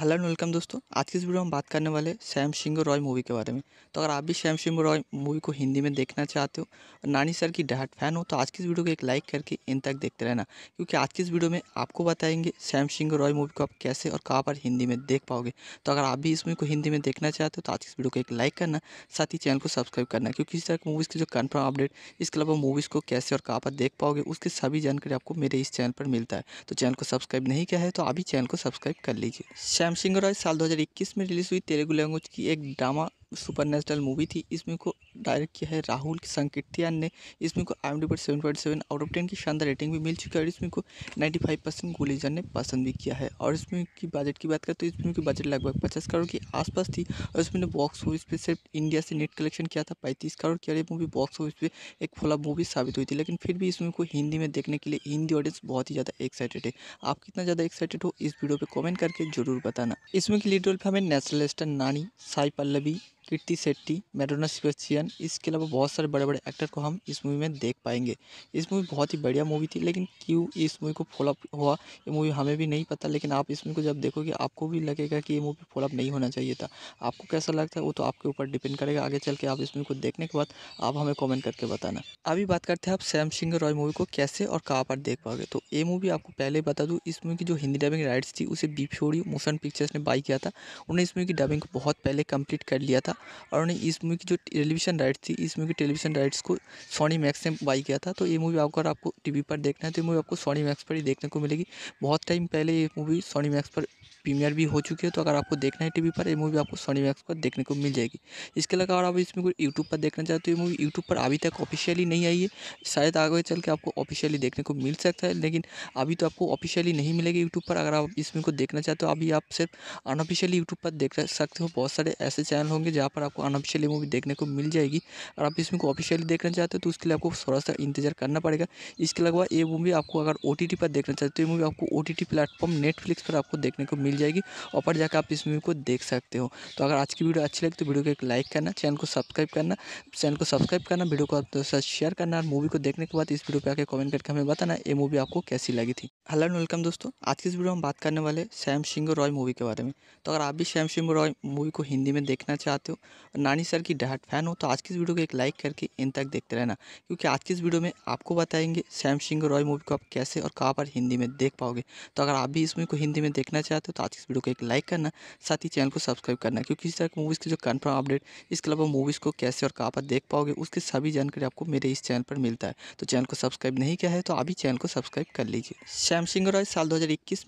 hello and welcome दोस्तों आज की इस वीडियो में हम बात करने वाले सैम सिंह रॉय मूवी के बारे में तो अगर आप भी सैम सिंह रॉय मूवी को हिंदी में देखना चाहते हो और नानी सर की डहाट फैन हो तो आज की इस वीडियो को एक लाइक करके इन तक देखते रहना क्योंकि आज की इस वीडियो में आपको बताएंगे सैम सिंह रॉय मूवी को आप कैसे और कहाँ पर हिंदी में देख पाओगे तो अगर आप भी इस मूवी को हिंदी में देखना चाहते हो तो आज की इस वीडियो को एक लाइक करना साथ ही चैनल को सब्सक्राइब करना क्योंकि इस तरह की मूवीज़ की जो कन्फर्म अपडेट इसके अलावा मूवीज़ को कैसे और कहाँ पर देख पाओगे उसकी सभी जानकारी आपको मेरे इस चैनल पर मिलता है तो चैनल को सब्सक्राइब नहीं किया है तो आप ही चैनल को सब्सक्राइब कर लीजिए श्याम सिंह रॉय साल 2021 में रिलीज़ हुई तेलुगु लैंग्वेज की एक ड्रामा सुपर मूवी थी इसमें को डायरेक्ट किया है राहुल संकिटियान ने इस को आई पर seven point seven out of ten की शानदार रेटिंग भी मिल चुकी है और इस को नाइन्टी फाइव परसेंट गोलीजन ने पसंद भी किया है और इस की बजट की बात करें तो इस की बजट लगभग पचास करोड़ के आसपास थी और इस ने बॉक्स ऑफिस पे सिर्फ इंडिया से नेट कलेक्शन किया था पैंतीस करोड़ की और ये मूवी बॉक्स ऑफिस पे एक फुला मूवी साबित हुई थी लेकिन फिर भी इस मूवी को हिंदी में देखने के लिए हिंदी ऑडियंस बहुत ही ज़्यादा एक्साइटेड है आप कितना ज़्यादा एक्साइटेड हो इस वीडियो पर कॉमेंट करके जरूर बताना इसमें की लीड रोल पर हमें नेशनल स्टार नानी साई पल्लवी कीर्ति सेट्टी मैडोना सिपेशियन इसके अलावा बहुत सारे बड़े बड़े एक्टर को हम इस मूवी में देख पाएंगे इस मूवी बहुत ही बढ़िया मूवी थी लेकिन क्यों इस मूवी को फॉलोअप हुआ ये मूवी हमें भी नहीं पता लेकिन आप इस मूवी को जब देखोगे आपको भी लगेगा कि ये मूवी फॉलोअप नहीं होना चाहिए था आपको कैसा लगता है वो तो आपके ऊपर डिपेंड करेगा आगे चल के आप इस मूवी को देखने के बाद आप हमें कॉमेंट करके बताना अभी बात करते हैं आप सैम सिंह रॉय मूवी को कैसे और कहाँ पर देख पाओगे तो ये मूवी आपको पहले बता दूँ इस मूवी की जो हिंदी डबिंग राइट्स थी उसे बी मोशन पिक्चर्स ने बाई किया था उन्होंने इस मूवी की डबिंग को बहुत पहले कंप्लीट कर लिया था और उन्हें इस मूवी की जो टेलीविज़न राइट थी इस मूवी की टेलीविज़न राइट्स को सोनी मैक्स ने बाई किया था तो ये मूवी अगर आपको टी वी पर देखना है तो ये मूवी आपको सोनी मैक्स पर ही देखने को मिलेगी बहुत टाइम पहले ये मूवी सोनी मैक्स पर प्रीमियर भी हो चुकी है तो अगर आपको देखना है टीवी पर ये मूवी आपको सोनी मैक्स पर देखने को मिल जाएगी इसके अलावा अगर आप इसमें कोई यूट्यूब पर देखना चाहते हो ये मूवी यूट्यूब पर अभी तक ऑफिशियली नहीं आई है शायद आगे चल के आपको ऑफिशियली देखने को मिल सकता है लेकिन अभी तो आपको ऑफिशियली नहीं मिलेगी यूट्यूब पर अगर आप इसमें को देखना चाहते हो अभी आप सिर्फ अनऑफिशियली यूट्यूब पर देख सकते हो बहुत सारे ऐसे चैनल होंगे जहाँ पर आपको अनऑफिशियली मूवी देखने को मिल जाएगी और आप इसमें को ऑफिशियली देखना चाहते हो तो उसके लिए आपको थोड़ा सा इंतजार करना पड़ेगा इसके अलावा ये मूवी आपको अगर ओ पर देखना चाहते हो ये मूवी आपको ओ टी प्लेटफॉर्म नेटफ्लिक्स पर आपको देखने को मिल मिल जाएगी ऊपर जाकर आप इस मूवी को देख सकते हो तो अगर आज की वीडियो अच्छी लगी तो वीडियो को एक लाइक करना चैनल को सब्सक्राइब करना चैनल को सब्सक्राइब करना वीडियो को आप शेयर तो करना और मूवी को देखने के बाद इस वीडियो पर आकर कमेंट करके हमें बताना ये मूवी आपको कैसी लगी थी हेलो एंड वेलकम दोस्तों आज की इस वीडियो में बात करने वाले सैम सिंह रॉय मूवी के बारे में तो अगर आप भी सैम सिंह रॉय मूवी को हिंदी में देखना चाहते हो और नानी सर की डहाट फैन हो तो आज की इस वीडियो को एक लाइक करके इन तक देखते रहना क्योंकि आज की इस वीडियो में आपको बताएंगे सैम सिंह रॉय मूवी को आप कैसे और कहाँ पर हिंदी में देख पाओगे तो अगर आप भी इस मूवी को हिंदी में देखना चाहते हो तो साथ ही इस वीडियो को एक लाइक करना साथ ही चैनल को सब्सक्राइब करना क्योंकि इस तरह की मूवीज़ के जो कन्फर्म अपडेट इसके अलावा मूवीज़ को कैसे और कहाँ पर देख पाओगे उसकी सभी जानकारी आपको मेरे इस चैनल पर मिलता है तो चैनल को सब्सक्राइब नहीं किया है तो अभी चैनल को सब्सक्राइब कर लीजिए सैमसिंग रॉय साल दो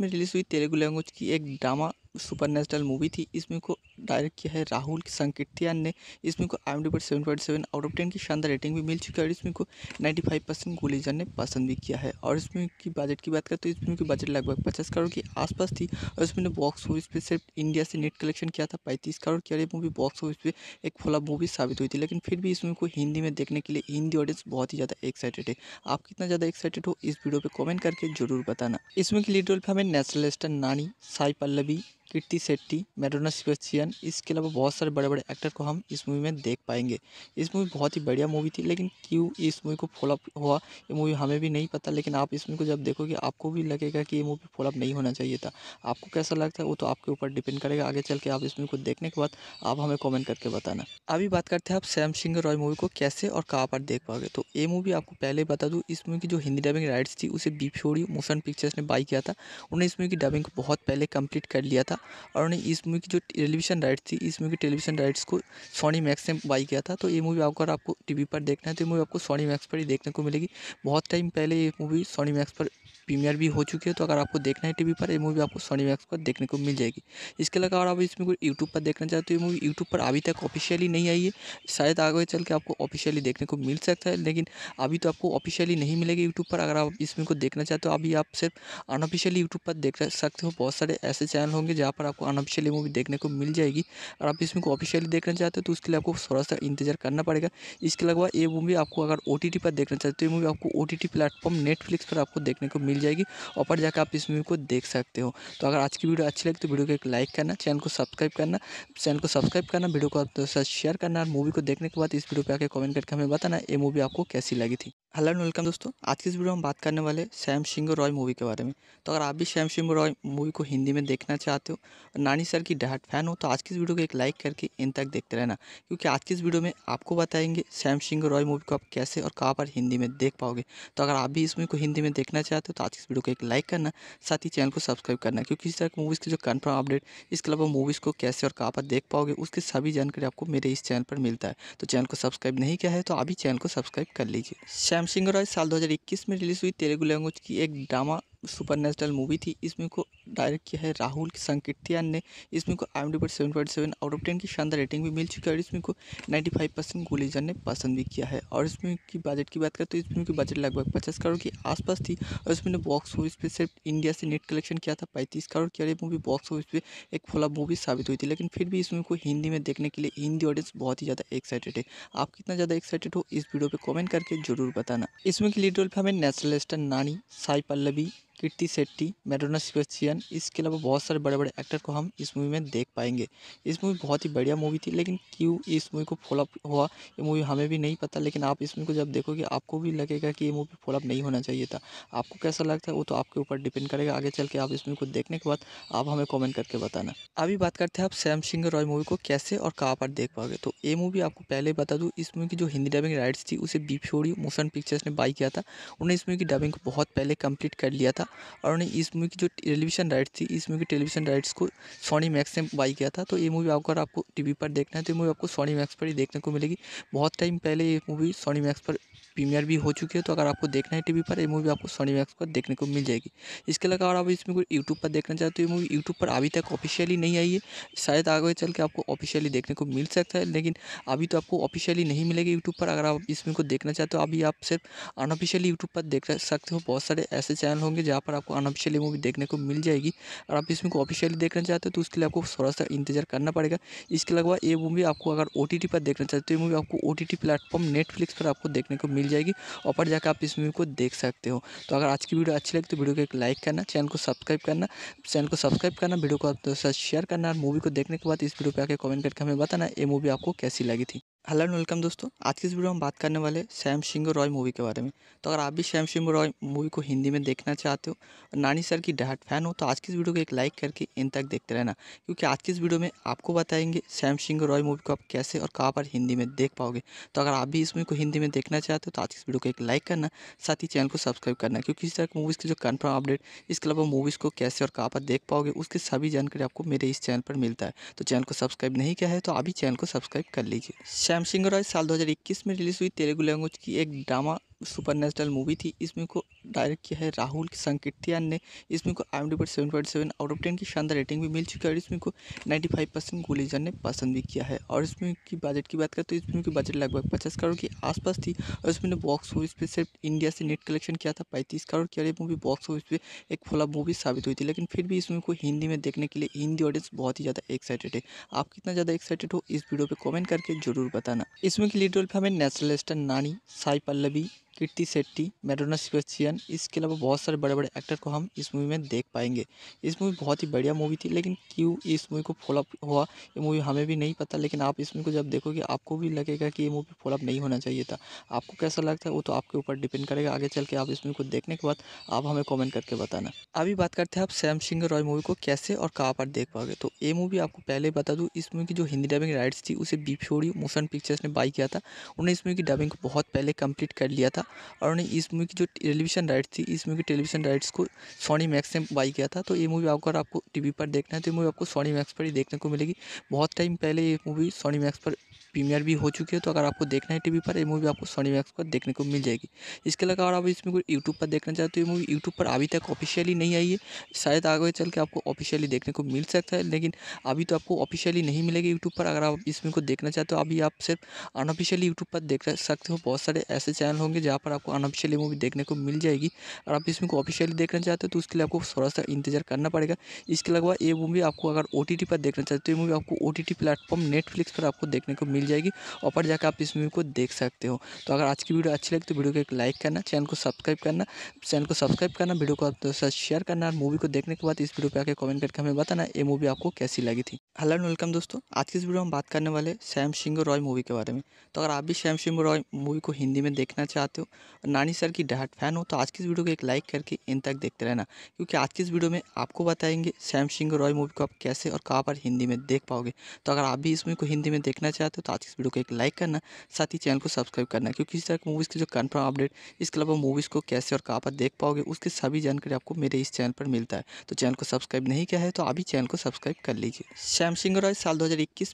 में रिलीज़ हुई तेलुगु लैंग्वेज की एक ड्रामा सुपर मूवी थी इसमें को डायरेक्ट किया है राहुल संकीर्तियान ने इसमें को आई पर seven point seven out of ten की शानदार रेटिंग भी मिल चुकी है और इसमें को नाइन्टी फाइव परसेंट गुलेजर ने पसंद भी किया है और इसमें की बजट की बात करें तो इसमें की बजट लगभग पचास करोड़ के आसपास थी और इसमें बॉक्स ऑफिस पर सिर्फ इंडिया से नेट कलेक्शन किया था पैंतीस करोड़ की और मूवी बॉक्स ऑफिस पर एक फ्लॉप मूवी साबित हुई थी लेकिन फिर भी इसमें को हिंदी में देखने के लिए हिंदी ऑडियंस बहुत ही ज़्यादा एक्साइटेड है आप कितना ज़्यादा एक्साइटेड हो इस वीडियो पर कॉमेंट करके जरूर बताना इसमें की लीड रोल पर हमें नेशनल स्टार नानी साई पल्लवी कीर्ति सेट्टी मैडोना सेबेस्टियन इसके अलावा बहुत सारे बड़े बड़े एक्टर को हम इस मूवी में देख पाएंगे इस मूवी बहुत ही बढ़िया मूवी थी लेकिन क्यों इस मूवी को फॉलोअप हुआ ये मूवी हमें भी नहीं पता लेकिन आप इस मूवी को जब देखोगे आपको भी लगेगा कि ये मूवी फॉलोअप नहीं होना चाहिए था आपको कैसा लगता है वो तो आपके ऊपर डिपेंड करेगा आगे चल के आप इस मूवी को देखने के बाद आप हमें कॉमेंट करके बताना अभी बात करते हैं आप सैम सिंह रॉय मूवी को कैसे और कहाँ पर देख पाओगे तो ये मूवी आपको पहले बता दूँ इस मूवी की जो हिंदी डबिंग राइट्स थी उसे बी मोशन पिक्चर्स ने बाई किया था उन्होंने इस मूवी की डबिंग को बहुत पहले कंप्लीट कर लिया था था और उन्होंने इस मूवी की जो टेलीविजन राइट थी इस मूवी की टेलीविजन राइट्स को सोनी मैक्स ने बाई किया था तो ये मूवी अगर आपको टीवी पर देखना है तो ये मूवी आपको सोनी मैक्स पर ही देखने को मिलेगी बहुत टाइम पहले ये मूवी सोनी मैक्स पर प्रीमियर भी हो चुकी है तो अगर आपको देखना है टीवी पर ये मूवी आपको सोनी मैक्स पर देखने को मिल जाएगी इसके अलावा अगर आप इसमें कोई यूट्यूब पर देखना चाहते हो ये मूवी यूट्यूब पर अभी तक ऑफिशियली नहीं आई है शायद आगे चल के आपको ऑफिशियली देखने को मिल सकता है लेकिन अभी तो आपको ऑफिशियली नहीं मिलेगी यूट्यूब पर अगर आप इसमें को देखना चाहते हो अभी आप सिर्फ अनऑफिशियली यूट्यूब पर देख सकते हो बहुत सारे ऐसे चैनल होंगे जहाँ पर आपको अनऑफिशियली मूवी देखने को मिल जाएगी और आप इसमें को ऑफिशियली देखना चाहते हो तो उसके लिए आपको थोड़ा सा इंतजार करना पड़ेगा इसके अलावा ये मूवी आपको अगर ओ पर देखना चाहते हो ये मूवी आपको ओ टी प्लेटफॉर्म नेटफ्लिक्स पर आपको देखने को मिल मिल जाएगी ऊपर जाकर आप इस मूवी को देख सकते हो तो अगर आज की वीडियो अच्छी लगी तो वीडियो को एक लाइक करना चैनल को सब्सक्राइब करना चैनल को सब्सक्राइब करना वीडियो को आप दोस्तों शेयर करना और मूवी को देखने के बाद इस वीडियो पर आकर कमेंट करके हमें बताना ये मूवी आपको कैसी लगी थी हेलो एंड वेलकम दोस्तों आज की इस वीडियो में हम बात करने वाले सैम सिंह रॉय मूवी के बारे में तो अगर आप भी सैम सिंह रॉय मूवी को हिंदी में देखना चाहते हो और नानी सर की डहाट फैन हो तो आज की इस वीडियो को एक लाइक करके इन तक देखते रहना क्योंकि आज की इस वीडियो में आपको बताएंगे सैम सिंह रॉय मूवी को आप कैसे और कहाँ पर हिंदी में देख पाओगे तो अगर आप भी इस मूवी को हिंदी में देखना चाहते हो तो आज की इस वीडियो को एक लाइक करना साथ ही चैनल को सब्सक्राइब करना क्योंकि इस तरह की मूवीज़ की जो कन्फर्म अपडेट इसके अलावा मूवीज़ को कैसे और कहाँ पर देख पाओगे उसकी सभी जानकारी आपको मेरे इस चैनल पर मिलता है तो चैनल को सब्सक्राइब नहीं किया है तो अभी चैनल को सब्सक्राइब कर लीजिए सैम सिंह रॉय साल 2021 में रिलीज हुई तेलुगु लैंग्वेज की एक ड्रामा सुपर मूवी थी इसमें को डायरेक्ट किया है राहुल संकीर्तियान ने इसमें को आई एम डी पर seven point seven out of ten की शानदार रेटिंग भी मिल चुकी है और इसमें को नाइन्टी फाइव परसेंट गुलीजन ने पसंद भी किया है और इसमें की बजट की बात करें तो इसमें की बजट लगभग पचास करोड़ के आसपास थी और इसमें बॉक्स ऑफिस पर सिर्फ इंडिया से नेट कलेक्शन किया था पैंतीस करोड़ की और ये मूवी बॉक्स ऑफिस पर एक फोला मूवी साबित हुई थी लेकिन फिर भी इसमें को हिंदी में देखने के लिए हिंदी ऑडियंस बहुत ही ज़्यादा एक्साइटेड है आप कितना ज़्यादा एक्साइटेड हो इस वीडियो पर कॉमेंट करके जरूर बताना इसमें की लीड रोल पर हमें नेशनल स्टार नानी साई पल्लवी कीर्ति सेट्टी मैडोना सेबेस्टियन इसके अलावा बहुत सारे बड़े बड़े एक्टर को हम इस मूवी में देख पाएंगे इस मूवी बहुत ही बढ़िया मूवी थी लेकिन क्यों इस मूवी को फॉलोअप हुआ ये मूवी हमें भी नहीं पता लेकिन आप इस मूवी को जब देखोगे आपको भी लगेगा कि ये मूवी फॉलोअप नहीं होना चाहिए था आपको कैसा लगता है वो तो आपके ऊपर डिपेंड करेगा आगे चल के आप इस मूवी को देखने के बाद आप हमें कॉमेंट करके बताना अभी बात करते हैं आप सैम सिंह रॉय मूवी को कैसे और कहाँ पर देख पाओगे तो ये मूवी आपको पहले बता दूँ इस मूवी की जो हिंदी डबिंग राइट्स थी उसे बी मोशन पिक्चर्स ने बाई किया था उन्होंने इस मूवी की डबिंग को बहुत पहले कम्प्लीट कर लिया था था और उन्हें इस मूवी की जो टेलीविजन राइट्स थी इस मूवी की टेलीविजन राइट्स को सोनी मैक्स ने बाई किया था तो ये मूवी अगर आपको टीवी पर देखना है तो ये मूवी आपको सोनी मैक्स पर ही देखने को मिलेगी बहुत टाइम पहले ये मूवी सोनी मैक्स पर प्रीमियर भी हो चुकी है तो अगर आपको देखना है टीवी पर ये मूवी आपको सोनी मैक्स पर देखने को मिल जाएगी इसके अलावा अगर आप इसमें कोई यूट्यूब पर देखना चाहते हो ये मूवी यूट्यूब पर अभी तक ऑफिशियली नहीं आई है शायद आगे चल के आपको ऑफिशियली देखने को मिल सकता है लेकिन अभी तो आपको ऑफिशियली नहीं मिलेगी यूट्यूब पर अगर आप इसमें को देखना चाहते हो अभी आप सिर्फ अनऑफिशियली यूट्यूब पर देख सकते हो बहुत सारे ऐसे चैनल होंगे जहाँ जहाँ पर आपको अनऑफिशियली मूवी देखने को मिल जाएगी और आप इस मूवी को ऑफिशियली देखना चाहते हो तो उसके लिए आपको थोड़ा सा इंतजार करना पड़ेगा इसके अलावा ये मूवी आपको अगर ओ पर देखना चाहते हो तो ये मूवी आपको O T T platform Netflix पर आपको देखने को मिल जाएगी और पर जाकर आप इस मूवी को देख सकते हो तो अगर आज की वीडियो अच्छी लगी तो वीडियो को एक लाइक करना चैनल को सब्सक्राइब करना चैनल को सब्सक्राइब करना वीडियो को आप शेयर करना और मूवी को देखने के बाद इस वीडियो पर आकर कमेंट करके हमें बताना ये मूवी आपको कैसी लगी थी हेलो एंड वेलकम दोस्तों आज की इस वीडियो में हम बात करने वाले सैम सिंह रॉय मूवी के बारे में तो अगर आप भी सैम सिंह रॉय मूवी को हिंदी में देखना चाहते हो और नानी सर की डाट फैन हो तो आज की इस वीडियो को एक लाइक करके इन तक देखते रहना क्योंकि आज की इस वीडियो में आपको बताएंगे सैम सिंह रॉय मूवी को आप कैसे और कहाँ पर हिंदी में देख पाओगे तो अगर आप भी इस मूवी को हिंदी में देखना चाहते हो तो आज की इस वीडियो को एक लाइक करना साथ ही चैनल को सब्सक्राइब करना क्योंकि इस तरह की मूवीज़ की जो कन्फर्म अपडेट इसके अलावा मूवीज़ को कैसे और कहाँ पर देख पाओगे उसकी सभी जानकारी आपको मेरे इस चैनल पर मिलता है तो चैनल को सब्सक्राइब नहीं किया है तो आप ही चैनल को सब्सक्राइब कर लीजिए श्याम सिंह रॉय साल 2021 में रिलीज हुई तेलुगु लैंग्वेज की एक ड्रामा सुपर मूवी थी इसमें को डायरेक्ट किया है राहुल संकीर्तियान ने इसमें को आई डी पर seven point seven out of ten की शानदार रेटिंग भी मिल चुकी है और इसमें को नाइन्टी फाइव परसेंट गुलीजन ने पसंद भी किया है और इसमें की बजट की बात करें तो इसमें की बजट लगभग पचास करोड़ के आसपास थी और इसमें बॉक्स ऑफिस पर सिर्फ इंडिया से नेट कलेक्शन किया था पैंतीस करोड़ की और मूवी बॉक्स ऑफिस पर एक फोला मूवी साबित हुई थी लेकिन फिर भी इसमें को हिंदी में देखने के लिए हिंदी ऑडियंस बहुत ही ज़्यादा एक्साइटेड है आप कितना ज़्यादा एक्साइटेड हो इस वीडियो पर कॉमेंट करके जरूर बताना इसमें की लीड रोल पर हमें स्टार नानी साई पल्लवी कीर्ति शेट्टी मैडोना सेबेस्टियन इसके अलावा बहुत सारे बड़े बड़े एक्टर को हम इस मूवी में देख पाएंगे इस मूवी बहुत ही बढ़िया मूवी थी लेकिन क्यों इस मूवी को फॉलोअप हुआ ये मूवी हमें भी नहीं पता लेकिन आप इस मूवी को जब देखोगे आपको भी लगेगा कि ये मूवी फॉलोअप नहीं होना चाहिए था आपको कैसा लगता है वो तो आपके ऊपर डिपेंड करेगा आगे चल के आप इस मूवी को देखने के बाद आप हमें कॉमेंट करके बताना अभी बात करते हैं आप सैम सिंह रॉय मूवी को कैसे और कहाँ पर देख पाओगे तो ये मूवी आपको पहले बता दूँ इस मूवी की जो हिंदी डबिंग राइट्स थी उसे बी मोशन पिक्चर्स ने बाई किया था उन्होंने इस मूवी की डबिंग को बहुत पहले कम्प्लीट कर लिया था और उन्हें इस मूवी की जो टेलीविज़न राइट्स थी इस मूवी की टेलीविज़न राइट्स को सोनी मैक्स ने बाई किया था तो ये मूवी अगर आपको टी वी पर देखना है तो ये मूवी आपको सोनी मैक्स पर ही देखने को मिलेगी बहुत टाइम पहले ये मूवी सोनी मैक्स पर प्रीमियर भी हो चुकी है तो अगर आपको देखना है टीवी पर ये मूवी आपको सोनी मैक्स पर देखने को मिल जाएगी इसके अलावा आप इसमें कोई यूट्यूब पर देखना चाहते हो ये मूवी यूट्यूब पर अभी तक ऑफिशियली नहीं आई है शायद आगे चल के आपको ऑफिशियली देखने को मिल सकता है लेकिन अभी तो आपको ऑफिशियली नहीं मिलेगी यूट्यूब पर अगर आप इसमें को देखना चाहते हो अभी आप सिर्फ अनऑफिशियली यूट्यूब पर देख सकते हो बहुत सारे ऐसे चैनल होंगे जहाँ पर आपको अनऑफिशियली मूवी देखने को मिल जाएगी और आप इसमें को ऑफिशियली देखना चाहते हो तो उसके लिए आपको थोड़ा सा इंतजार करना पड़ेगा इसके अलावा ये मूवी आपको अगर ओ पर देखना चाहते हो तो ये मूवी आपको ओ टी प्लेटफॉर्म नेटफ्लिक्स पर आपको देखने को मिल जाएगी ऊपर जाकर आप इस मूवी को देख सकते हो तो अगर आज की वीडियो अच्छी लगी तो वीडियो को एक लाइक करना चैनल को सब्सक्राइब करना चैनल को सब्सक्राइब करना वीडियो को आप तो साथ शेयर करना और मूवी को देखने के बाद इस वीडियो पर आकर कमेंट करके हमें बताना ये मूवी आपको कैसी लगी थी हेलो एंड वेलकम दोस्तों आज की इस वीडियो में बात करने वाले सैम सिंह रॉय मूवी के बारे में तो अगर आप भी सैम सिंह रॉय मूवी को हिंदी में देखना चाहते हो और नानी सर की डहाट फैन हो तो आज की इस वीडियो को एक लाइक करके इन तक देखते रहना क्योंकि आज की इस वीडियो में आपको बताएंगे सैम सिंह रॉय मूवी को आप कैसे और कहाँ पर हिंदी में देख पाओगे तो अगर आप भी इस मूवी को हिंदी में देखना चाहते हो तो आज इस वीडियो को एक लाइक करना साथ ही चैनल को सब्सक्राइब करना क्योंकि इस तरह की मूवीज़ की जो कन्फर्म अपडेट इसके अलावा मूवीज़ को कैसे और कहाँ पर देख पाओगे उसकी सभी जानकारी आपको मेरे इस चैनल पर मिलता है तो चैनल को सब्सक्राइब नहीं किया है तो अभी चैनल को सब्सक्राइब कर लीजिए सैमसिंग सिंह रॉय साल दो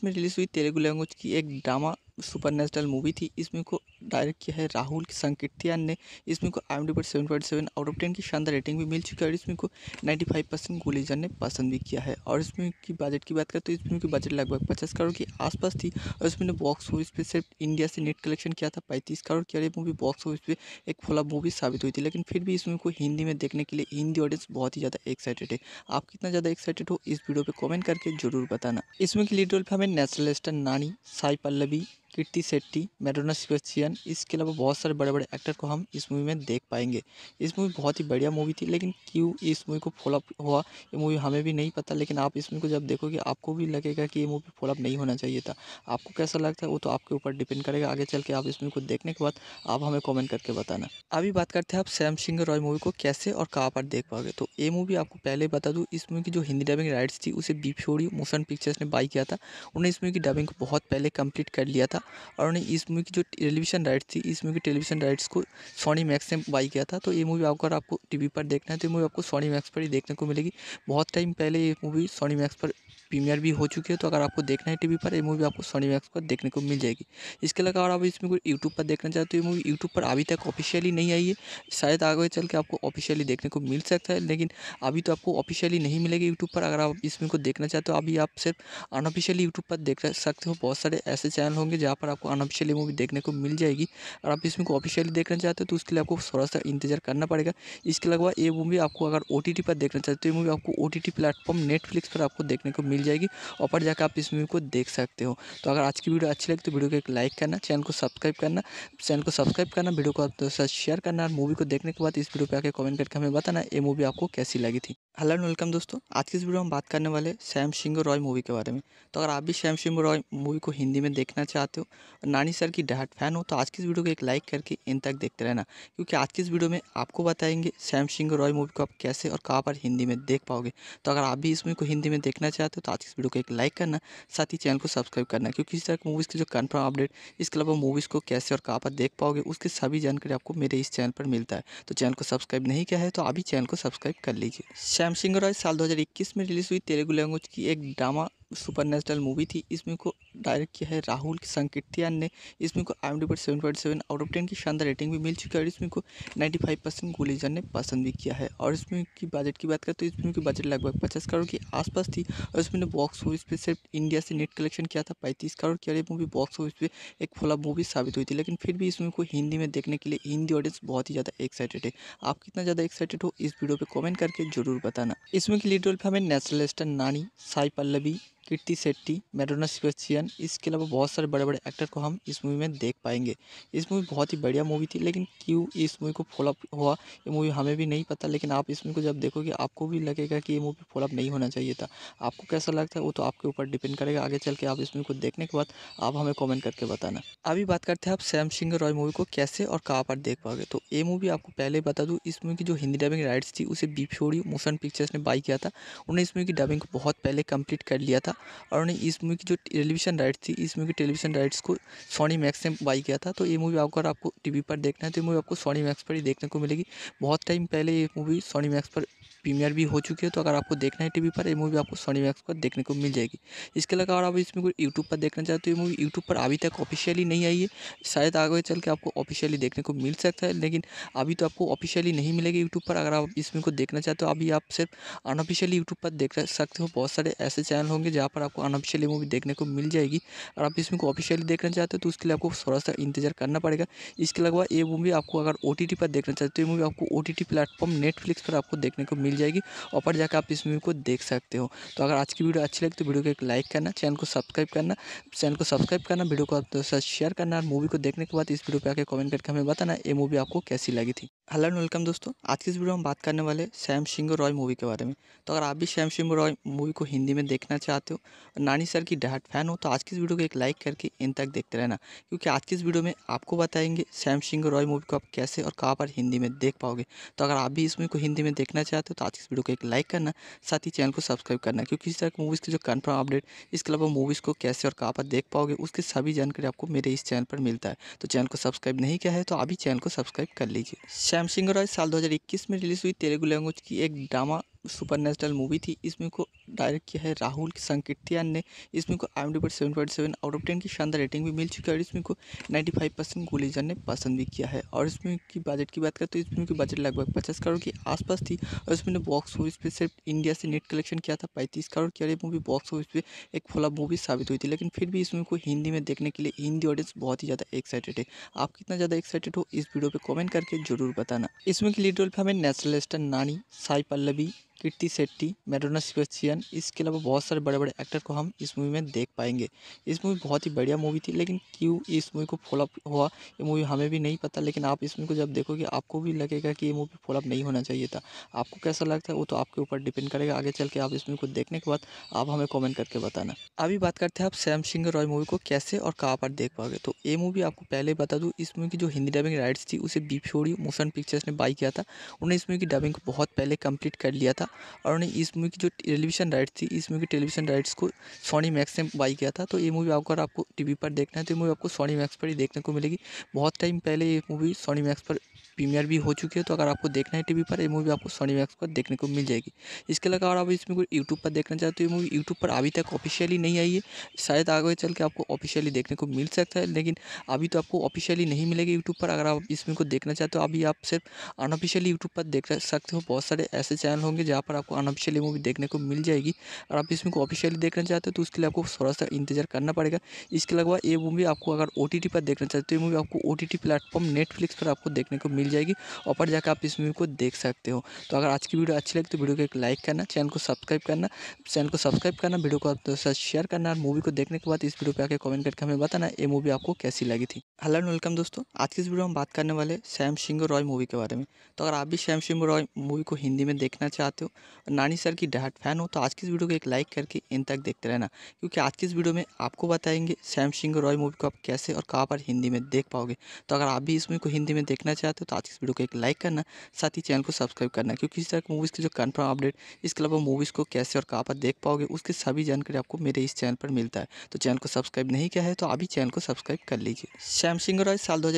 में रिलीज हुई तेलुगु लैंग्वेज की एक ड्रामा सुपर नेचुरल मूवी थी इसमें को डायरेक्ट किया है राहुल संकीर्तियान ने इसमें को आई एम पर seven point seven out of ten की शानदार रेटिंग भी मिल चुकी है और इसमें को नाइन्टी फाइव परसेंट गुलेजन ने पसंद भी किया है और इसमें की बजट की बात करें तो इसमें की बजट लगभग पचास करोड़ के आसपास थी और इसमें ने बॉक्स ऑफिस पर सिर्फ इंडिया से नेट कलेक्शन किया था पैंतीस करोड़ की और मूवी बॉक्स ऑफिस पर एक फ्लॉप मूवी साबित हुई थी लेकिन फिर भी इसमें को हिंदी में देखने के लिए हिंदी ऑडियंस बहुत ही ज़्यादा एक्साइटेड है आप कितना ज़्यादा एक्साइटेड हो इस वीडियो पर कॉमेंट करके जरूर बताना इसमें की लीड रोल पर हमें स्टार नानी साई पल्लवी किट्टी सेट्टी मैडोना सिपेसियन इसके अलावा बहुत सारे बड़े बड़े एक्टर को हम इस मूवी में देख पाएंगे इस मूवी बहुत ही बढ़िया मूवी थी लेकिन क्यों इस मूवी को फॉलोअप हुआ ये मूवी हमें भी नहीं पता लेकिन आप इस मूवी को जब देखोगे आपको भी लगेगा कि ये मूवी फॉलोअप नहीं होना चाहिए था आपको कैसा लगता है वो तो आपके ऊपर डिपेंड करेगा आगे चल के आप इस मूवी को देखने के बाद आप हमें कॉमेंट करके बताना अभी बात करते हैं आप सैमसंग रॉय मूवी को कैसे और कहाँ पर देख पाओगे तो ये मूवी आपको पहले बता दूँ इस मूवी की जो हिंदी डबिंग राइट्स थी उसे बिफोरी मोशन पिक्चर्स ने बाई किया था उन्होंने इस मूवी की डबिंग को बहुत पहले कंप्लीट कर लिया था और उन्होंने इस मूवी की जो टेलीविज़न राइट्स थी इस मूवी की टेलीविज़न राइट्स को सोनी मैक्स ने बाई किया था तो ये मूवी अगर आपको टी वी पर देखना है तो ये मूवी आपको सोनी मैक्स पर ही देखने को मिलेगी बहुत टाइम पहले ये मूवी सोनी मैक्स पर प्रीमियर भी हो चुकी है तो अगर आपको देखना है टीवी पर ये मूवी आपको सोनी मैक्स पर देखने को मिल जाएगी इसके अलावा आप इसमें कोई यूट्यूब पर देखना चाहते हो ये मूवी यूट्यूब पर अभी तक ऑफिशियली नहीं आई है शायद आगे चल के आपको ऑफिशियली देखने को मिल सकता है लेकिन अभी तो आपको ऑफिशियली नहीं मिलेगी यूट्यूब पर अगर आप इसमें को देखना चाहते हो अभी आप सिर्फ अनऑफिशियली यूट्यूब पर देख सकते हो बहुत सारे ऐसे चैनल होंगे जहाँ पर आपको अनऑफिशियली मूवी देखने को मिल जाएगी और आप इसमें को ऑफिशियली देखना चाहते हो तो उसके लिए आपको थोड़ा सा इंतजार करना पड़ेगा इसके अलावा ये मूवी आपको अगर ओ पर देखना चाहते हो ये मूवी आपको ओ टी प्लेटफॉर्म नेटफ्लिक्स पर आपको देखने को मिल मिल जाएगी ऊपर जाकर आप इस मूवी को देख सकते हो तो अगर आज की वीडियो अच्छी लगी तो वीडियो को एक लाइक करना चैनल को सब्सक्राइब करना चैनल को सब्सक्राइब करना वीडियो को आप तो साथ शेयर करना और मूवी को देखने के बाद इस वीडियो पर आकर कमेंट करके हमें बताना ये मूवी आपको कैसी लगी थी हेलो एंड वेलकम दोस्तों आज की इस वीडियो में हम बात करने वाले श्याम सिंह रॉय मूवी के बारे में तो अगर आप भी श्याम सिंह रॉय मूवी को हिंदी में देखना चाहते हो और नानी सर की डहाट फैन हो तो आज की इस वीडियो को एक लाइक करके इन तक देखते रहना क्योंकि आज की इस वीडियो में आपको बताएंगे श्याम सिंह रॉय मूवी को आप कैसे और कहाँ पर हिंदी में देख पाओगे तो अगर आप भी इस मूवी को हिंदी में देखना चाहते हो तो आज इस वीडियो को एक लाइक करना साथ ही चैनल को सब्सक्राइब करना क्योंकि इस तरह की मूवीज़ की जो कन्फर्म अपडेट इसके अलावा मूवीज़ को कैसे और कहाँ पर देख पाओगे उसकी सभी जानकारी आपको मेरे इस चैनल पर मिलता है तो चैनल को सब्सक्राइब नहीं किया है तो अभी चैनल को सब्सक्राइब कर लीजिए सैमसिंग रॉय साल दो में रिलीज़ हुई तेलुगु लैंग्वेज की एक ड्रामा सुपर मूवी थी इसमें को डायरेक्ट किया है राहुल संकीर्तियान ने इसमें को आई पर seven point seven out of ten की शानदार रेटिंग भी मिल चुकी है और इसमें को नाइन्टी फाइव परसेंट गुलीजन ने पसंद भी किया है और इसमें की बजट की बात करें तो इसमें की बजट लगभग पचास करोड़ के आसपास थी और इसमें बॉक्स ऑफिस पर सिर्फ इंडिया से नेट कलेक्शन किया था पैंतीस करोड़ की मूवी बॉक्स ऑफिस पर एक फोला मूवी साबित हुई थी लेकिन फिर भी इसमें को हिंदी में देखने के लिए हिंदी ऑडियंस बहुत ही ज़्यादा एक्साइटेड है आप कितना ज़्यादा एक्साइटेड हो इस वीडियो पर कॉमेंट करके जरूर बताना इसमें की लीड रोल पर हमें नेशनल स्टार नानी साई पल्लवी कीर्ति शेट्टी मैडोना सेबेस्टियन इसके अलावा बहुत सारे बड़े बड़े एक्टर को हम इस मूवी में देख पाएंगे इस मूवी बहुत ही बढ़िया मूवी थी लेकिन क्यों इस मूवी को फॉलोअप हुआ ये मूवी हमें भी नहीं पता लेकिन आप इस मूवी को जब देखोगे आपको भी लगेगा कि ये मूवी फॉलोअप नहीं होना चाहिए था आपको कैसा लगता है वो तो आपके ऊपर डिपेंड करेगा आगे चल के आप इस मूवी को देखने के बाद आप हमें कॉमेंट करके बताना अभी बात करते हैं आप सैम सिंह रॉय मूवी को कैसे और कहाँ पर देख पाओगे तो ये मूवी आपको पहले बता दूँ इस मूवी की जो हिंदी डबिंग राइट्स थी उसे बीफोरी मोशन पिक्चर्स ने बाई किया था उन्होंने इस मूवी की डबिंग को बहुत पहले कम्प्लीट कर लिया था था और उन्हें इस मूवी की जो टेलीविज़न राइट्स थी इस मूवी की टेलीविज़न राइट्स को सोनी मैक्स ने बाई किया था तो ये मूवी अगर आपको टी पर देखना है तो ये मूवी आपको सोनी मैक्स पर ही देखने को मिलेगी बहुत टाइम पहले ये मूवी सोनी मैक्स पर प्रीमियर भी हो चुकी है तो अगर आपको देखना है टीवी पर ये मूवी आपको सोनी मैक्स पर देखने को मिल जाएगी इसके अलावा अगर आप इसमें कोई यूट्यूब पर देखना चाहते हो ये मूवी यूट्यूब पर अभी तक ऑफिशियली नहीं आई है शायद आगे चल के आपको ऑफिशियली देखने को मिल सकता है लेकिन अभी तो आपको ऑफिशियली नहीं मिलेगी यूट्यूब पर अगर आप इसमें को देखना चाहते हो अभी आप सिर्फ अनऑफिशियली यूट्यूब पर देख सकते हो बहुत सारे ऐसे चैनल होंगे जहाँ पर आपको अनऑफिशियली मूवी देखने को मिल जाएगी और आप इसमें को ऑफिशियली देखना चाहते हो तो उसके लिए आपको थोड़ा सा इंतजार करना पड़ेगा इसके अलावा ये मूवी आपको अगर ओ पर देखना चाहते हो ये मूवी आपको ओ टी प्लेटफॉर्म नेटफ्लिक्स पर आपको देखने को मिल मिल जाएगी और पर जाकर आप इस मूवी को देख सकते हो तो अगर आज की वीडियो अच्छी लगी तो वीडियो को एक लाइक करना चैनल को सब्सक्राइब करना चैनल को सब्सक्राइब करना वीडियो को आप तो साथ शेयर करना और मूवी को देखने के बाद इस वीडियो पर आकर कमेंट करके हमें बताना ये मूवी आपको कैसी लगी थी हेलो एंड वेलकम दोस्तों आज की इस वीडियो में बात करने वाले सैम सिंह रॉय मूवी के बारे में तो अगर आप भी सैम सिंह रॉय मूवी को हिंदी में देखना चाहते हो और नानी सर की डहाट फैन हो तो आज की इस वीडियो को एक लाइक करके इन तक देखते रहना क्योंकि आज की इस वीडियो में आपको बताएंगे सैम सिंह रॉय मूवी को आप कैसे और कहाँ पर हिंदी में देख पाओगे तो अगर आप भी इस मूवी को हिंदी में देखना चाहते हो तो साथ ही इस वीडियो को एक लाइक करना साथ ही चैनल को सब्सक्राइब करना क्योंकि इस तरह की मूवीज़ के जो कन्फर्म अपडेट इसके अलावा मूवीज़ को कैसे और कहाँ पर देख पाओगे उसकी सभी जानकारी आपको मेरे इस चैनल पर मिलता है तो चैनल को सब्सक्राइब नहीं किया है तो अभी चैनल को सब्सक्राइब कर लीजिए श्याम सिंह रॉय साल दो में रिलीज़ हुई तेलुगु लैंग्वेज की एक ड्रामा सुपर नेचुरल मूवी थी इसमें को डायरेक्ट किया है राहुल संकीर्तियान ने इसमें को आई पर seven point seven out of ten की शानदार रेटिंग भी मिल चुकी है और इसमें को नाइन्टी फाइव परसेंट गुलेजन ने पसंद भी किया है और इसमें की बजट की बात करें तो इसमें की बजट लगभग पचास करोड़ के आसपास थी और इसमें बॉक्स ऑफिस पर सिर्फ इंडिया से नेट कलेक्शन किया था पैंतीस करोड़ की और मूवी बॉक्स ऑफिस पर एक फ्लॉप मूवी साबित हुई थी लेकिन फिर भी इसमें को हिंदी में देखने के लिए हिंदी ऑडियंस बहुत ही ज़्यादा एक्साइटेड है आप कितना ज़्यादा एक्साइटेड हो इस वीडियो पर कॉमेंट करके जरूर बताना इसमें की लीड रोल पर हमें नेशनल स्टार नानी साई पल्लवी कीर्ति शेट्टी मैडोना सेबेस्टियन इसके अलावा बहुत सारे बड़े बड़े एक्टर को हम इस मूवी में देख पाएंगे इस मूवी बहुत ही बढ़िया मूवी थी लेकिन क्यों इस मूवी को फॉलोअप हुआ ये मूवी हमें भी नहीं पता लेकिन आप इस मूवी को जब देखोगे आपको भी लगेगा कि ये मूवी फॉलोअप नहीं होना चाहिए था आपको कैसा लगता है वो तो आपके ऊपर डिपेंड करेगा आगे चल के आप इस मूवी को देखने के बाद आप हमें कॉमेंट करके बताना अभी बात करते हैं आप सैम सिंह रॉय मूवी को कैसे और कहाँ पर देख पाओगे तो ये मूवी आपको पहले बता दूँ इस मूवी की जो हिंदी डबिंग राइट्स थी उसे बिफोरी मोशन पिक्चर्स ने बाई किया था उन्हें इस मूवी की डबिंग को बहुत पहले कम्प्लीट कर लिया था और उन्हें इस मूवी की जो टेलीविज़न राइट्स थी इस मूवी की टेलीविज़न राइट्स को सोनी मैक्स ने बाई किया था तो ये मूवी आपको आपको टी वी पर देखना है तो ये मूवी आपको सोनी मैक्स पर ही देखने को मिलेगी बहुत टाइम पहले ये मूवी सोनी मैक्स पर प्रीमियर भी हो चुकी है तो अगर आपको देखना है टीवी पर ये मूवी आपको सोनी मैक्स पर देखने को मिल जाएगी इसके अलावा अगर आप इसमें कोई यूट्यूब पर देखना चाहते हो ये मूवी यूट्यूब पर अभी तक ऑफिशियली नहीं आई है शायद आगे चल के आपको ऑफिशियली देखने को मिल सकता है लेकिन अभी तो आपको ऑफिशियली नहीं मिलेगी यूट्यूब पर अगर आप इसमें को देखना चाहते हो अभी आप सिर्फ अनऑफिशियली यूट्यूब पर देख सकते हो बहुत सारे ऐसे चैनल होंगे जहाँ पर आपको अनऑफिशियली मूवी देखने को मिल जाएगी और आप इसमें को ऑफिशियली देखना चाहते हो तो उसके लिए आपको थोड़ा सा इंतजार करना पड़ेगा इसके अलावा ये मूवी आपको अगर ओ पर देखना चाहते हो मूवी आपको ओ टी प्लेटफॉर्म नेटफ्लिक्स पर आपको देखने को मिल मिल जाएगी और पर जाकर आप इस मूवी को देख सकते हो तो अगर आज की वीडियो अच्छी लगी तो वीडियो को एक लाइक करना चैनल को सब्सक्राइब करना चैनल को सब्सक्राइब करना वीडियो को आप दोस्तों साथ शेयर करना और मूवी को देखने के बाद इस वीडियो पर आकर कमेंट करके हमें बताना ये मूवी आपको कैसी लगी थी हेलो एंड वेलकम दोस्तों आज की इस वीडियो में बात करने वाले सैम सिंह रॉय मूवी के बारे में तो अगर आप भी सैम सिंह रॉय मूवी को हिंदी में देखना चाहते हो और नानी सर की डहाट फैन हो तो आज की इस वीडियो को एक लाइक करके इन तक देखते रहना क्योंकि आज की इस वीडियो में आपको बताएंगे सैम सिंह रॉय मूवी को आप कैसे और कहाँ पर हिंदी में देख पाओगे तो अगर आप भी इस मूवी को हिंदी में देखना चाहते हो तो साथ ही इस वीडियो को एक लाइक करना साथ ही चैनल को सब्सक्राइब करना क्योंकि इस तरह की मूवीज़ के जो कन्फर्म अपडेट इसके अलावा मूवीज़ को कैसे और कहाँ पर देख पाओगे उसकी सभी जानकारी आपको मेरे इस चैनल पर मिलता है तो चैनल को सब्सक्राइब नहीं किया है तो अभी चैनल को सब्सक्राइब कर लीजिए श्याम सिंह रॉय साल दो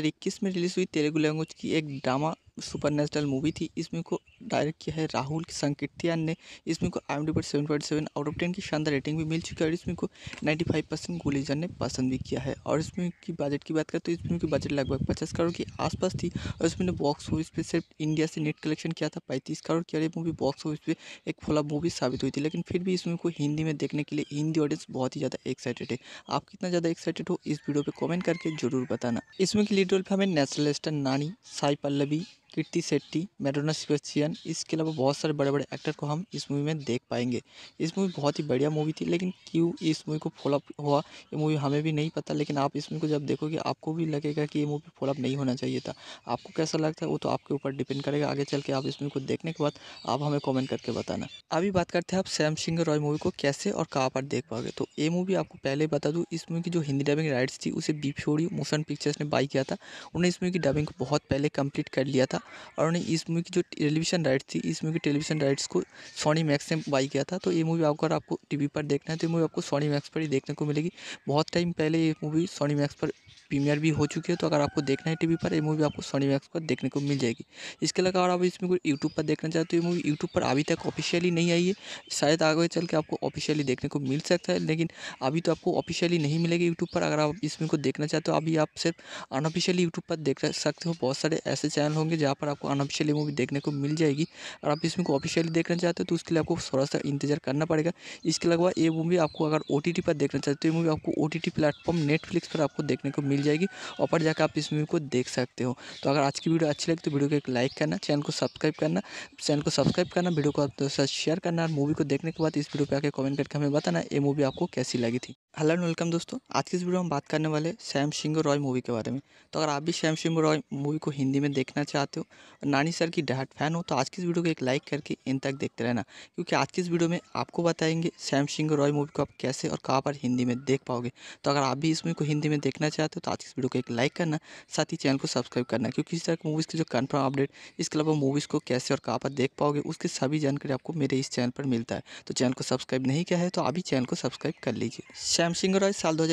में रिलीज़ हुई तेलुगु लैंग्वेज की एक ड्रामा सुपर मूवी थी इसमें को डायरेक्ट किया है राहुल संकीर्तियान ने इस को आई पर seven point seven out of ten की शानदार रेटिंग भी मिल चुकी है और इस को नाइन्टी फाइव परसेंट गोलीजन ने पसंद भी किया है और इस की बजट की बात करें तो इस की बजट लगभग पचास करोड़ के आसपास थी और इसमें बॉक्स ऑफिस पे सिर्फ इंडिया से नेट कलेक्शन किया था पैंतीस करोड़ की और मूवी बॉक्स ऑफिस पर एक फोला मूवी साबित हुई थी लेकिन फिर भी इस को हिंदी में देखने के लिए हिंदी ऑडियंस बहुत ही ज़्यादा एक्साइटेड है आप कितना ज़्यादा एक्साइटेड हो इस वीडियो पर कॉमेंट करके जरूर बताना इसमें की लीड रोल पर हमें national star Nani Sai Pallavi kitty Shetty Madonna Sebastian इसके अलावा बहुत सारे बड़े बड़े एक्टर को हम इस मूवी में देख पाएंगे इस मूवी बहुत ही बढ़िया मूवी थी लेकिन क्यों इस मूवी को फॉलोअप हुआ ये मूवी हमें भी नहीं पता लेकिन आप इस मूवी को जब देखोगे आपको भी लगेगा कि ये मूवी फॉलोअप नहीं होना चाहिए था आपको कैसा लगता है वो तो आपके ऊपर डिपेंड करेगा आगे चल के आप इस मूवी को देखने के बाद आप हमें कॉमेंट करके बताना अभी बात करते हैं आप सैम सिंह रॉय मूवी को कैसे और कहाँ पर देख पाओगे तो ये मूवी आपको पहले बता दूँ इस मूवी की जो हिंदी डबिंग राइट्स थी उसे बीफ्योरी मोशन पिक्चर्स ने बाई किया था उन्होंने इस मूवी की डबिंग को बहुत पहले कम्प्लीट कर लिया था और उन्हें इस मूवी की जो टेलीविज़न राइट्स थी इस मूवी की टेलीविज़न राइट्स को सोनी मैक्स ने बाई किया था तो ये मूवी अगर आपको टी वी पर देखना है तो ये मूवी आपको सोनी मैक्स पर ही देखने को मिलेगी बहुत टाइम पहले ये मूवी सोनी मैक्स पर प्रीमियर भी हो चुकी है तो अगर आपको देखना है टीवी पर ये मूवी आपको सोनी मैक्स पर देखने को मिल जाएगी इसके अलावा अगर आप इसमें कोई यूट्यूब पर देखना चाहते हो ये मूवी यूट्यूब पर अभी तक ऑफिशियली नहीं आई है शायद आगे चल के आपको ऑफिशियली देखने को मिल सकता है लेकिन अभी तो आपको ऑफिशियली नहीं मिलेगी यूट्यूब पर अगर आप इसमें को देखना चाहते हो अभी आप सिर्फ अनऑफिशियली यूट्यूब पर देख सकते हो बहुत सारे ऐसे चैनल होंगे जहाँ पर आपको अनऑफिशियली मूवी देखने को मिल जाएगी और आप इसमें को ऑफिशियली देखना चाहते हो तो उसके लिए आपको थोड़ा सा इंतजार करना पड़ेगा इसके अलावा ये मूवी आपको अगर ओ पर देखना चाहते हो ये मूवी आपको ओ टी प्लेटफॉर्म नेटफ्लिक्स पर आपको देखने को मिल मिल जाएगी और पर जाकर आप इस मूवी को देख सकते हो तो अगर आज की वीडियो अच्छी लगी तो वीडियो को एक लाइक करना चैनल को सब्सक्राइब करना चैनल को सब्सक्राइब करना वीडियो को आप तो साथ शेयर करना और मूवी को देखने के बाद इस वीडियो पर आकर कमेंट करके हमें बताना ये मूवी आपको कैसी लगी थी हेलो एंड वेलकम दोस्तों आज की इस वीडियो में बात करने वाले सैम सिंह रॉय मूवी के बारे में तो अगर आप भी सैम सिंह रॉय मूवी को हिंदी में देखना चाहते हो और नानी सर की डहाट फैन हो तो आज की इस वीडियो को एक लाइक करके इन तक देखते रहना क्योंकि आज की इस वीडियो में आपको बताएंगे सैम सिंह रॉय मूवी को आप कैसे और कहाँ पर हिंदी में देख पाओगे तो अगर आप भी इस मूवी को हिंदी में देखना चाहते हो तो आज इस वीडियो को एक लाइक करना साथ ही चैनल को सब्सक्राइब करना क्योंकि इस तरह की मूवीज़ की जो कन्फर्म अपडेट इसके अलावा मूवीज़ को कैसे और कहाँ पर देख पाओगे उसकी सभी जानकारी आपको मेरे इस चैनल पर मिलता है तो चैनल को सब्सक्राइब नहीं किया है तो अभी चैनल को सब्सक्राइब कर लीजिए सैमसिंग रॉय साल दो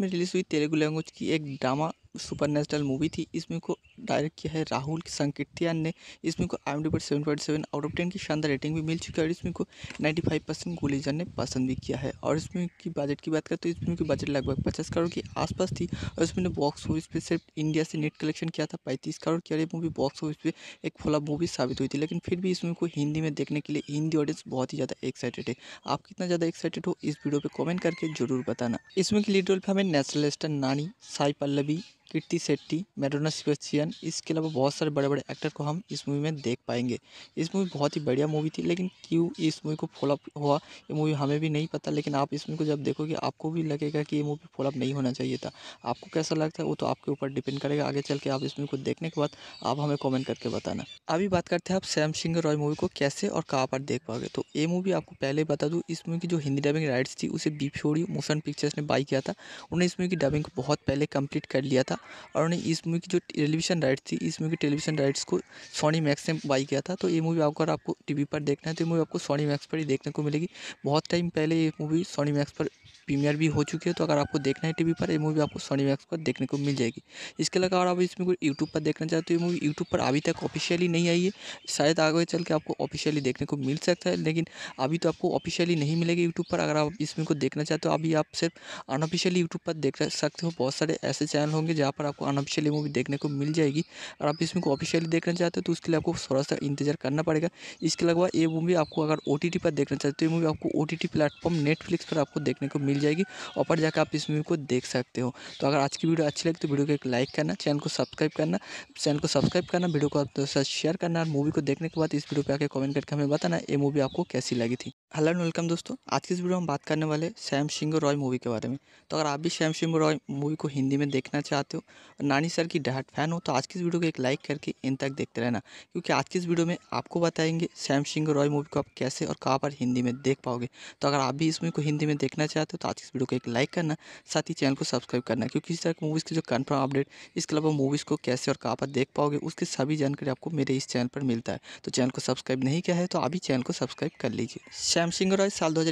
में रिलीज़ हुई तेलुगु लैंग्वेज की एक ड्रामा सुपर मूवी थी इसमें को डायरेक्ट किया है राहुल संकीर्तियान ने इसमें को आई एम पर seven point seven out of ten की शानदार रेटिंग भी मिल चुकी है और इसमें को नाइन्टी फाइव परसेंट गुलेजर ने पसंद भी किया है और इसमें की बजट की बात करें तो इसमें की बजट लगभग पचास करोड़ के आसपास थी और इसमें बॉक्स ऑफिस पर सिर्फ इंडिया से नेट कलेक्शन किया था पैंतीस करोड़ की और मूवी बॉक्स ऑफिस पर एक फ्लॉप मूवी साबित हुई थी लेकिन फिर भी इसमें को हिंदी में देखने के लिए हिंदी ऑडियंस बहुत ही ज़्यादा एक्साइटेड है आप कितना ज़्यादा एक्साइटेड हो इस वीडियो पर कॉमेंट करके जरूर बताना इसमें की लीड रोल पर हमें नेशनल स्टार नानी साई पल्लवी कीर्ति शेट्टी मैडोना सेबेस्टियन इसके अलावा बहुत सारे बड़े बड़े एक्टर को हम इस मूवी में देख पाएंगे इस मूवी बहुत ही बढ़िया मूवी थी लेकिन क्यों इस मूवी को फॉलोअप हुआ ये मूवी हमें भी नहीं पता लेकिन आप इस मूवी को जब देखोगे आपको भी लगेगा कि ये मूवी फॉलोअप नहीं होना चाहिए था आपको कैसा लगता है वो तो आपके ऊपर डिपेंड करेगा आगे चल के आप इस मूवी को देखने के बाद आप हमें कॉमेंट करके बताना अभी बात करते हैं आप सैम सिंह रॉय मूवी को कैसे और कहाँ पर देख पाओगे तो ये मूवी आपको पहले बता दूँ इस मूवी की जो हिंदी डबिंग राइट्स थी उसे बीफोरी मोशन पिक्चर्स ने बाई किया था उन्होंने इस मूवी की डबिंग को बहुत पहले कंप्लीट कर लिया था और उन्हें इस मूवी की जो टेलीविज़न राइट्स थी इस मूवी की टेलीविज़न राइट्स को सोनी मैक्स ने बाई किया था तो ये मूवी अगर आपको टी वी पर देखना है तो ये मूवी आपको सोनी मैक्स पर ही देखने को मिलेगी बहुत टाइम पहले ये मूवी सोनी मैक्स पर प्रीमियर भी हो चुकी है तो अगर आपको देखना है टीवी पर ये मूवी आपको सोनी मैक्स पर देखने को मिल जाएगी इसके अलावा अगर आप इसमें यूट्यूब पर देखना चाहते हो ये मूवी यूट्यूब पर अभी तक ऑफिशियली नहीं आई है शायद आगे चल के आपको ऑफिशियली देखने को मिल सकता है लेकिन अभी तो आपको ऑफिशियली नहीं मिलेगी यूट्यूब पर अगर आप इस मूवी को देखना चाहते हो अभी आप सिर्फ अनऑफिशियली यूट्यूब पर देख सकते हो बहुत सारे ऐसे चैनल होंगे जहाँ पर आपको अनऑफिशियली मूवी देखने को मिल जाएगी और आप इस मूवी को ऑफिशियली देखना चाहते हो तो उसके लिए आपको थोड़ा सा इंतजार करना पड़ेगा इसके अलावा ये मूवी आपको अगर ओ पर देखना चाहते हो ये मूवी आपको ओ प्लेटफॉर्म नेटफ्लिक्स पर आपको देखने को मिल मिल जाएगी ऊपर जाकर आप इस मूवी को देख सकते हो तो अगर आज की वीडियो अच्छी लगी तो वीडियो को एक लाइक करना चैनल को सब्सक्राइब करना चैनल को सब्सक्राइब करना वीडियो को आप शेयर तो करना और मूवी को देखने के बाद इस वीडियो पर आकर कमेंट करके हमें बताना ये मूवी आपको कैसी लगी थी हेलो एंड वेलकम दोस्तों आज की इस वीडियो में हम बात करने वाले सैम सिंह रॉय मूवी के बारे में तो अगर आप भी सैम सिंह रॉय मूवी को हिंदी में देखना चाहते हो और नानी सर की डहाट फैन हो तो आज की इस वीडियो को एक लाइक करके इन तक देखते रहना क्योंकि आज की इस वीडियो में आपको बताएंगे सैम सिंह रॉय मूवी को आप कैसे और कहाँ पर हिंदी में देख पाओगे तो अगर आप भी इस मूवी को हिंदी में देखना चाहते हो तो साथ ही इस वीडियो को एक लाइक करना साथ ही चैनल को सब्सक्राइब करना क्योंकि इस तरह की मूवीज़ के जो कन्फर्म अपडेट इसके अलावा मूवीज़ को कैसे और कहाँ पर देख पाओगे उसकी सभी जानकारी आपको मेरे इस चैनल पर मिलता है तो चैनल को सब्सक्राइब नहीं किया है तो अभी चैनल को सब्सक्राइब कर लीजिए सैमसिंग रॉय साल दो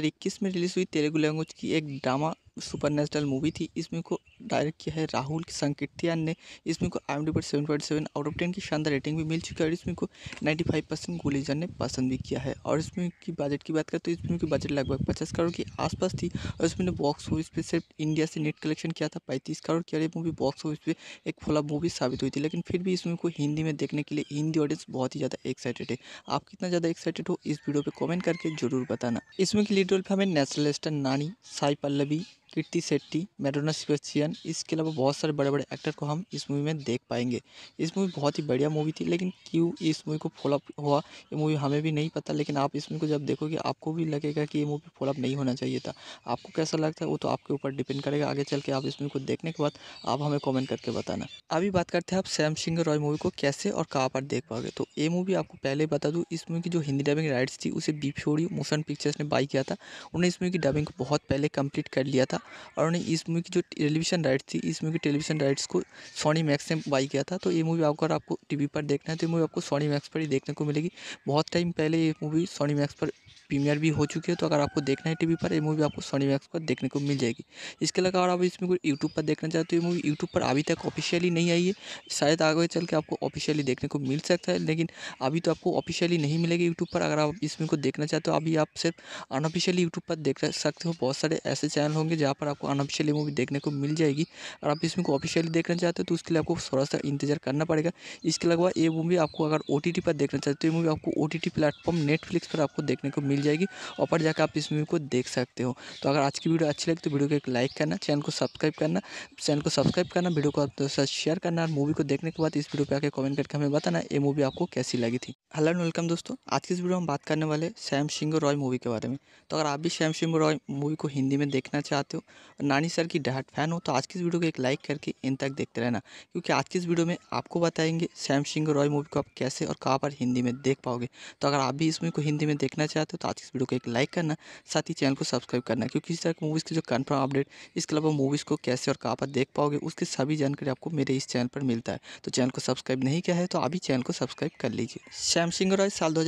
में रिलीज़ हुई तेलुगु लैंग्वेज की एक ड्रामा सुपर मूवी थी इसमें को डायरेक्ट किया है राहुल संकीर्तियान ने इसमें को आई पर seven point seven out of ten की शानदार रेटिंग भी मिल चुकी है और इसमें को नाइन्टी फाइव परसेंट गोलीजन ने पसंद भी किया है और इसमें की बजट की बात करें तो इसमें की बजट लगभग पचास करोड़ के आसपास थी और इसमें बॉक्स ऑफिस पे सिर्फ इंडिया से नेट कलेक्शन किया था पैंतीस करोड़ की मूवी बॉक्स ऑफिस पे एक फोला मूवी साबित हुई थी लेकिन फिर भी इसमें को हिंदी में देखने के लिए हिंदी ऑडियंस बहुत ही ज़्यादा एक्साइटेड है आप कितना ज़्यादा एक्साइटेड हो इस वीडियो पर कॉमेंट करके जरूर बताना इसमें की लीड रोल पर हमें नेशनल स्टार नानी साई पल्लवी कीर्ति शेट्टी मैडोना सेबेस्टियन इसके अलावा बहुत सारे बड़े बड़े एक्टर को हम इस मूवी में देख पाएंगे इस मूवी बहुत ही बढ़िया मूवी थी लेकिन क्यों इस मूवी को फॉलोअप हुआ ये मूवी हमें भी नहीं पता लेकिन आप इस मूवी को जब देखोगे आपको भी लगेगा कि ये मूवी फॉलोअप नहीं होना चाहिए था आपको कैसा लगता है वो तो आपके ऊपर डिपेंड करेगा आगे चल के आप इस मूवी को देखने के बाद आप हमें कॉमेंट करके बताना अभी बात करते हैं आप सैम सिंह रॉय मूवी को कैसे और कहाँ पर देख पाओगे तो ये मूवी आपको पहले बता दूँ इस मूवी की जो हिंदी डबिंग राइट्स थी उसे बीफोरी मोशन पिक्चर्स ने बाई किया था उन्होंने इस मूवी की डबिंग को बहुत पहले कम्प्लीट कर लिया था था और उन्हें इस मूवी की जो टेलीविज़न राइट्स थी इस मूवी की टेलीविज़न राइट्स को सोनी मैक्स ने बाई किया था तो ये मूवी अगर आपको टीवी पर देखना है तो ये मूवी आपको सोनी मैक्स पर ही देखने को मिलेगी बहुत टाइम पहले ये मूवी सोनी मैक्स पर प्रीमियर भी हो चुकी है तो अगर आपको देखना है टीवी पर ये मूवी आपको सोनी मैक्स पर देखने को मिल जाएगी इसके अलावा अगर आप इसमें कोई यूट्यूब पर देखना चाहते हो ये मूवी यूट्यूब पर अभी तक ऑफिशियली नहीं आई है शायद आगे चल के आपको ऑफिशियली देखने को मिल सकता है लेकिन अभी तो आपको ऑफिशियली नहीं मिलेगी यूट्यूब पर अगर आप इसमें को देखना चाहते हो अभी आप सिर्फ अनऑफिशियली यूट्यूब पर देख सकते हो बहुत सारे ऐसे चैनल होंगे जहाँ पर आपको अनऑफिशियली मूवी देखने को मिल जाएगी और आप इसमें को ऑफिशियली देखना चाहते हो तो उसके लिए आपको थोड़ा सा इंतजार करना पड़ेगा इसके अलावा ये मूवी आपको अगर ओ पर देखना चाहते हो ये मूवी आपको ओ टी प्लेटफॉर्म नेटफ्लिक्स पर आपको देखने को मिल मिल जाएगी और पर जाकर आप इस मूवी को देख सकते हो तो अगर आज की वीडियो अच्छी लगी तो वीडियो को एक लाइक करना चैनल को सब्सक्राइब करना चैनल को सब्सक्राइब करना वीडियो को तो साथ शेयर करना और मूवी को देखने के बाद इस वीडियो पर आकर कमेंट करके हमें बताना ये मूवी आपको कैसी लगी थी हेलो एंड वेलकम दोस्तों आज की इस वीडियो में बात करने वाले सैम सिंह रॉय मूवी के बारे में तो अगर आप भी सैम सिंह रॉय मूवी को हिंदी में देखना चाहते हो और नानी सर की डाट फैन हो तो आज की इस वीडियो को एक लाइक करके इन तक देखते रहना क्योंकि आज की इस वीडियो में आपको बताएंगे सैम सिंह रॉय मूवी को आप कैसे और कहाँ पर हिंदी में देख पाओगे तो अगर आप भी इस मूवी को हिंदी में देखना चाहते हो तो साथ ही इस वीडियो को एक लाइक करना साथ ही चैनल को सब्सक्राइब करना क्योंकि इस तरह की मूवीज़ की जो कन्फर्म अपडेट इसके अलावा मूवीज़ को कैसे और कहाँ पर देख पाओगे उसकी सभी जानकारी आपको मेरे इस चैनल पर मिलता है तो चैनल को सब्सक्राइब नहीं किया है तो अभी चैनल को सब्सक्राइब कर लीजिए श्याम सिंह रॉय साल दो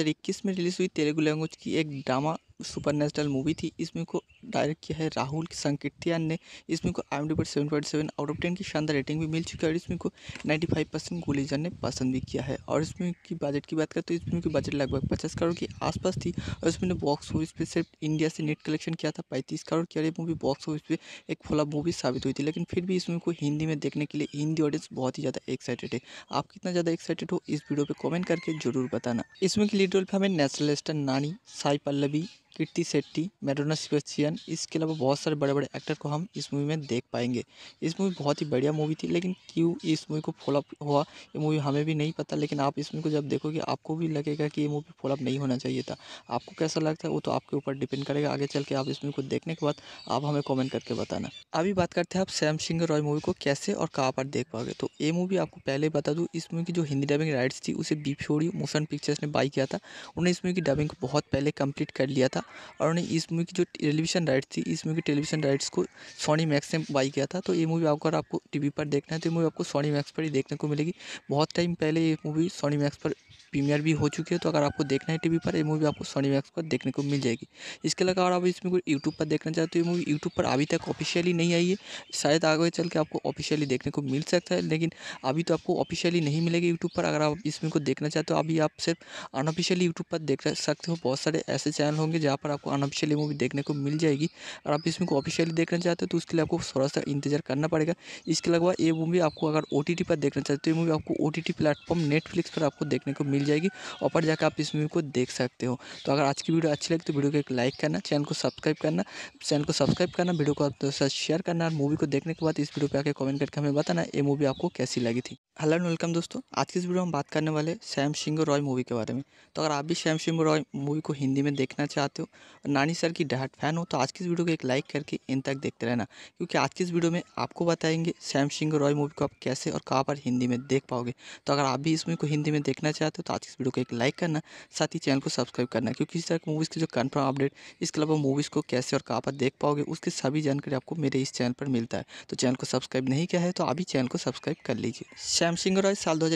में रिलीज़ हुई तेलुगु लैंग्वेज की एक ड्रामा सुपर नेचुरल मूवी थी इसमें को डायरेक्ट किया है राहुल संकीर्तियान ने इसमें को आई पर seven point seven out of ten की शानदार रेटिंग भी मिल चुकी है और इसमें को नाइन्टी फाइव परसेंट गुलीजन ने पसंद भी किया है और इसमें की बजट की बात करें तो इसमें की बजट लगभग पचास करोड़ के आसपास थी और इसमें बॉक्स ऑफिस पर सिर्फ इंडिया से नेट कलेक्शन किया था पैंतीस करोड़ की और मूवी बॉक्स ऑफिस पर एक फ्लॉप मूवी साबित हुई थी लेकिन फिर भी इसमें को हिंदी में देखने के लिए हिंदी ऑडियंस बहुत ही ज़्यादा एक्साइटेड है आप कितना ज़्यादा एक्साइटेड हो इस वीडियो पर कॉमेंट करके जरूर बताना इसमें की लीड रोल पर हमें नेशनल स्टार नानी साई पल्लवी कीर्ति शेट्टी मैडोना सेबेस्टियन इसके अलावा बहुत सारे बड़े बड़े एक्टर को हम इस मूवी में देख पाएंगे इस मूवी बहुत ही बढ़िया मूवी थी लेकिन क्यों इस मूवी को फॉलोअप हुआ ये मूवी हमें भी नहीं पता लेकिन आप इस मूवी को जब देखोगे आपको भी लगेगा कि ये मूवी फॉलोअप नहीं होना चाहिए था आपको कैसा लगता है वो तो आपके ऊपर डिपेंड करेगा आगे चल के आप इस मूवी को देखने के बाद आप हमें कॉमेंट करके बताना अभी बात करते हैं आप सैम सिंह रॉय मूवी को कैसे और कहाँ पर देख पाओगे तो ये मूवी आपको पहले बता दूँ इस मूवी की जो हिंदी डबिंग राइट्स थी उसे बी मोशन पिक्चर्स ने बाई किया था उन्होंने इस मूवी की डबिंग को बहुत पहले कंप्लीट कर लिया था और उन्हें इस मूवी की जो टेलीविज़न राइट्स थी इस मूवी की टेलीविज़न राइट्स को सोनी मैक्स ने बाई किया था तो ये मूवी अगर आपको टी वी पर देखना है तो ये मूवी आपको सोनी मैक्स पर ही देखने को मिलेगी बहुत टाइम पहले ये मूवी सोनी मैक्स पर प्रीमियर भी हो चुकी है तो अगर आपको देखना है टीवी पर ये मूवी आपको सोनी मैक्स पर देखने को मिल जाएगी इसके अलावा अगर आप इसमें कोई यूट्यूब पर देखना चाहते हो ये मूवी यूट्यूब पर अभी तक ऑफिशियली नहीं आई है शायद आगे चल के आपको ऑफिशियली देखने को मिल सकता है लेकिन अभी तो आपको ऑफिशियली नहीं मिलेगी यूट्यूब पर अगर आप इसमें को देखना चाहते हो अभी आप सिर्फ अनऑफिशियली यूट्यूब पर देख सकते हो बहुत सारे ऐसे चैनल होंगे जहाँ पर आपको अनऑफिशियली मूवी देखने को मिल जाएगी और आप इसमें को ऑफिशियली देखना चाहते हो तो उसके लिए आपको थोड़ा सा इंतजार करना पड़ेगा इसके अलावा ये मूवी आपको अगर ओ पर देखना चाहते हो मूवी आपको ओ टी प्लेटफॉर्म नेटफ्लिक्स पर आपको देखने को मिल मिल जाएगी और पर जाकर आप इस मूवी को देख सकते हो तो अगर आज की वीडियो अच्छी लगी तो वीडियो को एक लाइक करना चैनल को सब्सक्राइब करना चैनल को सब्सक्राइब करना वीडियो को आप दोस्तों शेयर करना और मूवी को देखने के बाद इस वीडियो पर आकर कमेंट करके हमें बताना ये मूवी आपको कैसी लगी थी हेलो एंड वेलकम दोस्तों आज की इस वीडियो में बात करने वाले सैम सिंह रॉय मूवी के बारे में तो अगर आप भी सैम सिंह रॉय मूवी को हिंदी में देखना चाहते हो और नानी सर की डहाट फैन हो तो आज की इस वीडियो को एक लाइक करके इन तक देखते रहना क्योंकि आज की इस वीडियो में आपको बताएंगे सैम सिंह रॉय मूवी को आप कैसे और कहाँ पर हिंदी में देख पाओगे तो अगर आप भी इस मूवी को हिंदी में देखना चाहते हो साथ ही इस वीडियो को एक लाइक करना साथ ही चैनल को सब्सक्राइब करना क्योंकि इस तरह की मूवीज़ की जो कन्फर्म अपडेट इसके अलावा मूवीज़ को कैसे और कहाँ पर देख पाओगे उसकी सभी जानकारी आपको मेरे इस चैनल पर मिलता है तो चैनल को सब्सक्राइब नहीं किया है तो अभी चैनल को सब्सक्राइब कर लीजिए श्याम सिंह रॉय साल दो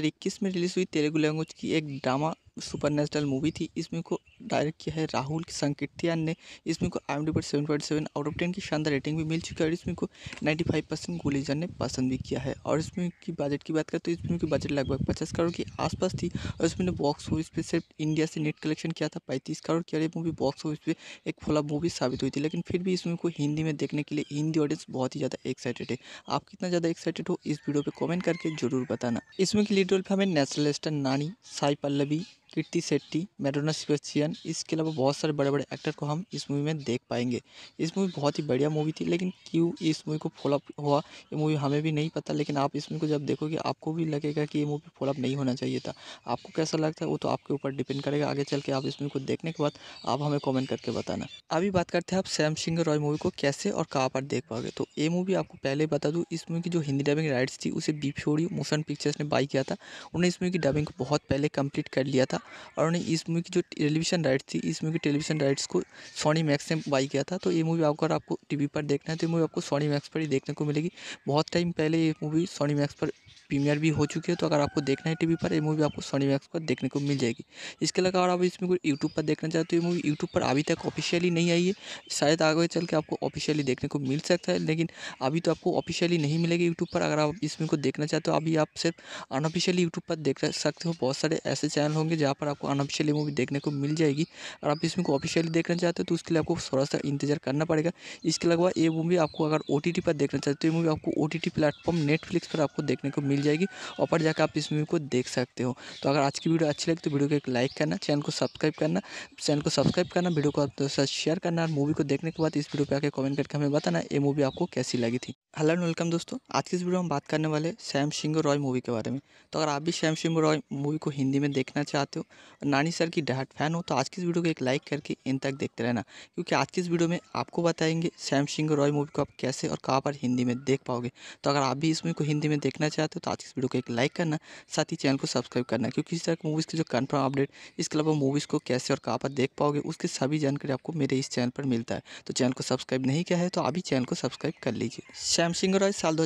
में रिलीज़ हुई तेलुगु लैंग्वेज की एक ड्रामा सुपर मूवी थी इसमें को डायरेक्ट किया है राहुल संकीर्तियान ने इस को आई पर seven point seven out of ten की शानदार रेटिंग भी मिल चुकी है और इस को नाइन्टी फाइव परसेंट गुलेजन ने पसंद भी किया है और इस की बजट की बात करें तो इस फिल्म की बजट लगभग पचास करोड़ के आसपास थी और इसमें बॉक्स ऑफिस पे सिर्फ इंडिया से नेट कलेक्शन किया था पैंतीस करोड़ की और मूवी बॉक्स ऑफिस पे एक फोला मूवी साबित हुई थी लेकिन फिर भी इस को हिंदी में देखने के लिए हिंदी ऑडियंस बहुत ही ज़्यादा एक्साइटेड है आप कितना ज़्यादा एक्साइटेड हो इस वीडियो पर कॉमेंट करके जरूर बताना इसमें की लीड रोल पर हमें national star Nani Sai Pallavi Kirti Shetty Madonna Sebastian and इसके अलावा बहुत सारे बड़े बड़े एक्टर को हम इस मूवी में देख पाएंगे इस मूवी बहुत ही बढ़िया मूवी थी लेकिन क्यों इस मूवी को फॉलोअप हुआ ये मूवी हमें भी नहीं पता लेकिन आप इस मूवी को जब देखोगे आपको भी लगेगा कि ये मूवी फॉलोअप नहीं होना चाहिए था आपको कैसा लगता है वो तो आपके ऊपर डिपेंड करेगा आगे चल के आप इस मूवी को देखने के बाद आप हमें कॉमेंट करके बताना अभी बात करते हैं आप सैम सिंह रॉय मूवी को कैसे और कहाँ पर देख पाओगे तो ये मूवी आपको पहले बता दूँ इस मूवी की जो हिंदी डबिंग राइट्स थी उसे बीफ्योरी मोशन पिक्चर्स ने बाई किया था उन्होंने इस मूवी की डबिंग को बहुत पहले कम्प्लीट कर लिया था और उन्हें इस मूवी की जो टेलीविजन टेलीविज़न राइट्स थी इस मूवी टेलीविज़न राइट्स को सोनी मैक्स ने बाई किया था तो ये मूवी अगर आपको टीवी पर देखना है तो ये मूवी आपको सोनी मैक्स पर ही देखने को मिलेगी बहुत टाइम पहले ये मूवी सोनी मैक्स पर प्रीमियर भी हो चुकी है तो अगर आपको देखना है टीवी पर ये मूवी आपको सोनी मैक्स पर देखने को मिल जाएगी इसके अलावा अगर आप इसमें यूट्यूब पर देखना चाहते हो ये मूवी यूट्यूब पर अभी तक ऑफिशियली नहीं आई है शायद आगे चल के आपको ऑफिशियली देखने को मिल सकता है लेकिन अभी तो आपको ऑफिशियली नहीं मिलेगी यूट्यूब पर अगर आप इसमें को देखना चाहते हो अभी आप सिर्फ अनऑफिशियली यूट्यूब पर देख सकते हो बहुत सारे ऐसे चैनल होंगे जहाँ पर आपको अनऑफिशियली मूवी देखने को मिल जाएगी और आप इसमें को ऑफिशियली देखना चाहते हो तो उसके लिए आपको थोड़ा सा इंतजार करना पड़ेगा इसके अलावा ये मूवी आपको अगर ओ पर देखना चाहते हो ये मूवी आपको ओ टी प्लेटफॉर्म नेटफ्लिक्स पर आपको देखने को मिल मिल जाएगी और पर जाकर आप इस मूवी को देख सकते हो तो अगर आज की वीडियो अच्छी लगी तो वीडियो को एक लाइक करना चैनल को सब्सक्राइब करना चैनल को सब्सक्राइब करना वीडियो को आप दोस्तों साथ शेयर करना और मूवी को देखने के बाद इस वीडियो पर आकर कमेंट करके हमें बताना ये मूवी आपको कैसी लगी थी हेलो एंड वेलकम दोस्तों आज की इस वीडियो में बात करने वाले सैम सिंह रॉय मूवी के बारे में तो अगर आप भी सैम सिंह रॉय मूवी को हिंदी में देखना चाहते हो और नानी सर की डहाट फैन हो तो आज की इस वीडियो को एक लाइक करके इन तक देखते रहना क्योंकि आज की इस वीडियो में आपको बताएंगे सैम सिंह रॉय मूवी को आप कैसे और कहाँ पर हिंदी में देख पाओगे तो अगर आप भी इस मूवी को हिंदी में देखना चाहते हो तो आज इस वीडियो को एक लाइक करना साथ ही चैनल को सब्सक्राइब करना क्योंकि इस तरह की मूवीज़ की जो कन्फर्म अपडेट इसके अलावा मूवीज़ को कैसे और कहाँ पर देख पाओगे उसकी सभी जानकारी आपको मेरे इस चैनल पर मिलता है तो चैनल को सब्सक्राइब नहीं किया है तो अभी चैनल को सब्सक्राइब कर लीजिए सैमसिंग रॉय साल दो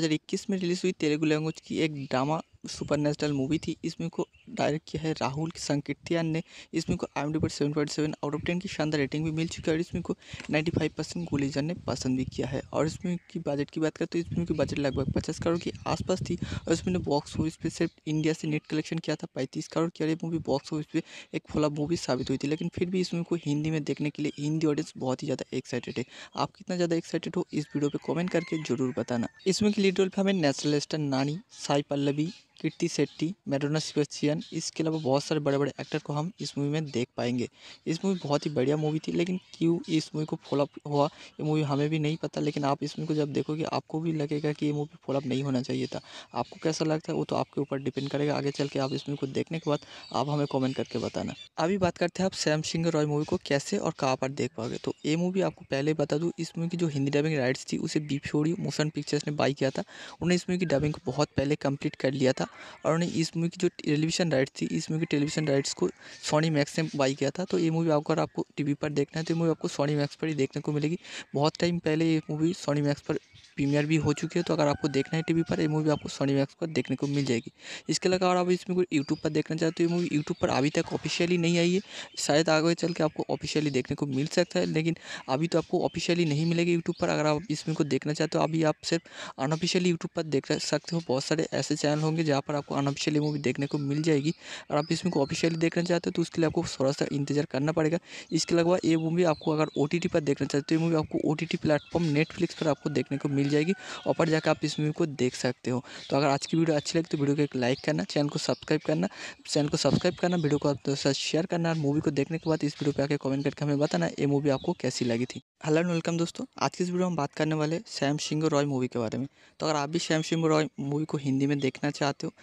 में रिलीज हुई तेलुगु लैंग्वेज की एक ड्रामा सुपर नेचुरल मूवी थी इसमें को डायरेक्ट किया है राहुल संकीर्तियान ने इसमें को आई एम डी पर seven point seven out of ten की शानदार रेटिंग भी मिल चुकी है और इसमें को नाइन्टी फाइव परसेंट गोलीजन ने पसंद भी किया है और इसमें की बजट की बात करें तो इसमें की बजट लगभग पचास करोड़ के आसपास थी और इसमें बॉक्स ऑफिस पर सिर्फ इंडिया से नेट कलेक्शन किया था पैंतीस करोड़ की और ये मूवी बॉक्स ऑफिस पर एक फ्लॉप मूवी साबित हुई थी लेकिन फिर भी इसमें को हिंदी में देखने के लिए हिंदी ऑडियंस बहुत ही ज़्यादा एक्साइटेड है आप कितना ज़्यादा एक्साइटेड हो इस वीडियो पर कॉमेंट करके जरूर बताना इसमें की लीड रोल पर हमें नेशनल स्टार नानी साई पल्लवी कीर्ति शेट्टी मैडोना सेबेस्टियन इसके अलावा बहुत सारे बड़े बड़े एक्टर को हम इस मूवी में देख पाएंगे इस मूवी बहुत ही बढ़िया मूवी थी लेकिन क्यों इस मूवी को फॉलोअप हुआ ये मूवी हमें भी नहीं पता लेकिन आप इस मूवी को जब देखोगे आपको भी लगेगा कि ये मूवी फॉलोअप नहीं होना चाहिए था आपको कैसा लगता है वो तो आपके ऊपर डिपेंड करेगा आगे चल के आप इस मूवी को देखने के बाद आप हमें कॉमेंट करके बताना अभी बात करते हैं आप सैम सिंह रॉय मूवी को कैसे और कहाँ पर देख पाओगे तो ये मूवी आपको पहले बता दूँ इस मूवी की जो हिंदी डबिंग राइट्स थी उसे बी मोशन पिक्चर्स ने बाई किया था उन्होंने इस मूवी की डबिंग को बहुत पहले कम्प्लीट कर लिया था था और उन्होंने इस मूवी की जो टेलीविज़न राइट्स थी इस मूवी की टेलीविज़न राइट्स को सोनी मैक्स ने बाई किया था तो ये मूवी अगर आपको टी पर देखना है तो ये मूवी आपको सोनी मैक्स पर ही देखने को मिलेगी बहुत टाइम पहले ये मूवी सोनी मैक्स पर प्रीमियर भी हो चुकी है तो अगर आपको देखना है टीवी पर ये मूवी आपको सोनी मैक्स पर देखने को मिल जाएगी इसके अलावा अगर आप इसमें कोई यूट्यूब पर देखना चाहते हो ये मूवी यूट्यूब पर अभी तक ऑफिशियली नहीं आई है शायद आगे चल के आपको ऑफिशियली देखने को मिल सकता है लेकिन अभी तो आपको ऑफिशियली नहीं मिलेगी यूट्यूब पर अगर आप इसमें को देखना चाहते हो अभी आप सिर्फ अनऑफिशियली यूट्यूब पर देख सकते हो बहुत सारे ऐसे चैनल होंगे जहाँ पर आपको अनऑफिशियली मूवी देखने को मिल जाएगी और आप इसमें को ऑफिशियली देखना चाहते हो तो उसके लिए आपको थोड़ा सा इंतजार करना पड़ेगा इसके अलावा ये मूवी आपको अगर ओ पर देखना चाहते हो ये मूवी आपको ओ प्लेटफॉर्म नेटफ्लिक्स पर आपको देखने को मिल मिल जाएगी ऊपर जाकर आप इस मूवी को देख सकते हो तो अगर आज की वीडियो अच्छी लगी तो वीडियो को एक लाइक करना चैनल को सब्सक्राइब करना चैनल को सब्सक्राइब करना वीडियो को आप तो साथ शेयर करना और मूवी को देखने के बाद इस वीडियो पर आकर कमेंट करके हमें बताना ये मूवी आपको कैसी लगी थी हेलो एंड वेलकम दोस्तों आज की इस वीडियो में बात करने वाले सैम सिंह रॉय मूवी के बारे में तो अगर आप भी सैम सिंह रॉय मूवी को हिंदी में देखना चाहते हो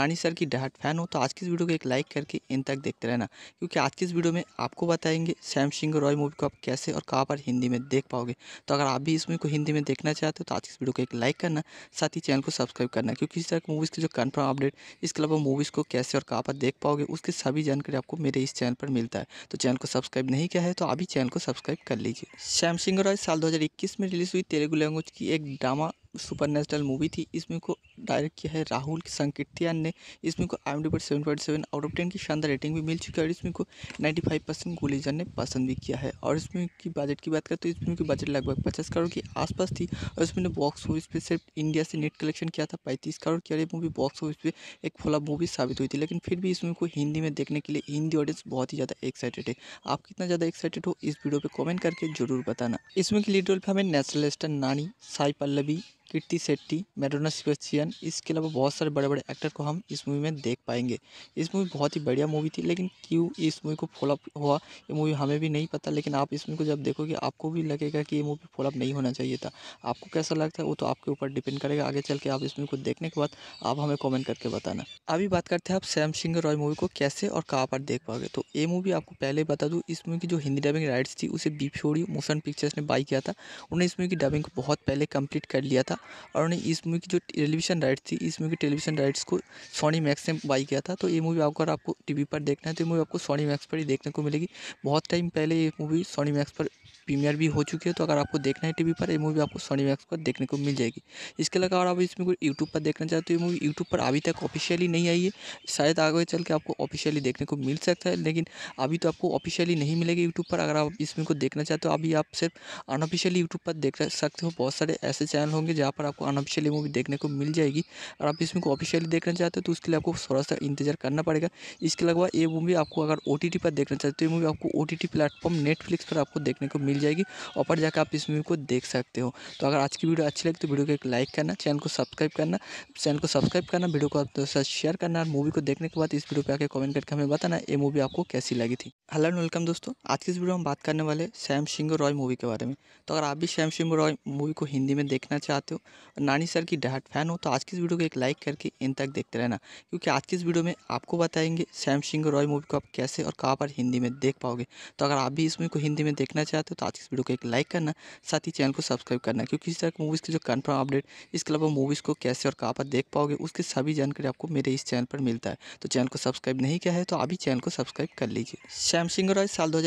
नानी सर की डाट फैन हो तो आज की इस वीडियो को एक लाइक करके इन तक देखते रहना क्योंकि आज की इस वीडियो में आपको बताएंगे सैम सिंह रॉय मूवी को आप कैसे और कहाँ पर हिंदी में देख पाओगे तो अगर आप भी इस मूवी को हिंदी में देखना चाहते हो तो साथ ही इस वीडियो को एक लाइक करना साथ ही चैनल को सब्सक्राइब करना क्योंकि इस तरह की मूवीज़ के जो कन्फर्म अपडेट इसके अलावा मूवीज़ को कैसे और कहाँ पर देख पाओगे उसकी सभी जानकारी आपको मेरे इस चैनल पर मिलता है तो चैनल को सब्सक्राइब नहीं किया है तो अभी चैनल को सब्सक्राइब कर लीजिए श्याम सिंह रॉय साल दो में रिलीज़ हुई तेलुगु लैंग्वेज की एक ड्रामा सुपर मूवी थी इसमें को डायरेक्ट किया है राहुल संकीर्तियान ने इसमें को आई पर seven point seven out of ten की शानदार रेटिंग भी मिल चुकी है और इसमें को नाइन्टी फाइव परसेंट गोलीजन ने पसंद भी किया है और इसमें की बजट की बात करें तो इसमें की बजट लगभग पचास करोड़ के आसपास थी और इसमें बॉक्स ऑफिस पर सिर्फ इंडिया से नेट कलेक्शन किया था पैंतीस करोड़ की मूवी बॉक्स ऑफिस पर एक फोला मूवी साबित हुई थी लेकिन फिर भी इसमें को हिंदी में देखने के लिए हिंदी ऑडियंस बहुत ही ज़्यादा एक्साइटेड है आप कितना ज़्यादा एक्साइटेड हो इस वीडियो पर कॉमेंट करके जरूर बताना इसमें की लीड रोल पर हमें नेशनल स्टार नानी साई पल्लवी कीर्ति सेट्टी मैडोना सेबेस्टियन इसके अलावा बहुत सारे बड़े बड़े एक्टर को हम इस मूवी में देख पाएंगे इस मूवी बहुत ही बढ़िया मूवी थी लेकिन क्यों इस मूवी को फॉलोअप हुआ ये मूवी हमें भी नहीं पता लेकिन आप इस मूवी को जब देखोगे आपको भी लगेगा कि ये मूवी फॉलोअप नहीं होना चाहिए था आपको कैसा लगता है वो तो आपके ऊपर डिपेंड करेगा आगे चल के आप इस मूवी को देखने के बाद आप हमें कॉमेंट करके बताना अभी बात करते हैं आप सैम सिंह रॉय मूवी को कैसे और कहाँ पर देख पाओगे तो ये मूवी आपको पहले बता दूँ इस मूवी की जो हिंदी डबिंग राइट्स थी उसे बिफोरी मोशन पिक्चर्स ने बाई किया था उन्होंने इस मूवी की डबिंग को बहुत पहले कम्प्लीट कर लिया था था और उन्हें इस मूवी की जो टेलीविज़न राइट्स थी इस मूवी की टेलीविज़न राइट्स को सोनी मैक्स ने बाई किया था तो ये मूवी अगर आपको टी पर देखना है तो ये मूवी आपको सोनी मैक्स पर ही देखने को मिलेगी बहुत टाइम पहले ये मूवी सोनी मैक्स पर प्रीमियर भी हो चुकी है तो अगर आपको देखना है टीवी पर ये मूवी आपको सोनी मैक्स पर देखने को मिल जाएगी इसके अलावा अगर आप इसमें कोई यूट्यूब पर देखना चाहते हो ये मूवी यूट्यूब पर अभी तक ऑफिशियली नहीं आई है शायद आगे चल के आपको ऑफिशियली देखने को मिल सकता है लेकिन अभी तो आपको ऑफिशियली नहीं मिलेगी यूट्यूब पर अगर आप इसमें को देखना चाहते हो अभी आप सिर्फ अनऑफिशियली यूट्यूब पर देख सकते हो बहुत सारे ऐसे चैनल होंगे जहाँ पर आपको अनऑफिशियली मूवी देखने को मिल जाएगी और आप इसमें को ऑफिशियली देखना चाहते हो तो उसके लिए आपको थोड़ा सा इंतजार करना पड़ेगा इसके अलावा ये मूवी आपको अगर ओ पर देखना चाहते हो ये मूवी आपको ओ टी प्लेटफॉर्म नेटफ्लिक्स पर आपको देखने को मिल मिल जाएगी और पर जाकर आप इस मूवी को देख सकते हो तो अगर आज की वीडियो अच्छी लगी तो वीडियो को एक लाइक करना चैनल को सब्सक्राइब करना चैनल को सब्सक्राइब करना वीडियो को आप तो साथ शेयर करना और मूवी को देखने के बाद इस वीडियो पर आकर कमेंट करके हमें बताना ये मूवी आपको कैसी लगी थी हेलो एंड वेलकम दोस्तों आज की इस वीडियो में बात करने वाले श्याम सिंह रॉय मूवी के बारे में तो अगर आप भी सैम सिंह रॉय मूवी को हिंदी में देखना चाहते हो नानी सर की डहाट फैन हो तो आज की इस वीडियो को एक लाइक करके इन तक देखते रहना क्योंकि आज की इस वीडियो में आपको बताएंगे श्याम सिंह रॉय मूवी को आप कैसे और कहाँ पर हिंदी में देख पाओगे तो अगर आप भी इस मूवी को हिंदी में देखना चाहते हो तो साथ ही इस वीडियो को एक लाइक करना साथ ही चैनल को सब्सक्राइब करना क्योंकि इस तरह की मूवीज़ की जो कन्फर्म अपडेट इसके अलावा मूवीज़ को कैसे और कहाँ पर देख पाओगे उसकी सभी जानकारी आपको मेरे इस चैनल पर मिलता है तो चैनल को सब्सक्राइब नहीं किया है तो अभी चैनल को सब्सक्राइब कर लीजिए श्याम सिंह रॉय साल दो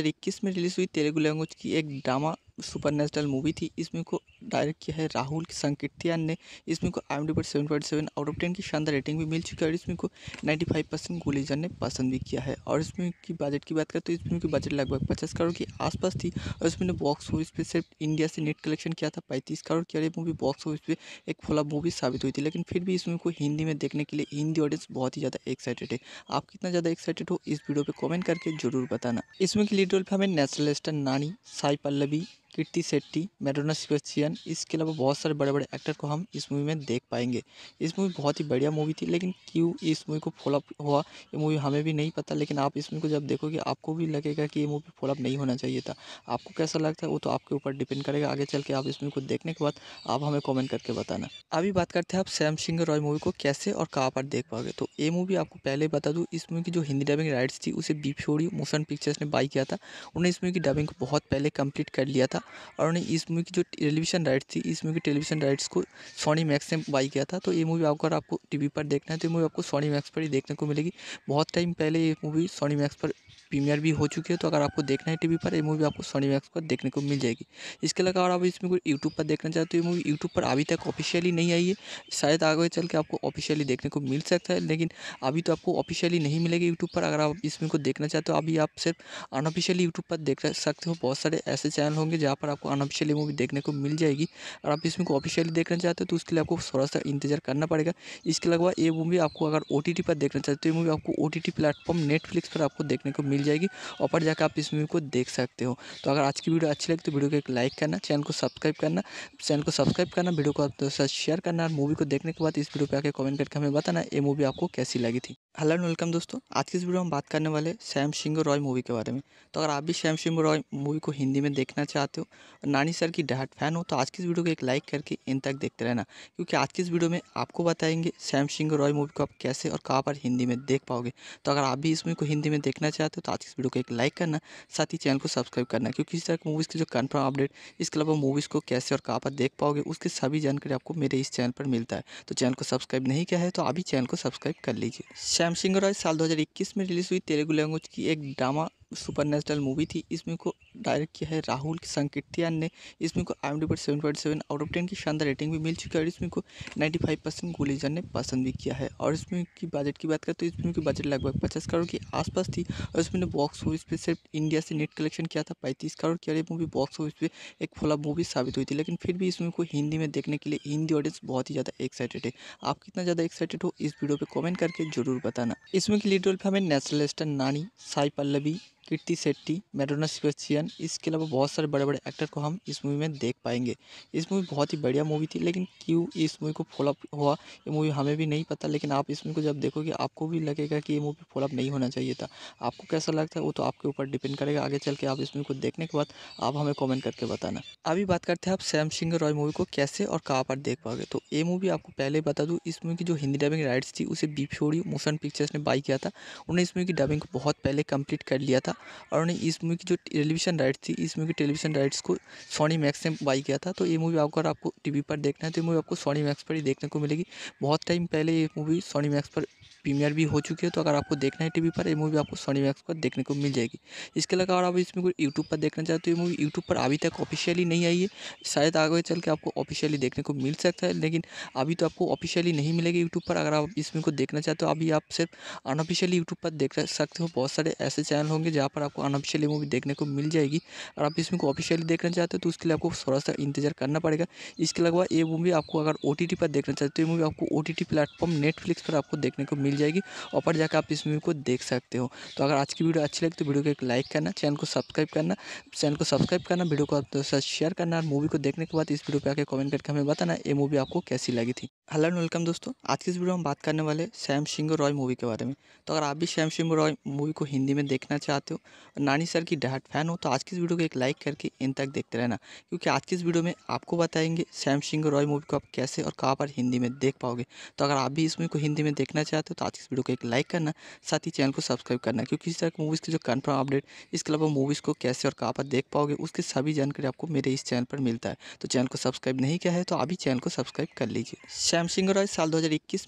में रिलीज़ हुई तेलुगु लैंग्वेज की एक ड्रामा सुपर नेचुरल मूवी थी इसमें को डायरेक्ट किया है राहुल संकीर्तियान ने इसमें को आई पर seven point seven out of ten की शानदार रेटिंग भी मिल चुकी है और इसमें को नाइन्टी फाइव परसेंट गोलीजन ने पसंद भी किया है और इसमें की बजट की बात करें तो इसमें की बजट लगभग पचास करोड़ के आसपास थी और इसमें बॉक्स ऑफिस पे सिर्फ इंडिया से नेट कलेक्शन किया था पैंतीस करोड़ की और मूवी बॉक्स ऑफिस पर एक फ्लॉप मूवी साबित हुई थी लेकिन फिर भी इसमें को हिंदी में देखने के लिए हिंदी ऑडियंस बहुत ही ज़्यादा एक्साइटेड है आप कितना ज़्यादा एक्साइटेड हो इस वीडियो पर कॉमेंट करके जरूर बताना इसमें की लीड रोल पर हमें नेशनल स्टार नानी साई पल्लवी कीर्ति शेट्टी मेडोना सेबेस्टियन इसके अलावा बहुत सारे बड़े बड़े एक्टर को हम इस मूवी में देख पाएंगे इस मूवी बहुत ही बढ़िया मूवी थी लेकिन क्यों इस मूवी को फॉलोअप हुआ ये मूवी हमें भी नहीं पता लेकिन आप इस मूवी को जब देखोगे आपको भी लगेगा कि ये मूवी फॉलोअप नहीं होना चाहिए था आपको कैसा लगता है वो तो आपके ऊपर डिपेंड करेगा आगे चल के आप इस मूवी को देखने के बाद आप हमें कॉमेंट करके बताना अभी बात करते हैं आप सैम सिंह रॉय मूवी को कैसे और कहाँ पर देख पाओगे तो ये मूवी आपको पहले बता दूँ इस मूवी की जो हिंदी डबिंग राइट्स थी उसे बी मोशन पिक्चर्स ने बाई किया था उन्होंने इस मूवी की डबिंग को बहुत पहले कंप्लीट कर लिया था था और उन्हें इस मूवी की जो टेलीविज़न राइट्स थी इस मूवी की टेलीविज़न राइट्स को सोनी मैक्स ने बाई किया था तो ये मूवी अगर आपको टीवी पर देखना है तो ये मूवी आपको सोनी मैक्स पर ही देखने को मिलेगी बहुत टाइम पहले ये मूवी सोनी मैक्स पर प्रीमियर भी हो चुकी है तो अगर आपको देखना है टीवी पर ये मूवी आपको सोनी मैक्स पर देखने को मिल जाएगी इसके अलावा अगर आप इसमें कोई यूट्यूब पर देखना चाहते हो ये मूवी यूट्यूब पर अभी तक ऑफिशियली नहीं आई है शायद आगे चल के आपको ऑफिशियली देखने को मिल सकता है लेकिन अभी तो आपको ऑफिशियली नहीं मिलेगी यूट्यूब पर अगर आप इसमें को देखना चाहते हो अभी आप सिर्फ अनऑफिशियली यूट्यूब पर देख सकते हो बहुत सारे ऐसे चैनल होंगे जहाँ पर आपको अनऑफिशियली मूवी देखने को मिल जाएगी और आप इसमें को ऑफिशियली देखना चाहते हो तो उसके लिए आपको थोड़ा सा इंतजार करना पड़ेगा इसके अलावा ये मूवी आपको अगर ओ पर देखना चाहते हो मूवी आपको ओ टी प्लेटफॉर्म नेटफ्लिक्स पर आपको देखने को मिल मिल जाएगी और पर जाकर आप इस मूवी को देख सकते हो तो अगर आज की वीडियो अच्छी लगी तो वीडियो को एक लाइक करना चैनल को सब्सक्राइब करना चैनल को सब्सक्राइब करना वीडियो को आप दोस्तों शेयर करना और मूवी को देखने के बाद इस वीडियो पर आकर कमेंट करके हमें बताना ये मूवी आपको कैसी लगी थी हेलो एंड वेलकम दोस्तों आज की इस वीडियो में बात करने वाले सैम सिंह रॉय मूवी के बारे में तो अगर आप भी सैम सिंह रॉय मूवी को हिंदी में देखना चाहते हो और नानी सर की डहाट फैन हो तो आज की इस वीडियो को एक लाइक करके इन तक देखते रहना क्योंकि आज की इस वीडियो में आपको बताएंगे सैम सिंह रॉय मूवी को आप कैसे और कहाँ पर हिंदी में देख पाओगे तो अगर आप भी इस मूवी को हिंदी में देखना चाहते हो तो आज इस वीडियो को एक लाइक करना साथ ही चैनल को सब्सक्राइब करना क्योंकि इस तरह की मूवीज़ की जो कन्फर्म अपडेट इसके अलावा मूवीज़ को कैसे और कहाँ पर देख पाओगे उसकी सभी जानकारी आपको मेरे इस चैनल पर मिलता है तो चैनल को सब्सक्राइब नहीं किया है तो अभी चैनल को सब्सक्राइब कर लीजिए सैमसिंग सिंह रॉय साल दो में रिलीज हुई तेलुगु लैंग्वेज की एक ड्रामा सुपर नेचुरल मूवी थी इसमें को डायरेक्ट किया है राहुल संकीर्तियान ने इसमें को आई पर seven point seven out of ten की शानदार रेटिंग भी मिल चुकी है और इसमें को नाइन्टी फाइव परसेंट गुलीजन ने पसंद भी किया है और इसमें की बजट की बात करें तो इसमें की बजट लगभग पचास करोड़ के आसपास थी और इसमें बॉक्स ऑफिस पर सिर्फ इंडिया से नेट कलेक्शन किया था पैंतीस करोड़ की और मूवी बॉक्स ऑफिस पर एक फ्लॉप मूवी साबित हुई थी लेकिन फिर भी इसमें को हिंदी में देखने के लिए हिंदी ऑडियंस बहुत ही ज़्यादा एक्साइटेड है आप कितना ज़्यादा एक्साइटेड हो इस वीडियो पर कॉमेंट करके जरूर बताना इसमें की लीड रोल पर हमें स्टार नानी साई पल्लवी कीर्ति शेट्टी मैडोना सेबेस्टियन इसके अलावा बहुत सारे बड़े बड़े एक्टर को हम इस मूवी में देख पाएंगे इस मूवी बहुत ही बढ़िया मूवी थी लेकिन क्यों इस मूवी को फॉलोअप हुआ ये मूवी हमें भी नहीं पता लेकिन आप इस मूवी को जब देखोगे आपको भी लगेगा कि ये मूवी फॉलोअप नहीं होना चाहिए था आपको कैसा लगता है वो तो आपके ऊपर डिपेंड करेगा आगे चल के आप इस मूवी को देखने के बाद आप हमें कॉमेंट करके बताना अभी बात करते हैं आप सैम सिंह रॉय मूवी को कैसे और कहाँ पर देख पाओगे तो ये मूवी आपको पहले बता दूँ इस मूवी की जो हिंदी डबिंग राइट्स थी उसे बीफ्योरी मोशन पिक्चर्स ने बाई किया था उन्होंने इस मूवी की डबिंग को बहुत पहले कम्प्लीट कर लिया था और उन्हें इस मूवी की जो टेलीविज़न राइट्स थी इस मूवी की टेलीविज़न राइट्स को सोनी मैक्स ने बाई किया था तो ये मूवी अगर आपको टी वी पर देखना है तो ये मूवी आपको सोनी मैक्स पर ही देखने को मिलेगी बहुत टाइम पहले ये मूवी सोनी मैक्स पर प्रीमियर भी हो चुकी है तो अगर आपको देखना है टीवी पर ये मूवी आपको सोनी मैक्स पर देखने को मिल जाएगी इसके अलावा आप इसमें कोई यूट्यूब पर देखना चाहते हो ये मूवी यूट्यूब पर अभी तक ऑफिशियली नहीं आई है शायद आगे चल के आपको ऑफिशियली देखने को मिल सकता है लेकिन अभी तो आपको ऑफिशियली नहीं मिलेगी यूट्यूब पर अगर आप इसमें को देखना चाहते हो अभी आप सिर्फ अनऑफिशियली यूट्यूब पर देख सकते हो बहुत सारे ऐसे चैनल होंगे जहाँ जहाँ पर आपको अनऑफिशियली मूवी देखने को मिल जाएगी और आप इसमें को ऑफिशियली देखना चाहते हो तो उसके लिए आपको थोड़ा सा इंतजार करना पड़ेगा इसके अलावा ये मूवी आपको अगर ओ पर देखना चाहते हो तो ये मूवी आपको ओ प्लेटफॉर्म नेटफ्लिक्स पर आपको देखने को मिल जाएगी और पर जाकर आप इस मूवी को देख सकते हो तो अगर आज की वीडियो अच्छी लगे तो वीडियो को एक लाइक करना चैनल को सब्सक्राइब करना चैनल को सब्सक्राइब करना वीडियो को आप साथ शेयर करना और मूवी को देखने के बाद इस वीडियो पर आकर कमेंट करके हमें बताना ये मूवी आपको कैसी लगी थी हेलो एंड वेलकम दोस्तों आज की इस वीडियो में हम बात करने वाले सैम सिंह रॉय मूवी के बारे में तो अगर आप भी सैम सिंह रॉय मूवी को हिंदी में देखना चाहते सकते हो और नानी सर की डाट फैन हो तो आज की इस वीडियो को एक लाइक करके इन तक देखते रहना क्योंकि आज की इस वीडियो में आपको बताएंगे सैम रॉय मूवी को आप कैसे और कहाँ पर हिंदी में देख पाओगे तो अगर आप भी इस मूवी को हिंदी में देखना चाहते हो तो आज की इस वीडियो को एक लाइक करना साथ ही चैनल को सब्सक्राइब करना क्योंकि इस तरह की मूवीज़ की जो कन्फर्म अपडेट इसके अलावा मूवीज़ को कैसे और कहाँ पर देख पाओगे उसकी सभी जानकारी आपको मेरे इस चैनल पर मिलता है तो चैनल को सब्सक्राइब नहीं किया है तो अभी चैनल को सब्सक्राइब कर लीजिए श्याम रॉय साल दो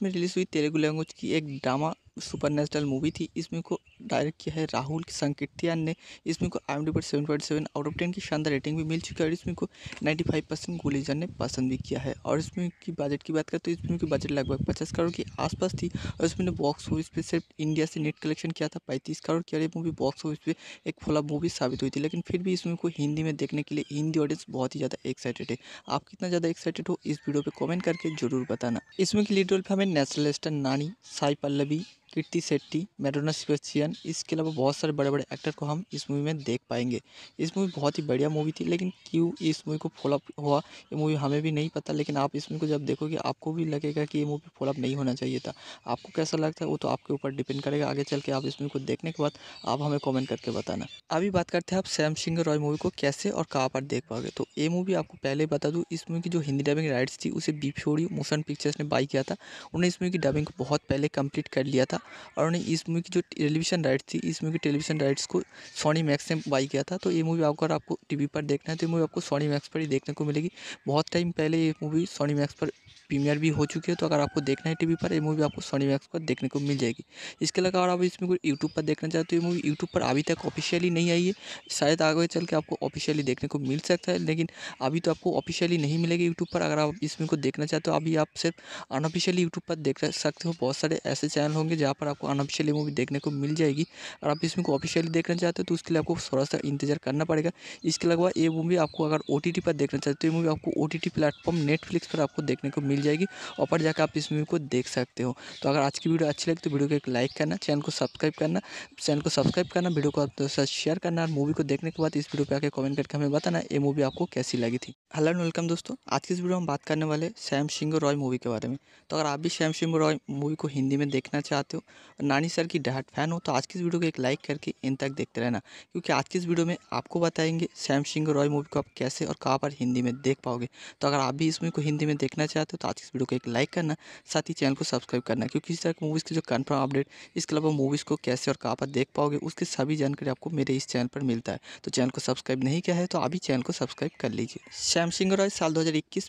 में रिलीज हुई तेलुगु लैंग्वेज की एक ड्रामा सुपर नेचुरल मूवी थी इसमें को डायरेक्ट किया है राहुल संकिटियान ने इसमें को आई एम डी पर seven point seven out of ten की शानदार रेटिंग भी मिल चुकी है और इसमें को नाइन्टी फाइव परसेंट गोलीजन ने पसंद भी किया है और इसमें की बजट की बात करें तो इसमें की बजट लगभग पचास करोड़ के आसपास थी और इसमें ने बॉक्स ऑफिस पे सिर्फ इंडिया से नेट कलेक्शन किया था पैंतीस करोड़ की और ये मूवी बॉक्स ऑफिस पर एक फोला मूवी साबित हुई थी लेकिन फिर भी इसमें को हिंदी में देखने के लिए हिंदी ऑडियंस बहुत ही ज़्यादा एक्साइटेड है आप कितना ज़्यादा एक्साइटेड हो इस वीडियो पर कॉमेंट करके जरूर बताना इसमें की लीड रोल पर हमें नेशनल स्टार नानी साई पल्लवी कीर्ति शेट्टी मैडोना सेबेस्टियन इसके अलावा बहुत सारे बड़े बड़े एक्टर को हम इस मूवी में देख पाएंगे इस मूवी बहुत ही बढ़िया मूवी थी लेकिन क्यों इस मूवी को फॉलोअप हुआ ये मूवी हमें भी नहीं पता लेकिन आप इस मूवी को जब देखोगे आपको भी लगेगा कि ये मूवी फॉलोअप नहीं होना चाहिए था आपको कैसा लगता है वो तो आपके ऊपर डिपेंड करेगा आगे चल के आप इस मूवी को देखने के बाद आप हमें कॉमेंट करके बताना अभी बात करते हैं आप सैम सिंह रॉय मूवी को कैसे और कहाँ पर देख पाओगे तो ये मूवी आपको पहले बता दूँ इस मूवी की जो हिंदी डबिंग राइट्स थी उसे बी मोशन पिक्चर्स ने बाई किया था उन्होंने इस मूवी की डबिंग को बहुत पहले कम्प्लीट कर लिया था था और उन्होंने इस मूवी की जो टेलीविजन राइट थी इस मूवी की टेलीविजन राइट्स को सोनी मैक्स ने बाई किया था तो ये मूवी अगर आपको टी पर देखना है तो ये मूवी आपको सोनी मैक्स पर ही देखने को मिलेगी बहुत टाइम पहले ये मूवी सोनी मैक्स पर प्रीमियर भी हो चुकी है तो अगर आपको देखना है टीवी पर ये मूवी आपको सोनी मैक्स पर देखने को मिल जाएगी इसके अलावा अगर आप इसमें कोई यूट्यूब पर देखना चाहते हो ये मूवी यूट्यूब पर अभी तक ऑफिशियली नहीं आई है शायद आगे चल के आपको ऑफिशियली देखने को मिल सकता है लेकिन अभी तो आपको ऑफिशियली नहीं मिलेगी यूट्यूब पर अगर आप इसमें को देखना चाहते हो अभी आप सिर्फ अनऑफिशियली यूट्यूब पर देख सकते हो बहुत सारे ऐसे चैनल होंगे जहाँ पर आपको अनऑफिशियली मूवी देखने को मिल जाएगी और आप इसमें को ऑफिशियली देखना चाहते हो तो उसके लिए आपको थोड़ा सा इंतजार करना पड़ेगा इसके अलावा ये मूवी आपको अगर ओ पर देखना चाहते हो मूवी आपको ओ टी प्लेटफॉर्म नेटफ्लिक्स पर आपको देखने को मिल मिल जाएगी ऊपर जाकर आप इस मूवी को देख सकते हो तो अगर आज की वीडियो अच्छी लगी तो वीडियो को एक लाइक करना चैनल को सब्सक्राइब करना चैनल को सब्सक्राइब करना वीडियो को आप शेयर तो करना और मूवी को देखने के बाद इस वीडियो पर आकर कमेंट करके हमें बताना ये मूवी आपको कैसी लगी थी हेलो एंड वेलकम दोस्तों आज की इस वीडियो में बात करने वाले सैम सिंह रॉय मूवी के बारे में तो अगर आप भी सैम सिंह रॉय मूवी को हिंदी में देखना चाहते हो नानी सर की डहाट फैन हो तो आज की इस वीडियो को एक लाइक करके इन तक देखते रहना क्योंकि आज की इस वीडियो में आपको बताएंगे सैम सिंह रॉय मूवी को आप कैसे और कहाँ पर हिंदी में देख पाओगे तो अगर आप भी इस मूवी को हिंदी में देखना चाहते हो तो साथ ही इस वीडियो को एक लाइक करना साथ ही चैनल को सब्सक्राइब करना क्योंकि इस तरह की मूवीज़ के जो कन्फर्म अपडेट इसके अलावा मूवीज़ को कैसे और कहाँ पर देख पाओगे उसकी सभी जानकारी आपको मेरे इस चैनल पर मिलता है तो चैनल को सब्सक्राइब नहीं किया है तो अभी चैनल को सब्सक्राइब कर लीजिए सैमसिंग रॉय साल दो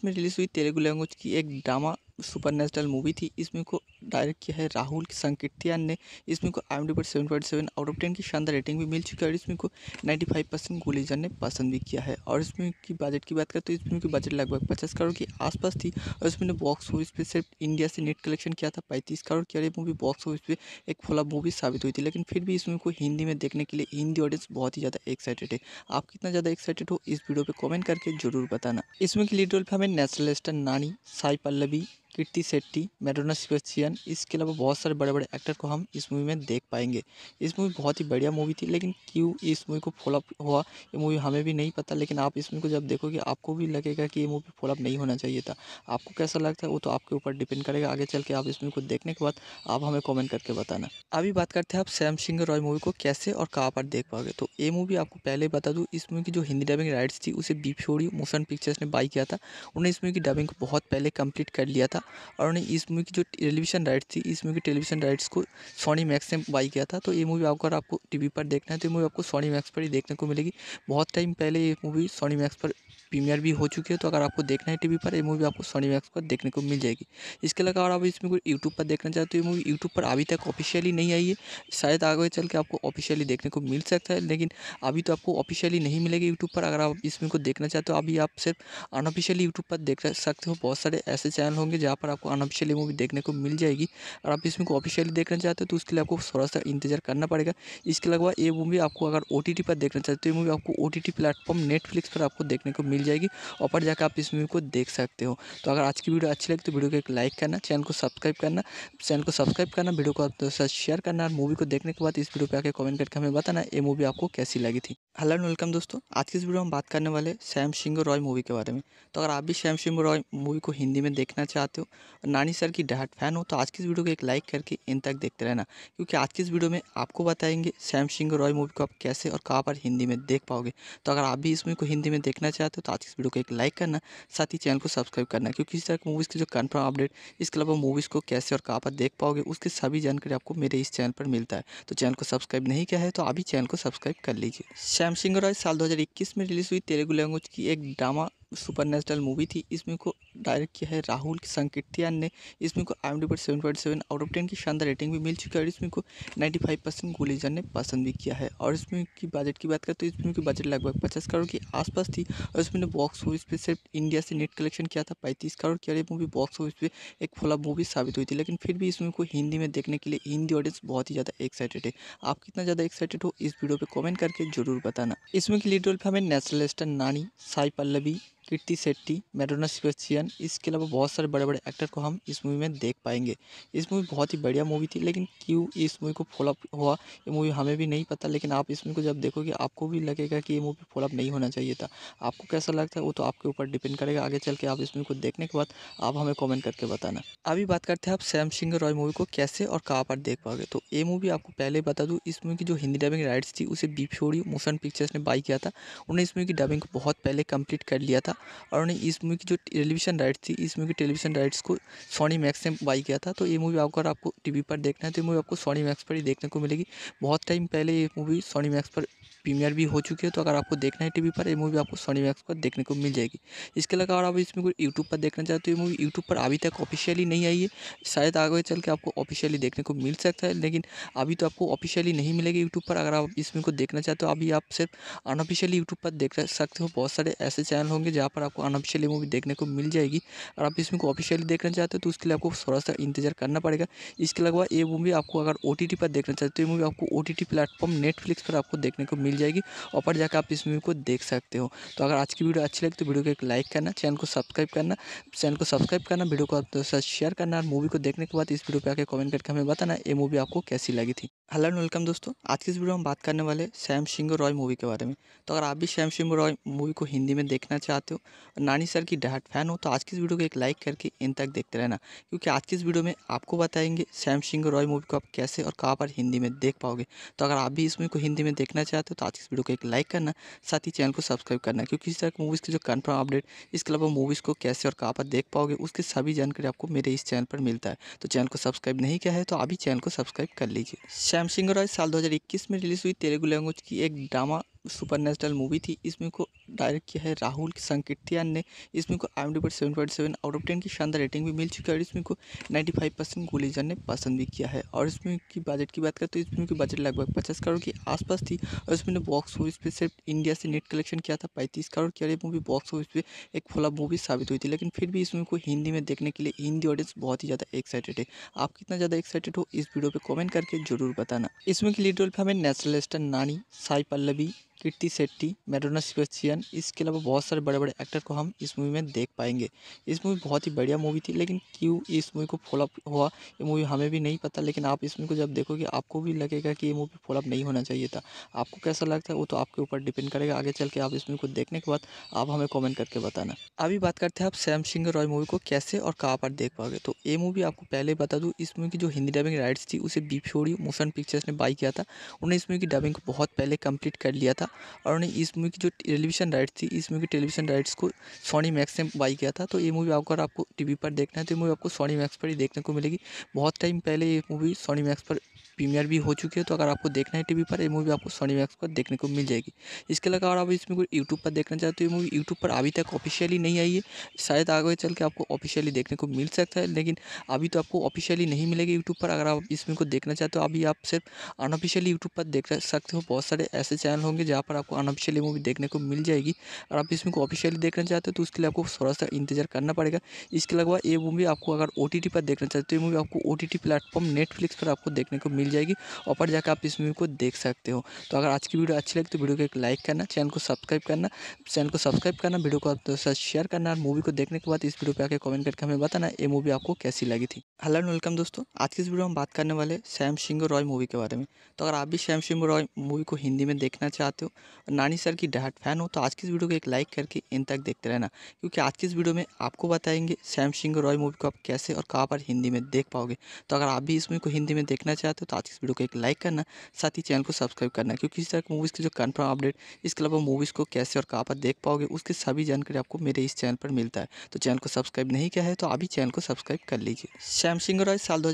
में रिलीज़ हुई तेलुगु लैंग्वेज की एक ड्रामा सुपर मूवी थी इसमें को डायरेक्ट किया है राहुल संकीर्तियान ने इसमें को आई पर seven point seven out of ten की शानदार रेटिंग भी मिल चुकी है और इसमें को नाइन्टी फाइव परसेंट गुलेजर ने पसंद भी किया है और इसमें की बजट की बात करें तो इसमें की बजट लगभग पचास करोड़ के आसपास थी और इसमें ने बॉक्स ऑफिस पर सिर्फ इंडिया से नेट कलेक्शन किया था पैंतीस करोड़ की और ये मूवी बॉक्स ऑफिस पर एक फोला मूवी साबित हुई थी लेकिन फिर भी इसमें को हिंदी में देखने के लिए हिंदी ऑडियंस बहुत ही ज़्यादा एक्साइटेड है आप कितना ज़्यादा एक्साइटेड हो इस वीडियो पर कॉमेंट करके जरूर बताना इसमें की लीड रोल पर हमें नेशनल स्टार नानी साई पल्लवी कीर्ति सेट्टी मैडोना सेबेस्टियन इसके अलावा बहुत सारे बड़े बड़े एक्टर को हम इस मूवी में देख पाएंगे इस मूवी बहुत ही बढ़िया मूवी थी लेकिन क्यों इस मूवी को फॉलोअप हुआ ये मूवी हमें भी नहीं पता लेकिन आप इस मूवी को जब देखोगे आपको भी लगेगा कि ये मूवी फॉलोअप नहीं होना चाहिए था आपको कैसा लगता है वो तो आपके ऊपर डिपेंड करेगा आगे चल के आप इस मूवी को देखने के बाद आप हमें कॉमेंट करके बताना अभी बात करते हैं आप सैम सिंह रॉय मूवी को कैसे और कहाँ पर देख पाओगे तो ये मूवी आपको पहले बता दूँ इस मूवी की जो हिंदी डबिंग राइट्स थी उसे बी मोशन पिक्चर्स ने बाई किया था उन्हें इस मूवी की डबिंग को बहुत पहले कंप्लीट कर लिया था था और उन्हें इस मूवी की जो टेलीविजन राइट्स थी इस मूवी की टेलीविजन राइट्स को सोनी मैक्स ने बाई किया था तो ये मूवी अगर आपको टी पर देखना है तो ये मूवी आपको सोनी मैक्स पर ही देखने को मिलेगी बहुत टाइम पहले ये मूवी सोनी मैक्स पर प्रीमियर भी हो चुकी है तो अगर आपको देखना है टीवी पर ये मूवी आपको सोनी मैक्स पर देखने को मिल जाएगी इसके अलावा अगर आप इसमें कोई यूट्यूब पर देखना चाहते हो ये मूवी यूट्यूब पर अभी तक ऑफिशियली नहीं आई है शायद आगे चल के आपको ऑफिशियली देखने को मिल सकता है लेकिन अभी तो आपको ऑफिशियली नहीं मिलेगी यूट्यूब पर अगर आप इसमें को देखना चाहते हो अभी आप सिर्फ अनऑफिशियली यूट्यूब पर देख सकते हो बहुत सारे ऐसे चैनल होंगे जहाँ पर आपको अनऑफिशियली मूवी देखने को मिल जाएगी और आप इसमें को ऑफिशियली देखना चाहते हो तो उसके लिए आपको थोड़ा सा इंतजार करना पड़ेगा इसके अलावा ये मूवी आपको अगर ओ पर देखना चाहते हो ये मूवी आपको ओ टी प्लेटफॉर्म नेटफ्लिक्स पर आपको देखने को मिल मिल जाएगी ऊपर जाकर आप इस मूवी को देख सकते हो तो अगर आज की वीडियो अच्छी लगी तो वीडियो को एक लाइक करना चैनल को सब्सक्राइब करना चैनल को सब्सक्राइब करना वीडियो को आप तो साथ शेयर करना और मूवी को देखने के बाद इस वीडियो पर आकर कमेंट करके हमें बताना ये मूवी आपको कैसी लगी थी हेलो एंड वेलकम दोस्तों आज की इस वीडियो में बात करने वाले सैम सिंह रॉय मूवी के बारे में तो अगर आप भी सैम सिंह रॉय मूवी को हिंदी में देखना चाहते हो और नानी सर की डहाट फैन हो तो आज की इस वीडियो को एक लाइक करके इन तक देखते रहना क्योंकि आज की इस वीडियो में आपको बताएंगे श्याम सिंह रॉय मूवी को आप कैसे और कहाँ पर हिंदी में देख पाओगे तो अगर आप भी इस मूवी को हिंदी में देखना चाहते हो तो साथ ही इस वीडियो को एक लाइक करना साथ ही चैनल को सब्सक्राइब करना क्योंकि इस तरह की मूवीज़ की जो कन्फर्म अपडेट इसके अलावा मूवीज़ को कैसे और कहाँ पर देख पाओगे उसकी सभी जानकारी आपको मेरे इस चैनल पर मिलता है तो चैनल को सब्सक्राइब नहीं किया है तो अभी चैनल को सब्सक्राइब कर लीजिए श्याम सिंह रॉय साल दो में रिलीज़ हुई तेलुगु लैंग्वेज की एक ड्रामा सुपर नेचुरल मूवी थी इसमें को डायरेक्ट किया है राहुल संकीर्तियान ने इसमें को आई पर seven point seven out of ten की शानदार रेटिंग भी मिल चुकी है और इसमें को नाइन्टी फाइव परसेंट गुलेजन ने पसंद भी किया है और इसमें की बजट की बात करें तो इसमें की बजट लगभग पचास करोड़ के आसपास थी और इसमें बॉक्स ऑफिस पर सिर्फ इंडिया से नेट कलेक्शन किया था पैंतीस करोड़ की और मूवी बॉक्स ऑफिस पर एक फुला मूवी साबित हुई थी लेकिन फिर भी इसमें को हिंदी में देखने के लिए हिंदी ऑडियंस बहुत ही ज़्यादा एक्साइटेड है आप कितना ज़्यादा एक्साइटेड हो इस वीडियो पर कॉमेंट करके जरूर बताना इसमें की लीड रोल पर हमें नेशनल स्टार नानी साई पल्लवी कीर्ति शेट्टी मैडोना सेबेस्टियन इसके अलावा बहुत सारे बड़े बड़े एक्टर को हम इस मूवी में देख पाएंगे इस मूवी बहुत ही बढ़िया मूवी थी लेकिन क्यों इस मूवी को फॉलोअप हुआ ये मूवी हमें भी नहीं पता लेकिन आप इस मूवी को जब देखोगे आपको भी लगेगा कि ये मूवी फॉलोअप नहीं होना चाहिए था आपको कैसा लगता है वो तो आपके ऊपर डिपेंड करेगा आगे चल के आप इस मूवी को देखने के बाद आप हमें कॉमेंट करके बताना अभी बात करते हैं आप सैम सिंह रॉय मूवी को कैसे और कहाँ पर देख पाओगे तो ये मूवी आपको पहले बता दूँ इस मूवी की जो हिंदी डबिंग राइट्स थी उसे बी मोशन पिक्चर्स ने बाई किया था उन्हें इस मूवी की डबिंग को बहुत पहले कंप्लीट कर लिया था था और उन्हें इस मूवी की जो टेलीविज़न राइट्स थी इस मूवी की टेलीविज़न राइट्स को सोनी मैक्स ने बाई किया था तो ये मूवी आकर अगर आपको टीवी पर देखना है तो ये मूवी आपको सोनी मैक्स पर ही देखने को मिलेगी बहुत टाइम पहले ये मूवी सोनी मैक्स पर प्रीमियर भी हो चुकी है तो अगर आपको देखना है टीवी पर ये मूवी आपको सोनी मैक्स पर देखने को मिल जाएगी इसके अलावा अगर आप इसमें कोई यूट्यूब पर देखना चाहते हो ये मूवी यूट्यूब पर अभी तक ऑफिशियली नहीं आई है शायद आगे चल के आपको ऑफिशियली देखने को मिल सकता है लेकिन अभी तो आपको ऑफिशियली नहीं मिलेगी यूट्यूब पर अगर आप इसमें को देखना चाहते हो अभी आप सिर्फ अनऑफिशियली यूट्यूब पर देख सकते हो बहुत सारे ऐसे चैनल होंगे जहाँ पर आपको अनऑफिशियली मूवी देखने को मिल जाएगी और आप इसमें को ऑफिशियली देखना चाहते हो तो उसके लिए आपको थोड़ा सा इंतजार करना पड़ेगा इसके अलावा ये मूवी आपको अगर ओ पर देखना चाहते हो मूवी आपको ओ टी प्लेटफॉर्म नेटफ्लिक्स पर आपको देखने को मिल मिल जाएगी और पर जाकर आप इस मूवी को देख सकते हो तो अगर आज की वीडियो अच्छी लगी तो वीडियो को एक लाइक करना चैनल को सब्सक्राइब करना चैनल को सब्सक्राइब करना वीडियो को आप दोस्तों शेयर करना और मूवी को देखने के बाद इस वीडियो पर आकर कमेंट करके हमें बताना ये मूवी आपको कैसी लगी थी हेलो एंड वेलकम दोस्तों आज की इस वीडियो में हम बात करने वाले सैम सिंह रॉय मूवी के बारे में तो अगर आप भी सैम सिंह रॉय मूवी को हिंदी में देखना चाहते हो और नानी सर की डाट फैन हो तो आज की इस वीडियो को एक लाइक करके इन तक देखते रहना क्योंकि आज की इस वीडियो में आपको बताएंगे सैम सिंह रॉय मूवी को आप कैसे और कहाँ पर हिंदी में देख पाओगे तो अगर आप भी इस मूवी को हिंदी में देखना चाहते हो तो आज की इस वीडियो को एक लाइक करना साथ ही चैनल को सब्सक्राइब करना क्योंकि इस तरह की मूवीज़ की जो कन्फर्म अपडेट इसके अलावा मूवीज़ को कैसे और कहाँ पर देख पाओगे उसकी सभी जानकारी आपको मेरे इस चैनल पर मिलता है तो चैनल को सब्सक्राइब नहीं किया है तो आप ही चैनल को सब्सक्राइब कर लीजिए শ্যামসিংহ রায় সাল দু হাজার একুশ মে রিলিজ হুই তেলেগু ল্যাঙ্গুয়েজ কি এক ড্রামা सुपर मूवी थी इसमें को डायरेक्ट किया है राहुल संकीर्तियान ने इसमें को आई एम पर seven point seven out of ten की शानदार रेटिंग भी मिल चुकी है और इसमें को नाइन्टी फाइव परसेंट गुलीजन ने पसंद भी किया है और इसमें की बजट की बात करें तो इस फिल्म की बजट लगभग पचास करोड़ के आसपास थी और इसमें बॉक्स ऑफिस पर सिर्फ इंडिया से नेट कलेक्शन किया था पैंतीस करोड़ की और मूवी बॉक्स ऑफिस पर एक फोला मूवी साबित हुई थी लेकिन फिर भी इसमें को हिंदी में देखने के लिए हिंदी ऑडियंस बहुत ही ज़्यादा एक्साइटेड है आप कितना ज़्यादा एक्साइटेड हो इस वीडियो पर कॉमेंट करके जरूर बताना इसमें की लीड रोल पर हमें स्टार नानी साई पल्लवी कीर्ति शेट्टी मैडोना सेबेस्टियन इसके अलावा बहुत सारे बड़े बड़े एक्टर को हम इस मूवी में देख पाएंगे इस मूवी बहुत ही बढ़िया मूवी थी लेकिन क्यों इस मूवी को फॉलोअप हुआ ये मूवी हमें भी नहीं पता लेकिन आप इस मूवी को जब देखोगे आपको भी लगेगा कि ये मूवी फॉलोअप नहीं होना चाहिए था आपको कैसा लगता है वो तो आपके ऊपर डिपेंड करेगा आगे चल के आप इस मूवी को देखने के बाद आप हमें कॉमेंट करके बताना अभी बात करते हैं आप सैम सिंह रॉय मूवी को कैसे और कहाँ पर देख पाओगे तो ये मूवी आपको पहले बता दूँ इस मूवी की जो हिंदी डबिंग राइट्स थी उसे बीफ्योरी मोशन पिक्चर्स ने बाई किया था उन्होंने इस मूवी की डबिंग को बहुत पहले कंप्लीट कर लिया था और उन्हें इस मूवी की जो टेलीविज़न राइट्स थी इस मूवी की टेलीविज़न राइट्स को सोनी मैक्स ने बाई किया था तो ये मूवी अगर आपको टी वी पर देखना है तो ये मूवी आपको सोनी मैक्स पर ही देखने को मिलेगी बहुत टाइम पहले ये मूवी सोनी मैक्स पर प्रीमियर भी हो चुकी है तो अगर आपको देखना है टीवी पर ये मूवी आपको सोनी मैक्स पर देखने को मिल जाएगी इसके अलावा आप इसमें कोई यूट्यूब पर देखना चाहते हो ये मूवी यूट्यूब पर अभी तक ऑफिशियली नहीं आई है शायद आगे चल के आपको ऑफिशियली देखने को मिल सकता है लेकिन अभी तो आपको ऑफिशियली नहीं मिलेगी यूट्यूब पर अगर आप इसमें को देखना चाहते हो अभी आप सिर्फ अनऑफिशियली यूट्यूब पर देख सकते हो बहुत सारे ऐसे चैनल होंगे जहाँ पर आपको अनऑफिशियली मूवी देखने को मिल जाएगी और आप इसमें को ऑफिशियली देखना चाहते हो तो उसके लिए आपको थोड़ा सा इंतजार करना पड़ेगा इसके अलावा ये मूवी आपको अगर ओ पर देखना चाहते हो ये मूवी आपको ओ टी प्लेटफॉर्म नेटफ्लिक्स पर आपको देखने को मिल मिल जाएगी ऊपर जाकर आप इस मूवी को देख सकते हो तो अगर आज की वीडियो अच्छी लगी तो वीडियो को एक लाइक करना चैनल को सब्सक्राइब करना चैनल को सब्सक्राइब करना वीडियो को आप तो साथ शेयर करना और मूवी को देखने के बाद इस वीडियो पर आकर कमेंट करके हमें बताना ये मूवी आपको कैसी लगी थी हेलो एंड वेलकम दोस्तों आज की इस वीडियो में बात करने वाले सैम सिंह रॉय मूवी के बारे में तो अगर आप भी सैम सिंह रॉय मूवी को हिंदी में देखना चाहते हो और नानी सर की डहाट फैन हो तो आज की इस वीडियो को एक लाइक करके इन तक देखते रहना क्योंकि आज की इस वीडियो में आपको बताएंगे सैम सिंह रॉय मूवी को आप कैसे और कहाँ पर हिंदी में देख पाओगे तो अगर आप भी इस मूवी को हिंदी में देखना चाहते हो तो साथ इस वीडियो को एक लाइक करना साथ ही चैनल को सब्सक्राइब करना क्योंकि इस तरह की मूवीज़ की जो कन्फर्म अपडेट इसके अलावा मूवीज़ को कैसे और कहाँ पर देख पाओगे उसकी सभी जानकारी आपको मेरे इस चैनल पर मिलता है तो चैनल को सब्सक्राइब नहीं किया है तो अभी चैनल को सब्सक्राइब कर लीजिए सैमसिंग रॉय साल दो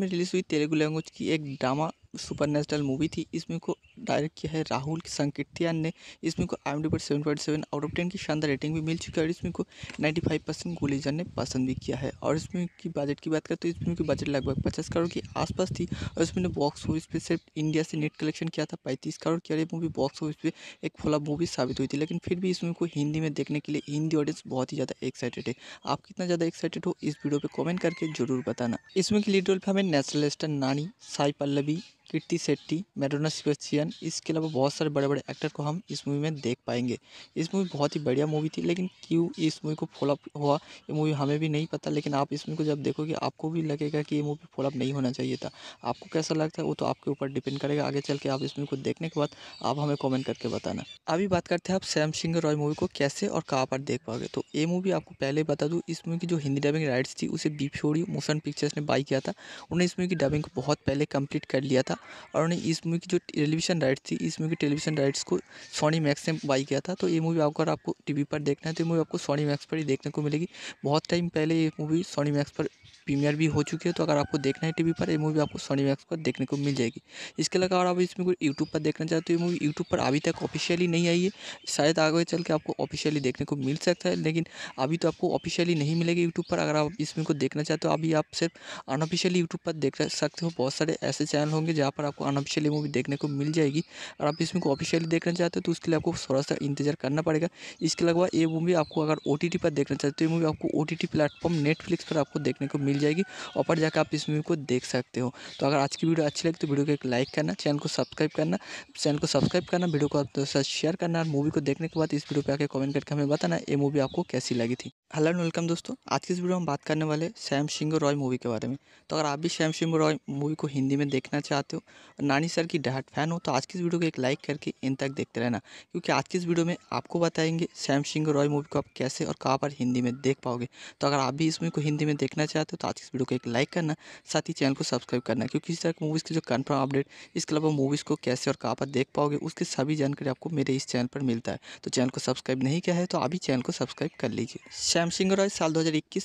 में रिलीज़ हुई तेलुगु लैंग्वेज की एक ड्रामा सुपर नेचुरल मूवी थी इसमें को डायरेक्ट किया है राहुल संकीर्तियान ने इसमें को आई एम पर seven point seven out of ten की शानदार रेटिंग भी मिल चुकी है और इसमें को नाइन्टी फाइव परसेंट गुलेजन ने पसंद भी किया है और इसमें की बजट की बात करें तो इसमें की बजट लगभग पचास करोड़ के आसपास थी और इसमें बॉक्स ऑफिस पर सिर्फ इंडिया से नेट कलेक्शन किया था पैंतीस करोड़ की और मूवी बॉक्स ऑफिस पर एक फ्लॉप मूवी साबित हुई थी लेकिन फिर भी इसमें को हिंदी में देखने के लिए हिंदी ऑडियंस बहुत ही ज़्यादा एक्साइटेड है आप कितना ज़्यादा एक्साइटेड हो इस वीडियो पर कॉमेंट करके जरूर बताना इसमें की लीड रोल पर हमें स्टार नानी साई पल्लवी कीर्ति शेट्टी मैडोना सेबेस्टियन इसके अलावा बहुत सारे बड़े बड़े एक्टर को हम इस मूवी में देख पाएंगे इस मूवी बहुत ही बढ़िया मूवी थी लेकिन क्यों इस मूवी को फॉलोअप हुआ ये मूवी हमें भी नहीं पता लेकिन आप इस मूवी को जब देखोगे आपको भी लगेगा कि ये मूवी फॉलोअप नहीं होना चाहिए था आपको कैसा लगता है वो तो आपके ऊपर डिपेंड करेगा आगे चल के आप इस मूवी को देखने के बाद आप हमें कॉमेंट करके बताना अभी बात करते हैं आप सैमसंग रॉय मूवी को कैसे और कहाँ पर देख पाओगे तो ये मूवी आपको पहले बता दूँ इस मूवी की जो हिंदी डबिंग राइट्स थी उसे बिफोरी मोशन पिक्चर्स ने बाई किया था उन्होंने इस मूवी की डबिंग को बहुत पहले कंप्लीट कर लिया था और उन्हें इस मूवी की जो टेलीविज़न राइट्स थी इस मूवी की टेलीविज़न राइट्स को सोनी मैक्स ने बाई किया था तो ये मूवी अगर आपको टी वी पर देखना है तो ये मूवी आपको सोनी मैक्स पर ही देखने को मिलेगी बहुत टाइम पहले ये मूवी सोनी मैक्स पर प्रीमियर भी हो चुकी है तो अगर आपको देखना है टीवी पर ये मूवी आपको सोनी मैक्स पर देखने को मिल जाएगी इसके अलावा आप इसमें कोई यूट्यूब पर देखना चाहते हो ये मूवी यूट्यूब पर अभी तक ऑफिशियली नहीं आई है शायद आगे चल के आपको ऑफिशियली देखने को मिल सकता है लेकिन अभी तो आपको ऑफिशियली नहीं मिलेगी यूट्यूब पर अगर आप इसमें को देखना चाहते हो अभी आप सिर्फ अनऑफिशियली यूट्यूब पर देख सकते हो बहुत सारे ऐसे चैनल होंगे जहाँ पर आपको अनऑफिशियली मूवी देखने को मिल जाएगी और आप इसमें को ऑफिशियली देखना चाहते हो तो उसके लिए आपको थोड़ा सा इंतजार करना पड़ेगा इसके अलावा ये मूवी आपको अगर ओ पर देखना चाहते हो ये मूवी आपको ओ टी प्लेटफॉर्म नेटफ्लिक्स पर आपको देखने को मिल मिल जाएगी और ऊपर जाकर आप इस मूवी को देख सकते हो तो अगर आज की वीडियो अच्छी लगी तो वीडियो को एक लाइक करना चैनल को सब्सक्राइब करना चैनल को सब्सक्राइब करना वीडियो को आप तो साथ शेयर करना और मूवी को देखने के बाद इस वीडियो पर आकर कमेंट करके हमें बताना ये मूवी आपको कैसी लगी थी हेलो एंड वेलकम दोस्तों आज की इस वीडियो में बात करने वाले सैम सिंह रॉय मूवी के बारे में तो अगर आप भी सैम सिंह रॉय मूवी को हिंदी में देखना चाहते हो और नानी सर की डहाट फैन हो तो आज की इस वीडियो को एक लाइक करके इन तक देखते रहना क्योंकि आज की इस वीडियो में आपको बताएंगे सैम सिंह रॉय मूवी को आप कैसे और कहाँ पर हिंदी में देख पाओगे तो अगर आप भी इस मूवी को हिंदी में देखना चाहते हो तो साथ ही इस वीडियो को एक लाइक करना साथ ही चैनल को सब्सक्राइब करना क्योंकि इस तरह की मूवीज़ के जो कन्फर्म अपडेट इसके अलावा मूवीज़ को कैसे और कहाँ पर देख पाओगे उसकी सभी जानकारी आपको मेरे इस चैनल पर मिलता है तो चैनल को सब्सक्राइब नहीं किया है तो अभी चैनल को सब्सक्राइब कर लीजिए सैमसिंग रॉय साल दो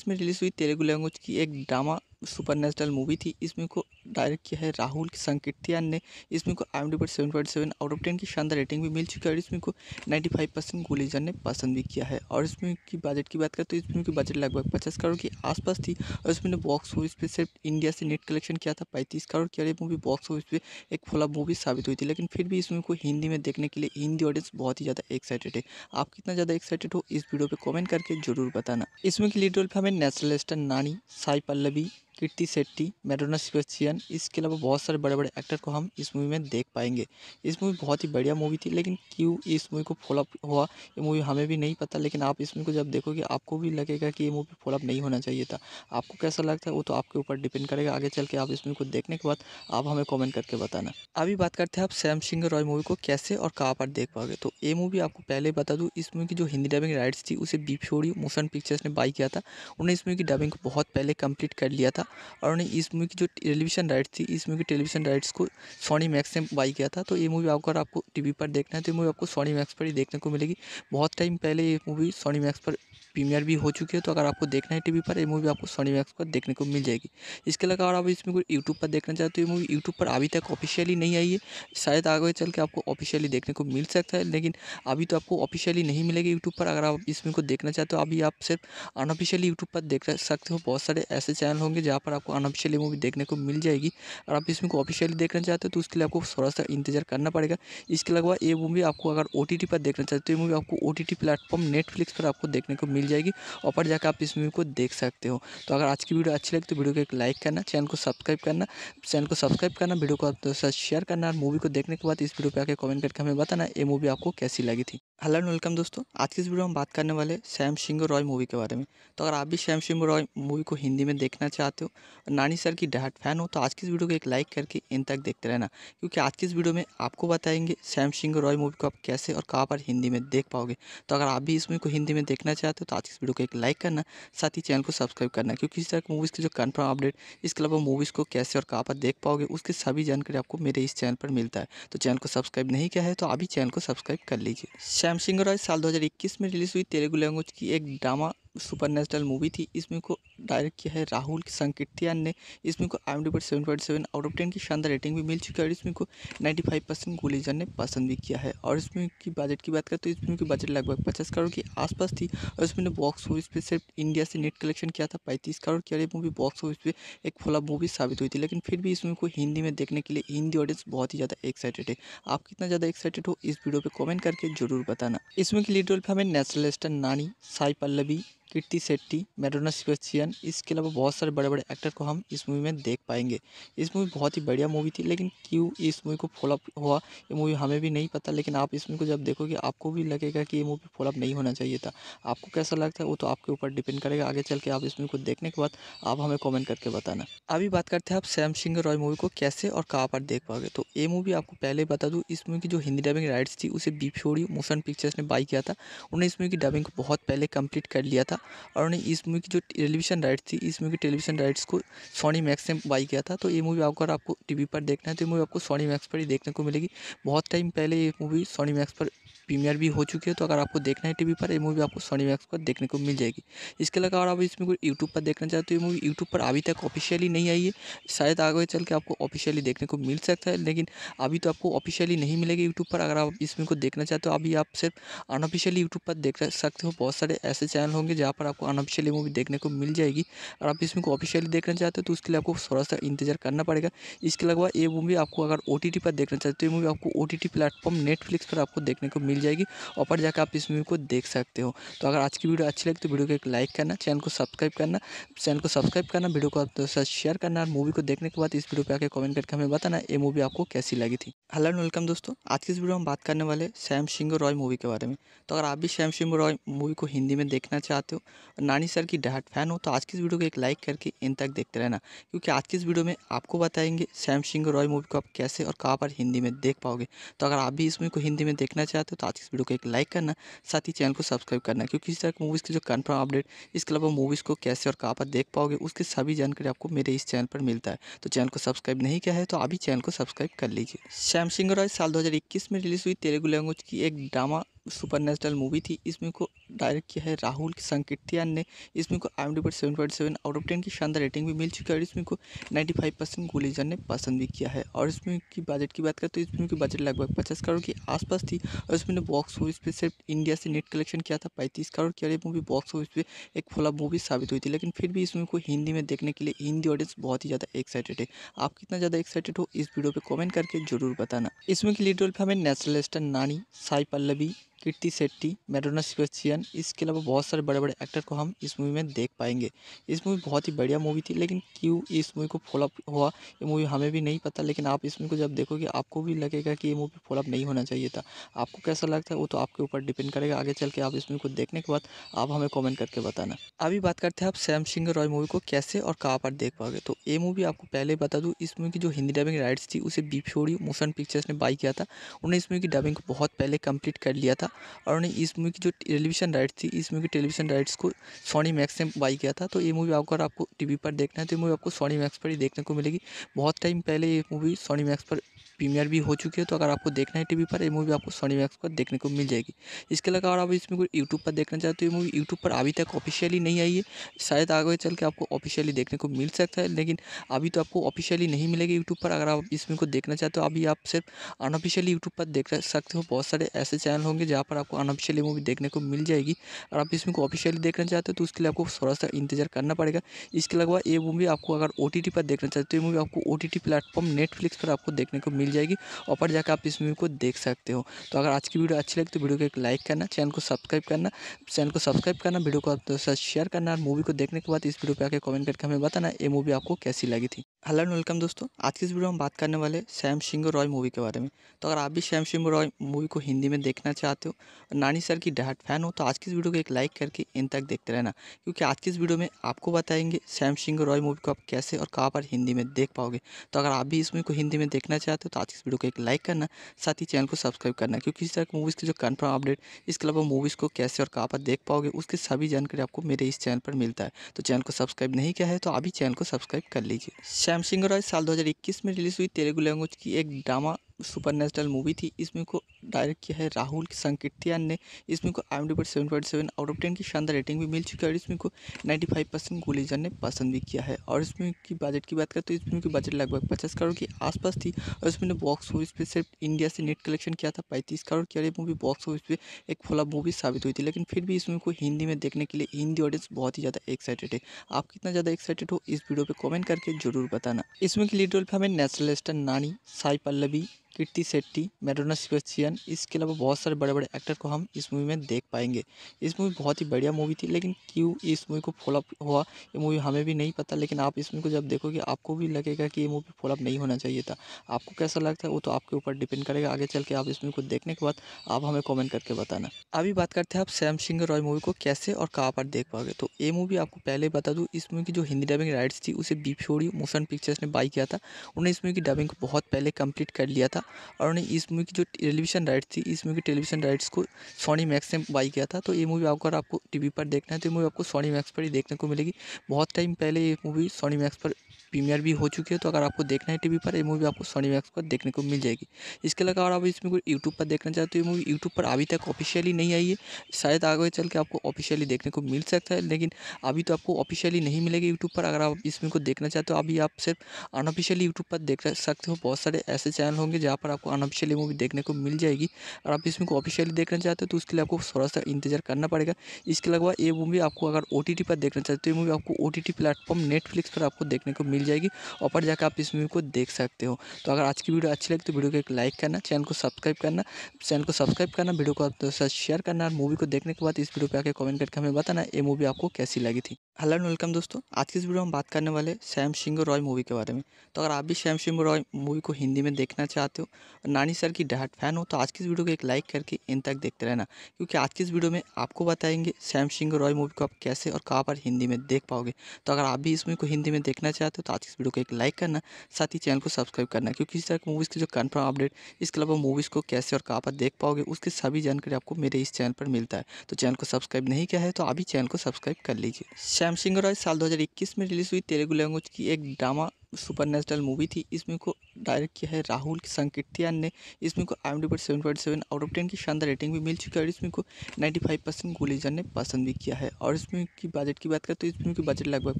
में रिलीज़ हुई तेलुगु लैंग्वेज की एक ड्रामा सुपर मूवी थी इसमें को डायरेक्ट किया है राहुल संकीर्तियान ने इसमें को आई पर seven point seven out of ten की शानदार रेटिंग भी मिल चुकी है और इसमें को नाइन्टी फाइव परसेंट गोलीजन ने पसंद भी किया है और इसमें की बजट की बात करें तो इसमें की बजट लगभग पचास करोड़ के आसपास थी और इसमें बॉक्स ऑफिस पर सिर्फ इंडिया से नेट कलेक्शन किया था पैंतीस करोड़ की मूवी बॉक्स ऑफिस पर एक फोला मूवी साबित हुई थी लेकिन फिर भी इसमें को हिंदी में देखने के लिए हिंदी ऑडियंस बहुत ही ज़्यादा एक्साइटेड है आप कितना ज़्यादा एक्साइटेड हो इस वीडियो पर कॉमेंट करके जरूर बताना इसमें की लीड रोल पर हमें नेशनल स्टार नानी साई पल्लवी कीर्ति सेट्टी मैडोना सिक्वेस्टियन इसके अलावा बहुत सारे बड़े बड़े एक्टर को हम इस मूवी में देख पाएंगे इस मूवी बहुत ही बढ़िया मूवी थी लेकिन क्यों इस मूवी को फॉलोअप हुआ ये मूवी हमें भी नहीं पता लेकिन आप इस मूवी को जब देखोगे आपको भी लगेगा कि ये मूवी फॉलोअप नहीं होना चाहिए था आपको कैसा लगता है वो तो आपके ऊपर डिपेंड करेगा आगे चल के आप इस मूवी को देखने के बाद आप हमें कॉमेंट करके बताना अभी बात करते हैं आप सैम सिंह रॉय मूवी को कैसे और कहाँ पर देख पाओगे तो ये मूवी आपको पहले बता दूँ इस मूवी की जो हिंदी डबिंग राइट्स थी उसे बीफ्योरी मोशन पिक्चर्स ने बाई किया था उन्हें इस मूवी की डबिंग को बहुत पहले कम्प्लीट कर लिया था था और उन्होंने इस मूवी की जो टेलीविज़न राइट्स थी इस मूवी की टेलीविज़न राइट्स को सोनी मैक्स ने बाई किया था तो ये मूवी अगर आपको टीवी पर देखना है तो ये मूवी आपको सोनी मैक्स पर ही देखने को मिलेगी बहुत टाइम पहले ये मूवी सोनी मैक्स पर प्रीमियर भी हो चुकी है तो अगर आपको देखना है टीवी पर ये मूवी आपको सोनी मैक्स पर देखने को मिल जाएगी इसके अलावा अगर आप इसमें कोई यूट्यूब पर देखना चाहते हो ये मूवी यूट्यूब पर अभी तक ऑफिशियली नहीं आई है शायद आगे चल के आपको ऑफिशियली देखने को मिल सकता है लेकिन अभी तो आपको ऑफिशियली नहीं मिलेगी यूट्यूब पर अगर आप इसमें को देखना चाहते हो अभी आप सिर्फ अनऑफिशियली यूट्यूब पर देख सकते हो बहुत सारे ऐसे चैनल होंगे जहाँ पर आपको अनऑफिशियली मूवी देखने को मिल जाएगी और आप इसमें को ऑफिशियली देखना चाहते हो तो उसके लिए आपको थोड़ा सा इंतजार करना पड़ेगा इसके अलावा ये मूवी आपको अगर ओ पर देखना चाहते हो ये मूवी आपको ओ टी प्लेटफॉर्म नेटफ्लिक्स पर आपको देखने को मिल मिल जाएगी और पर जाकर आप इस मूवी को देख सकते हो तो अगर आज की वीडियो अच्छी लगी तो वीडियो को एक लाइक करना चैनल को सब्सक्राइब करना चैनल को सब्सक्राइब करना वीडियो को आप दोस्तों शेयर करना और मूवी को देखने के बाद इस वीडियो पर आकर कमेंट करके हमें बताना ये मूवी आपको कैसी लगी थी हेलो एंड वेलकम दोस्तों आज की इस वीडियो में हम बात करने वाले सैम सिंह रॉय मूवी के बारे में तो अगर आप भी सैम सिंह रॉय मूवी को हिंदी में देखना चाहते हो और नानी सर की डहाट फैन हो तो आज की इस वीडियो को एक लाइक करके इन तक देखते रहना क्योंकि आज की इस वीडियो में आपको बताएंगे सैम सिंह रॉय मूवी को आप कैसे और कहाँ पर हिंदी में देख पाओगे तो अगर आप भी इस मूवी को हिंदी में देखना चाहते हो तो आज की इस वीडियो को एक लाइक करना साथ ही चैनल को सब्सक्राइब करना क्योंकि इस तरह की मूवीज़ की जो कन्फर्म अपडेट इसके अलावा मूवीज़ को कैसे और कहाँ पर देख पाओगे उसकी सभी जानकारी आपको मेरे इस चैनल पर मिलता है तो चैनल को सब्सक्राइब नहीं किया है तो आप ही चैनल को सब्सक्राइब कर लीजिए सैम राम रॉय साल 2021 में रिलीज हुई तेलुगु लैंग्वेज की एक ड्रामा सुपर नेचुरल मूवी थी इसमें को डायरेक्ट किया है राहुल संकीर्तियान ने इसमें को आई पर seven point seven out of ten की शानदार रेटिंग भी मिल चुकी है और इसमें को नाइन्टी फाइव परसेंट गुलीजन ने पसंद भी किया है और इसमें की बजट की बात करें तो इसमें की बजट लगभग पचास करोड़ के आसपास थी और इसमें बॉक्स ऑफिस पे सिर्फ इंडिया से नेट कलेक्शन किया था पैंतीस करोड़ की और मूवी बॉक्स ऑफिस पर एक फ्लॉप मूवी साबित हुई थी लेकिन फिर भी इसमें को हिंदी में देखने के लिए हिंदी ऑडियंस बहुत ही ज़्यादा एक्साइटेड है आप कितना ज़्यादा एक्साइटेड हो इस वीडियो पर कॉमेंट करके जरूर बताना इसमें की लीड रोल पर हमें नेशनल स्टार नानी साई पल्लवी कीर्ति शेट्टी मैडोना सिपेसियन इसके अलावा बहुत सारे बड़े बड़े एक्टर को हम इस मूवी में देख पाएंगे इस मूवी बहुत ही बढ़िया मूवी थी लेकिन क्यों इस मूवी को फॉलोअप हुआ ये मूवी हमें भी नहीं पता लेकिन आप इस मूवी को जब देखोगे आपको भी लगेगा कि ये मूवी फॉलोअप नहीं होना चाहिए था आपको कैसा लगता है वो तो आपके ऊपर डिपेंड करेगा आगे चल के आप इस मूवी को देखने के बाद आप हमें कॉमेंट करके बताना अभी बात करते हैं आप सैम सिंह रॉय मूवी को कैसे और कहाँ पर देख पाओगे तो ये मूवी आपको पहले बता दूँ इस मूवी की जो हिंदी डबिंग राइट्स थी उसे बी मोशन पिक्चर्स ने बाई किया था उन्होंने इस मूवी की डबिंग को बहुत पहले कम्प्लीट कर लिया था और उन्हें इस मूवी की जो टेलीविज़न राइट्स थी इस मूवी की टेलीविज़न राइट्स को सोनी मैक्स ने बाई किया था तो ये मूवी अगर आपको टी वी पर देखना है तो ये मूवी आपको सोनी मैक्स पर ही देखने को मिलेगी बहुत टाइम पहले ये मूवी सोनी मैक्स पर प्रीमियर भी हो चुकी है तो अगर आपको देखना है टीवी पर ये मूवी आपको सोनी मैक्स पर देखने को मिल जाएगी इसके अलावा अगर आप इसमें कोई यूट्यूब पर देखना चाहते हो ये मूवी यूट्यूब पर अभी तक ऑफिशियली नहीं आई है शायद आगे चल के आपको ऑफिशियली देखने को मिल सकता है लेकिन अभी तो आपको ऑफिशियली नहीं मिलेगी यूट्यूब पर अगर आप इसमें को देखना चाहते हो अभी आप सिर्फ अनऑफिशियली यूट्यूब पर देख सकते हो बहुत सारे ऐसे चैनल होंगे जहाँ पर आपको अनऑफिशियली मूवी देखने को मिल जाएगी और आप इसमें को ऑफिशियली देखना चाहते हो तो उसके लिए आपको थोड़ा सा इंतजार करना पड़ेगा इसके अलावा ये मूवी आपको अगर ओ पर देखना चाहते हो ये मूवी आपको ओ टी प्लेटफॉर्म नेटफ्लिक्स पर आपको देखने को मिल मिल जाएगी और पर जाकर आप इस मूवी को देख सकते हो तो अगर आज की वीडियो अच्छी लगी तो वीडियो को एक लाइक करना चैनल को सब्सक्राइब करना चैनल को सब्सक्राइब करना वीडियो को आप दोस्तों साथ शेयर करना और मूवी को देखने के बाद इस वीडियो पर आकर कॉमेंट करके हमें बताना ये मूवी आपको कैसी लगी थी हेलो एंड वेलकम दोस्तों आज की इस वीडियो में बात करने वाले सैम सिंह रॉय मूवी के बारे में तो अगर आप भी सैम सिंह रॉय मूवी को हिंदी में देखना चाहते हो और नानी सर की डहाट फैन हो तो आज की इस वीडियो को एक लाइक करके इन तक देखते रहना क्योंकि आज की इस वीडियो में आपको बताएंगे सैम सिंह रॉय मूवी को आप कैसे और कहाँ पर हिंदी में देख पाओगे तो अगर आप भी इस मूवी को हिंदी में देखना चाहते हो तो साथ ही वीडियो को एक लाइक करना साथ ही चैनल को सब्सक्राइब करना क्योंकि इस तरह की मूवीज़ की जो कन्फर्म अपडेट इसके अलावा मूवीज़ को कैसे और कहाँ पर देख पाओगे उसकी सभी जानकारी आपको मेरे इस चैनल पर मिलता है तो चैनल को सब्सक्राइब नहीं किया है तो अभी चैनल को सब्सक्राइब कर लीजिए सैमसिंग रॉय साल दो में रिलीज हुई तेलुगु लैंग्वेज की एक ड्रामा सुपर नेचुरल मूवी थी इसमें को डायरेक्ट किया है राहुल संकीर्तियान ने इसमें को आई पर seven point seven out of ten की शानदार रेटिंग भी मिल चुकी है और इसमें को नाइन्टी फाइव परसेंट गोलीजन ने पसंद भी किया है और इसमें की बजट की बात करें तो इसमें की बजट लगभग पचास करोड़ के आसपास थी और इसमें बॉक्स ऑफिस पे सिर्फ इंडिया से नेट कलेक्शन किया था पैंतीस करोड़ की और मूवी बॉक्स ऑफिस पर एक फोला मूवी साबित हुई थी लेकिन फिर भी इसमें को हिंदी में देखने के लिए हिंदी ऑडियंस बहुत ही ज़्यादा एक्साइटेड है आप कितना ज़्यादा एक्साइटेड हो इस वीडियो पर कॉमेंट करके जरूर बताना इसमें की लीड रोल पर हमें national star Nani Sai Pallavi kitty Shetty Madonna Sebastian इसके अलावा बहुत सारे बड़े बड़े एक्टर को हम इस मूवी में देख पाएंगे इस मूवी बहुत ही बढ़िया मूवी थी लेकिन क्यों इस मूवी को फॉलोअप हुआ ये मूवी हमें भी नहीं पता लेकिन आप इस मूवी को जब देखोगे आपको भी लगेगा कि ये मूवी फॉलोअप नहीं होना चाहिए था आपको कैसा लगता है वो तो आपके ऊपर डिपेंड करेगा आगे चल के आप इस मूवी को देखने के बाद आप हमें कॉमेंट करके बताना अभी बात करते हैं आप सैम सिंह रॉय मूवी को कैसे और कहाँ पर देख पाओगे तो ये मूवी आपको पहले बता दूँ इस मूवी की जो हिंदी डबिंग राइट्स थी उसे फ्योरी मोशन पिक्चर्स ने बाई किया था उन्होंने इस मूवी की डबिंग को बहुत पहले कम्प्लीट कर लिया था और उन्हें इस मूवी की जो टेलीविज़न राइट्स थी इस मूवी की टेलीविज़न राइट्स को सोनी मैक्स ने बाई किया था तो ये मूवी आपको आपको टी वी पर देखना है तो ये मूवी आपको सोनी मैक्स पर ही देखने को मिलेगी बहुत टाइम पहले ये मूवी सोनी मैक्स पर प्रीमियर भी हो चुकी है तो अगर आपको देखना है टीवी पर ये मूवी आपको सोनी मैक्स पर देखने को मिल जाएगी इसके अलावा अगर आप इसमें कोई यूट्यूब पर देखना चाहते हो ये मूवी यूट्यूब पर अभी तक ऑफिशियली नहीं आई है शायद आगे चल के आपको ऑफिशियली देखने को मिल सकता है लेकिन अभी तो आपको ऑफिशियली नहीं मिलेगी यूट्यूब पर अगर आप इसमें को देखना चाहते हो अभी आप सिर्फ अनऑफिशियली यूट्यूब पर देख सकते हो बहुत सारे ऐसे चैनल होंगे जहाँ पर आपको अनऑफिशियली मूवी देखने को मिल जाएगी और आप इसमें को ऑफिशियली देखना चाहते हो तो उसके लिए आपको थोड़ा सा इंतजार करना पड़ेगा इसके अलावा ये मूवी आपको अगर ओ पर देखना चाहते हो ये मूवी आपको ओ प्लेटफॉर्म नेटफ्लिक्स पर आपको देखने को मिल जाएगी और पर जाकर आप इस मूवी को देख सकते हो तो अगर आज की वीडियो अच्छी लगी तो वीडियो को एक लाइक करना चैनल को सब्सक्राइब करना चैनल को सब्सक्राइब करना वीडियो को आप दोस्तों शेयर करना और मूवी को देखने के बाद इस वीडियो पर आकर कॉमेंट करके हमें बताना ये मूवी आपको कैसी लगी थी हेलो एंड वेलकम दोस्तों आज की इस वीडियो में बात करने वाले सैम सिंह रॉय मूवी के बारे में तो अगर आप भी सैम सिंह रॉय मूवी को हिंदी में देखना चाहते हो और नानी सर की डहाट फैन हो तो आज की इस वीडियो को एक लाइक करके इन तक देखते रहना क्योंकि आज की इस वीडियो में आपको बताएंगे सैम सिंह रॉय मूवी को आप कैसे और कहाँ पर हिंदी में देख पाओगे तो अगर आप भी इस मूवी को हिंदी में देखना चाहते हो तो आज की इस वीडियो को एक लाइक करना साथ ही चैनल को सब्सक्राइब करना क्योंकि इस तरह की मूवीज़ की जो कन्फर्म अपडेट इसके अलावा मूवीज़ को कैसे और कहाँ पर देख पाओगे उसकी सभी जानकारी आपको मेरे इस चैनल पर मिलता है तो चैनल को सब्सक्राइब नहीं किया है तो आप ही चैनल को सब्सक्राइब कर लीजिए श्याम सिंह रॉय साल 2021 में रिलीज हुई तेलुगु लैंग्वेज की एक ड्रामा सुपर मूवी थी इसमें को डायरेक्ट किया है राहुल संकीर्तियान ने इसमें को आई एम पर seven point seven out of ten की शानदार रेटिंग भी मिल चुकी है और इसमें को नाइन्टी फाइव परसेंट गुलेजर ने पसंद भी किया है और इसमें की बजट की बात करें तो इसमें की बजट लगभग पचास करोड़ के आसपास थी और इसमें बॉक्स ऑफिस पर सिर्फ इंडिया से नेट कलेक्शन किया था पैंतीस करोड़ की और मूवी बॉक्स ऑफिस पर एक फोला मूवी साबित हुई थी लेकिन फिर भी इसमें को हिंदी में देखने के लिए हिंदी ऑडियंस बहुत ही ज़्यादा एक्साइटेड है आप कितना ज़्यादा एक्साइटेड हो इस वीडियो पर कॉमेंट करके जरूर बताना इसमें की लीड रोल पर हमें नेशनल स्टार नानी साई पल्लवी कीर्ति शेट्टी मैडोना सेबेस्टियन इसके अलावा बहुत सारे बड़े बड़े एक्टर को हम इस मूवी में देख पाएंगे इस मूवी बहुत ही बढ़िया मूवी थी लेकिन क्यों इस मूवी को फॉलोअप हुआ ये मूवी हमें भी नहीं पता लेकिन आप इस मूवी को जब देखोगे आपको भी लगेगा कि ये मूवी फॉलोअप नहीं होना चाहिए था आपको कैसा लगता है वो तो आपके ऊपर डिपेंड करेगा आगे चल के आप इस मूवी को देखने के बाद आप हमें कॉमेंट करके बताना अभी बात करते हैं आप सैम सिंह रॉय मूवी को कैसे और कहाँ पर देख पाओगे तो ये मूवी आपको पहले बता दूँ इस मूवी की जो हिंदी डबिंग राइट्स थी उसे बिफोरी मोशन पिक्चर्स ने बाई किया था उन्होंने इस मूवी की डबिंग को बहुत पहले कंप्लीट कर लिया था और उन्होंने इस मूवी की जो टेलीविजन राइट्स थी इस मूवी की टेलीविजन राइट्स को सोनी मैक्स ने बाई किया था तो ये मूवी अगर आपको टी पर देखना है तो ये मूवी आपको सोनी मैक्स पर ही देखने को मिलेगी बहुत टाइम पहले ये मूवी सोनी मैक्स पर प्रीमियर भी हो चुकी है तो अगर आपको देखना है टीवी पर ये मूवी आपको सोनी मैक्स पर देखने को मिल जाएगी इसके अलावा अगर आप इसमें यूट्यूब पर देखना चाहते हो ये मूवी यूट्यूब पर अभी तक ऑफिशियली नहीं आई है शायद आगे चल के आपको ऑफिशियली देखने को मिल सकता है लेकिन अभी तो आपको ऑफिशियली नहीं मिलेगी यूट्यूब पर अगर आप इस मूवी को देखना चाहते हो अभी आप सिर्फ अनऑफिशियली यूट्यूब पर देख सकते हो बहुत सारे ऐसे चैनल होंगे जहाँ पर आपको अनऑफिशियली मूवी देखने को मिल जाएगी और आप इसमें को ऑफिशियली देखना चाहते हो तो उसके लिए आपको थोड़ा सा इंतजार करना पड़ेगा इसके अलावा ये मूवी आपको अगर ओ पर देखना चाहते हो ये मूवी आपको ओ प्लेटफॉर्म नेटफ्लिक्स पर आपको देखने को मिल मिल जाएगी ऊपर जाकर आप इस मूवी को देख सकते हो तो अगर आज की वीडियो अच्छी लगी तो वीडियो को एक लाइक करना चैनल को सब्सक्राइब करना चैनल को सब्सक्राइब करना वीडियो को आप शेयर करना और मूवी को देखने के बाद इस वीडियो पर आकर कमेंट करके हमें बताना ये मूवी आपको कैसी लगी थी हेलो एंड वेलकम दोस्तों आज की इस वीडियो में हम बात करने वाले सैम सिंह रॉय मूवी के बारे में तो अगर आप भी सैम सिंह रॉय मूवी को हिंदी में देखना चाहते हो और नानी सर की डहाट फैन हो तो आज की इस वीडियो को एक लाइक करके इन तक देखते रहना क्योंकि आज की इस वीडियो में आपको बताएंगे सैम सिंह रॉय मूवी को आप कैसे और कहाँ पर हिंदी में देख पाओगे तो अगर आप भी इस मूवी को हिंदी में देखना चाहते हो तो आज की इस वीडियो को एक लाइक करना साथ ही चैनल को सब्सक्राइब करना क्योंकि इस तरह की मूवीज़ की जो कन्फर्म अपडेट इसके अलावा मूवीज़ को कैसे और कहाँ पर देख पाओगे उसकी सभी जानकारी आपको मेरे इस चैनल पर मिलता है तो चैनल को सब्सक्राइब नहीं किया है तो आप ही चैनल को सब्सक्राइब कर लीजिए श्याम सिंह रॉय साल 2021 में रिलीज हुई तेलुगु लैंग्वेज की एक ड्रामा सुपर मूवी थी इसमें को डायरेक्ट किया है राहुल संकीर्तियान ने इसमें को आई पर seven point seven out of ten की शानदार रेटिंग भी मिल चुकी है और इसमें को नाइन्टी फाइव परसेंट गोलीजन ने पसंद भी किया है और इसमें की बजट की बात करें तो इसमें की बजट लगभग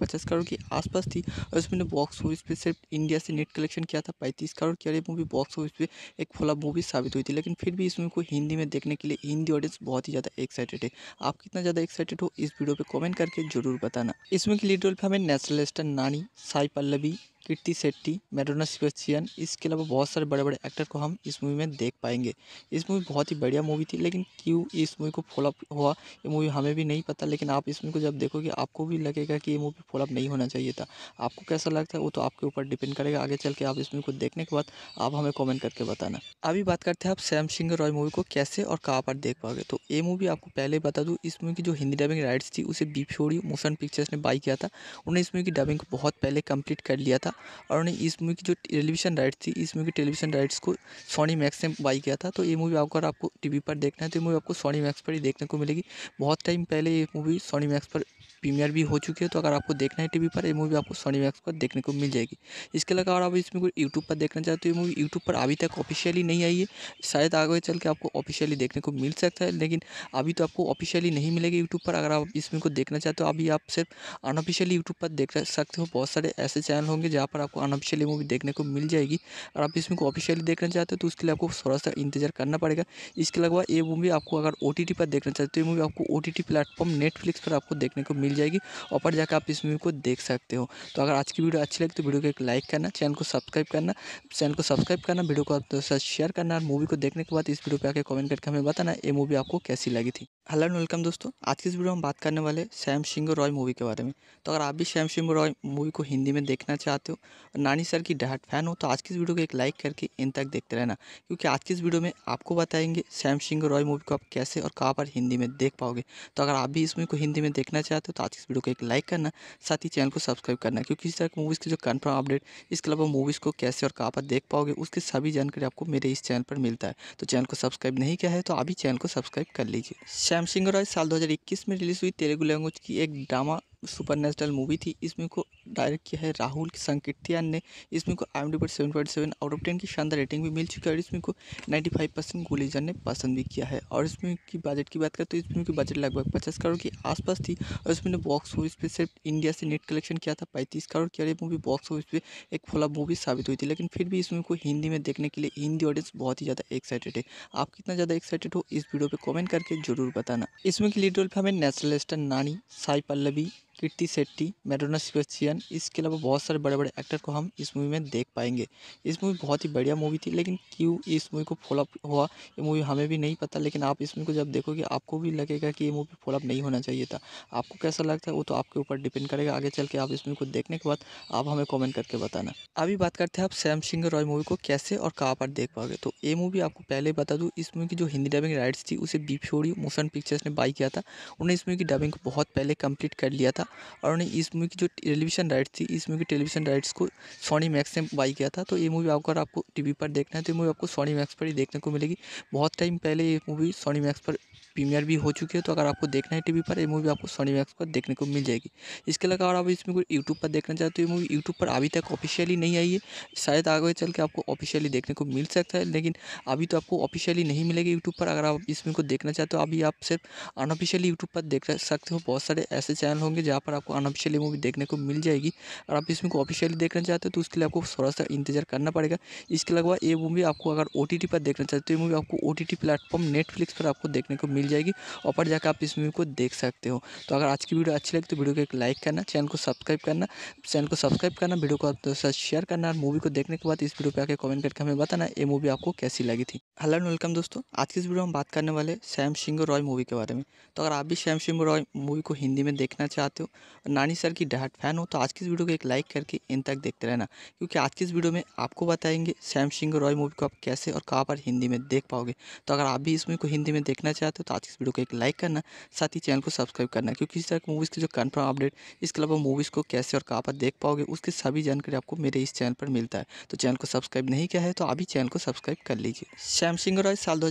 पचास करोड़ के आसपास थी और इसमें बॉक्स ऑफिस पे सिर्फ इंडिया से नेट कलेक्शन किया था पैंतीस करोड़ की मूवी बॉक्स ऑफिस पे एक फोला मूवी साबित हुई थी लेकिन फिर भी इसमें को हिंदी में देखने के लिए हिंदी ऑडियंस बहुत ही ज़्यादा एक्साइटेड है आप कितना ज़्यादा एक्साइटेड हो इस वीडियो पर कॉमेंट करके जरूर बताना इसमें की लीड रोल पर हमें नेशनल स्टार नानी साई पल्लवी कीर्ति शेट्टी मैडोना सिपेसियन इसके अलावा बहुत सारे बड़े बड़े एक्टर को हम इस मूवी में देख पाएंगे इस मूवी बहुत ही बढ़िया मूवी थी लेकिन क्यों इस मूवी को फॉलोअप हुआ ये मूवी हमें भी नहीं पता लेकिन आप इस मूवी को जब देखोगे आपको भी लगेगा कि ये मूवी फॉलोअप नहीं होना चाहिए था आपको कैसा लगता है वो तो आपके ऊपर डिपेंड करेगा आगे चल के आप इस मूवी को देखने के बाद आप हमें कॉमेंट करके बताना अभी बात करते हैं आप सैम सिंह रॉय मूवी को कैसे और कहाँ पर देख पाओगे तो ये मूवी आपको पहले बता दूँ इस मूवी की जो हिंदी डबिंग राइट्स थी उसे बीफोरी मोशन पिक्चर्स ने बाई किया था उन्हें इस मूवी की डबिंग को बहुत पहले कम्प्लीट कर लिया था था और उन्हें इस मूवी की जो टेलीविज़न राइट्स थी इस मूवी की टेलीविज़न राइट्स को सोनी मैक्स ने बाई किया था तो ये मूवी अगर आपको टी पर देखना है तो ये मूवी आपको सोनी मैक्स पर ही देखने को मिलेगी बहुत टाइम पहले ये मूवी सोनी मैक्स पर प्रीमियर भी हो चुकी है तो अगर आपको देखना है टीवी पर ये मूवी आपको सोनी मैक्स पर देखने को मिल जाएगी इसके अलावा अगर आप इसमें कोई यूट्यूब पर देखना चाहते हो ये मूवी यूट्यूब पर अभी तक ऑफिशियली नहीं आई है शायद आगे चल के आपको ऑफिशियली देखने को मिल सकता है लेकिन अभी तो आपको ऑफिशियली नहीं मिलेगी यूट्यूब पर अगर आप इसमें को देखना चाहते हो अभी आप सिर्फ अनऑफिशियली यूट्यूब पर देख सकते हो बहुत सारे ऐसे चैनल होंगे जहाँ पर आपको अनऑफिशियली मूवी देखने को मिल जाएगी और आप इसमें को ऑफिशियली देखना चाहते हो तो उसके लिए आपको थोड़ा सा इंतजार करना पड़ेगा इसके अलावा ये मूवी आपको अगर ओ पर देखना चाहते हो ये मूवी आपको ओ टी प्लेटफॉर्म नेटफ्लिक्स पर आपको देखने को मिल मिल जाएगी और पर जाकर आप इस मूवी को देख सकते हो तो अगर आज की वीडियो अच्छी लगी तो वीडियो को एक लाइक करना चैनल को सब्सक्राइब करना चैनल को सब्सक्राइब करना वीडियो को आप तो साथ शेयर करना और मूवी को देखने के बाद इस वीडियो पर आकर कमेंट करके हमें बताना ये मूवी आपको कैसी लगी थी हेलो एंड वेलकम दोस्तों आज की इस वीडियो में बात करने वाले सैम सिंह रॉय मूवी के बारे में तो अगर आप भी सैम सिंह रॉय मूवी को हिंदी में देखना चाहते हो और नानी सर की डहाट फैन हो तो आज की इस वीडियो को एक लाइक करके इन तक देखते रहना क्योंकि आज की इस वीडियो में आपको बताएंगे सैम सिंह रॉय मूवी को आप कैसे और कहाँ पर हिंदी में देख पाओगे तो अगर आप भी इस मूवी को हिंदी में देखना चाहते हो तो साथ ही इस वीडियो को एक लाइक करना साथ ही चैनल को सब्सक्राइब करना क्योंकि इस तरह की मूवीज़ की जो कन्फर्म अपडेट इसके अलावा मूवीज़ को कैसे और कहाँ पर देख पाओगे उसकी सभी जानकारी आपको मेरे इस चैनल पर मिलता है तो चैनल को सब्सक्राइब नहीं किया है तो अभी चैनल को सब्सक्राइब कर लीजिए सैमसिंग रॉय साल दो में रिलीज़ हुई तेलुगु लैंग्वेज की एक ड्रामा सुपर नेचुरल मूवी थी इसमें को डायरेक्ट किया है राहुल संकीर्तियान ने इसमें को आई पर seven point seven out of ten की शानदार रेटिंग भी मिल चुकी है और इसमें को नाइन्टी फाइव परसेंट गोलीजन ने पसंद भी किया है और इसमें की बजट की बात करें तो इसमें की बजट लगभग पचास करोड़ के आसपास थी और इसमें बॉक्स ऑफिस पे सिर्फ इंडिया से नेट कलेक्शन किया था पैंतीस करोड़ की और मूवी बॉक्स ऑफिस पर एक फ्लॉप मूवी साबित हुई थी लेकिन फिर भी इसमें को हिंदी में देखने के लिए हिंदी ऑडियंस बहुत ही ज़्यादा एक्साइटेड है आप कितना ज़्यादा एक्साइटेड हो इस वीडियो पर कॉमेंट करके जरूर बताना इसमें की लीड रोल पर हमें नेशनल स्टार नानी साई पल्लवी कीर्ति शेट्टी मैडोना सेबेस्टियन इसके अलावा बहुत सारे बड़े बड़े एक्टर को हम इस मूवी में देख पाएंगे इस मूवी बहुत ही बढ़िया मूवी थी लेकिन क्यों इस मूवी को फॉलोअप हुआ ये मूवी हमें भी नहीं पता लेकिन आप इस मूवी को जब देखोगे आपको भी लगेगा कि ये मूवी फॉलोअप नहीं होना चाहिए था आपको कैसा लगता है वो तो आपके ऊपर डिपेंड करेगा आगे चल के आप इस मूवी को देखने के बाद आप हमें कॉमेंट करके बताना अभी बात करते हैं आप सैम सिंह रॉय मूवी को कैसे और कहाँ पर देख पाओगे तो ये मूवी आपको पहले बता दूँ इस मूवी की जो हिंदी डबिंग राइट्स थी उसे बी मोशन पिक्चर्स ने बाई किया था उन्होंने इस मूवी की डबिंग को बहुत पहले कम्प्लीट कर लिया था और उन्हें इस मूवी की जो टेलीविज़न राइट्स थी इस मूवी की टेलीविज़न राइट्स को सोनी मैक्स ने बाई किया था तो ये मूवी अगर आपको टी वी पर देखना है तो ये मूवी आपको सोनी मैक्स पर ही देखने को मिलेगी बहुत टाइम पहले ये मूवी सोनी मैक्स पर प्रीमियर भी हो चुकी है तो अगर आपको देखना है टीवी पर ये मूवी आपको सोनी मैक्स पर देखने को मिल जाएगी इसके अलावा अगर आप इसमें कोई यूट्यूब पर देखना चाहते हो ये मूवी यूट्यूब पर अभी तक ऑफिशियली नहीं आई है शायद आगे चल के आपको ऑफिशियली देखने को मिल सकता है लेकिन अभी तो आपको ऑफिशियली नहीं मिलेगी यूट्यूब पर अगर आप इसमें को देखना चाहते हो अभी आप सिर्फ अनऑफिशियली यूट्यूब पर देख सकते हो बहुत सारे ऐसे चैनल होंगे जहाँ पर आपको अनऑफिशियली मूवी देखने को मिल जाएगी और आप इसमें को ऑफिशियली देखना चाहते हो तो उसके लिए आपको थोड़ा सा इंतजार करना पड़ेगा इसके अलावा ये मूवी आपको अगर ओ पर देखना चाहते हो ये मूवी आपको ओ टी प्लेटफॉर्म नेटफ्लिक्स पर आपको देखने को मिल मिल जाएगी और पर जाकर आप इस मूवी को देख सकते हो तो अगर आज की वीडियो अच्छी लगी तो वीडियो को एक लाइक करना चैनल को सब्सक्राइब करना चैनल को सब्सक्राइब करना वीडियो को आप दोस्तों शेयर करना और मूवी को देखने के बाद इस वीडियो पर आकर कॉमेंट करके हमें बताना ये मूवी आपको कैसी लगी थी हेलो एंड वेलकम दोस्तों आज की इस वीडियो में बात करने वाले सैम सिंह रॉय मूवी के बारे में तो अगर आप भी सैम सिंह रॉय मूवी को हिंदी में देखना चाहते हो और नानी सर की डहाट फैन हो तो आज की इस वीडियो को एक लाइक करके इन तक देखते रहना क्योंकि आज की इस वीडियो में आपको बताएंगे सैम सिंह रॉय मूवी को आप कैसे और कहाँ पर हिंदी में देख पाओगे तो अगर आप भी इस मूवी को हिंदी में देखना चाहते हो साथ ही इस वीडियो को एक लाइक करना साथ ही चैनल को सब्सक्राइब करना क्योंकि इस तरह की मूवीज़ की जो कन्फर्म अपडेट इसके अलावा मूवीज़ को कैसे और कहाँ पर देख पाओगे उसकी सभी जानकारी आपको मेरे इस चैनल पर मिलता है तो चैनल को सब्सक्राइब नहीं किया है तो अभी चैनल को सब्सक्राइब कर लीजिए सैमसिंग रॉय साल दो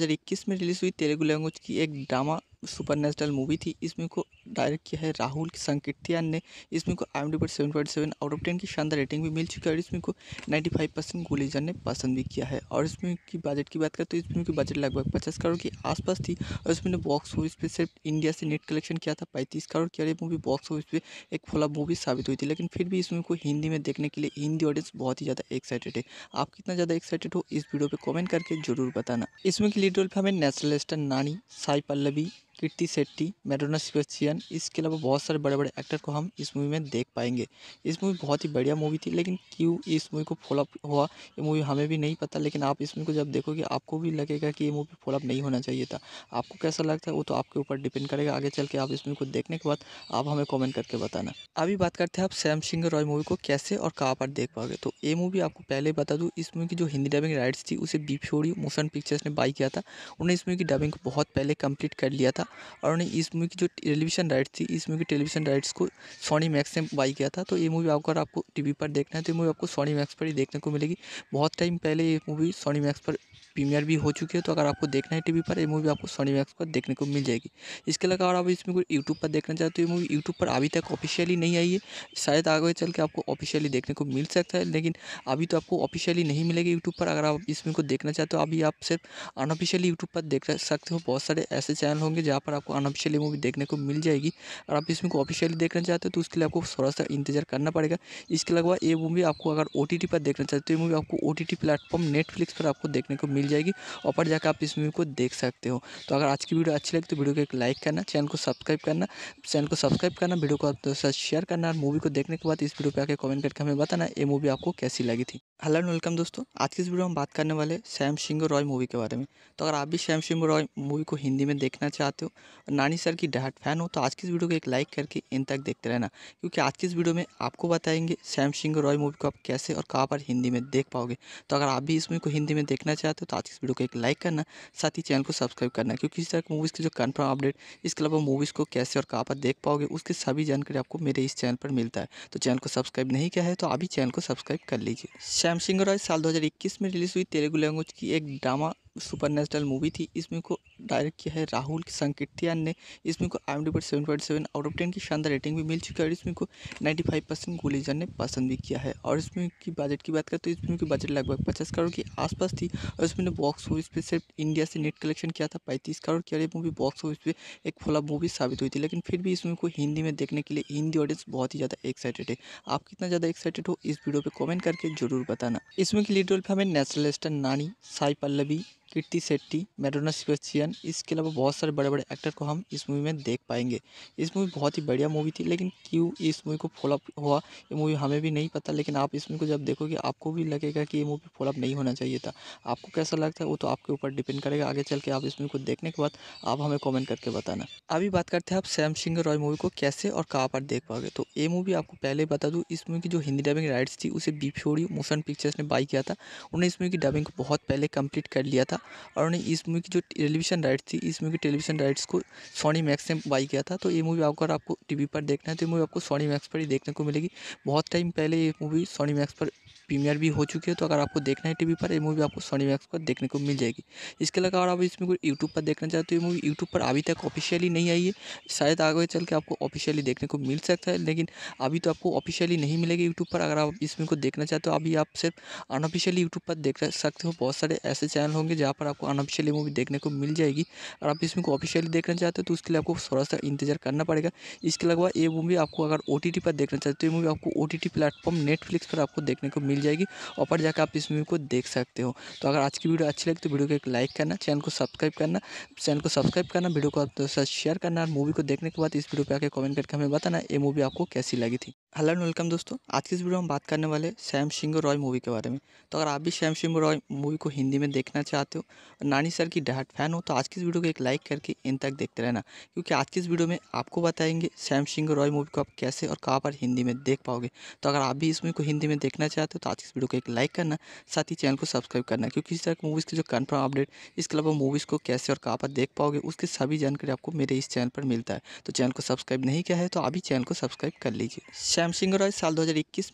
में रिलीज हुई तेलुगु लैंग्वेज की एक ड्रामा सुपर नेचुरल मूवी थी इसमें को डायरेक्ट किया है राहुल संकीर्तियान ने इसमें को आई पर seven point seven out of ten की शानदार रेटिंग भी मिल चुकी है और इसमें को नाइन्टी फाइव परसेंट गुलीजन ने पसंद भी किया है और इसमें की बजट की बात करें तो इसमें की बजट लगभग पचास करोड़ के आसपास थी और इसमें बॉक्स ऑफिस पे सिर्फ इंडिया से नेट कलेक्शन किया था पैंतीस करोड़ की और मूवी बॉक्स ऑफिस पर एक फुला मूवी साबित हुई थी लेकिन फिर भी इसमें को हिंदी में देखने के लिए हिंदी ऑडियंस बहुत ही ज़्यादा एक्साइटेड है आप कितना ज़्यादा एक्साइटेड हो इस वीडियो पर कॉमेंट करके जरूर बताना इसमें की लीड रोल पर हमें स्टार नानी साई पल्लवी कीर्ति शेट्टी मैडोना सेबेस्टियन इसके अलावा बहुत सारे बड़े बड़े एक्टर को हम इस मूवी में देख पाएंगे इस मूवी बहुत ही बढ़िया मूवी थी लेकिन क्यों इस मूवी को फॉलोअप हुआ ये मूवी हमें भी नहीं पता लेकिन आप इस मूवी को जब देखोगे आपको भी लगेगा कि ये मूवी फॉलोअप नहीं होना चाहिए था आपको कैसा लगता है वो तो आपके ऊपर डिपेंड करेगा आगे चल के आप इस मूवी को देखने के बाद आप हमें कॉमेंट करके बताना अभी बात करते हैं आप सैम सिंह रॉय मूवी को कैसे और कहाँ पर देख पाओगे तो ये मूवी आपको पहले बता दूँ इस मूवी की जो हिंदी डबिंग राइट्स थी उसे बीफ्योरी मोशन पिक्चर्स ने बाई किया था उन्होंने इस मूवी की डबिंग को बहुत पहले कंप्लीट कर लिया था और उन्हें इस मूवी की जो टेलीविज़न राइट्स थी इस मूवी की टेलीविज़न राइट्स को सोनी मैक्स ने बाई किया था तो ये मूवी आपको आपको टी वी पर देखना है तो ये मूवी आपको सोनी मैक्स पर ही देखने को मिलेगी बहुत टाइम पहले ये मूवी सोनी मैक्स पर प्रीमियर भी हो चुकी है तो अगर आपको देखना है टीवी पर ये मूवी आपको सोनी मैक्स पर देखने को मिल जाएगी इसके अलावा अगर आप इसमें कोई यूट्यूब पर देखना चाहते हो ये मूवी यूट्यूब पर अभी तक ऑफिशियली नहीं आई है शायद आगे चल के आपको ऑफिशियली देखने को मिल सकता है लेकिन अभी तो आपको ऑफिशियली नहीं मिलेगी यूट्यूब पर अगर आप इसमें को देखना चाहते हो अभी आप सिर्फ अनऑफिशियली यूट्यूब पर देख सकते हो बहुत सारे ऐसे चैनल होंगे जहाँ पर आपको अनऑफिशियली मूवी देखने को मिल जाएगी और आप इसमें को ऑफिशियली देखना चाहते हो तो उसके लिए आपको थोड़ा सा इंतजार करना पड़ेगा इसके अलावा ये मूवी आपको अगर ओ पर देखना चाहते हो ये मूवी आपको ओ टी प्लेटफॉर्म नेटफ्लिक्स पर आपको देखने को मिल जाएगी और ऊपर जाकर आप इस मूवी को देख सकते हो तो अगर आज की वीडियो अच्छी लगी तो वीडियो को एक लाइक करना चैनल को सब्सक्राइब करना चैनल को सब्सक्राइब करना वीडियो को आप साथ शेयर करना और मूवी को देखने के बाद इस वीडियो पर आकर कमेंट करके हमें बताना ये मूवी आपको कैसी लगी थी हेलो एंड वेलकम दोस्तों आज की इस वीडियो में बात करने वाले सैम सिंह रॉय मूवी के बारे में तो अगर आप भी सैम सिंह रॉय मूवी को हिंदी में देखना चाहते हो और नानी सर की डहाट फैन हो तो आज की इस वीडियो को एक लाइक करके इन तक देखते रहना क्योंकि आज की इस वीडियो में आपको बताएंगे सैम सिंह रॉय मूवी को आप कैसे और कहाँ पर हिंदी में देख पाओगे तो अगर आप भी इस मूवी को हिंदी में देखना चाहते हो तो साथ इस वीडियो को एक लाइक करना साथ ही चैनल को सब्सक्राइब करना क्योंकि इस तरह की मूवीज़ के जो कन्फर्म अपडेट इसके अलावा मूवीज़ को कैसे और कहाँ पर देख पाओगे उसकी सभी जानकारी आपको मेरे इस चैनल पर मिलता है तो चैनल को सब्सक्राइब नहीं किया है तो अभी चैनल को सब्सक्राइब कर लीजिए सैमसिंग सिंह रॉय साल दो में रिलीज हुई तेलुगु लैंग्वेज की एक ड्रामा सुपर मूवी थी इसमें को डायरेक्ट किया है राहुल संकीर्तियान ने इसमें को आई एम डी पर seven point seven out of ten की शानदार रेटिंग भी मिल चुकी है और इसमें को नाइन्टी फाइव परसेंट गुलीजन ने पसंद भी किया है और इसमें की बजट की बात करें तो इसमें की बजट लगभग पचास करोड़ के आसपास थी और इसमें बॉक्स ऑफिस पर सिर्फ इंडिया से नेट कलेक्शन किया था पैंतीस करोड़ की और ये मूवी बॉक्स ऑफिस पर एक फुला मूवी साबित हुई थी लेकिन फिर भी इसमें को हिंदी में देखने के लिए हिंदी ऑडियंस बहुत ही ज़्यादा एक्साइटेड है आप कितना ज़्यादा एक्साइटेड हो इस वीडियो पर कॉमेंट करके जरूर बताना इसमें की लीड रोल पर हमें नेशनल स्टार नानी साई पल्लवी कीर्ति शेट्टी मैडोना सेबेस्टियन इसके अलावा बहुत सारे बड़े बड़े एक्टर को हम इस मूवी में देख पाएंगे इस मूवी बहुत ही बढ़िया मूवी थी लेकिन क्यों इस मूवी को फॉलोअप हुआ ये मूवी हमें भी नहीं पता लेकिन आप इस मूवी को जब देखोगे आपको भी लगेगा कि ये मूवी फॉलोअप नहीं होना चाहिए था आपको कैसा लगता है वो तो आपके ऊपर डिपेंड करेगा आगे चल के आप इस मूवी को देखने के बाद आप हमें कॉमेंट करके बताना अभी बात करते हैं आप सैम सिंह रॉय मूवी को कैसे और कहाँ पर देख पाओगे तो ये मूवी आपको पहले बता दूँ इस मूवी की जो हिंदी डबिंग राइट्स थी उसे बी मोशन पिक्चर्स ने बाई किया था उन्होंने इस मूवी की डबिंग को बहुत पहले कंप्लीट कर लिया था था और उन्होंने इस मूवी की जो टेलीविज़न राइट्स थी इस मूवी की टेलीविज़न राइट्स को सोनी मैक्स ने बाई किया था तो ये मूवी अगर आपको टी पर देखना है तो ये मूवी आपको सोनी मैक्स पर ही देखने को मिलेगी बहुत टाइम पहले ये मूवी सोनी मैक्स पर प्रीमियर भी हो चुकी है तो अगर आपको देखना है टीवी पर ये मूवी आपको सोनी मैक्स पर देखने को मिल जाएगी इसके अलावा अगर आप इसमें कोई यूट्यूब पर देखना चाहते हो ये मूवी यूट्यूब पर अभी तक ऑफिशियली नहीं आई है शायद आगे चल के आपको ऑफिशियली देखने को मिल सकता है लेकिन अभी तो आपको ऑफिशियली नहीं मिलेगी यूट्यूब पर अगर आप इस मूवी को देखना चाहते हो अभी आप सिर्फ अनऑफिशियली यूट्यूब पर देख सकते हो बहुत सारे ऐसे चैनल होंगे जहाँ पर आपको अनऑफिशियली मूवी देखने को मिल जाएगी और आप इस मूवी को ऑफिशियली देखना चाहते हो तो उसके लिए आपको थोड़ा सा इंतजार करना पड़ेगा इसके अलावा ये मूवी आपको अगर ओ पर देखना चाहते हो ये मूवी आपको ओ टी प्लेटफॉर्म नेटफ्लिक्स पर आपको देखने को मिल मिल जाएगी ऊपर जाकर आप इस मूवी को देख सकते हो तो अगर आज की वीडियो अच्छी लगी तो वीडियो को एक लाइक करना चैनल को सब्सक्राइब करना चैनल को सब्सक्राइब करना वीडियो को आप तो शेयर करना और मूवी को देखने के बाद इस वीडियो पर आकर कमेंट करके हमें बताना ये मूवी आपको कैसी लगी थी हेलो एंड वेलकम दोस्तों आज की इस वीडियो में हम बात करने वाले सैम सिंह रॉय मूवी के बारे में तो अगर आप भी सैम सिंह रॉय मूवी को हिंदी में देखना चाहते हो और नानी सर की डहाट फैन हो तो आज की इस वीडियो को एक लाइक करके इन तक देखते रहना क्योंकि आज की इस वीडियो में आपको बताएंगे सैम सिंह रॉय मूवी को आप कैसे और कहाँ पर हिंदी में देख पाओगे तो अगर आप भी इस मूवी को हिंदी में देखना चाहते हो तो साथ ही इस वीडियो को एक लाइक करना साथ ही चैनल को सब्सक्राइब करना क्योंकि इस तरह की मूवीज़ के जो कन्फर्म अपडेट इसके अलावा मूवीज़ को कैसे और कहाँ पर देख पाओगे उसकी सभी जानकारी आपको मेरे इस चैनल पर मिलता है तो चैनल को सब्सक्राइब नहीं किया है तो अभी चैनल को सब्सक्राइब कर लीजिए सैमसिंग रॉय साल दो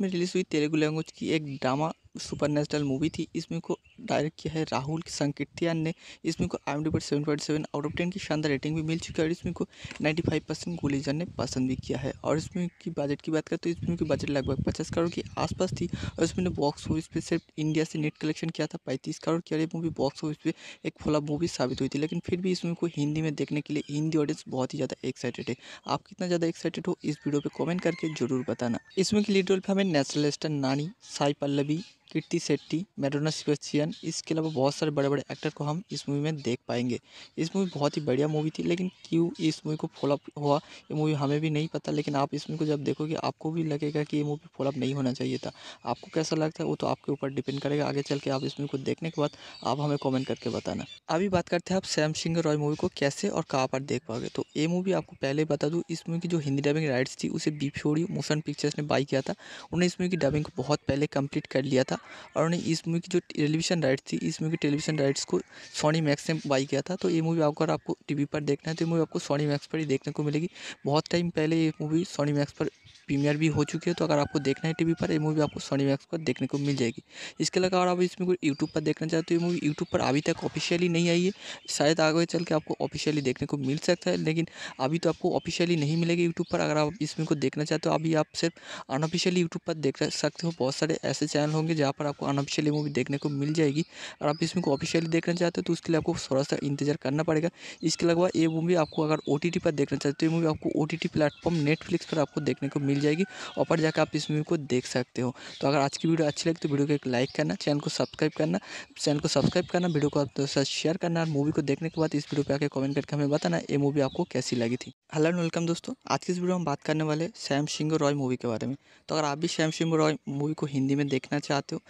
में रिलीज़ हुई तेलुगु लैंग्वेज की एक ड्रामा सुपर मूवी थी इसमें को डायरेक्ट किया है राहुल संकीर्तियान ने इस फिल्म को आई पर seven point seven out of ten की शानदार रेटिंग भी मिल चुकी है और इसमें को नाइन्टी फाइव परसेंट गोलीजन ने पसंद भी किया है और इस की बजट की बात करें तो इस फिल्म की बजट लगभग पचास करोड़ के आसपास थी और इसमें बॉक्स ऑफिस पर सिर्फ इंडिया से नेट कलेक्शन किया था पैंतीस करोड़ की मूवी बॉक्स ऑफिस पर एक फ्लॉप मूवी साबित हुई थी लेकिन फिर भी इस मूवी को हिंदी में देखने के लिए हिंदी ऑडियंस बहुत ही ज़्यादा एक्साइटेड है आप कितना ज़्यादा एक्साइटेड हो इस वीडियो पर कॉमेंट करके जरूर बताना इसमें की लीड रोल पर हमें नेशनल स्टार नानी साई पल्लवी कीर्ति सेट्टी मेडोना सिपेशियन इसके अलावा बहुत सारे बड़े बड़े एक्टर को हम इस मूवी में देख पाएंगे इस मूवी बहुत ही बढ़िया मूवी थी लेकिन क्यों इस मूवी को फॉलोअप हुआ ये मूवी हमें भी नहीं पता लेकिन आप इस मूवी को जब देखोगे आपको भी लगेगा कि ये मूवी फॉलोअप नहीं होना चाहिए था आपको कैसा लगता है वो तो आपके ऊपर डिपेंड करेगा आगे चल के आप इस मूवी को देखने के बाद आप हमें कॉमेंट करके बताना अभी बात करते हैं आप सैम सिंह रॉय मूवी को कैसे और कहाँ पर देख पाओगे तो ये मूवी आपको पहले बता दूँ इस मूवी की जो हिंदी डबिंग राइट्स थी उसे बीफ्योरी मोशन पिक्चर्स ने बाई किया था उन्हें इस मूवी की डबिंग को बहुत पहले कंप्लीट कर लिया था और उन्होंने इस मूवी की जो टेलीविज़न राइट्स थी इस मूवी की टेलीविज़न राइट्स को सोनी मैक्स ने बाई किया था तो ये मूवी अगर आपको टी वी पर देखना है तो ये मूवी आपको सोनी मैक्स पर ही देखने को मिलेगी बहुत टाइम पहले ये मूवी सोनी मैक्स पर प्रीमियर भी हो चुकी है तो अगर आपको देखना है टीवी पर ये मूवी आपको सोनी मैक्स पर देखने को मिल जाएगी इसके अलावा अगर आप इसमें कोई यूट्यूब पर देखना चाहते हो ये मूवी यूट्यूब पर अभी तक ऑफिशियली नहीं आई है शायद आगे चल के आपको ऑफिशियली देखने को मिल सकता है लेकिन अभी तो आपको ऑफिशियली नहीं मिलेगी यूट्यूब पर अगर आप इसमें को देखना चाहते हो अभी आप सिर्फ अनऑफिशियली यूट्यूब पर देख सकते हो बहुत सारे ऐसे चैनल होंगे जहाँ पर आपको अनऑफिशियली मूवी देखने को मिल जाएगी और आप इसमें को ऑफिशियली देखना चाहते हो तो उसके लिए आपको थोड़ा सा इंतजार करना पड़ेगा इसके अलावा ये मूवी आपको अगर ओ पर देखना चाहते हो ये मूवी आपको ओ टी प्लेटफॉर्म नेटफ्लिक्स पर आपको देखने को मिल मिल जाएगी और पर जाकर आप इस मूवी को देख सकते हो तो अगर आज की वीडियो अच्छी लगी तो वीडियो को एक लाइक करना चैनल को सब्सक्राइब करना चैनल को सब्सक्राइब करना वीडियो को आप साथ शेयर करना और मूवी को देखने के बाद इस वीडियो पर आकर कमेंट करके हमें बताना ये मूवी आपको कैसी लगी थी हेलो एंड वेलकम दोस्तों आज की इस वीडियो में बात करने वाले श्याम सिंह रॉय मूवी के बारे में तो अगर आप भी सैम सिंह रॉय मूवी को हिंदी में देखना चाहते हो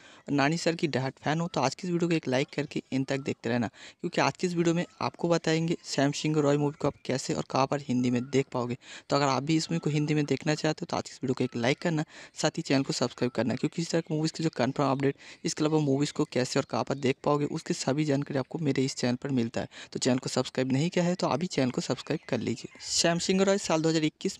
नानी सर की डहाट फैन हो तो आज की इस वीडियो को एक लाइक करके इन तक देखते रहना क्योंकि आज की इस वीडियो में आपको बताएंगे श्याम सिंह रॉय मूवी को आप कैसे और कहाँ पर हिंदी में देख पाओगे तो अगर आप भी इस मूवी को हिंदी में देखना चाहते हो तो साथ ही इस वीडियो को एक लाइक करना साथ ही चैनल को सब्सक्राइब करना क्योंकि इस तरह की मूवीज़ की जो कन्फर्म अपडेट इसके अलावा मूवीज़ को कैसे और कहाँ पर देख पाओगे उसकी सभी जानकारी आपको मेरे इस चैनल पर मिलता है तो चैनल को सब्सक्राइब नहीं किया है तो अभी चैनल को सब्सक्राइब कर लीजिए श्याम सिंह रॉय साल दो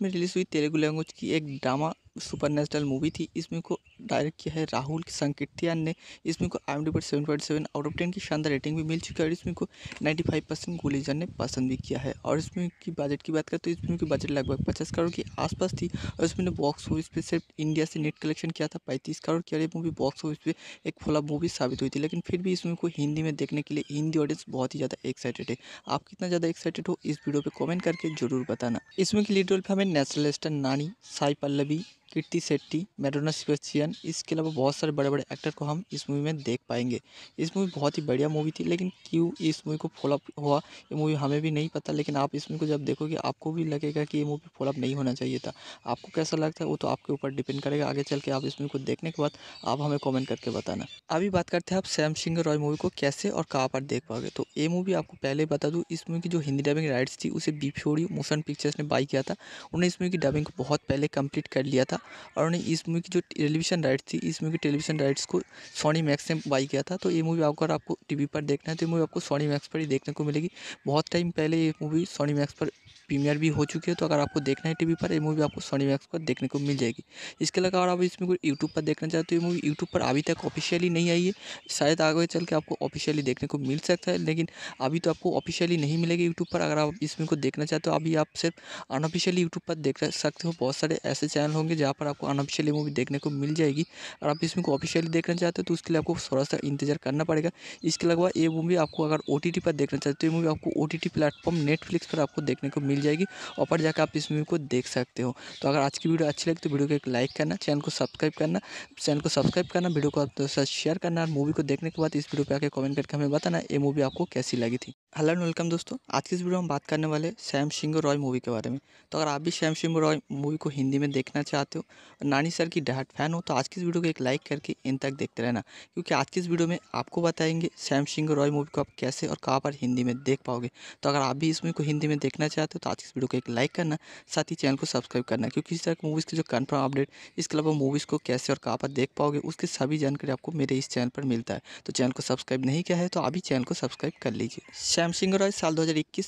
में रिलीज़ हुई तेलुगु लैंग्वेज की एक ड्रामा सुपर नेचुरल मूवी थी इसमें को डायरेक्ट किया है राहुल संकीर्तियान ने इसमें को आई पर seven point seven out of ten की शानदार रेटिंग भी मिल चुकी है और इसमें को नाइन्टी फाइव परसेंट गोलीजन ने पसंद भी किया है और इसमें की बजट की बात करें तो इसमें की बजट लगभग पचास करोड़ के आसपास थी और इसमें बॉक्स ऑफिस पे सिर्फ इंडिया से नेट कलेक्शन किया था पैंतीस करोड़ की और मूवी बॉक्स ऑफिस पर एक फ्लॉप मूवी साबित हुई थी लेकिन फिर भी इसमें को हिंदी में देखने के लिए हिंदी ऑडियंस बहुत ही ज़्यादा एक्साइटेड है आप कितना ज़्यादा एक्साइटेड हो इस वीडियो पर कॉमेंट करके जरूर बताना इसमें की लीड रोल पर हमें नेशनल स्टार नानी साई पल्लवी कीर्ति शेट्टी मेडोना सेबेस्टियन इसके अलावा बहुत सारे बड़े बड़े एक्टर को हम इस मूवी में देख पाएंगे इस मूवी बहुत ही बढ़िया मूवी थी लेकिन क्यों इस मूवी को फॉलोअप हुआ ये मूवी हमें भी नहीं पता लेकिन आप इस मूवी को जब देखोगे आपको भी लगेगा कि ये मूवी फॉलोअप नहीं होना चाहिए था आपको कैसा लगता है वो तो आपके ऊपर डिपेंड करेगा आगे चल के आप इस मूवी को देखने के बाद आप हमें कॉमेंट करके बताना अभी बात करते हैं आप सैम सिंह रॉय मूवी को कैसे और कहाँ पर देख पाओगे तो ये मूवी आपको पहले बता दूँ इस मूवी की जो हिंदी डबिंग राइट्स थी उसे बी मोशन पिक्चर्स ने बाई किया था उन्होंने इस मूवी की डबिंग को बहुत पहले कंप्लीट कर लिया था था और उन्हें इस मूवी की जो टेलीविज़न राइट्स थी इस मूवी की टेलीविज़न राइट्स को सोनी मैक्स ने बाई किया था तो ये मूवी अगर आपको टी पर देखना है तो ये मूवी आपको सोनी मैक्स पर ही देखने को मिलेगी बहुत टाइम पहले ये मूवी सोनी मैक्स पर प्रीमियर भी हो चुकी है तो अगर आपको देखना है टीवी पर ये मूवी आपको सोनी मैक्स पर देखने को मिल जाएगी इसके अलावा अगर आप इसमें कोई यूट्यूब पर देखना चाहते हो ये मूवी यूट्यूब पर अभी तक ऑफिशियली नहीं आई है शायद आगे चल के आपको ऑफिशियली देखने को मिल सकता है लेकिन अभी तो आपको ऑफिशियली नहीं मिलेगी यूट्यूब पर अगर आप इसमें को देखना चाहते हो अभी आप सिर्फ अनऑफिशियली यूट्यूब पर देख सकते हो बहुत सारे ऐसे चैनल होंगे जहाँ पर आपको अनऑफिशियली मूवी देखने को मिल जाएगी और आप इसमें को ऑफिशियली देखना चाहते हो तो उसके लिए आपको थोड़ा सा इंतजार करना पड़ेगा इसके अलावा ये मूवी आपको अगर ओ पर देखना चाहते हो मूवी आपको ओ टी प्लेटफॉर्म नेटफ्लिक्स पर आपको देखने को मिल मिल जाएगी और पर जाकर आप इस मूवी को देख सकते हो तो अगर आज की वीडियो अच्छी लगी तो वीडियो को एक लाइक करना चैनल को सब्सक्राइब करना चैनल को सब्सक्राइब करना वीडियो को आप दोस्तों शेयर करना और मूवी को देखने के बाद इस वीडियो पर आकर कमेंट करके हमें बताना ये मूवी आपको कैसी लगी थी हेलो एंड वेलकम दोस्तों आज की इस वीडियो में बात करने वाले सैम सिंह रॉय मूवी के बारे में तो अगर आप भी सैम सिंह रॉय मूवी को हिंदी में देखना चाहते हो और नानी सर की डहाट फैन हो तो आज की इस वीडियो को एक लाइक करके इन तक देखते रहना क्योंकि आज की इस वीडियो में आपको बताएंगे सैम सिंह रॉय मूवी को आप कैसे और कहाँ पर हिंदी में देख पाओगे तो अगर आप भी इस मूवी को हिंदी में देखना चाहते हो तो आज इस वीडियो को एक लाइक करना साथ ही चैनल को सब्सक्राइब करना क्योंकि इस तरह की मूवीज़ की जो कन्फर्म अपडेट इसके अलावा मूवीज़ को कैसे और कहाँ पर देख पाओगे उसकी सभी जानकारी आपको मेरे इस चैनल पर मिलता है तो चैनल को सब्सक्राइब नहीं किया है तो अभी चैनल को सब्सक्राइब कर लीजिए सैमसिंग सिंह रॉय साल दो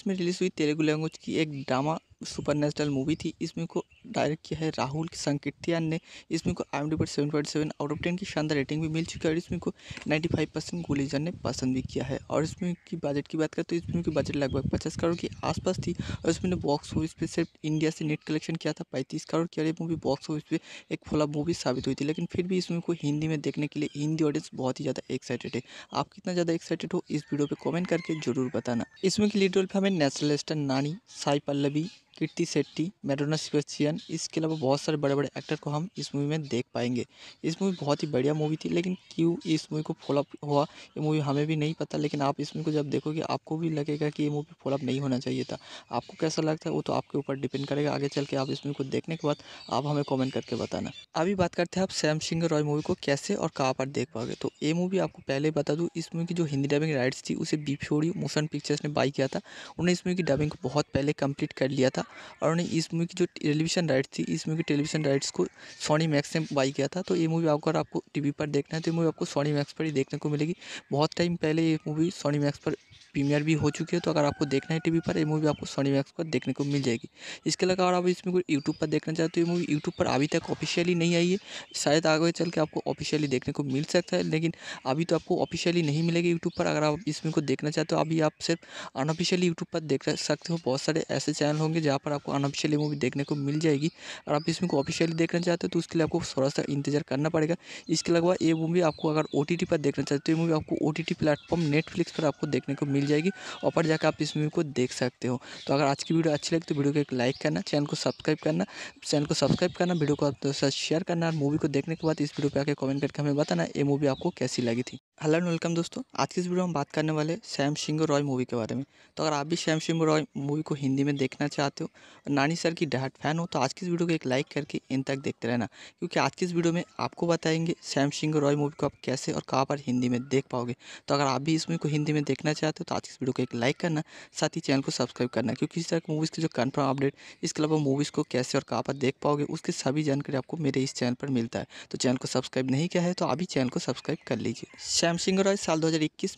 में रिलीज हुई तेलुगु लैंग्वेज की एक ड्रामा सुपर मूवी थी इसमें को डायरेक्ट किया है राहुल संकीर्तियान ने इसमें को आई पर seven point seven out of ten की शानदार रेटिंग भी मिल चुकी है और इसमें को नाइन्टी फाइव परसेंट गुलीजन ने पसंद भी किया है और इसमें की बजट की बात करें तो इसमें की बजट लगभग पचास करोड़ के आसपास थी और इसमें बॉक्स ऑफिस पे सिर्फ इंडिया से नेट कलेक्शन किया था पैंतीस करोड़ की और मूवी बॉक्स ऑफिस पर एक फोला मूवी साबित हुई थी लेकिन फिर भी इसमें को हिंदी में देखने के लिए हिंदी ऑडियंस बहुत ही ज़्यादा एक्साइटेड है आप कितना ज़्यादा एक्साइटेड हो इस वीडियो पर कॉमेंट करके जरूर बताना इसमें की लीड रोल पर हमें स्टार नानी साई पल्लवी किट्टी शेट्टी मैडोना सिपेशियन इसके अलावा बहुत सारे बड़े बड़े एक्टर को हम इस मूवी में देख पाएंगे इस मूवी बहुत ही बढ़िया मूवी थी लेकिन क्यों इस मूवी को फॉलोअप हुआ ये मूवी हमें भी नहीं पता लेकिन आप इस मूवी को जब देखोगे आपको भी लगेगा कि ये मूवी फॉलोअप नहीं होना चाहिए था आपको कैसा लगता है वो तो आपके ऊपर डिपेंड करेगा आगे चल के आप इस मूवी को देखने के बाद आप हमें कॉमेंट करके बताना अभी बात करते हैं आप सैम सिंह रॉय मूवी को कैसे और कहाँ पर देख पाओगे तो ये मूवी आपको पहले बता दूँ इस मूवी की जो हिंदी डबिंग राइट्स थी उसे बीफ्योरी मोशन पिक्चर्स ने बाई किया था उन्होंने इस मूवी की डबिंग को बहुत पहले कम्प्लीट कर लिया था और उन्हें इस मूवी की जो टेलीविज़न राइट्स थी इस मूवी की टेलीविज़न राइट्स को सोनी मैक्स ने बाई किया था तो ये मूवी अगर आपको टी वी पर देखना है तो ये मूवी आपको सोनी मैक्स पर ही देखने को मिलेगी बहुत टाइम पहले ये मूवी सोनी मैक्स पर प्रीमियर भी हो चुकी है तो अगर आपको देखना है टीवी पर ये मूवी आपको सोनी मैक्स पर देखने को मिल जाएगी इसके अलावा आप इसमें कोई यूट्यूब पर देखना चाहते हो ये मूवी यूट्यूब पर अभी तक ऑफिशियली नहीं आई है शायद आगे चल के आपको ऑफिशियली देखने को मिल सकता है लेकिन अभी तो आपको ऑफिशियली नहीं मिलेगी यूट्यूब पर अगर आप इसमें को देखना चाहते हो अभी आप सिर्फ अनऑफिशियली यूट्यूब पर देख सकते हो बहुत सारे ऐसे चैनल होंगे जहाँ जहाँ पर आपको अनऑफिशियली मूवी देखने को मिल जाएगी और आप इसमें को ऑफिशियली देखना चाहते हो तो उसके लिए आपको थोड़ा सा इंतजार करना पड़ेगा इसके अलावा ये मूवी आपको अगर ओ पर देखना चाहते हो तो ये मूवी आपको ओ टी प्लेटफॉर्म नेटफ्लिक्स पर आपको देखने को मिल जाएगी और पर जाकर आप इस मूवी को देख सकते हो तो अगर आज की वीडियो अच्छी लगे तो वीडियो को एक लाइक करना चैनल को सब्सक्राइब करना चैनल को सब्सक्राइब करना वीडियो को आप साथ शेयर करना और मूवी को देखने के बाद इस वीडियो पर आकर कमेंट करके हमें बताना ये मूवी आपको कैसी लगी थी हेलो एंड वेलकम दोस्तों आज की इस वीडियो में बात करने वाले सैम सिंह रॉय मूवी के बारे में तो अगर आप भी सैम सिंह रॉय मूवी को हिंदी में देखना चाहते हो और नानी सर की डाट फैन हो तो आज की इस वीडियो को एक लाइक करके इन तक देखते रहना क्योंकि आज की इस वीडियो में आपको बताएंगे सैम सिंह रॉय मूवी को आप कैसे और कहाँ पर हिंदी में देख पाओगे तो अगर आप भी इस मूवी को हिंदी में देखना चाहते हो तो आज की इस वीडियो को एक लाइक करना साथ ही चैनल को सब्सक्राइब करना क्योंकि इस तरह की मूवीज़ की जो कन्फर्म अपडेट इसके अलावा मूवीज़ को कैसे और कहाँ पर देख पाओगे उसकी सभी जानकारी आपको मेरे इस चैनल पर मिलता है तो चैनल को सब्सक्राइब नहीं किया है तो अभी चैनल को सब्सक्राइब कर लीजिए श्याम रॉय साल दो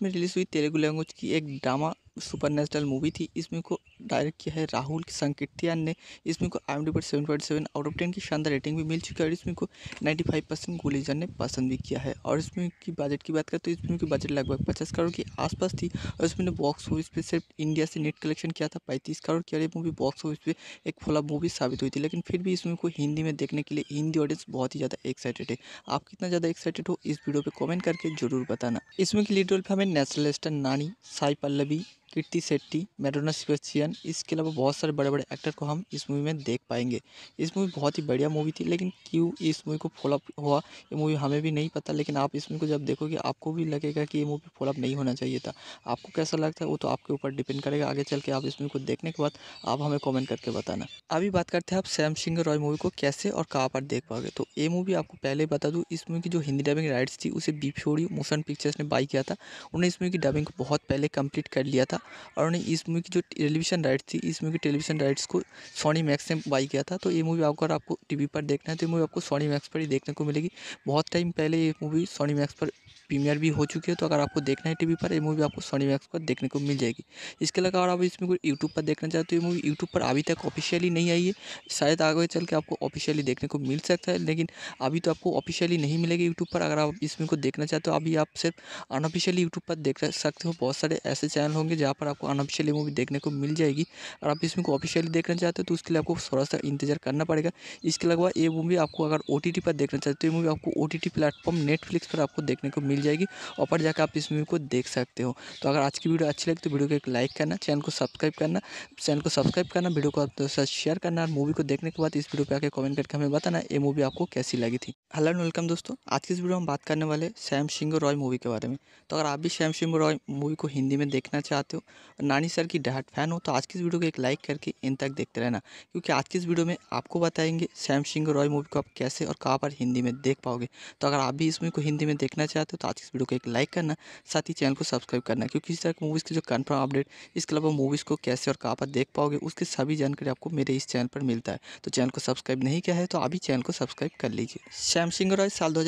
में रिलीज़ हुई तेलुगु लैंग्वेज की एक ड्रामा सुपर मूवी थी इसमें को डायरेक्ट किया है राहुल संकीर्तियान ने इसमें को आई एम डी पर seven point seven out of ten की शानदार रेटिंग भी मिल चुकी है और इसमें को नाइन्टी फाइव परसेंट गोलीजन ने पसंद भी किया है और इसमें की बजट की बात करें तो इसमें की बजट लगभग पचास करोड़ के आसपास थी और इसमें बॉक्स ऑफिस पर सिर्फ इंडिया से नेट कलेक्शन किया था पैंतीस करोड़ की और ये मूवी बॉक्स ऑफिस पर एक फोला मूवी साबित हुई थी लेकिन फिर भी इसमें को हिंदी में देखने के लिए हिंदी ऑडियंस बहुत ही ज़्यादा एक्साइटेड है आप कितना ज़्यादा एक्साइटेड हो इस वीडियो पर कॉमेंट करके जरूर बताना इसमें की लीड रोल पर हमें नेशनल स्टार नानी साई पल्लवी कीर्ति सेट्टी मैडोना सेबेस्टियन इसके अलावा बहुत सारे बड़े बड़े एक्टर को हम इस मूवी में देख पाएंगे इस मूवी बहुत ही बढ़िया मूवी थी लेकिन क्यों इस मूवी को फॉलोअप हुआ ये मूवी हमें भी नहीं पता लेकिन आप इस मूवी को जब देखोगे आपको भी लगेगा कि ये मूवी फॉलोअप नहीं होना चाहिए था आपको कैसा लगता है वो तो आपके ऊपर डिपेंड करेगा आगे चल के आप इस मूवी को देखने के बाद आप हमें कॉमेंट करके बताना अभी बात करते हैं आप सैम सिंह रॉय मूवी को कैसे और कहाँ पर देख पाओगे तो ये मूवी आपको पहले ही बता दूँ इस मूवी की जो हिंदी डबिंग राइट्स थी उसे बी मोशन पिक्चर्स ने बाई किया था उन्होंने इस मूवी की डबिंग को बहुत पहले कम्प्लीट कर लिया था था और उन्होंने इस मूवी की जो टेलीविजन राइट्स थी इस मूवी की टेलीविजन राइट्स को सोनी मैक्स ने बाई किया था तो ये मूवी अगर आपको टी पर देखना है तो ये मूवी आपको सोनी मैक्स पर ही देखने को मिलेगी बहुत टाइम पहले ये मूवी सोनी मैक्स पर प्रीमियर भी हो चुकी है तो अगर आपको देखना है टीवी पर ये मूवी आपको सोनी मैक्स पर देखने को मिल जाएगी इसके अलावा अगर आप इसमें मूवी यूट्यूब पर देखना चाहते हो ये मूवी यूट्यूब पर अभी तक ऑफिशियली नहीं आई है शायद आगे चल के आपको ऑफिशियली देखने को मिल सकता है लेकिन अभी तो आपको ऑफिशियली नहीं मिलेगी यूट्यूब पर अगर आप इस मूवी को देखना चाहते हो अभी आप सिर्फ अनऑफिशियली यूट्यूब पर देख सकते हो बहुत सारे ऐसे चैनल होंगे जहाँ पर आपको अनऑफिशियली मूवी देखने को मिल जाएगी और आप इस मूवी को ऑफिशियली देखना चाहते हो तो उसके लिए आपको थोड़ा सा इंतजार करना पड़ेगा इसके अलावा ये मूवी आपको अगर ओ पर देखना चाहते हो ये मूवी आपको ओ टी प्लेटफॉर्म नेटफ्लिक्स पर आपको देखने को मिल मिल जाएगी ऊपर जाकर आप इस मूवी को देख सकते हो तो अगर आज की वीडियो अच्छी लगी तो वीडियो को एक लाइक करना चैनल को सब्सक्राइब करना चैनल को सब्सक्राइब करना वीडियो को आप तो साथ शेयर करना और मूवी को देखने के बाद इस वीडियो पर आकर कमेंट करके हमें बताना ये मूवी आपको कैसी लगी थी हेलो एंड वेलकम दोस्तों आज की इस वीडियो में बात करने वाले सैम सिंह रॉय मूवी के बारे में तो अगर आप भी सैम सिंह रॉय मूवी को हिंदी में देखना चाहते हो नानी सर की डहाट फैन हो तो आज की इस वीडियो को एक लाइक करके इन तक देखते रहना क्योंकि आज की इस वीडियो में आपको बताएंगे सैम सिंह रॉय मूवी को आप कैसे और कहाँ पर हिंदी में देख पाओगे तो अगर आप भी इस मूवी को हिंदी में देखना चाहते हो तो साथ ही इस वीडियो को एक लाइक करना साथ ही चैनल को सब्सक्राइब करना क्योंकि इस तरह की मूवीज़ के जो कन्फर्म अपडेट इसके अलावा मूवीज़ को कैसे और कहाँ पर देख पाओगे उसकी सभी जानकारी आपको मेरे इस चैनल पर मिलता है तो चैनल को सब्सक्राइब नहीं किया है तो अभी चैनल को सब्सक्राइब कर लीजिए सैमसिंग रॉय साल दो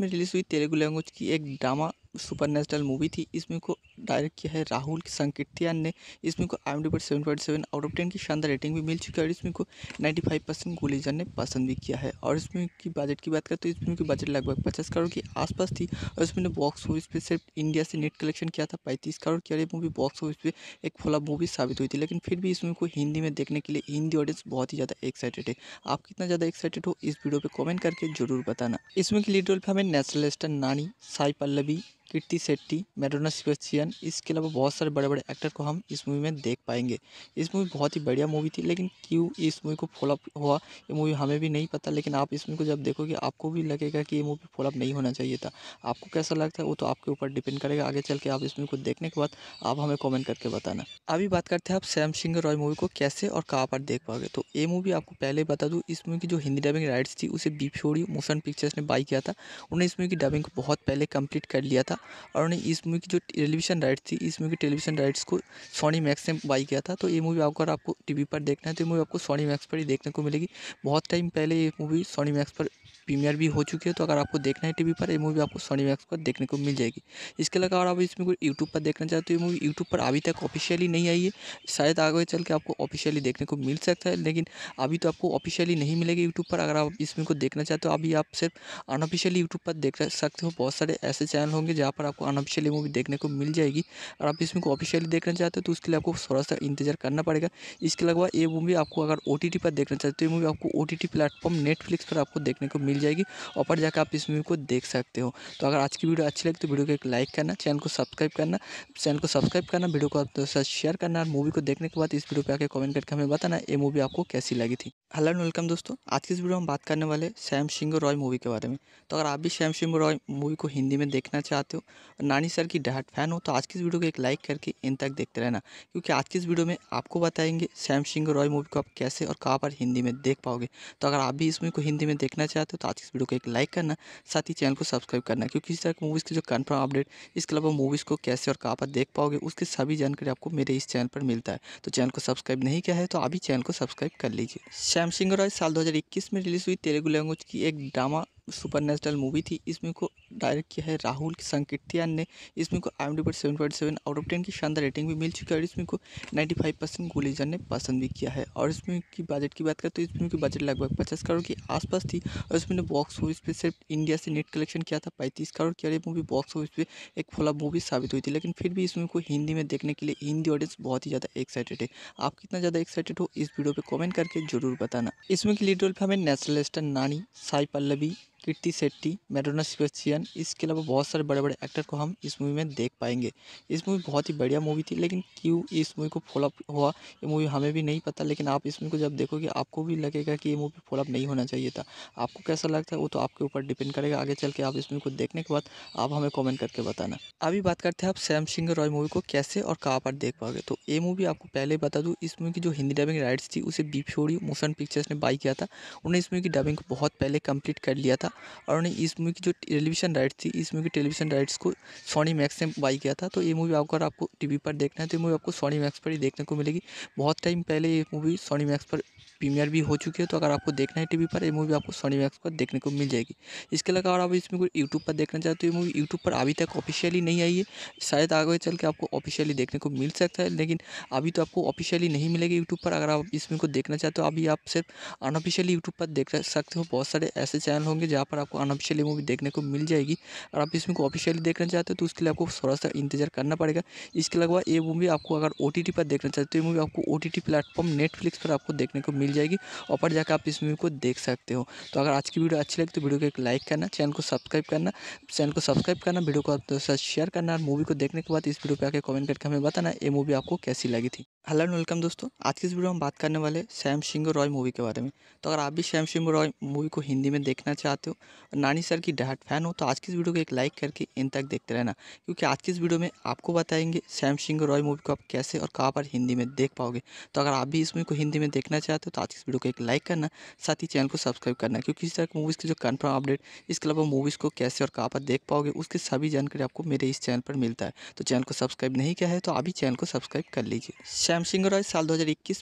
में रिलीज़ हुई तेलुगु लैंग्वेज की एक ड्रामा सुपर नेचुरल मूवी थी इसमें को डायरेक्ट किया है राहुल संकीर्तियान ने इसमें को आई एम पर seven point seven out of ten की शानदार रेटिंग भी मिल चुकी है और इसमें को नाइन्टी फाइव परसेंट गुलीजन ने पसंद भी किया है और इसमें की बजट की बात करें तो इसमें की बजट लगभग पचास करोड़ के आसपास थी और इसमें ने बॉक्स ऑफिस पर सिर्फ इंडिया से नेट कलेक्शन किया था पैंतीस करोड़ की और ये मूवी बॉक्स ऑफिस पर एक फ्लॉप मूवी साबित हुई थी लेकिन फिर भी इसमें को हिंदी में देखने के लिए हिंदी ऑडियंस बहुत ही ज़्यादा एक्साइटेड है आप कितना ज़्यादा एक्साइटेड हो इस वीडियो पर कॉमेंट करके जरूर बताना इसमें की लीड रोल पर हमें नेशनल स्टार नानी साई पल्लवी कीर्ति शेट्टी मैडोना सिपेसियन इसके अलावा बहुत सारे बड़े बड़े एक्टर को हम इस मूवी में देख पाएंगे इस मूवी बहुत ही बढ़िया मूवी थी लेकिन क्यों इस मूवी को फॉलोअप हुआ ये मूवी हमें भी नहीं पता लेकिन आप इस मूवी को जब देखोगे आपको भी लगेगा कि ये मूवी फॉलोअप नहीं होना चाहिए था आपको कैसा लगता है वो तो आपके ऊपर डिपेंड करेगा आगे चल के आप इस मूवी को देखने के बाद आप हमें कॉमेंट करके बताना अभी बात करते हैं आप सैम सिंह रॉय मूवी को कैसे और कहाँ पर देख पाओगे तो ये मूवी आपको पहले बता दूँ इस मूवी की जो हिंदी डबिंग राइट्स थी उसे बीफोरी मोशन पिक्चर्स ने बाई किया था उन्हें इस मूवी की डबिंग को बहुत पहले कंप्लीट कर लिया था था और उन्हें इस मूवी की जो टेलीविजन राइट्स थी इस मूवी की टेलीविजन राइट्स को सोनी मैक्स ने बाई किया था तो ये मूवी अगर आपको टी पर देखना है तो ये मूवी आपको सोनी मैक्स पर ही देखने को मिलेगी बहुत टाइम पहले ये मूवी सोनी मैक्स पर प्रीमियर भी हो चुकी है तो अगर आपको देखना है टीवी पर ये मूवी आपको सोनी मैक्स पर देखने को मिल जाएगी इसके अलावा अगर आप इसमें कोई यूट्यूब पर देखना चाहते हो ये मूवी यूट्यूब पर अभी तक ऑफिशियली नहीं आई है शायद आगे चल के आपको ऑफिशियली देखने को मिल सकता है लेकिन अभी तो आपको ऑफिशियली नहीं मिलेगी यूट्यूब पर अगर आप इसमें को देखना चाहते हो अभी आप सिर्फ अनऑफिशियली यूट्यूब पर देख सकते हो बहुत सारे ऐसे चैनल होंगे जहाँ जहाँ पर आपको अनऑफिशियली मूवी देखने को मिल जाएगी और आप इसमें को ऑफिशियली देखना चाहते हो तो उसके लिए आपको थोड़ा सा इंतजार करना पड़ेगा इसके अलावा ये मूवी आपको अगर ओ पर देखना चाहते हो ये मूवी आपको ओ टी टी नेटफ्लिक्स पर आपको देखने को मिल जाएगी और पर जाकर आप इस मूवी को देख सकते हो तो अगर आज की वीडियो अच्छी लगी तो वीडियो को एक लाइक करना चैनल को सब्सक्राइब करना चैनल को सब्सक्राइब करना वीडियो को आप शेयर तो करना और मूवी को देखने के बाद इस वीडियो पर आकर कमेंट करके हमें बताना ये मूवी आपको कैसी लगी थी हेलो एंड वेलकम दोस्तों आज की इस वीडियो में बात करने वाले सैम सिंह रॉय मूवी के बारे में तो अगर आप भी सैम सिंह रॉय मूवी को हिंदी में देखना चाहते हो सकते हो और नानी सर की डाट फैन हो तो आज की इस वीडियो को एक लाइक करके इन तक देखते रहना क्योंकि आज की इस वीडियो में आपको बताएंगे सैमसंग रॉय मूवी को आप कैसे और कहाँ पर हिंदी में देख पाओगे तो अगर आप भी इस मूवी को हिंदी में देखना चाहते हो तो आज की इस वीडियो को एक लाइक करना साथ ही चैनल को सब्सक्राइब करना क्योंकि इस तरह की मूवीज़ की जो कन्फर्म अपडेट इसके अलावा मूवीज़ को कैसे और कहाँ पर देख पाओगे उसकी सभी जानकारी आपको मेरे इस चैनल पर मिलता है तो चैनल को सब्सक्राइब नहीं किया है तो आप चैनल को सब्सक्राइब कर लीजिए सैमसंग सिंह रॉय साल दो में रिलीज़ हुई तेलुगु लैंग्वेज की एक ड्रामा सुपर नेशनल मूवी थी इसमें को डायरेक्ट किया है राहुल संकीर्तियान ने इसमें को आई पर seven point seven out of ten की शानदार रेटिंग भी मिल चुकी है और इसमें को नाइन्टी फाइव परसेंट गोलीजन ने पसंद भी किया है और इसमें की बजट की बात करें तो इसमें की बजट लगभग पचास करोड़ के आसपास थी और इसमें बॉक्स ऑफिस पर सिर्फ इंडिया से नेट कलेक्शन किया था पैंतीस करोड़ की और मूवी बॉक्स ऑफिस पर एक फ्लॉप मूवी साबित हुई थी लेकिन फिर भी इसमें को हिंदी में देखने के लिए हिंदी ऑडियंस बहुत ही ज़्यादा एक्साइटेड है आप कितना ज़्यादा एक्साइटेड हो इस वीडियो पर कॉमेंट करके जरूर बताना इसमें की लीड रोल पर हमें नेशनल स्टार नानी साई पल्लवी कीर्ति शेट्टी मैडोना सिपेशियन इसके अलावा बहुत सारे बड़े बड़े एक्टर को हम इस मूवी में देख पाएंगे इस मूवी बहुत ही बढ़िया मूवी थी लेकिन क्यों इस मूवी को फॉलोअप हुआ ये मूवी हमें भी नहीं पता लेकिन आप इस मूवी को जब देखोगे आपको भी लगेगा कि ये मूवी फॉलोअप नहीं होना चाहिए था आपको कैसा लगता है वो तो आपके ऊपर डिपेंड करेगा आगे चल के आप इस मूवी को देखने के बाद आप हमें कॉमेंट करके बताना अभी बात करते हैं आप सैम सिंह रॉय मूवी को कैसे और कहाँ पर देख पाओगे तो ये मूवी आपको पहले बता दूँ इस मूवी की जो हिंदी डबिंग राइट्स थी उसे बी मोशन पिक्चर्स ने बाई किया था उन्हें इस मूवी की डबिंग को बहुत पहले कंप्लीट कर लिया था और उन्हें इस मूवी की जो टेलीविज़न राइट्स थी इस मूवी की टेलीविज़न राइट्स को सोनी मैक्स ने बाई किया था तो ये मूवी अगर आपको टी वी पर देखना है तो ये मूवी आपको सोनी मैक्स पर ही देखने को मिलेगी बहुत टाइम पहले ये मूवी सोनी मैक्स पर प्रीमियर भी हो चुकी है तो अगर आपको देखना है टीवी पर ये मूवी आपको सोनी मैक्स पर देखने को मिल जाएगी इसके अलावा अगर आप इसमें कोई यूट्यूब पर देखना चाहते हो ये मूवी यूट्यूब पर अभी तक ऑफिशियली नहीं आई है शायद आगे चल के आपको ऑफिशियली देखने को मिल सकता है लेकिन अभी तो आपको ऑफिशियली नहीं मिलेगी यूट्यूब पर अगर आप इसमें को देखना चाहते हो अभी आप सिर्फ अनऑफिशियली यूट्यूब पर देख सकते हो बहुत सारे ऐसे चैनल होंगे जहाँ पर आपको अनऑफिशियली मूवी देखने को मिल जाएगी और आप इसमें को ऑफिशियली देखना चाहते हो तो उसके लिए आपको थोड़ा सा इंतजार करना पड़ेगा इसके अलावा ये मूवी आपको अगर ओ पर देखना चाहते हो मूवी आपको ओ टी प्लेटफॉर्म नेटफ्लिक्स पर आपको देखने को मिल मिल जाएगी और पर जाकर आप इस मूवी को देख सकते हो तो अगर आज की वीडियो अच्छी लगी तो वीडियो को एक लाइक करना चैनल को सब्सक्राइब करना चैनल को सब्सक्राइब करना वीडियो को आप दोस्तों शेयर करना और मूवी को देखने के बाद इस वीडियो पर आकर कमेंट करके हमें बताना ये मूवी आपको कैसी लगी थी हेलो एंड वेलकम दोस्तों आज की इस वीडियो में बात करने वाले सैम सिंह रॉय मूवी के बारे में तो अगर आप भी सैम सिंह रॉय मूवी को हिंदी में देखना चाहते हो और नानी सर की डहाट फैन हो तो आज की इस वीडियो को एक लाइक करके इन तक देखते रहना क्योंकि आज की इस वीडियो में आपको बताएंगे सैम सिंह रॉय मूवी को आप कैसे और कहाँ पर हिंदी में देख पाओगे तो अगर आप भी इस मूवी को हिंदी में देखना चाहते हो तो आज इस वीडियो को एक लाइक करना साथ ही चैनल को सब्सक्राइब करना क्योंकि इस तरह की मूवीज़ की जो कन्फर्म अपडेट इसके अलावा मूवीज़ को कैसे और कहाँ पर देख पाओगे उसकी सभी जानकारी आपको मेरे इस चैनल पर मिलता है तो चैनल को सब्सक्राइब नहीं किया है तो अभी चैनल को सब्सक्राइब कर लीजिए सैमसिंग रॉय साल दो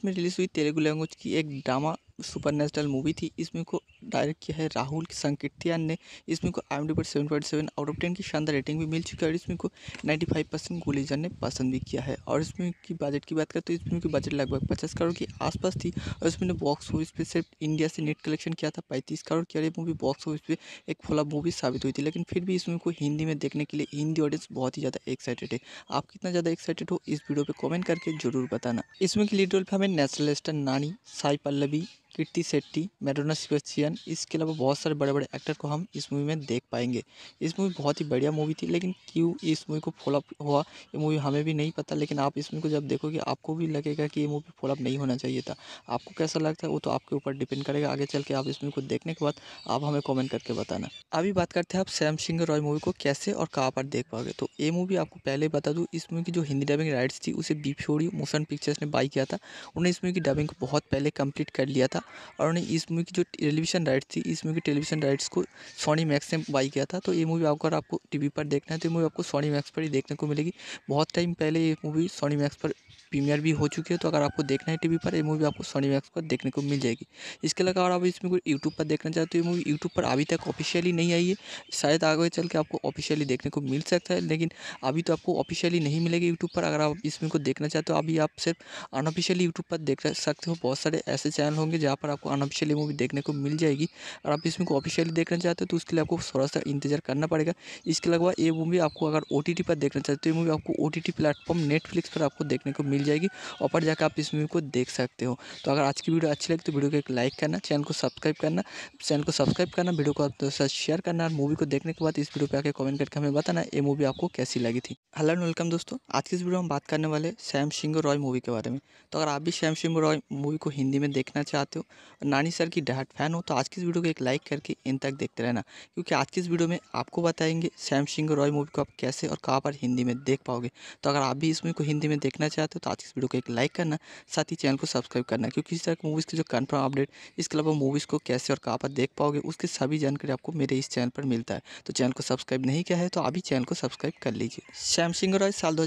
में रिलीज हुई तेलुगु लैंग्वेज की एक ड्रामा सुपर मूवी थी इसमें को डायरेक्ट किया है राहुल संकीर्तियान ने इसमें को आई एम पर seven point seven out of ten की शानदार रेटिंग भी मिल चुकी है और इसमें को नाइन्टी फाइव परसेंट गोलीजन ने पसंद भी किया है और इसमें की बजट की बात करें तो इसमें की बजट लगभग पचास करोड़ के आसपास थी और इसमें बॉक्स ऑफिस पर सिर्फ इंडिया से नेट कलेक्शन किया था पैंतीस करोड़ की और मूवी बॉक्स ऑफिस पर एक फ्लॉप मूवी साबित हुई थी लेकिन फिर भी इसमें को हिंदी में देखने के लिए हिंदी ऑडियंस बहुत ही ज़्यादा एक्साइटेड है आप कितना ज़्यादा एक्साइटेड हो इस वीडियो पर कॉमेंट करके जरूर बताना इसमें की लीड रोल पर हमें स्टार नानी साई पल्लवी कीर्ति शेट्टी मैडोना सेबेस्टियन इसके अलावा बहुत सारे बड़े बड़े एक्टर को हम इस मूवी में देख पाएंगे इस मूवी बहुत ही बढ़िया मूवी थी लेकिन क्यों इस मूवी को फॉलोअप हुआ ये मूवी हमें भी नहीं पता लेकिन आप इस मूवी को जब देखोगे आपको भी लगेगा कि ये मूवी फॉलोअप नहीं होना चाहिए था आपको कैसा लगता है वो तो आपके ऊपर डिपेंड करेगा आगे चल के आप इस मूवी को देखने के बाद आप हमें कॉमेंट करके बताना अभी बात करते हैं आप सैम सिंह रॉय मूवी को कैसे और कहाँ पर देख पाओगे तो ये मूवी आपको पहले बता दूँ इस मूवी की जो हिंदी डबिंग राइट्स थी उसे बीफ्योरी मोशन पिक्चर्स ने बाई किया था उन्होंने इस मूवी की डबिंग को बहुत पहले कम्प्लीट कर लिया था और उन्हें इस मूवी की जो टेलीविज़न राइट्स थी इस मूवी की टेलीविज़न राइट्स को सोनी मैक्स ने बाई किया था तो ये मूवी अगर आपको टी वी पर देखना है तो ये मूवी आपको सोनी मैक्स पर ही देखने को मिलेगी बहुत टाइम पहले ये मूवी सोनी मैक्स पर प्रीमियर भी हो चुकी है तो अगर आपको देखना है टीवी पर ये मूवी आपको सोनी मैक्स पर देखने को मिल जाएगी इसके अलावा आप इसमें कोई यूट्यूब पर देखना चाहते हो ये मूवी यूट्यूब पर अभी तक ऑफिशियली नहीं आई है शायद आगे चल के आपको ऑफिशियली देखने को मिल सकता है लेकिन अभी तो आपको ऑफिशियली नहीं मिलेगी यूट्यूब पर अगर आप इसमें को देखना चाहते हो अभी आप सिर्फ अनऑफिशियली यूट्यूब पर देख सकते हो बहुत सारे ऐसे चैनल होंगे जहाँ पर आपको अनऑफिशियली मूवी देखने को मिल जाएगी और आप इसमें को ऑफिशियली देखना चाहते हो तो उसके लिए आपको थोड़ा सा इंतजार करना पड़ेगा इसके अलावा ये मूवी आपको अगर ओ पर देखना चाहते हो तो ये मूवी आपको ओ टी प्लेटफॉर्म नेटफ्लिक्स पर आपको देखने को मिल जाएगी ऊपर जाकर आप इस मूवी को देख सकते हो तो अगर आज की वीडियो अच्छी लगी तो वीडियो को एक लाइक करना चैनल को सब्सक्राइब करना चैनल को सब्सक्राइब करना वीडियो को आप तो साथ शेयर करना और मूवी को देखने के बाद इस वीडियो पर आकर कमेंट करके हमें बताना ये मूवी आपको कैसी लगी थी हेलो एंड वेलकम दोस्तों आज की इस वीडियो में हम बात करने वाले सैम सिंह रॉय मूवी के बारे में तो अगर आप भी सैम सिंह रॉय मूवी को हिंदी में देखना चाहते हो और नानी सर की डहाट फैन हो तो आज की इस वीडियो को एक लाइक करके इन तक देखते रहना क्योंकि आज की इस वीडियो में आपको बताएंगे सैम सिंह रॉय मूवी को आप कैसे और कहाँ पर हिंदी में देख पाओगे तो अगर आप भी इस मूवी को हिंदी में देखना चाहते हो तो आज इस वीडियो को एक लाइक करना साथ ही चैनल को सब्सक्राइब करना क्योंकि इस तरह की मूवीज़ की जो कन्फर्म अपडेट इसके अलावा मूवीज़ को कैसे और कहाँ पर देख पाओगे उसकी सभी जानकारी आपको मेरे इस चैनल पर मिलता है तो चैनल को सब्सक्राइब नहीं किया है तो अभी चैनल को सब्सक्राइब कर लीजिए श्याम सिंह रॉय साल दो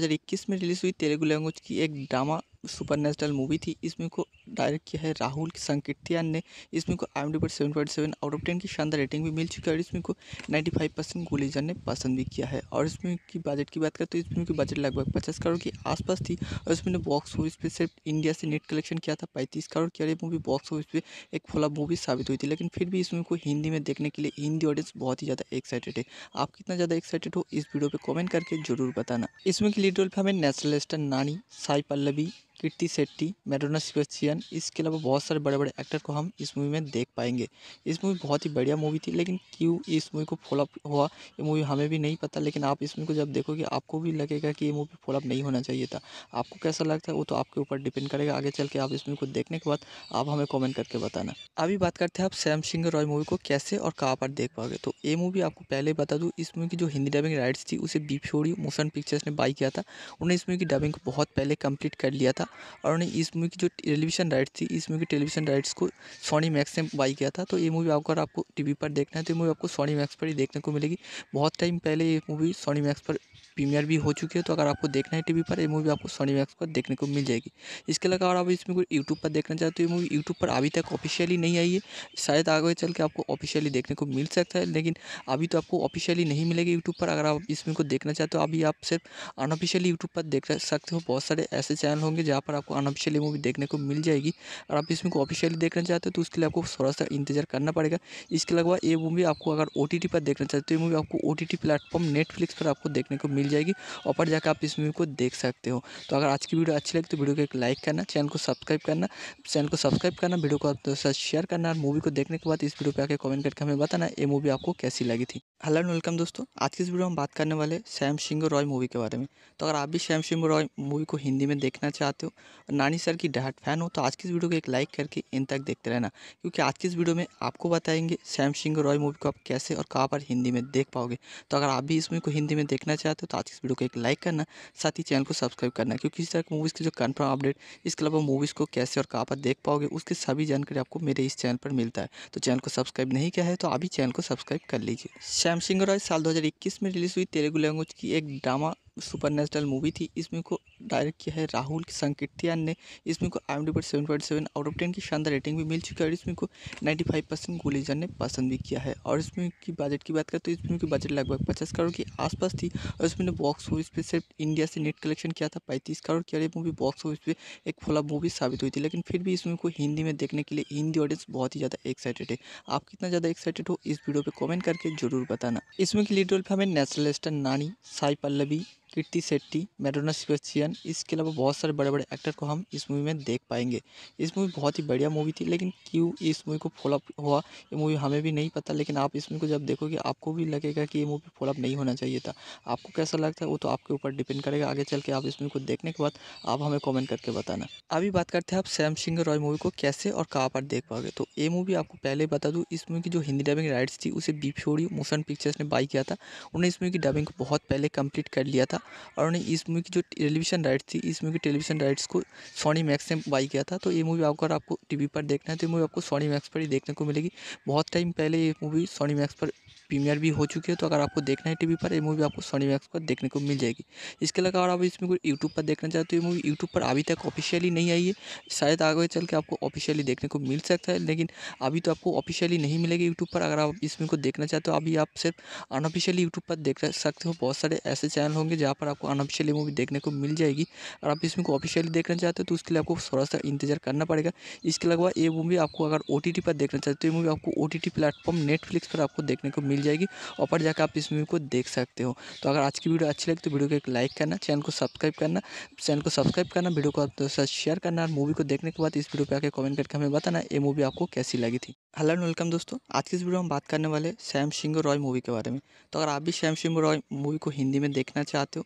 में रिलीज़ हुई तेलुगु लैंग्वेज की एक ड्रामा सुपर मूवी थी इसमें को डायरेक्ट किया है राहुल संकीर्तियान ने इस फिल्म को आई पर seven point seven out of ten की शानदार रेटिंग भी मिल चुकी है और इसमें को नाइन्टी फाइव परसेंट गुलेजन ने पसंद भी किया है और इसमें की बजट की बात करें तो इस की बजट लगभग पचास करोड़ के आसपास थी और इसमें ने बॉक्स ऑफिस पर सिर्फ इंडिया से नेट कलेक्शन किया था पैंतीस करोड़ की और मूवी बॉक्स ऑफिस पर एक फोला मूवी साबित हुई थी लेकिन फिर भी इस मूवी को हिंदी में देखने के लिए हिंदी ऑडियंस बहुत ही ज़्यादा एक्साइटेड है आप कितना ज़्यादा एक्साइटेड हो इस वीडियो पर कॉमेंट करके जरूर बताना इसमें की लीड रोल पर हमें नेशनलिस्ट नानी साई पल्लवी कीर्ति शेट्टी मैडोना सेबेस्टियन इसके अलावा बहुत सारे बड़े बड़े एक्टर को हम इस मूवी में देख पाएंगे इस मूवी बहुत ही बढ़िया मूवी थी लेकिन क्यों इस मूवी को फॉलोअप हुआ ये मूवी हमें भी नहीं पता लेकिन आप इस मूवी को जब देखोगे आपको भी लगेगा कि ये मूवी फॉलोअप नहीं होना चाहिए था आपको कैसा लगता है वो तो आपके ऊपर डिपेंड करेगा आगे चल के आप इस मूवी को देखने के बाद आप हमें कॉमेंट करके बताना अभी बात करते हैं आप सैमसंग रॉय मूवी को कैसे और कहाँ पर देख पाओगे तो ये मूवी आपको पहले बता दूँ इस मूवी की जो हिंदी डबिंग राइट्स थी उसे बी मोशन पिक्चर्स ने बाई किया था उन्होंने इस मूवी की डबिंग को बहुत पहले कंप्लीट कर लिया था और उन्हें इस मूवी की जो टेलीविज़न राइट्स थी इस मूवी की टेलीविज़न राइट्स को सोनी मैक्स ने बाई किया था तो ये मूवी अगर आपको टी वी पर देखना है तो ये मूवी आपको सोनी मैक्स पर ही देखने को मिलेगी बहुत टाइम पहले ये मूवी सोनी मैक्स पर प्रीमियर भी हो चुकी है तो अगर आपको देखना है टीवी पर ये मूवी आपको सोनी मैक्स पर देखने को मिल जाएगी इसके अलावा आप इसमें कोई यूट्यूब पर देखना चाहते हो ये मूवी यूट्यूब पर अभी तक ऑफिशियली नहीं आई है शायद आगे चल के आपको ऑफिशियली देखने को मिल सकता है लेकिन अभी तो आपको ऑफिशियली नहीं मिलेगी यूट्यूब पर अगर आप इसमें को देखना चाहते हो अभी आप सिर्फ अनऑफिशियली यूट्यूब पर देख सकते हो बहुत सारे ऐसे चैनल होंगे जहाँ पर आपको अनऑफिशियली मूवी देखने को मिल जाएगी और आप इसमें को ऑफिशियली देखना चाहते हो तो उसके लिए आपको थोड़ा सा इंतजार करना पड़ेगा इसके अलावा ये मूवी आपको अगर ओ पर देखना चाहते हो ये मूवी आपको ओ टी प्लेटफॉर्म नेटफ्लिक्स पर आपको देखने को मिल मिल जाएगी ऊपर जाकर आप इस मूवी को देख सकते हो तो अगर आज की वीडियो अच्छी लगी तो वीडियो को एक लाइक करना चैनल को सब्सक्राइब करना चैनल को सब्सक्राइब करना वीडियो को आप तो साथ शेयर करना और मूवी को देखने के बाद इस वीडियो पर आकर कमेंट करके हमें बताना ये मूवी आपको कैसी लगी थी हेलो एंड वेलकम दोस्तों आज की इस वीडियो में बात करने वाले सैम सिंह रॉय मूवी के बारे में तो अगर आप भी सैम सिंह रॉय मूवी को हिंदी में देखना चाहते हो और नानी सर की डहाट फैन हो तो आज की इस वीडियो को एक लाइक करके इन तक देखते रहना क्योंकि आज की इस वीडियो में आपको बताएंगे सैम सिंह रॉय मूवी को आप कैसे और कहाँ पर हिंदी में देख पाओगे तो अगर आप भी इस मूवी को हिंदी में देखना चाहते हो तो आज इस वीडियो को एक लाइक करना साथ ही चैनल को सब्सक्राइब करना क्योंकि इस तरह की मूवीज़ की जो कन्फर्म अपडेट इसके अलावा मूवीज़ को कैसे और कहाँ पर देख पाओगे उसकी सभी जानकारी आपको मेरे इस चैनल पर मिलता है तो चैनल को सब्सक्राइब नहीं किया है तो अभी चैनल को सब्सक्राइब कर लीजिए सैमसिंग रॉय साल दो में रिलीज़ हुई तेलुगु लैंग्वेज की एक ड्रामा सुपर मूवी थी इसमें को डायरेक्ट किया है राहुल संकीर्तियान ने इसमें को आई पर seven point seven out of ten की शानदार रेटिंग भी मिल चुकी है और इसमें को नाइन्टी फाइव परसेंट गोलीजन ने पसंद भी किया है और इसमें की बजट की बात करें तो इसमें की बजट लगभग पचास करोड़ के आसपास थी और इसमें बॉक्स ऑफिस पर सिर्फ इंडिया से नेट कलेक्शन किया था पैंतीस करोड़ की मूवी बॉक्स ऑफिस पर एक फ्लॉप मूवी साबित हुई थी लेकिन फिर भी इसमें को हिंदी में देखने के लिए हिंदी ऑडियंस बहुत ही ज़्यादा एक्साइटेड है आप कितना ज़्यादा एक्साइटेड हो इस वीडियो पर कॉमेंट करके जरूर बताना इसमें की लीड रोल पर हमें नेशनल स्टार नानी साई पल्लवी कीर्ति सेट्टी मैडोना सेबेस्टियन इसके अलावा बहुत सारे बड़े बड़े एक्टर को हम इस मूवी में देख पाएंगे इस मूवी बहुत ही बढ़िया मूवी थी लेकिन क्यों इस मूवी को फॉलोअप हुआ ये मूवी हमें भी नहीं पता लेकिन आप इस मूवी को जब देखोगे आपको भी लगेगा कि ये मूवी फॉलोअप नहीं होना चाहिए था आपको कैसा लगता है वो तो आपके ऊपर डिपेंड करेगा आगे चल के आप इस मूवी को देखने के बाद आप हमें कॉमेंट करके बताना अभी बात करते हैं आप सैम सिंह रॉय मूवी को कैसे और कहाँ पर देख पाओगे तो ये मूवी आपको पहले बता दूँ इस मूवी की जो हिंदी डबिंग राइट्स थी उसे बीफ्योरी मोशन पिक्चर्स ने बाई किया था उन्हें इस मूवी की डबिंग को बहुत पहले कम्प्लीट कर लिया था था और उन्होंने इस मूवी की जो टेलीविजन राइट्स थी इस मूवी की टेलीविजन राइट्स को सोनी मैक्स ने बाई किया था तो ये मूवी अगर आपको टीवी पर देखना है तो ये मूवी आपको सोनी मैक्स पर ही देखने को मिलेगी बहुत टाइम पहले ये मूवी सोनी मैक्स पर प्रीमियर भी हो चुकी है तो अगर आपको देखना है टीवी पर ये मूवी आपको सोनी मैक्स पर देखने को मिल जाएगी इसके अलावा अगर आप इसमें कोई यूट्यूब पर देखना चाहते हो ये मूवी यूट्यूब पर अभी तक ऑफिशियली नहीं आई है शायद आगे चल के आपको ऑफिशियली देखने को मिल सकता है लेकिन अभी तो आपको ऑफिशियली नहीं मिलेगी यूट्यूब पर अगर आप इसमें को देखना चाहते हो अभी आप सिर्फ अनऑफिशियली यूट्यूब पर देख सकते हो बहुत सारे ऐसे चैनल होंगे जहाँ पर आपको अनऑफिशियली मूवी देखने को मिल जाएगी और आप इसमें को ऑफिशियली देखना चाहते हो तो उसके लिए आपको थोड़ा सा इंतजार करना पड़ेगा इसके अलावा ये मूवी आपको अगर ओ पर देखना चाहते हो ये मूवी आपको ओ टी प्लेटफॉर्म नेटफ्लिक्स पर आपको देखने को मिल मिल जाएगी और पर जाकर आप इस मूवी को देख सकते हो तो अगर आज की वीडियो अच्छी लगी तो वीडियो को एक लाइक करना चैनल को सब्सक्राइब करना चैनल को सब्सक्राइब करना वीडियो को आप तो साथ शेयर करना और मूवी को देखने के बाद इस वीडियो पर आकर कमेंट करके हमें बताना ये मूवी आपको कैसी लगी थी हेलो एंड वेलकम दोस्तों आज की इस वीडियो में बात करने वाले सैम सिंह रॉय मूवी के बारे में तो अगर आप भी सैम सिंह रॉय मूवी को हिंदी में देखना चाहते हो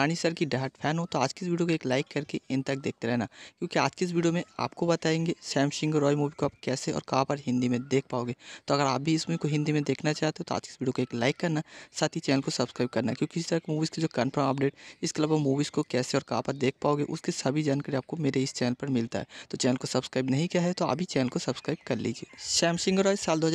नानी सर की डहाट फैन हो तो आज की इस वीडियो को एक लाइक करके इन तक देखते रहना क्योंकि आज की इस वीडियो में आपको बताएंगे श्याम सिंह रॉय मूवी को आप कैसे और कहाँ पर हिंदी में देख पाओगे तो अगर आप भी इस मूवी को हिंदी में देखना चाहते हो तो साथ ही इस वीडियो को एक लाइक करना साथ ही चैनल को सब्सक्राइब करना क्योंकि इस तरह की मूवीज़ के जो कन्फर्म अपडेट इसके अलावा मूवीज़ को कैसे और कहाँ पर देख पाओगे उसकी सभी जानकारी आपको मेरे इस चैनल पर मिलता है तो चैनल को सब्सक्राइब नहीं किया है तो अभी चैनल को सब्सक्राइब कर लीजिए श्याम सिंह रॉय साल दो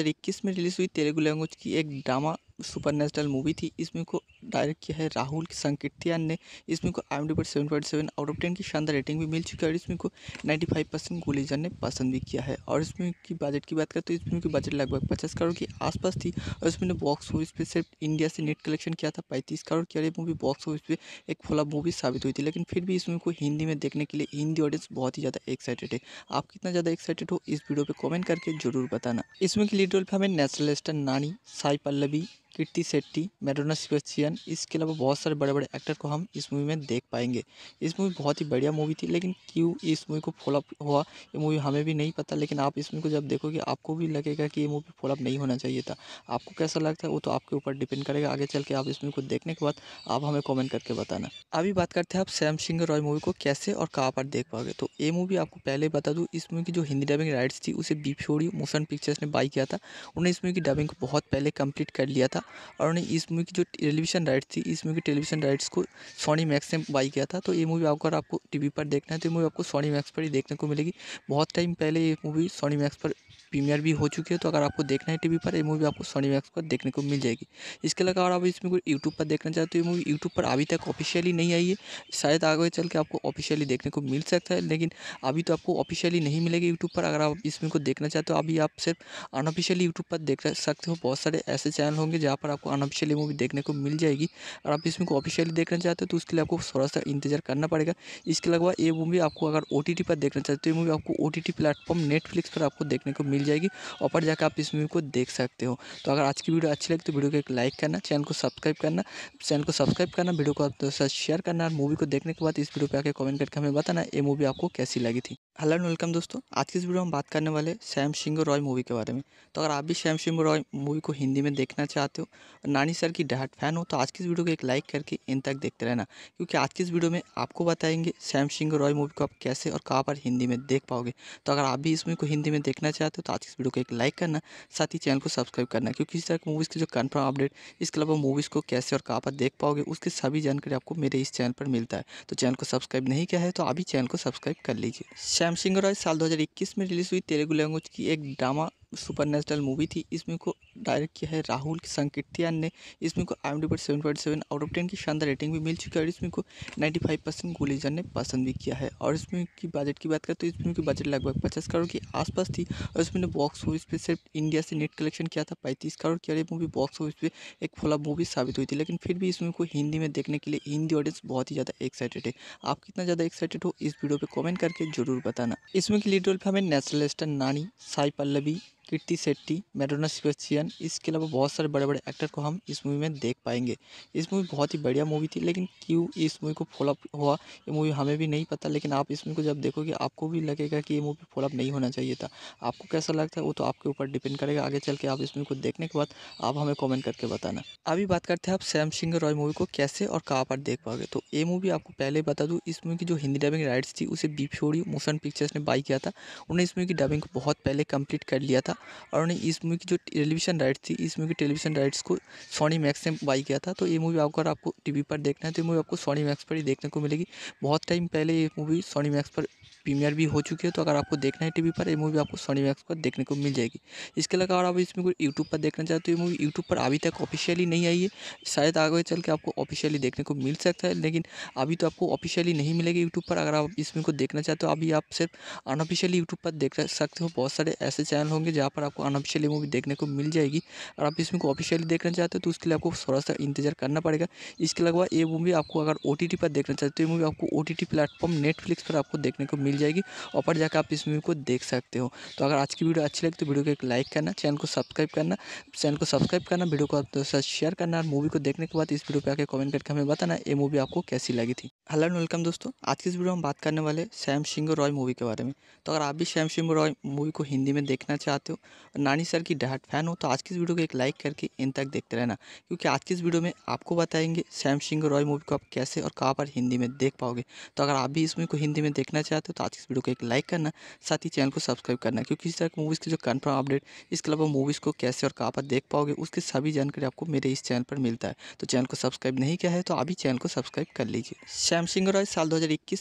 में रिलीज़ हुई तेलुगु लैंग्वेज की एक ड्रामा सुपर नेचुरल मूवी थी इसमें को डायरेक्ट किया है राहुल संकीर्तियान ने इसमें को आई पर seven point seven out of ten की शानदार रेटिंग भी मिल चुकी है और इसमें को नाइन्टी फाइव परसेंट गुलेजन ने पसंद भी किया है और इसमें की बजट की बात करें तो इसमें की बजट लगभग पचास करोड़ के आसपास थी और इसमें बॉक्स ऑफिस पर सिर्फ इंडिया से नेट कलेक्शन किया था पैंतीस करोड़ की और मूवी बॉक्स ऑफिस पर एक फ्लॉप मूवी साबित हुई थी लेकिन फिर भी इसमें को हिंदी में देखने के लिए हिंदी ऑडियंस बहुत ही ज़्यादा एक्साइटेड है आप कितना ज़्यादा एक्साइटेड हो इस वीडियो पर कॉमेंट करके जरूर बताना इसमें की लीड रोल पर हमें नेशनल स्टार नानी साई पल्लवी कीर्ति शेट्टी मेडोना सेबेस्टियन इसके अलावा बहुत सारे बड़े बड़े एक्टर को हम इस मूवी में देख पाएंगे इस मूवी बहुत ही बढ़िया मूवी थी लेकिन क्यों इस मूवी को फॉलोअप हुआ ये मूवी हमें भी नहीं पता लेकिन आप इस मूवी को जब देखोगे आपको भी लगेगा कि ये मूवी फॉलोअप नहीं होना चाहिए था आपको कैसा लगता है वो तो आपके ऊपर डिपेंड करेगा आगे चल के आप इस मूवी को देखने के बाद आप हमें कॉमेंट करके बताना अभी बात करते हैं आप सैम सिंह रॉय मूवी को कैसे और कहाँ पर देख पाओगे तो ये मूवी आपको पहले बता दूँ इस मूवी की जो हिंदी डबिंग राइट्स थी उसे बी मोशन पिक्चर्स ने बाई किया था उन्हें इस मूवी की डबिंग को बहुत पहले कंप्लीट कर लिया था और उन्हें इस मूवी की जो टेलीविज़न राइट्स थी इस मूवी की टेलीविज़न राइट्स को सोनी मैक्स ने बाई किया था तो ये मूवी अगर आपको टी वी पर देखना है तो ये मूवी आपको सोनी मैक्स पर ही देखने को मिलेगी बहुत टाइम पहले ये मूवी सोनी मैक्स पर प्रीमियर भी हो चुकी है तो अगर आपको देखना है टीवी पर ये मूवी आपको सोनी मैक्स पर देखने को मिल जाएगी इसके अलावा अगर आप इसमें कोई यूट्यूब पर देखना चाहते हो ये मूवी यूट्यूब पर अभी तक ऑफिशियली नहीं आई है शायद आगे चल के आपको ऑफिशियली देखने को मिल सकता है लेकिन अभी तो आपको ऑफिशियली नहीं मिलेगी यूट्यूब पर अगर आप इसमें को देखना चाहते हो अभी आप सिर्फ अनऑफिशियली यूट्यूब पर देख सकते हो बहुत सारे ऐसे चैनल होंगे जहाँ पर आपको अनऑफिशियली मूवी देखने को मिल जाएगी और आप इसमें को ऑफिशियली देखना चाहते हो तो उसके लिए आपको थोड़ा सा इंतजार करना पड़ेगा इसके अलावा ये मूवी आपको अगर ओ पर देखना चाहते हो मूवी आपको ओ टी प्लेटफॉर्म नेटफ्लिक्स पर आपको देखने को मिल मिल जाएगी और पर जाकर आप इस मूवी को देख सकते हो तो अगर आज की वीडियो अच्छी लगी तो वीडियो को एक लाइक करना चैनल को सब्सक्राइब करना चैनल को सब्सक्राइब करना वीडियो को आप दोस्तों साथ शेयर करना और मूवी को देखने के बाद इस वीडियो पर आकर कमेंट करके हमें बताना ये मूवी आपको कैसी लगी थी हेलो एंड वेलकम दोस्तों आज की इस वीडियो में बात करने वाले सैम सिंह रॉय मूवी के बारे में तो अगर आप भी सैम सिंह रॉय मूवी को हिंदी में देखना चाहते हो और नानी सर की डहाट फैन हो तो आज की इस वीडियो को एक लाइक करके इन तक देखते रहना क्योंकि आज की इस वीडियो में आपको बताएंगे सैम सिंह रॉय मूवी को आप कैसे और कहाँ पर हिंदी में देख पाओगे तो अगर आप भी इस मूवी को हिंदी में देखना चाहते हो तो आज इस वीडियो को एक लाइक करना साथ ही चैनल को सब्सक्राइब करना क्योंकि इस तरह की मूवीज़ की जो कन्फर्म अपडेट इसके अलावा मूवीज़ को कैसे और कहाँ पर देख पाओगे उसकी सभी जानकारी आपको मेरे इस चैनल पर मिलता है तो चैनल को सब्सक्राइब नहीं किया है तो अभी चैनल को सब्सक्राइब कर लीजिए सैमसिंग रॉय साल दो में रिलीज हुई तेलुगु लैंग्वेज की एक ड्रामा सुपर नेचुरल मूवी थी इसमें को डायरेक्ट किया है राहुल संकीर्तियान ने इसमें को आई एम पर seven point seven out of ten की शानदार रेटिंग भी मिल चुकी है और इसमें को नाइन्टी फाइव परसेंट गुलीजन ने पसंद भी किया है और इसमें की बजट की बात करें तो इसमें की बजट लगभग पचास करोड़ के आसपास थी और इसमें बॉक्स ऑफिस पर सिर्फ इंडिया से नेट कलेक्शन किया था पैंतीस करोड़ की और मूवी बॉक्स ऑफिस पर एक फ्लॉप मूवी साबित हुई थी लेकिन फिर भी इसमें को हिंदी में देखने के लिए हिंदी ऑडियंस बहुत ही ज़्यादा एक्साइटेड है आप कितना ज़्यादा एक्साइटेड हो इस वीडियो पर कॉमेंट करके जरूर बताना इसमें की लीड रोल पर हमें स्टार नानी साई पल्लवी कीर्ति शेट्टी मैडोना सेबेस्टियन इसके अलावा बहुत सारे बड़े बड़े एक्टर को हम इस मूवी में देख पाएंगे इस मूवी बहुत ही बढ़िया मूवी थी लेकिन क्यों इस मूवी को फॉलोअप हुआ ये मूवी हमें भी नहीं पता लेकिन आप इस मूवी को जब देखोगे आपको भी लगेगा कि ये मूवी फॉलोअप नहीं होना चाहिए था आपको कैसा लगता है वो तो आपके ऊपर डिपेंड करेगा आगे चल के आप इस मूवी को देखने के बाद आप हमें कॉमेंट करके बताना अभी बात करते हैं आप सैम सिंह रॉय मूवी को कैसे और कहाँ पर देख पाओगे तो ये मूवी आपको पहले बता दूँ इस मूवी की जो हिंदी डबिंग राइट्स थी उसे बिफोरी मोशन पिक्चर्स ने बाई किया था उन्होंने इस मूवी की डबिंग को बहुत पहले कंप्लीट कर लिया था और उन्हें इस मूवी की जो टेलीविज़न राइट्स थी इस मूवी की टेलीविज़न राइट्स को सोनी मैक्स ने बाई किया था तो ये मूवी अगर आपको टी वी पर देखना है तो ये मूवी आपको सोनी मैक्स पर ही देखने को मिलेगी बहुत टाइम पहले ये मूवी सोनी मैक्स पर प्रीमियर भी हो चुकी है तो अगर आपको देखना है टीवी पर ये मूवी आपको सोनी मैक्स पर देखने को मिल जाएगी इसके अलावा आप इसमें कोई यूट्यूब पर देखना चाहते हो ये मूवी यूट्यूब पर अभी तक ऑफिशियली नहीं आई है शायद आगे चल के आपको ऑफिशियली देखने को मिल सकता है लेकिन अभी तो आपको ऑफिशियली नहीं मिलेगी यूट्यूब पर अगर आप इसमें को देखना चाहते हो अभी आप सिर्फ अनऑफिशियली यूट्यूब पर देख सकते हो बहुत सारे ऐसे चैनल होंगे जहाँ पर आपको अनऑफिशियली मूवी देखने को मिल जाएगी और आप इसमें को ऑफिशियली देखना चाहते हो तो उसके लिए आपको थोड़ा सा इंतजार करना पड़ेगा इसके अलावा ये मूवी आपको अगर ओ पर देखना चाहते हो तो ये मूवी आपको ओ प्लेटफॉर्म नेटफ्लिक्स पर आपको देखने को मिल मिल जाएगी ऊपर जाकर आप इस मूवी को देख सकते हो तो अगर आज की वीडियो अच्छी लगी तो वीडियो को एक लाइक करना चैनल को सब्सक्राइब करना चैनल को सब्सक्राइब करना वीडियो को आप तो साथ शेयर करना और मूवी को देखने के बाद इस वीडियो पर आकर कमेंट करके हमें बताना ये मूवी आपको कैसी लगी थी हेलो एंड वेलकम दोस्तों आज की इस वीडियो में बात करने वाले सैम सिंह रॉय मूवी के बारे में तो अगर आप भी सैम सिंह रॉय मूवी को हिंदी में देखना चाहते हो और नानी सर की डहाट फैन हो तो आज की इस वीडियो को एक लाइक करके इन तक देखते रहना क्योंकि आज की इस वीडियो में आपको बताएंगे सैम सिंह रॉय मूवी को आप कैसे और कहाँ पर हिंदी में देख पाओगे तो अगर आप भी इस मूवी को हिंदी में देखना चाहते हो तो साथ इस वीडियो को एक लाइक करना साथ ही चैनल को सब्सक्राइब करना क्योंकि इस तरह की मूवीज़ के जो कन्फर्म अपडेट इसके अलावा मूवीज़ को कैसे और कहाँ पर देख पाओगे उसकी सभी जानकारी आपको मेरे इस चैनल पर मिलता है तो चैनल को सब्सक्राइब नहीं किया है तो अभी चैनल को सब्सक्राइब कर लीजिए सैमसिंग रॉय साल दो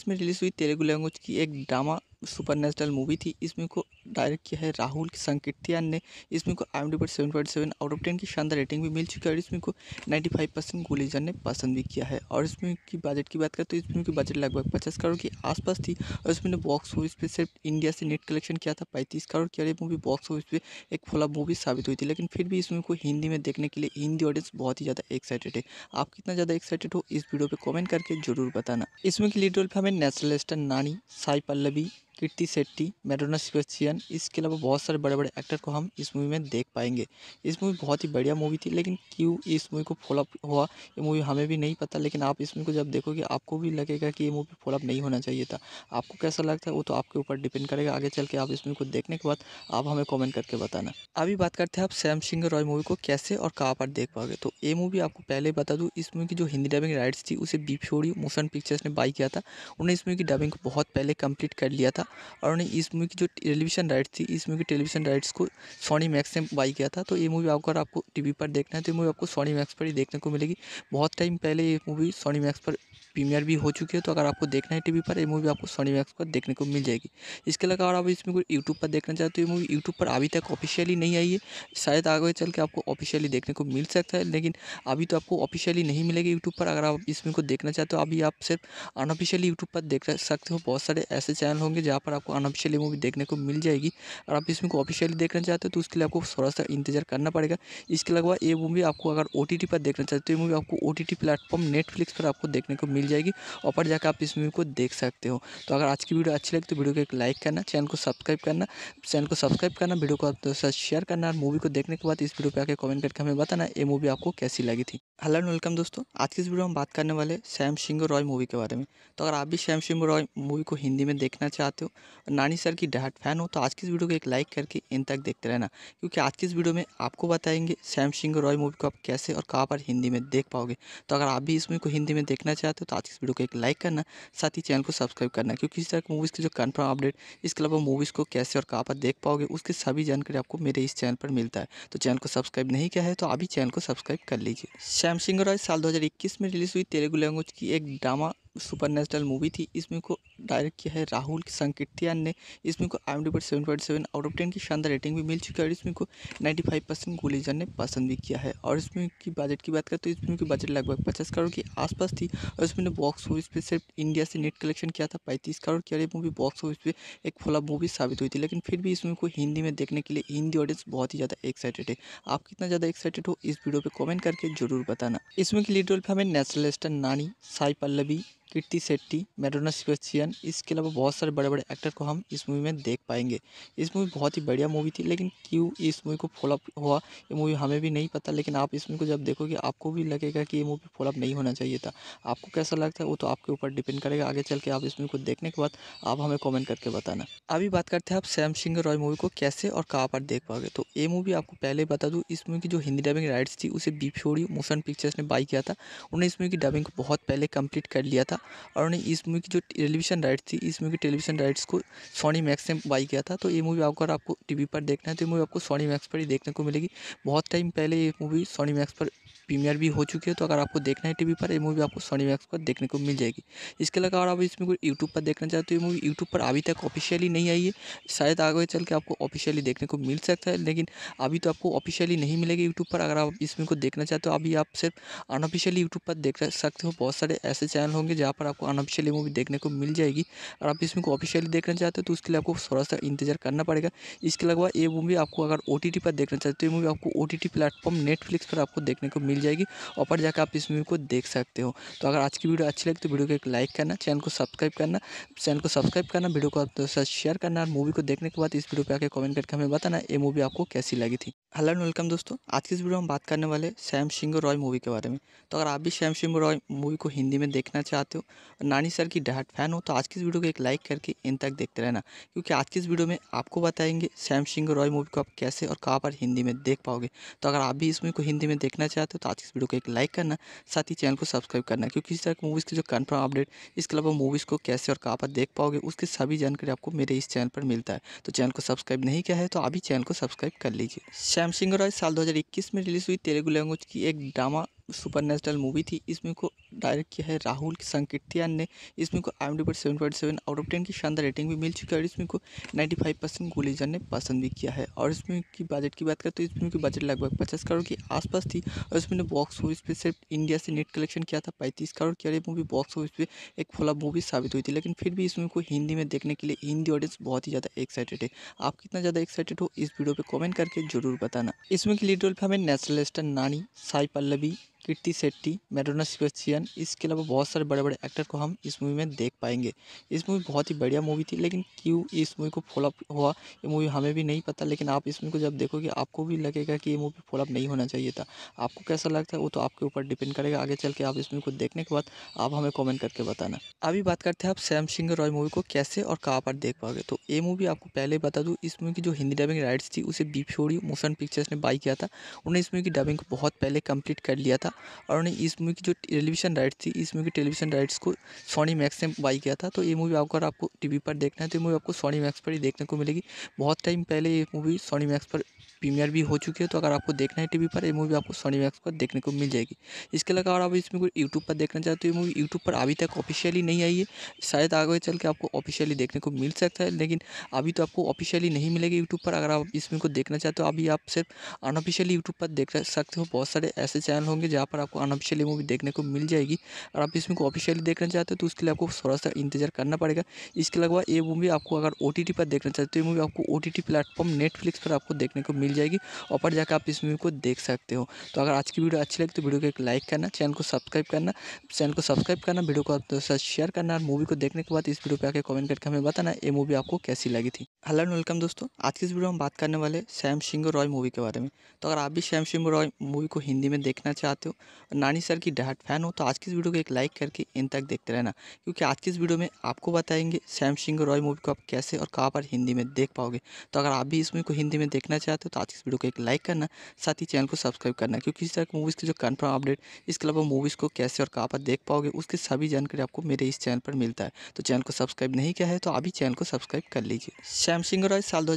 में रिलीज हुई तेलुगु लैंग्वेज की एक ड्रामा सुपर नेचुरल मूवी थी इसमें को डायरेक्ट किया है राहुल संकीर्तियान ने इसमें को आई एम पर seven point seven out of ten की शानदार रेटिंग भी मिल चुकी है और इसमें को नाइन्टी फाइव परसेंट गुलेजर ने पसंद भी किया है और इसमें की बजट की बात करें तो इसमें की बजट लगभग पचास करोड़ के आसपास थी और इसमें ने बॉक्स ऑफिस पर सिर्फ इंडिया से नेट कलेक्शन किया था पैंतीस करोड़ की और मूवी बॉक्स ऑफिस पर एक फ्लॉप मूवी साबित हुई थी लेकिन फिर भी इसमें को हिंदी में देखने के लिए हिंदी ऑडियंस बहुत ही ज़्यादा एक्साइटेड है आप कितना ज़्यादा एक्साइटेड हो इस वीडियो पर कॉमेंट करके जरूर बताना इसमें की लीड रोल पर हमें national star Nani Sai Pallavi kitty Shetty Madonna Sebastian इसके अलावा बहुत सारे बड़े बड़े एक्टर को हम इस मूवी में देख पाएंगे इस मूवी बहुत ही बढ़िया मूवी थी लेकिन क्यों इस मूवी को फॉलोअप हुआ ये मूवी हमें भी नहीं पता लेकिन आप इस मूवी को जब देखोगे आपको भी लगेगा कि ये मूवी फॉलोअप नहीं होना चाहिए था आपको कैसा लगता है वो तो आपके ऊपर डिपेंड करेगा आगे चल के आप इस मूवी को देखने के बाद आप हमें कॉमेंट करके बताना अभी बात करते हैं आप सैम रॉय मूवी को कैसे और कहाँ पर देख पाओगे तो ये मूवी आपको पहले बता दूँ इस मूवी की जो हिंदी डबिंग राइट्स थी उसे बीफोरी मोशन पिक्चर्स ने बाई किया था उन्होंने इस मूवी की डबिंग को बहुत पहले कंप्लीट कर लिया था और उन्होंने इस मूवी की जो टेलीविज़न राइट्स थी इस मूवी की टेलीविज़न राइट्स को सोनी मैक्स ने बाई किया था तो ये मूवी अगर आपको टी वी पर देखना है तो ये मूवी आपको सोनी मैक्स पर ही देखने को मिलेगी बहुत टाइम पहले ये मूवी सोनी मैक्स पर प्रीमियर भी हो चुकी है तो अगर आपको देखना है टीवी पर ये मूवी आपको सोनी मैक्स पर देखने को मिल जाएगी इसके अलावा आप इसमें कोई यूट्यूब पर देखना चाहते हो ये मूवी यूट्यूब पर अभी तक ऑफिशियली नहीं आई है शायद आगे चल के आपको ऑफिशियली देखने को मिल सकता है लेकिन अभी तो आपको ऑफिशियली नहीं मिलेगी यूट्यूब पर अगर आप इस मूवी को देखना चाहते हो अभी आप सिर्फ अनऑफिशियली यूट्यूब पर देख सकते हो बहुत सारे ऐसे चैनल होंगे जहाँ पर आपको अनऑफिशियली मूवी देखने को मिल जाएगी और आप इसमें को ऑफिशियली देखना चाहते हो तो उसके लिए आपको थोड़ा सा इंतजार करना पड़ेगा इसके अलावा ये मूवी आपको अगर ओ पर देखना चाहते हो ये मूवी आपको ओ टी प्लेटफॉर्म नेटफ्लिक्स पर आपको देखने को मिल मिल जाएगी और ऊपर जाकर आप इस मूवी को देख सकते हो तो अगर आज की वीडियो अच्छी लगी तो वीडियो को एक लाइक करना चैनल को सब्सक्राइब करना चैनल को सब्सक्राइब करना वीडियो को आप तो साथ शेयर करना और मूवी को देखने के बाद इस वीडियो पर आकर कमेंट करके हमें बताना ये मूवी आपको कैसी लगी थी हेलो एंड वेलकम दोस्तों आज की इस वीडियो में बात करने वाले सैम सिंह रॉय मूवी के बारे में तो अगर आप भी सैम सिंह रॉय मूवी को हिंदी में देखना चाहते हो और नानी सर की डहाट फैन हो तो आज की इस वीडियो को एक लाइक करके इन तक देखते रहना क्योंकि आज की इस वीडियो में आपको बताएंगे सैम सिंह रॉय मूवी को आप कैसे और कहाँ पर हिंदी में देख पाओगे तो अगर आप भी इस मूवी को हिंदी में देखना चाहते हो तो साथ ही इस वीडियो को एक लाइक करना साथ ही चैनल को सब्सक्राइब करना क्योंकि इस तरह की मूवीज़ के जो कन्फर्म अपडेट इसके अलावा मूवीज़ को कैसे और कहाँ पर देख पाओगे उसकी सभी जानकारी आपको मेरे इस चैनल पर मिलता है तो चैनल को सब्सक्राइब नहीं किया है तो अभी चैनल को सब्सक्राइब कर लीजिए श्याम सिंह रॉय साल दो में रिलीज हुई तेलुगु लैंग्वेज की एक ड्रामा सुपर मूवी थी इसमें को डायरेक्ट किया है राहुल संकीर्तियान ने इसमें को आई पर seven point seven out of ten की शानदार रेटिंग भी मिल चुकी है और इसमें को नाइन्टी फाइव परसेंट गोलीजन ने पसंद भी किया है और इसमें की बजट की बात करें तो इसमें की बजट लगभग पचास करोड़ के आसपास थी और इसमें बॉक्स ऑफिस पर सिर्फ इंडिया से नेट कलेक्शन किया था पैंतीस करोड़ की मूवी बॉक्स ऑफिस पर एक फोला मूवी साबित हुई थी लेकिन फिर भी इसमें को हिंदी में देखने के लिए हिंदी ऑडियंस बहुत ही ज़्यादा एक्साइटेड है आप कितना ज़्यादा एक्साइटेड हो इस वीडियो पर कॉमेंट करके जरूर बताना इसमें की लीड रोल पर हमें नेशनल स्टार नानी साई पल्लवी कीर्ति सेट्टी मैडोना सेबेस्टियन इसके अलावा बहुत सारे बड़े बड़े एक्टर को हम इस मूवी में देख पाएंगे इस मूवी बहुत ही बढ़िया मूवी थी लेकिन क्यों इस मूवी को फॉलोअप हुआ ये मूवी हमें भी नहीं पता लेकिन आप इस मूवी को जब देखोगे आपको भी लगेगा कि ये मूवी फॉलोअप नहीं होना चाहिए था आपको कैसा लगता है वो तो आपके ऊपर डिपेंड करेगा आगे चल के आप इस मूवी को देखने के बाद आप हमें कॉमेंट करके बताना अभी बात करते हैं आप सैम सिंह रॉय मूवी को कैसे और कहाँ पर देख पाओगे तो ये मूवी आपको पहले बता दूँ इस मूवी की जो हिंदी डबिंग राइट्स थी उसे बीफोरी मोशन पिक्चर्स ने बाई किया था उन्हें इस मूवी की डबिंग को बहुत पहले कम्प्लीट कर लिया था था और उन्होंने इस मूवी की जो टेलीविज़न राइट्स थी इस मूवी की टेलीविज़न राइट्स को सोनी मैक्स ने बाई किया था तो ये मूवी अगर आपको टीवी पर देखना है तो ये मूवी आपको सोनी मैक्स पर ही देखने को मिलेगी बहुत टाइम पहले ये मूवी सोनी मैक्स पर प्रीमियर भी हो चुकी है तो अगर आपको देखना है टीवी पर ये मूवी आपको सोनी मैक्स पर देखने को मिल जाएगी इसके अलावा अगर आप इसमें कोई यूट्यूब पर देखना चाहते हो ये मूवी यूट्यूब पर अभी तक ऑफिशियली नहीं आई है शायद आगे चल के आपको ऑफिशियली देखने को मिल सकता है लेकिन अभी तो आपको ऑफिशियली नहीं मिलेगी यूट्यूब पर अगर आप इसमें को देखना चाहते हो अभी आप सिर्फ अनऑफिशियली यूट्यूब पर देख सकते हो बहुत सारे ऐसे चैनल होंगे जहाँ पर आपको अनऑफिशियली मूवी देखने को मिल जाएगी और आप इसमें को ऑफिशियली देखना चाहते हो तो उसके लिए आपको थोड़ा सा इंतजार करना पड़ेगा इसके अलावा ये मूवी आपको अगर ओ पर देखना चाहते हो ये मूवी आपको ओ टी प्लेटफॉर्म नेटफ्लिक्स पर आपको देखने को मिल मिल जाएगी ऊपर जाकर आप इस मूवी को देख सकते हो तो अगर आज की वीडियो अच्छी लगे तो वीडियो को एक लाइक करना चैनल को सब्सक्राइब करना चैनल को सब्सक्राइब करना वीडियो को आप तो साथ शेयर करना और मूवी को देखने के बाद इस वीडियो पर आकर कमेंट करके हमें बताना ये मूवी आपको कैसी लगी थी हेलो एंड वेलकम दोस्तों आज की इस वीडियो में बात करने वाले सैम सिंह रॉय मूवी के बारे में तो अगर आप भी सैम सिंह रॉय मूवी को हिंदी में देखना चाहते हो और नानी सर की डहाट फैन हो तो आज की इस वीडियो को एक लाइक करके इन तक देखते रहना क्योंकि आज की इस वीडियो में आपको बताएंगे सैम सिंह रॉय मूवी को आप कैसे और कहाँ पर हिंदी में देख पाओगे तो अगर आप भी इस मूवी को हिंदी में देखना चाहते हो तो साथ ही इस वीडियो को एक लाइक करना साथ ही चैनल को सब्सक्राइब करना क्योंकि इस तरह की मूवीज़ की जो कन्फर्म अपडेट इसके अलावा मूवीज़ को कैसे और कहाँ पर देख पाओगे उसकी सभी जानकारी आपको मेरे इस चैनल पर मिलता है तो चैनल को सब्सक्राइब नहीं किया है तो अभी चैनल को सब्सक्राइब कर लीजिए श्याम सिंह रॉय साल दो में रिलीज़ हुई तेलुगु लैंग्वेज की एक ड्रामा सुपर नेचुरल मूवी थी इसमें को डायरेक्ट किया है राहुल संकीर्तियान ने इसमें को आई पर seven point seven out of ten की शानदार रेटिंग भी मिल चुकी है और इसमें को नाइन्टी फाइव परसेंट गुलेजन ने पसंद भी किया है और इसमें की बजट की बात करें तो इसमें की बजट लगभग पचास करोड़ के आसपास थी और इसमें बॉक्स ऑफिस पर सिर्फ इंडिया से नेट कलेक्शन किया था पैंतीस करोड़ की और मूवी बॉक्स ऑफिस पर एक फ्लॉप मूवी साबित हुई थी लेकिन फिर भी इसमें को हिंदी में देखने के लिए हिंदी ऑडियंस बहुत ही ज़्यादा एक्साइटेड है आप कितना ज़्यादा एक्साइटेड हो इस वीडियो पर कॉमेंट करके जरूर बताना इसमें की लीड रोल पर हमें नेशनल स्टार नानी साई पल्लवी कीर्ति शेट्टी मैडोना सेबेस्टियन इसके अलावा बहुत सारे बड़े बड़े एक्टर को हम इस मूवी में देख पाएंगे इस मूवी बहुत ही बढ़िया मूवी थी लेकिन क्यों इस मूवी को फॉलोअप हुआ ये मूवी हमें भी नहीं पता लेकिन आप इस मूवी को जब देखोगे आपको भी लगेगा कि ये मूवी फॉलोअप नहीं होना चाहिए था आपको कैसा लगता है वो तो आपके ऊपर डिपेंड करेगा आगे चल के आप इस मूवी को देखने के बाद आप हमें कॉमेंट करके बताना अभी बात करते हैं आप सैम सिंह रॉय मूवी को कैसे और कहाँ पर देख पाओगे तो ये मूवी आपको पहले बता दूँ इस मूवी की जो हिंदी डबिंग राइट्स थी उसे बिफोरी मोशन पिक्चर्स ने बाई किया था उन्हें इस मूवी की डबिंग को बहुत पहले कंप्लीट कर लिया था और उन्हें इस मूवी की जो टेलीविज़न राइट्स थी इस मूवी की टेलीविज़न राइट्स को सोनी मैक्स ने बाई किया था तो ये मूवी आपको आपको टी वी पर देखना है तो ये मूवी आपको सोनी मैक्स पर ही देखने को मिलेगी बहुत टाइम पहले ये मूवी सोनी मैक्स पर प्रीमियर भी हो चुकी है तो अगर आपको देखना है टीवी पर ये मूवी आपको सोनी मैक्स पर देखने को मिल जाएगी इसके अलावा अगर आप इसमें कोई यूट्यूब पर देखना चाहते हो ये मूवी यूट्यूब पर अभी तक ऑफिशियली नहीं आई है शायद आगे चल के आपको ऑफिशियली देखने को मिल सकता है लेकिन अभी तो आपको ऑफिशियली नहीं मिलेगी यूट्यूब पर अगर आप इसमें को देखना चाहते हो अभी आप सिर्फ अनऑफिशियली यूट्यूब पर देख सकते हो बहुत सारे ऐसे चैनल होंगे जहाँ पर आपको अनऑफिशियली मूवी देखने को मिल जाएगी और आप इसमें को ऑफिशियली देखना चाहते हो तो उसके लिए आपको थोड़ा सा इंतजार करना पड़ेगा इसके अलावा ये मूवी आपको अगर ओ पर देखना चाहते हो ये मूवी आपको ओ टी प्लेटफॉर्म नेटफ्लिक्स पर आपको देखने को मिल मिल जाएगी और पर जाकर आप इस मूवी को देख सकते हो तो अगर आज की वीडियो अच्छी लगी तो वीडियो को एक लाइक करना चैनल को सब्सक्राइब करना चैनल को सब्सक्राइब करना वीडियो को आप दोस्तों साथ शेयर करना और मूवी को देखने के बाद इस वीडियो पर आकर कॉमेंट करके हमें बताना ये मूवी आपको कैसी लगी थी हेलो एंड वेलकम दोस्तों आज की इस वीडियो में बात करने वाले सैम सिंह रॉय मूवी के बारे में तो अगर आप भी सैम सिंह रॉय मूवी को हिंदी में देखना चाहते हो और नानी सर की डहाट फैन हो तो आज की इस वीडियो को एक लाइक करके इन तक देखते रहना क्योंकि आज की इस वीडियो में आपको बताएंगे सैम सिंह रॉय मूवी को आप कैसे और कहाँ पर हिंदी में देख पाओगे तो अगर आप भी इस मूवी को हिंदी में देखना चाहते हो तो साथ ही इस वीडियो को एक लाइक करना साथ ही चैनल को सब्सक्राइब करना क्योंकि इस तरह की मूवीज़ के जो कन्फर्म अपडेट इसके अलावा मूवीज़ को कैसे और कहाँ पर देख पाओगे उसकी सभी जानकारी आपको मेरे इस चैनल पर मिलता है तो चैनल को सब्सक्राइब नहीं किया है तो अभी चैनल को सब्सक्राइब कर लीजिए श्याम सिंह रॉय साल दो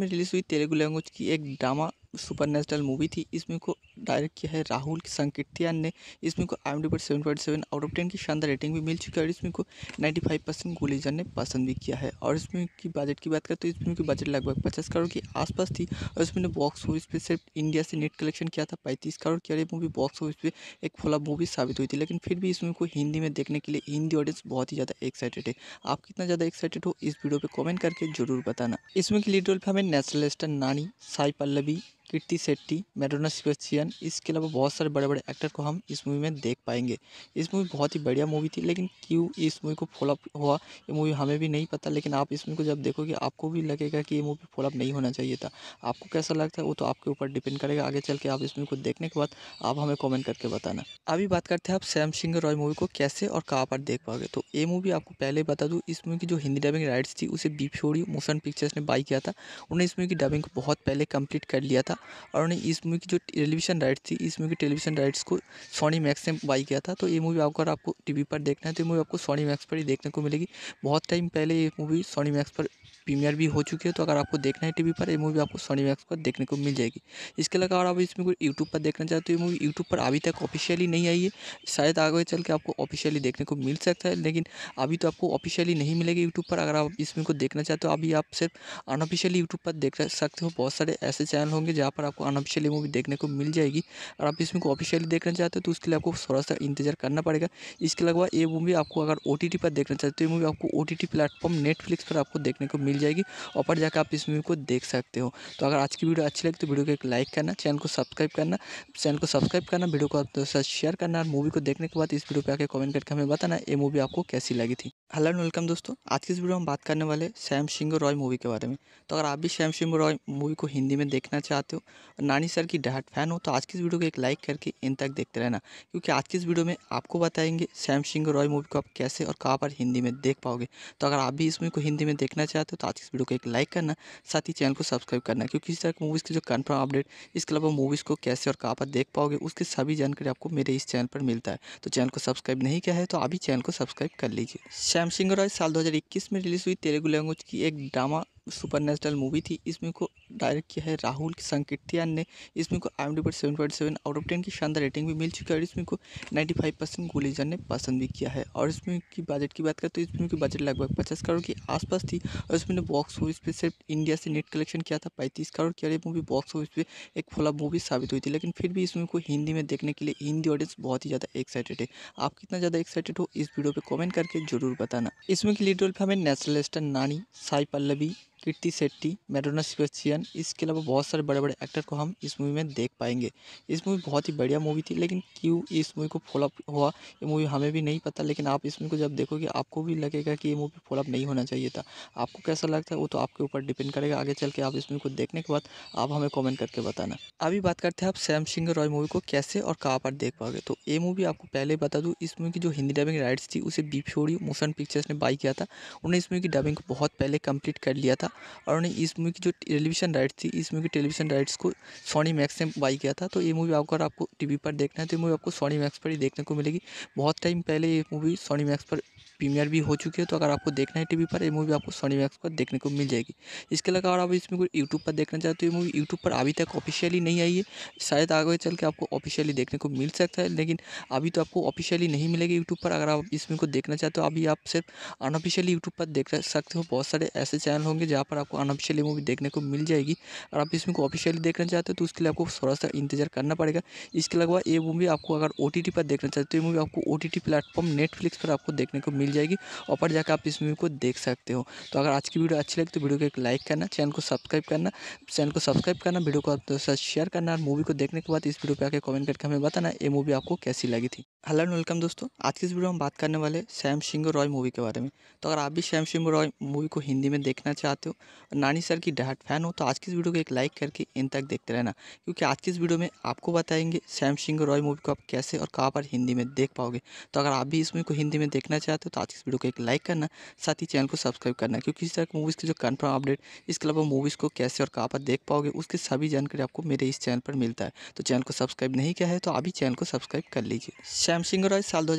में रिलीज़ हुई तेलुगु लैंग्वेज की एक ड्रामा सुपर मूवी थी इसमें को डायरेक्ट किया है राहुल संकीर्तियान ने इसमें को आई पर seven point seven out of ten की शानदार रेटिंग भी मिल चुकी है और इसमें को नाइन्टी फाइव परसेंट गोलीजन ने पसंद भी किया है और इसमें की बजट की बात करें तो इस की बजट लगभग पचास करोड़ के आसपास थी और इसमें बॉक्स ऑफिस पे सिर्फ इंडिया से नेट कलेक्शन किया था पैंतीस करोड़ की और मूवी बॉक्स ऑफिस पे एक फोला मूवी साबित हुई थी लेकिन फिर भी इसमें को हिंदी में देखने के लिए हिंदी ऑडियंस बहुत ही ज़्यादा एक्साइटेड है आप कितना ज़्यादा एक्साइटेड हो इस वीडियो पर कॉमेंट करके जरूर बताना इसमें की लीड रोल पर हमें नेचुरलिस्ट नानी साई पल्लवी कीर्ति शेट्टी मैडोना सेबेस्टियन इसके अलावा बहुत सारे बड़े बड़े एक्टर को हम इस मूवी में देख पाएंगे इस मूवी बहुत ही बढ़िया मूवी थी लेकिन क्यों इस मूवी को फॉलोअप हुआ ये मूवी हमें भी नहीं पता लेकिन आप इस मूवी को जब देखोगे आपको भी लगेगा कि ये मूवी फॉलोअप नहीं होना चाहिए था आपको कैसा लगता है वो तो आपके ऊपर डिपेंड करेगा आगे चल के आप इस मूवी को देखने के बाद आप हमें कॉमेंट करके बताना अभी बात करते हैं आप सैम सिंह रॉय मूवी को कैसे और कहाँ पर देख पाओगे तो ये मूवी आपको पहले बता दूँ इस मूवी की जो हिंदी डबिंग राइट्स थी उसे बीफ्योरी मोशन पिक्चर्स ने बाई किया था उन्होंने इस मूवी की डबिंग को बहुत पहले कम्प्लीट कर लिया था और उन्हें इस मूवी की जो टेलीविज़न राइट्स थी इस मूवी की टेलीविज़न राइट्स को सोनी मैक्स ने बाई किया था तो ये मूवी आपको आपको टी वी पर देखना है तो ये मूवी आपको सोनी मैक्स पर ही देखने को मिलेगी बहुत टाइम पहले ये मूवी सोनी मैक्स पर प्रीमियर भी हो चुकी है तो अगर आपको देखना है टीवी पर ये मूवी आपको सोनी मैक्स पर देखने को मिल जाएगी इसके अलावा अगर आप इसमें कोई यूट्यूब पर देखना चाहते हो ये मूवी यूट्यूब पर अभी तक ऑफिशियली नहीं आई है शायद आगे चल के आपको ऑफिशियली देखने को मिल सकता है लेकिन अभी तो आपको ऑफिशियली नहीं मिलेगी यूट्यूब पर अगर आप इसमें को देखना चाहते हो अभी आप सिर्फ अनऑफिशियली यूट्यूब पर देख सकते हो बहुत सारे ऐसे चैनल होंगे जहाँ पर आपको अनऑफिशियली मूवी देखने को मिल जाएगी और आप इसमें को ऑफिशियली देखना चाहते हो तो उसके लिए आपको थोड़ा सा इंतजार करना पड़ेगा इसके अलावा ये मूवी आपको अगर ओ पर देखना चाहते हो ये मूवी आपको ओ टी प्लेटफॉर्म नेटफ्लिक्स पर आपको देखने को मिल मिल जाएगी और पर जाकर आप इस मूवी को देख सकते हो तो अगर आज की वीडियो अच्छी लगी तो वीडियो को एक लाइक करना चैनल को सब्सक्राइब करना चैनल को सब्सक्राइब करना वीडियो को आप साथ शेयर करना और मूवी को देखने के बाद इस वीडियो पर आकर कमेंट करके हमें बताना ये मूवी आपको कैसी लगी थी हेलो एंड वेलकम दोस्तों आज की इस वीडियो में बात करने वाले सैम सिंह रॉय मूवी के बारे में तो अगर आप भी सैम सिंह रॉय मूवी को हिंदी में देखना चाहते हो और नानी सर की डहाट फैन हो तो आज की इस वीडियो को एक लाइक करके इन तक देखते रहना क्योंकि आज की इस वीडियो में आपको बताएंगे सैम सिंह रॉय मूवी को आप कैसे और कहाँ पर हिंदी में देख पाओगे तो अगर आप भी इस मूवी को हिंदी में देखना चाहते हो तो आज इस वीडियो को एक लाइक करना साथ ही चैनल को सब्सक्राइब करना क्योंकि इस तरह की मूवीज़ की जो कन्फर्म अपडेट इसके अलावा मूवीज़ को कैसे और कहाँ पर देख पाओगे उसकी सभी जानकारी आपको मेरे इस चैनल पर मिलता है तो चैनल को सब्सक्राइब नहीं किया है तो अभी चैनल को सब्सक्राइब कर लीजिए सैमसिंग सिंह रॉय साल दो में रिलीज़ हुई तेलुगु लैंग्वेज की एक ड्रामा सुपर नेचुरल मूवी थी इसमें को डायरेक्ट किया है राहुल संकीर्तियान ने इसमें को आई एम डी पर seven point seven out of ten की शानदार रेटिंग भी मिल चुकी है और इसमें को नाइन्टी फाइव परसेंट गोलीजन ने पसंद भी किया है और इसमें की बजट की बात करें तो इसमें की बजट लगभग पचास करोड़ के आसपास थी और इसमें बॉक्स ऑफिस पर सिर्फ इंडिया से नेट कलेक्शन किया था पैंतीस करोड़ की और ये मूवी बॉक्स ऑफिस पर एक फ्लॉप मूवी साबित हुई थी लेकिन फिर भी इसमें को हिंदी में देखने के लिए हिंदी ऑडियंस बहुत ही ज़्यादा एक्साइटेड है आप कितना ज़्यादा एक्साइटेड हो इस वीडियो पर कॉमेंट करके जरूर बताना इसमें की लीड रोल पर हमें नेशनल स्टार नानी साई पल्लवी कीर्ति शेट्टी मैडोना सेबेस्टियन इसके अलावा बहुत सारे बड़े बड़े एक्टर को हम इस मूवी में देख पाएंगे इस मूवी बहुत ही बढ़िया मूवी थी लेकिन क्यों इस मूवी को फॉलोअप हुआ ये मूवी हमें भी नहीं पता लेकिन आप इस मूवी को जब देखोगे आपको भी लगेगा कि ये मूवी फॉलोअप नहीं होना चाहिए था आपको कैसा लगता है वो तो आपके ऊपर डिपेंड करेगा आगे चल के आप इस मूवी को देखने के बाद आप हमें कॉमेंट करके बताना अभी बात करते हैं आप सैम सिंह रॉय मूवी को कैसे और कहाँ पर देख पाओगे तो ये मूवी आपको पहले बता दूँ इस मूवी की जो हिंदी डबिंग राइट्स थी उसे बी मोशन पिक्चर्स ने बाई किया था उन्होंने इस मूवी की डबिंग को बहुत पहले कम्प्लीट कर लिया था था और उन्हें इस मूवी की जो टेलीविज़न राइट्स थी इस मूवी की टेलीविज़न राइट्स को सोनी मैक्स ने बाई किया था तो ये मूवी अगर आपको टी वी पर देखना है तो ये मूवी आपको सोनी मैक्स पर ही देखने को मिलेगी बहुत टाइम पहले ये मूवी सोनी मैक्स पर प्रीमियर भी हो चुकी है तो अगर आपको देखना है टीवी पर ये मूवी आपको सोनी मैक्स पर देखने को मिल जाएगी इसके अलावा अगर आप इसमें कोई यूट्यूब पर देखना चाहते हो ये मूवी यूट्यूब पर अभी तक ऑफिशियली नहीं आई है शायद आगे चल के आपको ऑफिशियली देखने को मिल सकता है लेकिन अभी तो आपको ऑफिशियली नहीं मिलेगी यूट्यूब पर अगर आप इसमें को देखना चाहते हो अभी आप सिर्फ अनऑफिशियली यूट्यूब पर देख सकते हो बहुत सारे ऐसे चैनल होंगे जहाँ जहाँ पर आपको अनऑफिशियली मूवी देखने को मिल जाएगी और आप इस मूवी को ऑफिशियली देखना चाहते हो तो उसके लिए आपको थोड़ा सा इंतजार करना पड़ेगा इसके अलावा ये मूवी आपको अगर ओ पर देखना चाहते हो तो ये मूवी आपको ओ टी प्लेटफॉर्म नेटफ्लिक्स पर आपको देखने को मिल जाएगी और पर जाकर आप इस मूवी को देख सकते हो तो अगर आज की वीडियो अच्छी लगी तो वीडियो को एक लाइक करना चैनल को सब्सक्राइब करना चैनल को सब्सक्राइब करना वीडियो को आप शेयर तो करना और मूवी को देखने के बाद इस वीडियो पर आकर कमेंट करके हमें बताना ये मूवी आपको कैसी लगी थी हेलो एंड वेलकम दोस्तों आज की इस वीडियो में हम बात करने वाले सैम सिंह रॉय मूवी के बारे में तो अगर आप भी सैम सिंह रॉय मूवी को हिंदी में देखना चाहते हो हो और नानी सर की डाट फैन हो तो आज की इस वीडियो को एक लाइक करके इन तक देखते रहना क्योंकि आज की इस वीडियो में आपको बताएंगे सैम रॉय मूवी को आप कैसे और कहाँ पर हिंदी में देख पाओगे तो अगर आप भी इस मूवी को हिंदी में देखना चाहते हो तो आज की इस वीडियो को एक लाइक करना साथ ही चैनल को सब्सक्राइब करना क्योंकि इस तरह की मूवीज़ की जो कन्फर्म अपडेट इसके अलावा मूवीज़ को कैसे और कहाँ पर देख पाओगे उसकी सभी जानकारी आपको मेरे इस चैनल पर मिलता है तो चैनल को सब्सक्राइब नहीं किया है तो आप चैनल को सब्सक्राइब कर लीजिए सैमसंग रॉय साल दो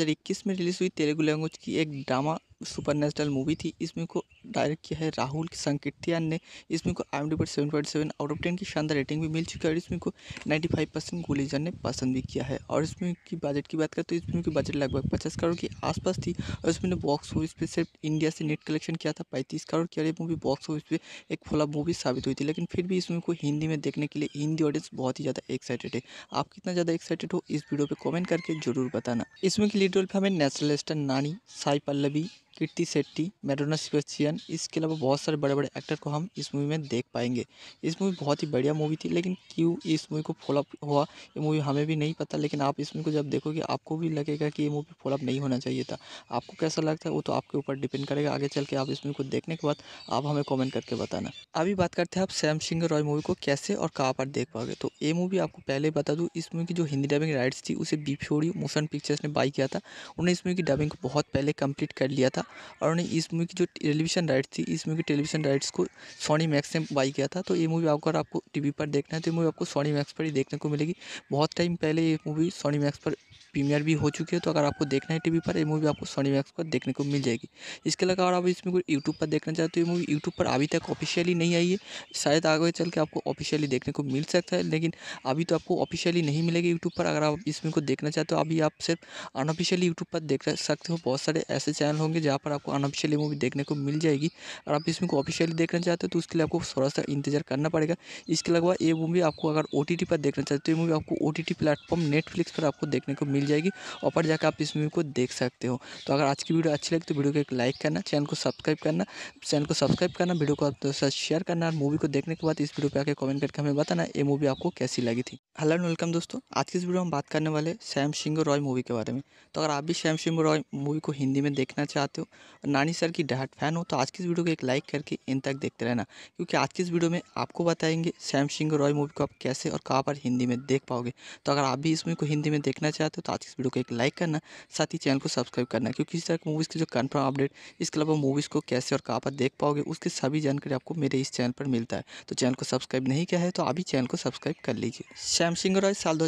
में रिलीज़ हुई तेलुगु लैंग्वेज की एक ड्रामा सुपर मूवी थी इसमें को डायरेक्ट किया है राहुल संकीर्तियान ने इसमें को आई पर seven point seven out of ten की शानदार रेटिंग भी मिल चुकी है और इसमें को नाइन्टी फाइव परसेंट गोलीजन ने पसंद भी किया है और इसमें की बजट की बात करें तो इसमें की बजट लगभग पचास करोड़ के आसपास थी और इसमें बॉक्स ऑफिस पे सिर्फ इंडिया से नेट कलेक्शन किया था पैंतीस करोड़ की मूवी बॉक्स ऑफिस पे एक फोला मूवी साबित हुई थी लेकिन फिर भी इसमें को हिंदी में देखने के लिए हिंदी ऑडियंस बहुत ही ज़्यादा एक्साइटेड है आप कितना ज़्यादा एक्साइटेड हो इस वीडियो पर कॉमेंट करके जरूर बताना इसमें की लीड रोल पर हमें नेशनल स्टार नानी साई पल्लवी कीर्ति शेट्टी मैडोना सेबेस्टियन इसके अलावा बहुत सारे बड़े बड़े एक्टर को हम इस मूवी में देख पाएंगे इस मूवी बहुत ही बढ़िया मूवी थी लेकिन क्यों इस मूवी को फॉलोअप हुआ ये मूवी हमें भी नहीं पता लेकिन आप इस मूवी को जब देखोगे आपको भी लगेगा कि ये मूवी फॉलोअप नहीं होना चाहिए था आपको कैसा लगता है वो तो आपके ऊपर डिपेंड करेगा आगे चल के आप इस मूवी को देखने के बाद आप हमें कॉमेंट करके बताना अभी बात करते हैं आप सैम सिंह रॉय मूवी को कैसे और कहाँ पर देख पाओगे तो ये मूवी आपको पहले बता दूँ इस मूवी की जो हिंदी डबिंग राइट्स थी उसे बीफोरी मोशन पिक्चर्स ने बाई किया था उन्होंने इस मूवी की डबिंग को बहुत पहले कम्प्लीट कर लिया था था और उन्हें इस मूवी की जो टेलीविज़न राइट्स थी इस मूवी की टेलीविज़न राइट्स को सोनी मैक्स ने बाई किया था तो ये मूवी अगर आपको टीवी पर देखना है तो ये मूवी आपको सोनी मैक्स पर ही देखने को मिलेगी बहुत टाइम पहले ये मूवी सोनी मैक्स पर प्रीमियर भी हो चुकी है तो अगर आपको देखना है टीवी पर ये मूवी आपको सोनी मैक्स पर देखने को मिल जाएगी इसके अलावा अगर आप इसमें कोई यूट्यूब पर देखना चाहते हो ये मूवी यूट्यूब पर अभी तक ऑफिशियली नहीं आई है शायद आगे चल के आपको ऑफिशियली देखने को मिल सकता है लेकिन अभी तो आपको ऑफिशियली नहीं मिलेगी यूट्यूब पर अगर आप इसमें को देखना चाहते हो अभी आप सिर्फ अनऑफिशियली यूट्यूब पर देख सकते हो बहुत सारे ऐसे चैनल होंगे जहाँ पर आपको अनऑफिशियली मूवी देखने को मिल जाएगी और आप इसमें को ऑफिशियली देखना चाहते हो तो उसके लिए आपको थोड़ा सा इंतजार करना पड़ेगा इसके अलावा ये मूवी आपको अगर ओ पर देखना चाहते हो ये मूवी आपको ओ टी प्लेटफॉर्म नेटफ्लिक्स पर आपको देखने को मिल मिल जाएगी ऊपर जाकर आप इस मूवी को देख सकते हो तो अगर आज की वीडियो अच्छी लगी तो वीडियो को एक लाइक करना चैनल को सब्सक्राइब करना चैनल को सब्सक्राइब करना वीडियो को आप तो साथ शेयर करना और मूवी को देखने के बाद इस वीडियो पर आकर कमेंट करके हमें बताना ये मूवी आपको कैसी लगी थी हेलो एंड वेलकम दोस्तों आज की इस वीडियो में बात करने वाले श्याम सिंह रॉय मूवी के बारे में तो अगर आप भी सैम सिंह रॉय मूवी को हिंदी में देखना चाहते हो और नानी सर की डाट फैन हो तो आज की इस वीडियो को एक लाइक करके इन तक देखते रहना क्योंकि आज की इस वीडियो में आपको बताएंगे श्याम सिंह रॉय मूवी को आप कैसे और कहाँ पर हिंदी में देख पाओगे तो अगर आप भी इस मूवी को हिंदी में देखना चाहते हो तो साथ ही इस वीडियो को एक लाइक करना साथ ही चैनल को सब्सक्राइब करना क्योंकि इस तरह की मूवीज़ की जो कन्फर्म अपडेट इसके अलावा मूवीज़ को कैसे और कहाँ पर देख पाओगे उसकी सभी जानकारी आपको मेरे इस चैनल पर मिलता है तो चैनल को सब्सक्राइब नहीं किया है तो अभी चैनल को सब्सक्राइब कर लीजिए श्याम सिंह रॉय साल दो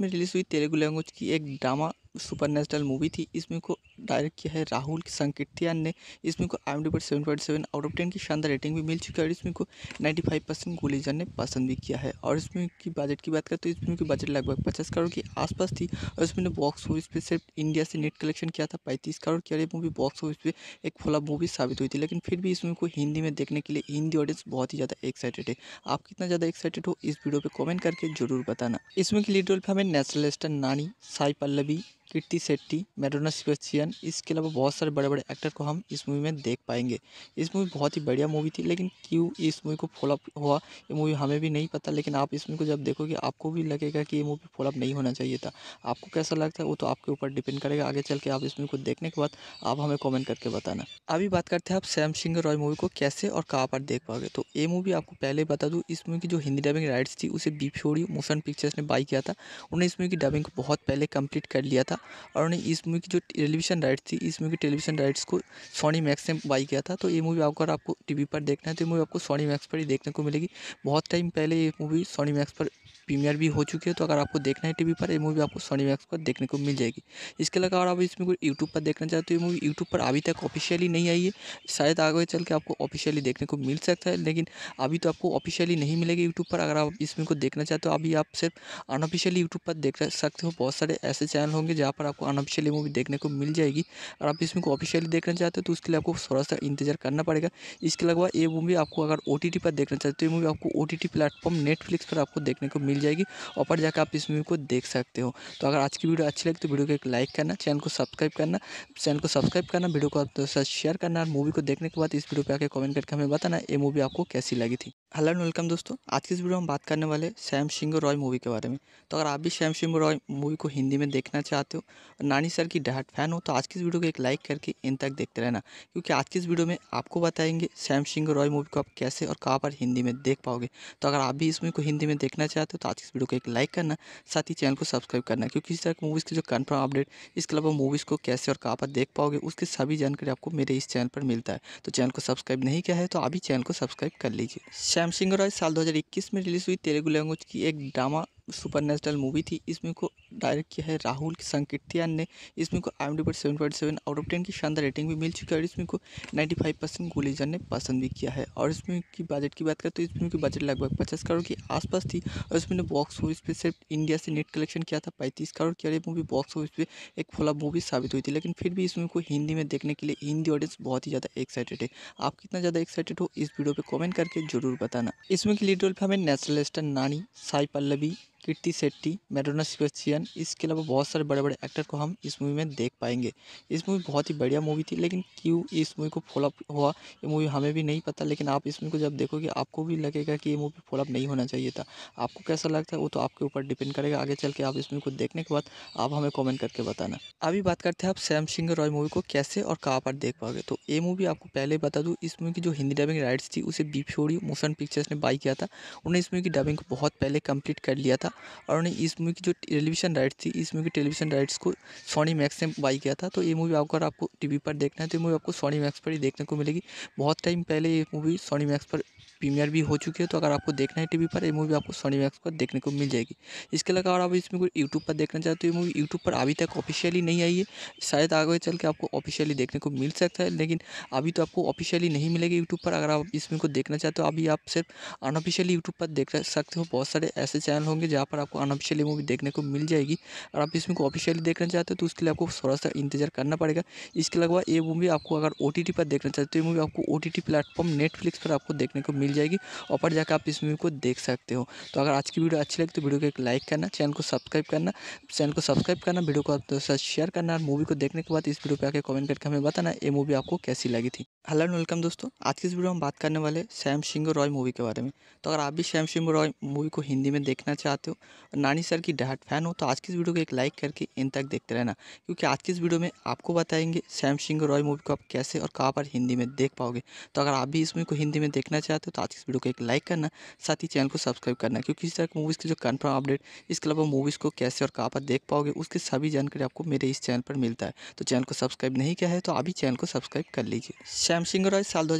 में रिलीज़ हुई तेलुगु लैंग्वेज की एक ड्रामा सुपर नेचुरल मूवी थी इसमें को डायरेक्ट किया है राहुल संकीर्तियान ने इसमें को आई पर seven point seven out of ten की शानदार रेटिंग भी मिल चुकी है और इसमें को नाइन्टी फाइव परसेंट गुलीजन ने पसंद भी किया है और इसमें की बजट की बात करें तो इसमें की बजट लगभग पचास करोड़ के आसपास थी और इसमें बॉक्स ऑफिस पे सिर्फ इंडिया से नेट कलेक्शन किया था पैंतीस करोड़ की और मूवी बॉक्स ऑफिस पर एक फ्लॉप मूवी साबित हुई थी लेकिन फिर भी इसमें को हिंदी में देखने के लिए हिंदी ऑडियंस बहुत ही ज़्यादा एक्साइटेड है आप कितना ज़्यादा एक्साइटेड हो इस वीडियो पर कॉमेंट करके जरूर बताना इसमें की लीड रोल पर हमें नेशनल स्टार नानी साई पल्लवी कीर्ति शेट्टी मैडोना सेबेस्टियन इसके अलावा बहुत सारे बड़े बड़े एक्टर को हम इस मूवी में देख पाएंगे इस मूवी बहुत ही बढ़िया मूवी थी लेकिन क्यों इस मूवी को फॉलोअप हुआ ये मूवी हमें भी नहीं पता लेकिन आप इस मूवी को जब देखोगे आपको भी लगेगा कि ये मूवी फॉलोअप नहीं होना चाहिए था आपको कैसा लगता है वो तो आपके ऊपर डिपेंड करेगा आगे चल के आप इस मूवी को देखने के बाद आप हमें कॉमेंट करके बताना अभी बात करते हैं आप सैम सिंह रॉय मूवी को कैसे और कहाँ पर देख पाओगे तो ये मूवी आपको पहले बता दूँ इस मूवी की जो हिंदी डबिंग राइट्स थी उसे बी मोशन पिक्चर्स ने बाई किया था उन्हें इस मूवी की डबिंग को बहुत पहले कंप्लीट कर लिया था था और उन्हें इस मूवी की जो टेलीविज़न राइट्स थी इस मूवी की टेलीविज़न राइट्स को सोनी मैक्स ने बाई किया था तो ये मूवी अगर आपको टीवी पर देखना है तो ये मूवी आपको सोनी मैक्स पर ही देखने को मिलेगी बहुत टाइम पहले ये मूवी सोनी मैक्स पर प्रीमियर भी हो चुकी है तो अगर आपको देखना है टीवी पर ये मूवी आपको सोनी मैक्स पर देखने को मिल जाएगी इसके अलावा अगर आप इसमें कोई यूट्यूब पर देखना चाहते हो तो ये मूवी यूट्यूब पर अभी तक ऑफिशियली नहीं आई है शायद आगे चल के आपको ऑफिशियली देखने को मिल सकता है लेकिन अभी तो आपको ऑफिशियली नहीं मिलेगी यूट्यूब पर अगर आप इसमें को देखना चाहते हो अभी आप सिर्फ अनऑफिशियली यूट्यूब पर देख सकते हो बहुत सारे ऐसे चैनल होंगे जहाँ पर आपको अनऑफिशियली मूवी देखने को मिल जाएगी और आप इसमें को ऑफिशियली देखना चाहते हो तो उसके लिए आपको थोड़ा सा इंतजार करना पड़ेगा इसके अलावा ये मूवी आपको अगर ओ पर देखना चाहते हो तो मूवी आपको ओ टी प्लेटफॉर्म नेटफ्लिक्स पर आपको देखने को मिल जाएगी और पर जाकर आप इस मूवी को देख सकते हो तो अगर आज की वीडियो अच्छी लगे तो वीडियो को एक लाइक करना चैनल को सब्सक्राइब करना चैनल को सब्सक्राइब करना वीडियो को आप शेयर करना और मूवी को देखने के बाद इस वीडियो पर आकर कमेंट करके हमें बताना ये मूवी आपको कैसी लगी थी हेलो एंड वेलकम दोस्तों आज की इस वीडियो में हम बात करने वाले सैम सिंह रॉय मूवी के बारे में तो अगर आप भी सैम सिंह रॉय मूवी को हिंदी में देखना चाहते हो और नानी सर की डाट फैन हो तो आज की इस वीडियो को एक लाइक करके इन तक देखते रहना क्योंकि आज की इस वीडियो में आपको बताएंगे सैम सिंह रॉय मूवी को आप कैसे और कहाँ पर हिंदी में देख पाओगे तो अगर आप भी इस मूवी को हिंदी में देखना चाहते हो तो आज की इस वीडियो को एक लाइक करना साथ ही चैनल को सब्सक्राइब करना क्योंकि इस तरह की मूवीज़ की जो कन्फर्म अपडेट इसके अलावा मूवीज़ को कैसे और कहाँ पर देख पाओगे उसकी सभी जानकारी आपको मेरे इस चैनल पर मिलता है तो चैनल को सब्सक्राइब नहीं किया है तो आप ही चैनल को सब्सक्राइब कर लीजिए श्याम सिंह रॉय साल 2021 में रिलीज हुई तेलुगु लैंग्वेज की एक ड्रामा सुपर मूवी थी इसमें को डायरेक्ट किया है राहुल संकीर्तियान ने इसमें को आई पर seven point seven out of ten की शानदार रेटिंग भी मिल चुकी है और इसमें को नाइन्टी फाइव परसेंट गोलीजन ने पसंद भी किया है और इसमें की बजट की बात करें तो इसमें की बजट लगभग पचास करोड़ के आसपास थी और इसमें बॉक्स ऑफिस पर सिर्फ इंडिया से नेट कलेक्शन किया था पैंतीस करोड़ की और मूवी बॉक्स ऑफिस पर एक फोला मूवी साबित हुई थी लेकिन फिर भी इसमें को हिंदी में देखने के लिए हिंदी ऑडियंस बहुत ही ज़्यादा एक्साइटेड है आप कितना ज़्यादा एक्साइटेड हो इस वीडियो पर कॉमेंट करके जरूर बताना इसमें की लीड रोल पर हमें star Nani Sai Pallavi kitty Shetty Madonna Sebastian इसके अलावा बहुत सारे बड़े बड़े एक्टर को हम इस मूवी में देख पाएंगे इस मूवी बहुत ही बढ़िया मूवी थी लेकिन क्यों इस मूवी को फॉलोअप हुआ ये मूवी हमें भी नहीं पता लेकिन आप इस मूवी को जब देखोगे आपको भी लगेगा कि ये मूवी फॉलोअप नहीं होना चाहिए था आपको कैसा लगता है वो तो आपके ऊपर डिपेंड करेगा आगे चल के आप इस मूवी को देखने के बाद आप हमें कॉमेंट करके बताना अभी बात करते हैं आप सैम सिंह रॉय मूवी को कैसे और कहाँ पर देख पाओगे तो ये मूवी आपको पहले बता दूँ इस मूवी की जो हिंदी डबिंग राइट्स थी उसे बी मोशन पिक्चर्स ने बाई किया था उन्होंने इस मूवी की डबिंग को बहुत पहले कंप्लीट कर लिया था और उन्हें इस मूवी की जो टेलीविज़न राइट्स थी इस मूवी की टेलीविज़न राइट्स को सोनी मैक्स ने बाई किया था तो ये मूवी आपको आपको टी वी पर देखना है तो ये मूवी आपको सोनी मैक्स पर ही देखने को मिलेगी बहुत टाइम पहले ये मूवी सोनी मैक्स पर प्रीमियर भी हो चुकी है तो अगर आपको देखना है टीवी पर ये मूवी आपको सोनी मैक्स पर देखने को मिल जाएगी इसके अलावा अगर आप इसमें यूट्यूब पर देखना चाहते हो ये मूवी यूट्यूब पर अभी तक ऑफिशियली नहीं आई है शायद आगे चल के आपको ऑफिशियली देखने को मिल सकता है लेकिन अभी तो आपको ऑफिशियली नहीं मिलेगी यूट्यूब पर अगर आप इसमें को देखना चाहते हो अभी आप सिर्फ अनऑफिशियली यूट्यूब पर देख सकते हो बहुत सारे ऐसे चैनल होंगे जहाँ पर आपको अनऑफिशियली मूवी देखने को मिल जाएगी और आप इसमें को ऑफिशियली देखना चाहते हो तो उसके लिए आपको थोड़ा सा इंतजार करना पड़ेगा इसके अलावा ये मूवी आपको अगर ओ पर देखना चाहते हो ये मूवी आपको ओ टी प्लेटफॉर्म नेटफ्लिक्स पर आपको देखने को मिल जाएगी और पर जाकर आप इस मूवी को देख सकते हो तो अगर आज की वीडियो अच्छी लगी तो वीडियो को एक लाइक करना चैनल को सब्सक्राइब करना चैनल को सब्सक्राइब करना वीडियो को आप दोस्तों साथ शेयर करना और मूवी को देखने के बाद इस वीडियो पर आकर कमेंट करके हमें बताना ये मूवी आपको कैसी लगी थी हेलो एंड वेलकम दोस्तों आज की इस वीडियो में हम बात करने वाले सैम सिंह रॉय मूवी के बारे में तो अगर आप भी सैम सिंह रॉय मूवी को हिंदी में देखना चाहते हो और नानी सर की डहाट फैन हो तो आज की इस वीडियो को एक लाइक करके इन तक देखते रहना क्योंकि आज की इस वीडियो में आपको बताएंगे सैम सिंह रॉय मूवी को आप कैसे और कहाँ पर हिंदी में देख पाओगे तो अगर आप भी इस मूवी को हिंदी में देखना चाहते हो तो आज इस वीडियो को एक लाइक करना साथ ही चैनल को सब्सक्राइब करना क्योंकि इस तरह की मूवीज़ की जो कन्फर्म अपडेट इसके अलावा मूवीज़ को कैसे और कहाँ पर देख पाओगे उसकी सभी जानकारी आपको मेरे इस चैनल पर मिलता है तो चैनल को सब्सक्राइब नहीं किया है तो अभी चैनल को सब्सक्राइब कर लीजिए सैमसिंग रॉय साल दो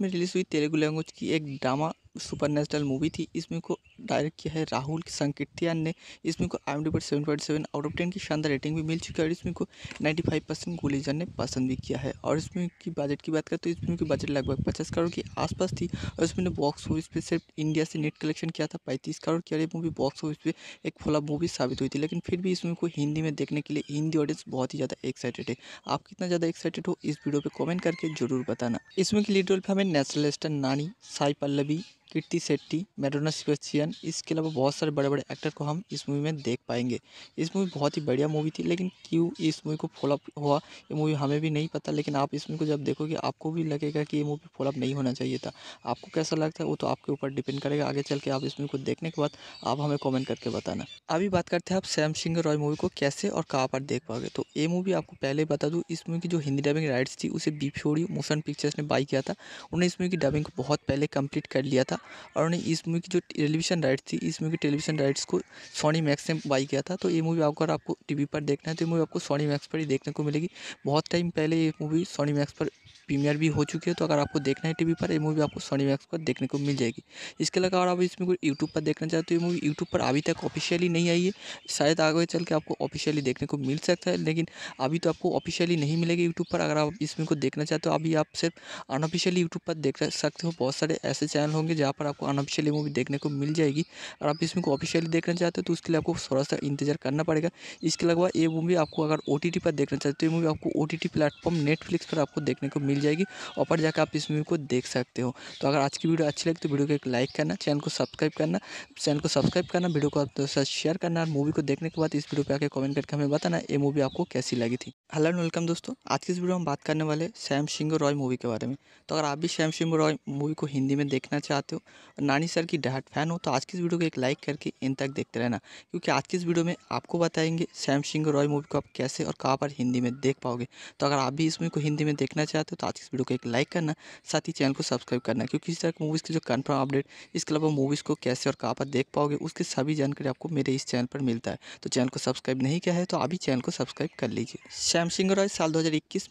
में रिलीज़ हुई तेलुगु लैंग्वेज की एक ड्रामा सुपर मूवी थी इसमें को डायरेक्ट किया है राहुल संकीर्तियान ने इसमें को आई एम डी पर seven point seven out of ten की शानदार रेटिंग भी मिल चुकी है और इसमें को नाइन्टी फाइव परसेंट गुलीजन ने पसंद भी किया है और इसमें की बजट की बात करें तो इसमें की बजट लगभग पचास करोड़ के आसपास थी और इसमें बॉक्स ऑफिस पर सिर्फ इंडिया से नेट कलेक्शन किया था पैंतीस करोड़ की और मूवी बॉक्स ऑफिस पर एक फोला मूवी साबित हुई थी लेकिन फिर भी इसमें को हिंदी में देखने के लिए हिंदी ऑडियंस बहुत ही ज़्यादा एक्साइटेड है आप कितना ज़्यादा एक्साइटेड हो इस वीडियो पर कॉमेंट करके जरूर बताना इसमें की लीड रोल पर हमें नेशनल स्टार नानी साई पल्लवी कीर्ति सेट्टी मैडोना सेबेस्टियन इसके अलावा बहुत सारे बड़े बड़े एक्टर को हम इस मूवी में देख पाएंगे इस मूवी बहुत ही बढ़िया मूवी थी लेकिन क्यों इस मूवी को फॉलोअप हुआ ये मूवी हमें भी नहीं पता लेकिन आप इस मूवी को जब देखोगे आपको भी लगेगा कि ये मूवी फॉलोअप नहीं होना चाहिए था आपको कैसा लगता है वो तो आपके ऊपर डिपेंड करेगा आगे चल के आप इस मूवी को देखने के बाद आप हमें कॉमेंट करके बताना अभी बात करते हैं आप सैम सिंह रॉय मूवी को कैसे और कहाँ पर देख पाओगे तो ये मूवी आपको पहले बता दूँ इस मूवी की जो हिंदी डबिंग राइट्स थी उसे बी मोशन पिक्चर्स ने बाई किया था उन्होंने इस मूवी की डबिंग को बहुत पहले कम्प्लीट कर लिया था था और उन्होंने इस मूवी की जो टेलीविजन राइट्स थी इस मूवी की टेलीविजन राइट्स को सोनी मैक्स ने बाई किया था तो ये मूवी अगर आपको टी पर देखना है तो ये मूवी आपको सोनी मैक्स पर ही देखने को मिलेगी बहुत टाइम पहले ये मूवी सोनी मैक्स पर प्रीमियर भी हो चुकी है तो अगर आपको देखना है टीवी पर ये मूवी आपको सोनी मैक्स पर देखने को मिल जाएगी इसके अलावा अगर आप इसमें कोई यूट्यूब पर देखना चाहते हो ये मूवी यूट्यूब पर अभी तक ऑफिशियली नहीं आई है शायद आगे चल के आपको ऑफिशियली देखने को मिल सकता है लेकिन अभी तो आपको ऑफिशियली नहीं मिलेगी यूट्यूब पर अगर आप इसमें को देखना चाहते हो अभी आप सिर्फ अनऑफिशियली यूट्यूब पर देख सकते हो बहुत सारे ऐसे चैनल होंगे जहाँ पर आपको अनऑफिशियली मूवी देखने को मिल जाएगी और आप इसमें को ऑफिशियली देखना चाहते हो तो उसके लिए आपको थोड़ा सा इंतजार करना पड़ेगा इसके अलावा ये मूवी आपको अगर ओ पर देखना चाहते हो ये मूवी आपको ओ टी प्लेटफॉर्म नेटफ्लिक्स पर आपको देखने को मिल मिल जाएगी ऊपर जाकर आप इस मूवी को देख सकते हो तो अगर आज की वीडियो अच्छी लगी तो वीडियो को एक लाइक करना चैनल को सब्सक्राइब करना चैनल को सब्सक्राइब करना वीडियो को आप तो साथ शेयर करना और मूवी को देखने के बाद इस वीडियो पर आकर कमेंट करके हमें बताना ये मूवी आपको कैसी लगी थी हेलो एंड वेलकम दोस्तों आज की इस वीडियो में हम बात करने वाले सैम सिंह रॉय मूवी के बारे में तो अगर आप भी सैम सिंह रॉय मूवी को हिंदी में देखना चाहते हो नानी सर की डहाट फैन हो तो आज की इस वीडियो को एक लाइक करके इन तक देखते रहना क्योंकि आज की इस वीडियो में आपको बताएंगे सैम सिंह रॉय मूवी को आप कैसे और कहाँ पर हिंदी में देख पाओगे तो अगर आप भी इस मूवी को हिंदी में देखना चाहते हो तो साथ ही इस वीडियो को एक लाइक करना साथ ही चैनल को सब्सक्राइब करना क्योंकि इस तरह की मूवीज़ के जो कन्फर्म अपडेट इसके अलावा मूवीज़ को कैसे और कहाँ पर देख पाओगे उसकी सभी जानकारी आपको मेरे इस चैनल पर मिलता है तो चैनल को सब्सक्राइब नहीं किया है तो अभी चैनल को सब्सक्राइब कर लीजिए सैमसिंग रॉय साल दो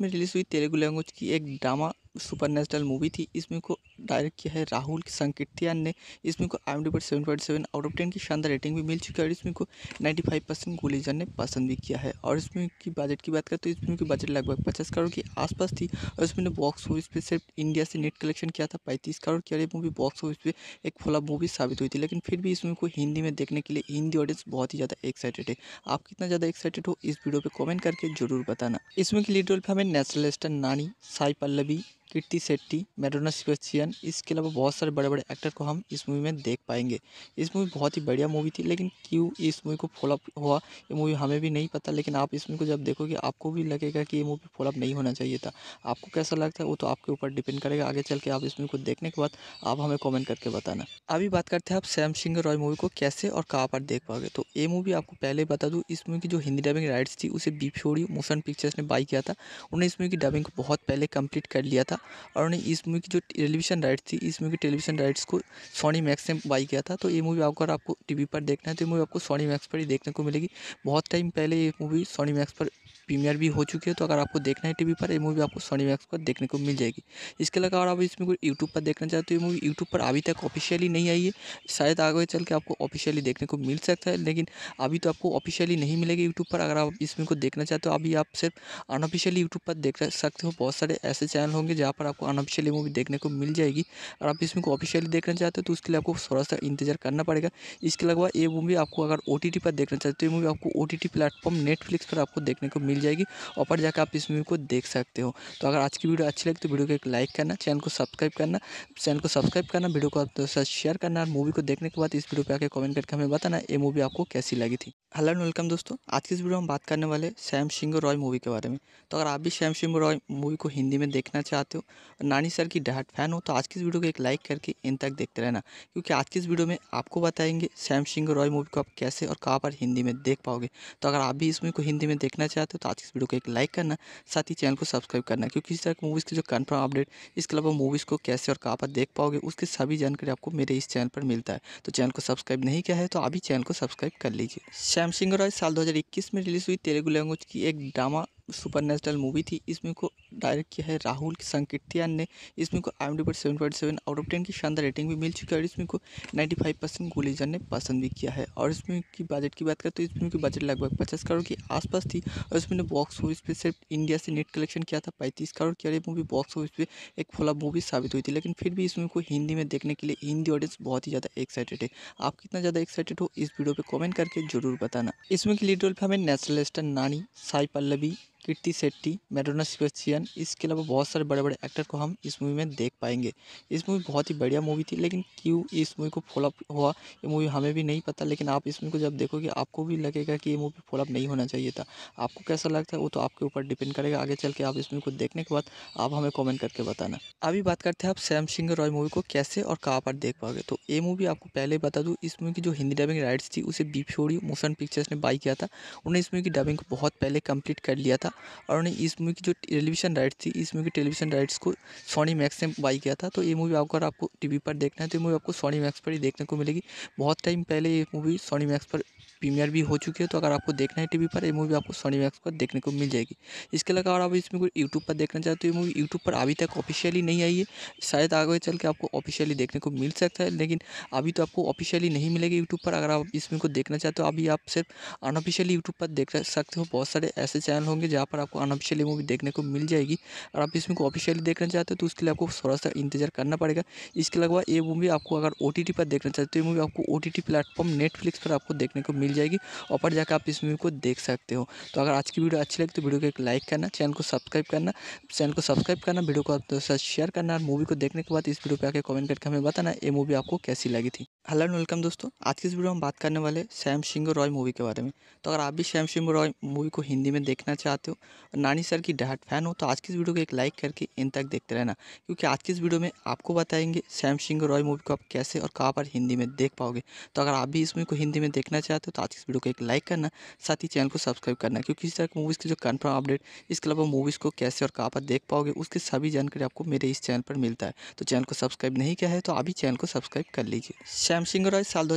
में रिलीज़ हुई तेलुगु लैंग्वेज की एक ड्रामा सुपर मूवी थी इसमें को डायरेक्ट किया है राहुल संकीर्तियान ने इसमें को आई एम डी पर seven point seven out of ten की शानदार रेटिंग भी मिल चुकी है और इसमें को नाइन्टी फाइव परसेंट गुलीजन ने पसंद भी किया है और इसमें की बजट की बात करें तो इसमें की बजट लगभग पचास करोड़ के आसपास थी और इसमें ने बॉक्स ऑफिस पे सिर्फ इंडिया से नेट कलेक्शन किया था पैंतीस करोड़ की और ये मूवी बॉक्स ऑफिस पर एक फोला मूवी साबित हुई थी लेकिन फिर भी इसमें को हिंदी में देखने के लिए हिंदी ऑडियंस बहुत ही ज़्यादा एक्साइटेड है आप कितना ज़्यादा एक्साइटेड हो इस वीडियो पर कॉमेंट करके जरूर बताना इसमें की लीड रोल पर हमें नेशनल स्टार नानी साई पल्लवी कीर्ति सेट्टी मैडोना सिपेसियन इसके अलावा बहुत सारे बड़े बड़े एक्टर को हम इस मूवी में देख पाएंगे इस मूवी बहुत ही बढ़िया मूवी थी लेकिन क्यों इस मूवी को फॉलोअप हुआ ये मूवी हमें भी नहीं पता लेकिन आप इस मूवी को जब देखोगे आपको भी लगेगा कि ये मूवी फॉलोअप नहीं होना चाहिए था आपको कैसा लगता है वो तो आपके ऊपर डिपेंड करेगा आगे चल के आप इस मूवी को देखने के बाद आप हमें कॉमेंट करके बताना अभी बात करते हैं आप सैम सिंह रॉय मूवी को कैसे और कहाँ पर देख पाओगे तो ये मूवी आपको पहले बता दूँ इस मूवी की जो हिंदी डबिंग राइट्स थी उसे बी मोशन पिक्चर्स ने बाई किया था उन्होंने इस मूवी की डबिंग को बहुत पहले कम्प्लीट कर लिया था था और उन्हें इस मूवी की जो टेलीविजन राइट्स थी इस मूवी की टेलीविजन राइट्स को सोनी मैक्स ने बाई किया था तो ये मूवी अगर आपको टी पर देखना है तो ये मूवी आपको सोनी मैक्स पर ही देखने को मिलेगी बहुत टाइम पहले ये मूवी सोनी मैक्स पर प्रीमियर भी हो चुकी है तो अगर आपको देखना है टीवी पर ये मूवी आपको सोनी मैक्स पर देखने को मिल जाएगी इसके अलावा अगर आप इसमें कोई यूट्यूब पर देखना चाहते हो ये मूवी यूट्यूब पर अभी तक ऑफिशियली नहीं आई है शायद आगे चल के आपको ऑफिशियली देखने को मिल सकता है लेकिन अभी तो आपको ऑफिशियली नहीं मिलेगी यूट्यूब पर अगर आप इसमें को देखना चाहते हो अभी आप सिर्फ अनऑफिशियली यूट्यूब पर देख सकते हो बहुत सारे ऐसे चैनल होंगे जहाँ पर आपको अनऑफिशियली मूवी देखने को मिल जाएगी और आप इसमें को ऑफिशियली देखना चाहते हो तो उसके लिए आपको थोड़ा सा इंतजार करना पड़ेगा इसके अलावा ये मूवी आपको अगर ओ पर देखना चाहते हो ये मूवी आपको ओ टी प्लेटफॉर्म नेटफ्लिक्स पर आपको देखने को मिल मिल जाएगी और पर जाकर आप इस मूवी को देख सकते हो तो अगर आज की वीडियो अच्छी लगी तो वीडियो को एक लाइक करना चैनल को सब्सक्राइब करना चैनल को सब्सक्राइब करना वीडियो को आप शेयर तो करना और मूवी को देखने के बाद इस वीडियो पर आकर कमेंट करके हमें बताना ये मूवी आपको कैसी लगी थी हेलो एंड वेलकम दोस्तों आज की इस वीडियो में बात करने वाले सैम सिंह रॉय मूवी के बारे में तो अगर आप भी सैम सिंह रॉय मूवी को हिंदी में देखना चाहते हो और नानी सर की डहाट फैन हो तो आज की इस वीडियो को एक लाइक करके इन तक देखते रहना क्योंकि आज की इस वीडियो में आपको बताएंगे श्याम सिंह रॉय मूवी को आप कैसे और कहाँ पर हिंदी में देख पाओगे तो अगर आप भी इस मूवी को हिंदी में देखना चाहते हो तो साथ ही इस वीडियो को एक लाइक करना साथ ही चैनल को सब्सक्राइब करना क्योंकि इस तरह की मूवीज़ की जो कन्फर्म अपडेट इसके अलावा मूवीज़ को कैसे और कहाँ पर देख पाओगे उसकी सभी जानकारी आपको मेरे इस चैनल पर मिलता है तो चैनल को सब्सक्राइब नहीं किया है तो अभी चैनल को सब्सक्राइब कर लीजिए श्याम सिंह रॉय साल दो में रिलीज़ हुई तेलुगु लैंग्वेज की एक ड्रामा सुपर नेशनल मूवी थी इसमें को डायरेक्ट किया है राहुल संकीर्तियान ने इसमें को आई पर seven point seven out of ten की शानदार रेटिंग भी मिल चुकी है और इसमें को नाइन्टी फाइव परसेंट गुलीजन ने पसंद भी किया है और इसमें की बजट की बात करें तो इसमें की बजट लगभग पचास करोड़ के आसपास थी और इसमें बॉक्स ऑफिस पे सिर्फ इंडिया से नेट कलेक्शन किया था पैंतीस करोड़ की और मूवी बॉक्स ऑफिस पर एक फोला मूवी साबित हुई थी लेकिन फिर भी इसमें को हिंदी में देखने के लिए हिंदी ऑडियंस बहुत ही ज़्यादा एक्साइटेड है आप कितना ज़्यादा एक्साइटेड हो इस वीडियो पर कॉमेंट करके जरूर बताना इसमें की लीड रोल पर हमें नेशनल स्टार नानी साई पल्लवी कीर्ति सेट्टी मैडोना सेबेस्टियन इसके अलावा बहुत सारे बड़े बड़े एक्टर को हम इस मूवी में देख पाएंगे इस मूवी बहुत ही बढ़िया मूवी थी लेकिन क्यों इस मूवी को फॉलोअप हुआ ये मूवी हमें भी नहीं पता लेकिन आप इस मूवी को जब देखोगे आपको भी लगेगा कि ये मूवी फॉलोअप नहीं होना चाहिए था आपको कैसा लगता है वो तो आपके ऊपर डिपेंड करेगा आगे चल के आप इस मूवी को देखने के बाद आप हमें कॉमेंट करके बताना अभी बात करते हैं आप सैम सिंह रॉय मूवी को कैसे और कहाँ पर देख पाओगे तो ये मूवी आपको पहले बता दूँ इस मूवी की जो हिंदी डबिंग राइट्स थी उसे बी मोशन पिक्चर्स ने बाई किया था उन्हें इस मूवी की डबिंग को बहुत पहले कंप्लीट कर लिया था और उन्हें इस मूवी की जो टेलीविज़न राइट्स थी इस मूवी की टेलीविज़न राइट्स को सोनी मैक्स ने बाई किया था तो ये मूवी अगर आपको टी वी पर देखना है तो ये मूवी आपको सोनी मैक्स पर ही देखने को मिलेगी बहुत टाइम पहले ये मूवी सोनी मैक्स पर प्रीमियर भी हो चुकी है तो अगर आपको देखना है टीवी पर ये मूवी आपको सोनी मैक्स पर देखने को मिल जाएगी इसके अलावा अगर आप इसमें कोई यूट्यूब पर देखना चाहते हो ये मूवी यूट्यूब पर अभी तक ऑफिशियली नहीं आई है शायद आगे चल के आपको ऑफिशियली देखने को मिल सकता है लेकिन अभी तो आपको ऑफिशियली नहीं मिलेगी यूट्यूब पर अगर आप इसमें को देखना चाहते हो अभी आप सिर्फ अनऑफिशियली यूट्यूब पर देख सकते हो बहुत सारे ऐसे चैनल होंगे जहाँ पर आपको अनऑफिशियली मूवी देखने को मिल जाएगी और आप इसमें को ऑफिशियली देखना चाहते हो तो उसके लिए आपको थोड़ा सा इंतजार करना पड़ेगा इसके अलावा ये मूवी आपको अगर ओ पर देखना चाहते हो मूवी आपको ओ टी प्लेटफॉर्म नेटफ्लिक्स पर आपको देखने को मिल मिल जाएगी और पर जाकर आप इस मूवी को देख सकते हो तो अगर आज की वीडियो अच्छी लगी तो वीडियो को एक लाइक करना चैनल को सब्सक्राइब करना चैनल को सब्सक्राइब करना वीडियो को आप दोस्तों शेयर करना और मूवी को देखने के बाद इस वीडियो पर आकर कमेंट करके हमें बताना ये मूवी आपको कैसी लगी थी हेलो एंड वेलकम दोस्तों आज की इस वीडियो में बात करने वाले सैम सिंह रॉय मूवी के बारे में तो अगर आप भी सैम सिंह रॉय मूवी को हिंदी में देखना चाहते हो और नानी सर की डहाट फैन हो तो आज की इस वीडियो को एक लाइक करके इन तक देखते रहना क्योंकि आज की इस वीडियो में आपको बताएंगे सैम सिंह रॉय मूवी को आप कैसे और कहाँ पर हिंदी में देख पाओगे तो अगर आप भी इस मूवी को हिंदी में देखना चाहते हो तो आज इस वीडियो को एक लाइक करना साथ ही चैनल को सब्सक्राइब करना क्योंकि इस तरह की मूवीज़ की जो कन्फर्म अपडेट इसके अलावा मूवीज़ को कैसे और कहाँ पर देख पाओगे उसकी सभी जानकारी आपको मेरे इस चैनल पर मिलता है तो चैनल को सब्सक्राइब नहीं किया है तो अभी चैनल को सब्सक्राइब कर लीजिए सैमसिंग रॉय साल दो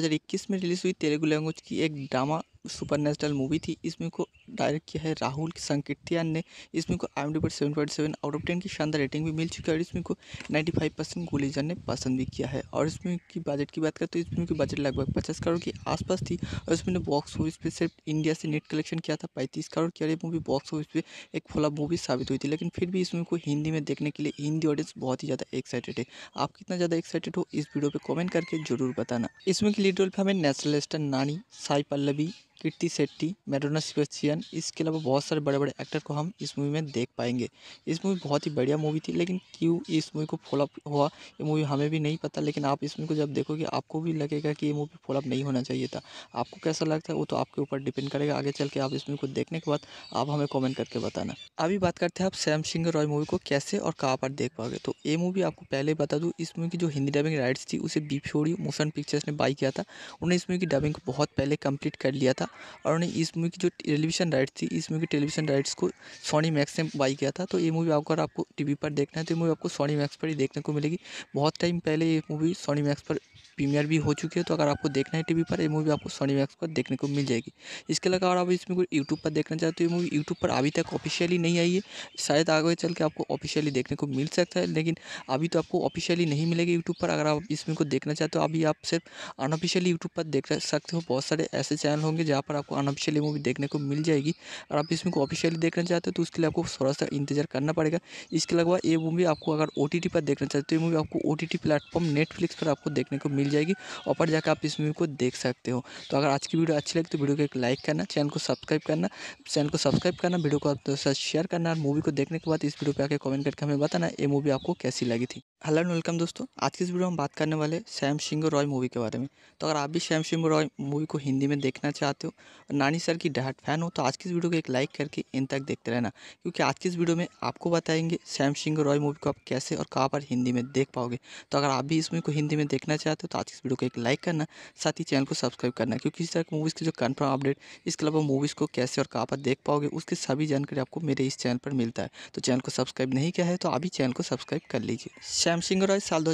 में रिलीज हुई तेलुगु लैंग्वेज की एक ड्रामा सुपर मूवी थी इसमें को डायरेक्ट किया है राहुल संकीर्तियान ने इसमें को आई एम पर seven point seven out of ten की शानदार रेटिंग भी मिल चुकी है और इसमें को नाइन्टी फाइव परसेंट गुलीजन ने पसंद भी किया है और इसमें की बजट की बात करें तो इसमें की बजट लगभग पचास करोड़ के आसपास थी और इसमें बॉक्स ऑफिस पर सिर्फ इंडिया से नेट कलेक्शन किया था पैंतीस करोड़ की और मूवी बॉक्स ऑफिस पर एक फ्लॉप मूवी साबित हुई थी लेकिन फिर भी इसमें को हिंदी में देखने के लिए हिंदी ऑडियंस बहुत ही ज़्यादा एक्साइटेड है आप कितना ज़्यादा एक्साइटेड हो इस वीडियो पर कॉमेंट करके जरूर बताना इसमें की लीड रोल पर हमें स्टार नानी साई पल्लवी कीर्ति शेट्टी मैडोना सेबेस्टियन इसके अलावा बहुत सारे बड़े बड़े एक्टर को हम इस मूवी में देख पाएंगे इस मूवी बहुत ही बढ़िया मूवी थी लेकिन क्यों इस मूवी को फॉलोअप हुआ ये मूवी हमें भी नहीं पता लेकिन आप इस मूवी को जब देखोगे आपको भी लगेगा कि ये मूवी फॉलोअप नहीं होना चाहिए था आपको कैसा लगता है वो तो आपके ऊपर डिपेंड करेगा आगे चल के आप इस मूवी को देखने के बाद आप हमें कॉमेंट करके बताना अभी बात करते हैं आप सैम सिंह रॉय मूवी को कैसे और कहाँ पर देख पाओगे तो ये मूवी आपको पहले बता दूँ इस मूवी की जो हिंदी डबिंग राइट्स थी उसे बीफ्योरी मोशन पिक्चर्स ने बाई किया था उन्होंने इस मूवी की डबिंग को बहुत पहले कम्प्लीट कर लिया था और उन्हें इस मूवी की जो टेलीविज़न राइट्स थी इस मूवी की टेलीविज़न राइट्स को सोनी मैक्स ने बाई किया था तो ये मूवी अगर आपको टी वी पर देखना है तो ये मूवी आपको सोनी मैक्स पर ही देखने को मिलेगी बहुत टाइम पहले ये मूवी सोनी मैक्स पर प्रीमियर भी हो चुकी है तो अगर आपको देखना है टीवी पर ये मूवी आपको सोनी मैक्स पर देखने को मिल जाएगी इसके अलावा आप इसमें कोई यूट्यूब पर देखना चाहते हो ये मूवी यूट्यूब पर अभी तक ऑफिशियली नहीं आई है शायद आगे चल के आपको ऑफिशियली देखने को मिल सकता है लेकिन अभी तो आपको ऑफिशियली नहीं मिलेगी यूट्यूब पर अगर आप इसमें को देखना चाहते हो अभी आप सिर्फ अनऑफिशियली यूट्यूब पर देख सकते हो बहुत सारे ऐसे चैनल होंगे जहाँ पर आपको अनऑफिशियली मूवी देखने को मिल जाएगी और आप इसमें को ऑफिशियली देखना चाहते हो तो उसके लिए आपको थोड़ा सा इंतजार करना पड़ेगा इसके अलावा ये मूवी आपको अगर ओ पर देखना चाहते हो तो ये मूवी आपको ओ टी प्लेटफॉर्म नेटफ्लिक्स पर आपको देखने को मिल जाएगी और ऊपर जाकर आप इस मूवी को देख सकते हो तो अगर आज की वीडियो अच्छी लगी तो वीडियो को एक लाइक करना चैनल को सब्सक्राइब करना चैनल को सब्सक्राइब करना वीडियो को आप साथ शेयर करना और मूवी को देखने के बाद इस वीडियो पर आकर कमेंट करके हमें बताना ये मूवी आपको कैसी लगी थी हेलो एंड वेलकम दोस्तों आज की इस वीडियो में हम बात करने वाले सैम सिंह रॉय मूवी के बारे में तो अगर आप भी सैम सिंह रॉय मूवी को हिंदी में देखना चाहते हो और नानी सर की डहाट फैन हो तो आज की इस वीडियो को एक लाइक करके इन तक देखते रहना क्योंकि आज की इस वीडियो में आपको बताएंगे सैम सिंह रॉय मूवी को आप कैसे और कहाँ पर हिंदी में देख पाओगे तो अगर आप भी इस मूवी को हिंदी में देखना चाहते हो तो साथ ही इस वीडियो को एक लाइक करना साथ ही चैनल को सब्सक्राइब करना क्योंकि इस तरह की मूवीज़ के जो कन्फर्म अपडेट इसके अलावा मूवीज़ को कैसे और कहाँ पर देख पाओगे उसकी सभी जानकारी आपको मेरे इस चैनल पर मिलता है तो चैनल को सब्सक्राइब नहीं किया है तो अभी चैनल को सब्सक्राइब कर लीजिए सैमसिंग रॉय साल दो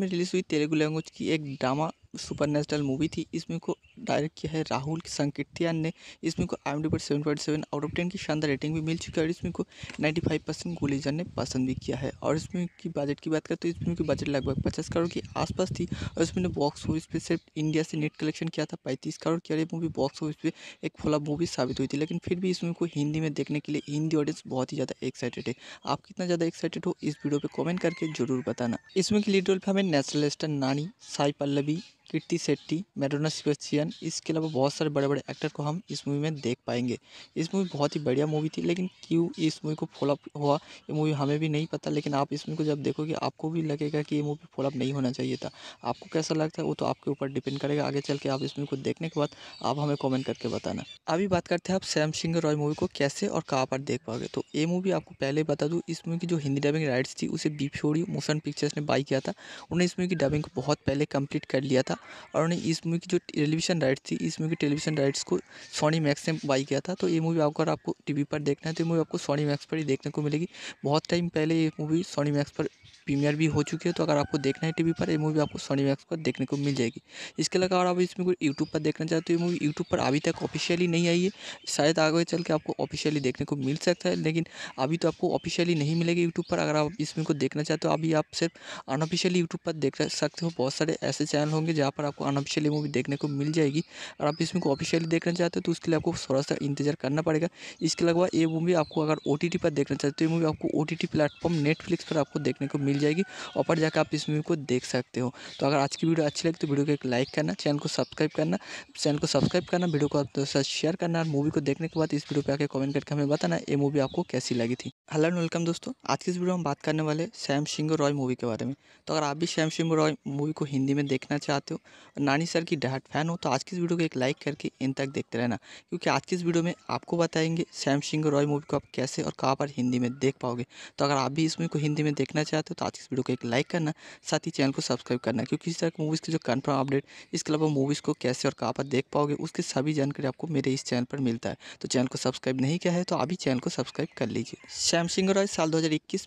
में रिलीज़ हुई तेलुगु लैंग्वेज की एक ड्रामा सुपर मूवी थी इसमें को डायरेक्ट किया है राहुल संकीर्तियान ने इसमें को आई एम पर seven point seven out of ten की शानदार रेटिंग भी मिल चुकी है और इसमें को नाइन्टी फाइव परसेंट गुलेजर ने पसंद भी किया है और इसमें की बजट की बात करें तो इसमें की बजट लगभग पचास करोड़ के आसपास थी और इसमें ने बॉक्स ऑफिस पर सिर्फ इंडिया से नेट कलेक्शन किया था पैंतीस करोड़ की और ये मूवी बॉक्स ऑफिस पर एक फ्लॉप मूवी साबित हुई थी लेकिन फिर भी इसमें को हिंदी में देखने के लिए हिंदी ऑडियंस बहुत ही ज़्यादा एक्साइटेड है आप कितना ज़्यादा एक्साइटेड हो इस वीडियो पर कॉमेंट करके जरूर बताना इसमें की लीड रोल पर हमें नेशनल स्टार नानी साई पल्लवी कीर्ति सेट्टी मैडोना सिपेसियन इसके अलावा बहुत सारे बड़े बड़े एक्टर को हम इस मूवी में देख पाएंगे इस मूवी बहुत ही बढ़िया मूवी थी लेकिन क्यों इस मूवी को फॉलोअप हुआ ये मूवी हमें भी नहीं पता लेकिन आप इस मूवी को जब देखोगे आपको भी लगेगा कि ये मूवी फॉलोअप नहीं होना चाहिए था आपको कैसा लगता है वो तो आपके ऊपर डिपेंड करेगा आगे चल के आप इस मूवी को देखने के बाद आप हमें कॉमेंट करके बताना अभी बात करते हैं आप सैम सिंह रॉय मूवी को कैसे और कहाँ पर देख पाओगे तो ये मूवी आपको पहले बता दूँ इस मूवी की जो हिंदी डबिंग राइट्स थी उसे बी मोशन पिक्चर्स ने बाई किया था उन्होंने इस मूवी की डबिंग को बहुत पहले कम्प्लीट कर लिया था था और उन्हें इस मूवी की जो टेलीविजन राइट्स थी इस मूवी की टेलीविजन राइट्स को सोनी मैक्स ने बाई किया था तो ये मूवी अगर आपको टी पर देखना है तो ये मूवी आपको सोनी मैक्स पर ही देखने को मिलेगी बहुत टाइम पहले ये मूवी सोनी मैक्स पर प्रीमियर भी हो चुकी है तो अगर आपको देखना है टीवी पर ये मूवी आपको सोनी मैक्स पर देखने को मिल जाएगी इसके अलावा अगर आप इसमें कोई यूट्यूब पर देखना चाहते हो ये मूवी यूट्यूब पर अभी तक ऑफिशियली नहीं आई है शायद आगे चल के आपको ऑफिशियली देखने को मिल सकता है लेकिन अभी तो आपको ऑफिशियली नहीं मिलेगी यूट्यूब पर अगर आप इसमें को देखना चाहते हो अभी आप सिर्फ अनऑफिशियली यूट्यूब पर देख सकते हो बहुत सारे ऐसे चैनल होंगे जहाँ पर आपको अनऑफिशियली मूवी देखने को मिल जाएगी और आप इसमें को ऑफिशियली देखना चाहते हो तो उसके लिए आपको थोड़ा सा इंतजार करना पड़ेगा इसके अलावा ये मूवी आपको अगर ओ पर देखना चाहते हो ये मूवी आपको ओ टी प्लेटफॉर्म नेटफ्लिक्स पर आपको देखने को मिल मिल जाएगी और ऊपर जाकर आप इस मूवी को देख सकते हो तो अगर आज की वीडियो अच्छी लगी तो वीडियो को एक लाइक करना चैनल को सब्सक्राइब करना चैनल को सब्सक्राइब करना वीडियो को आप शेयर तो करना और मूवी को देखने के बाद इस वीडियो पर आकर कमेंट करके हमें बताना ये मूवी आपको कैसी लगी थी हेलो एंड वेलकम दोस्तों आज की इस वीडियो में बात करने वाले सैम सिंह रॉय मूवी के बारे में तो अगर आप भी सैम सिंह रॉय मूवी को हिंदी में देखना चाहते हो और नानी सर की डहाट फैन हो तो आज की इस वीडियो को एक लाइक करके इन तक देखते रहना क्योंकि आज की इस वीडियो में आपको बताएंगे सैम सिंह रॉय मूवी को आप कैसे और कहाँ पर हिंदी में देख पाओगे तो अगर आप भी इस मूवी को हिंदी में देखना चाहते हो तो साथ इस वीडियो को एक लाइक करना साथ ही चैनल को सब्सक्राइब करना क्योंकि इस तरह की मूवीज़ के जो कन्फर्म अपडेट इसके अलावा मूवीज़ को कैसे और कहाँ पर देख पाओगे उसकी सभी जानकारी आपको मेरे इस चैनल पर मिलता है तो चैनल को सब्सक्राइब नहीं किया है तो अभी चैनल को सब्सक्राइब कर लीजिए सैमसिंग रॉय साल दो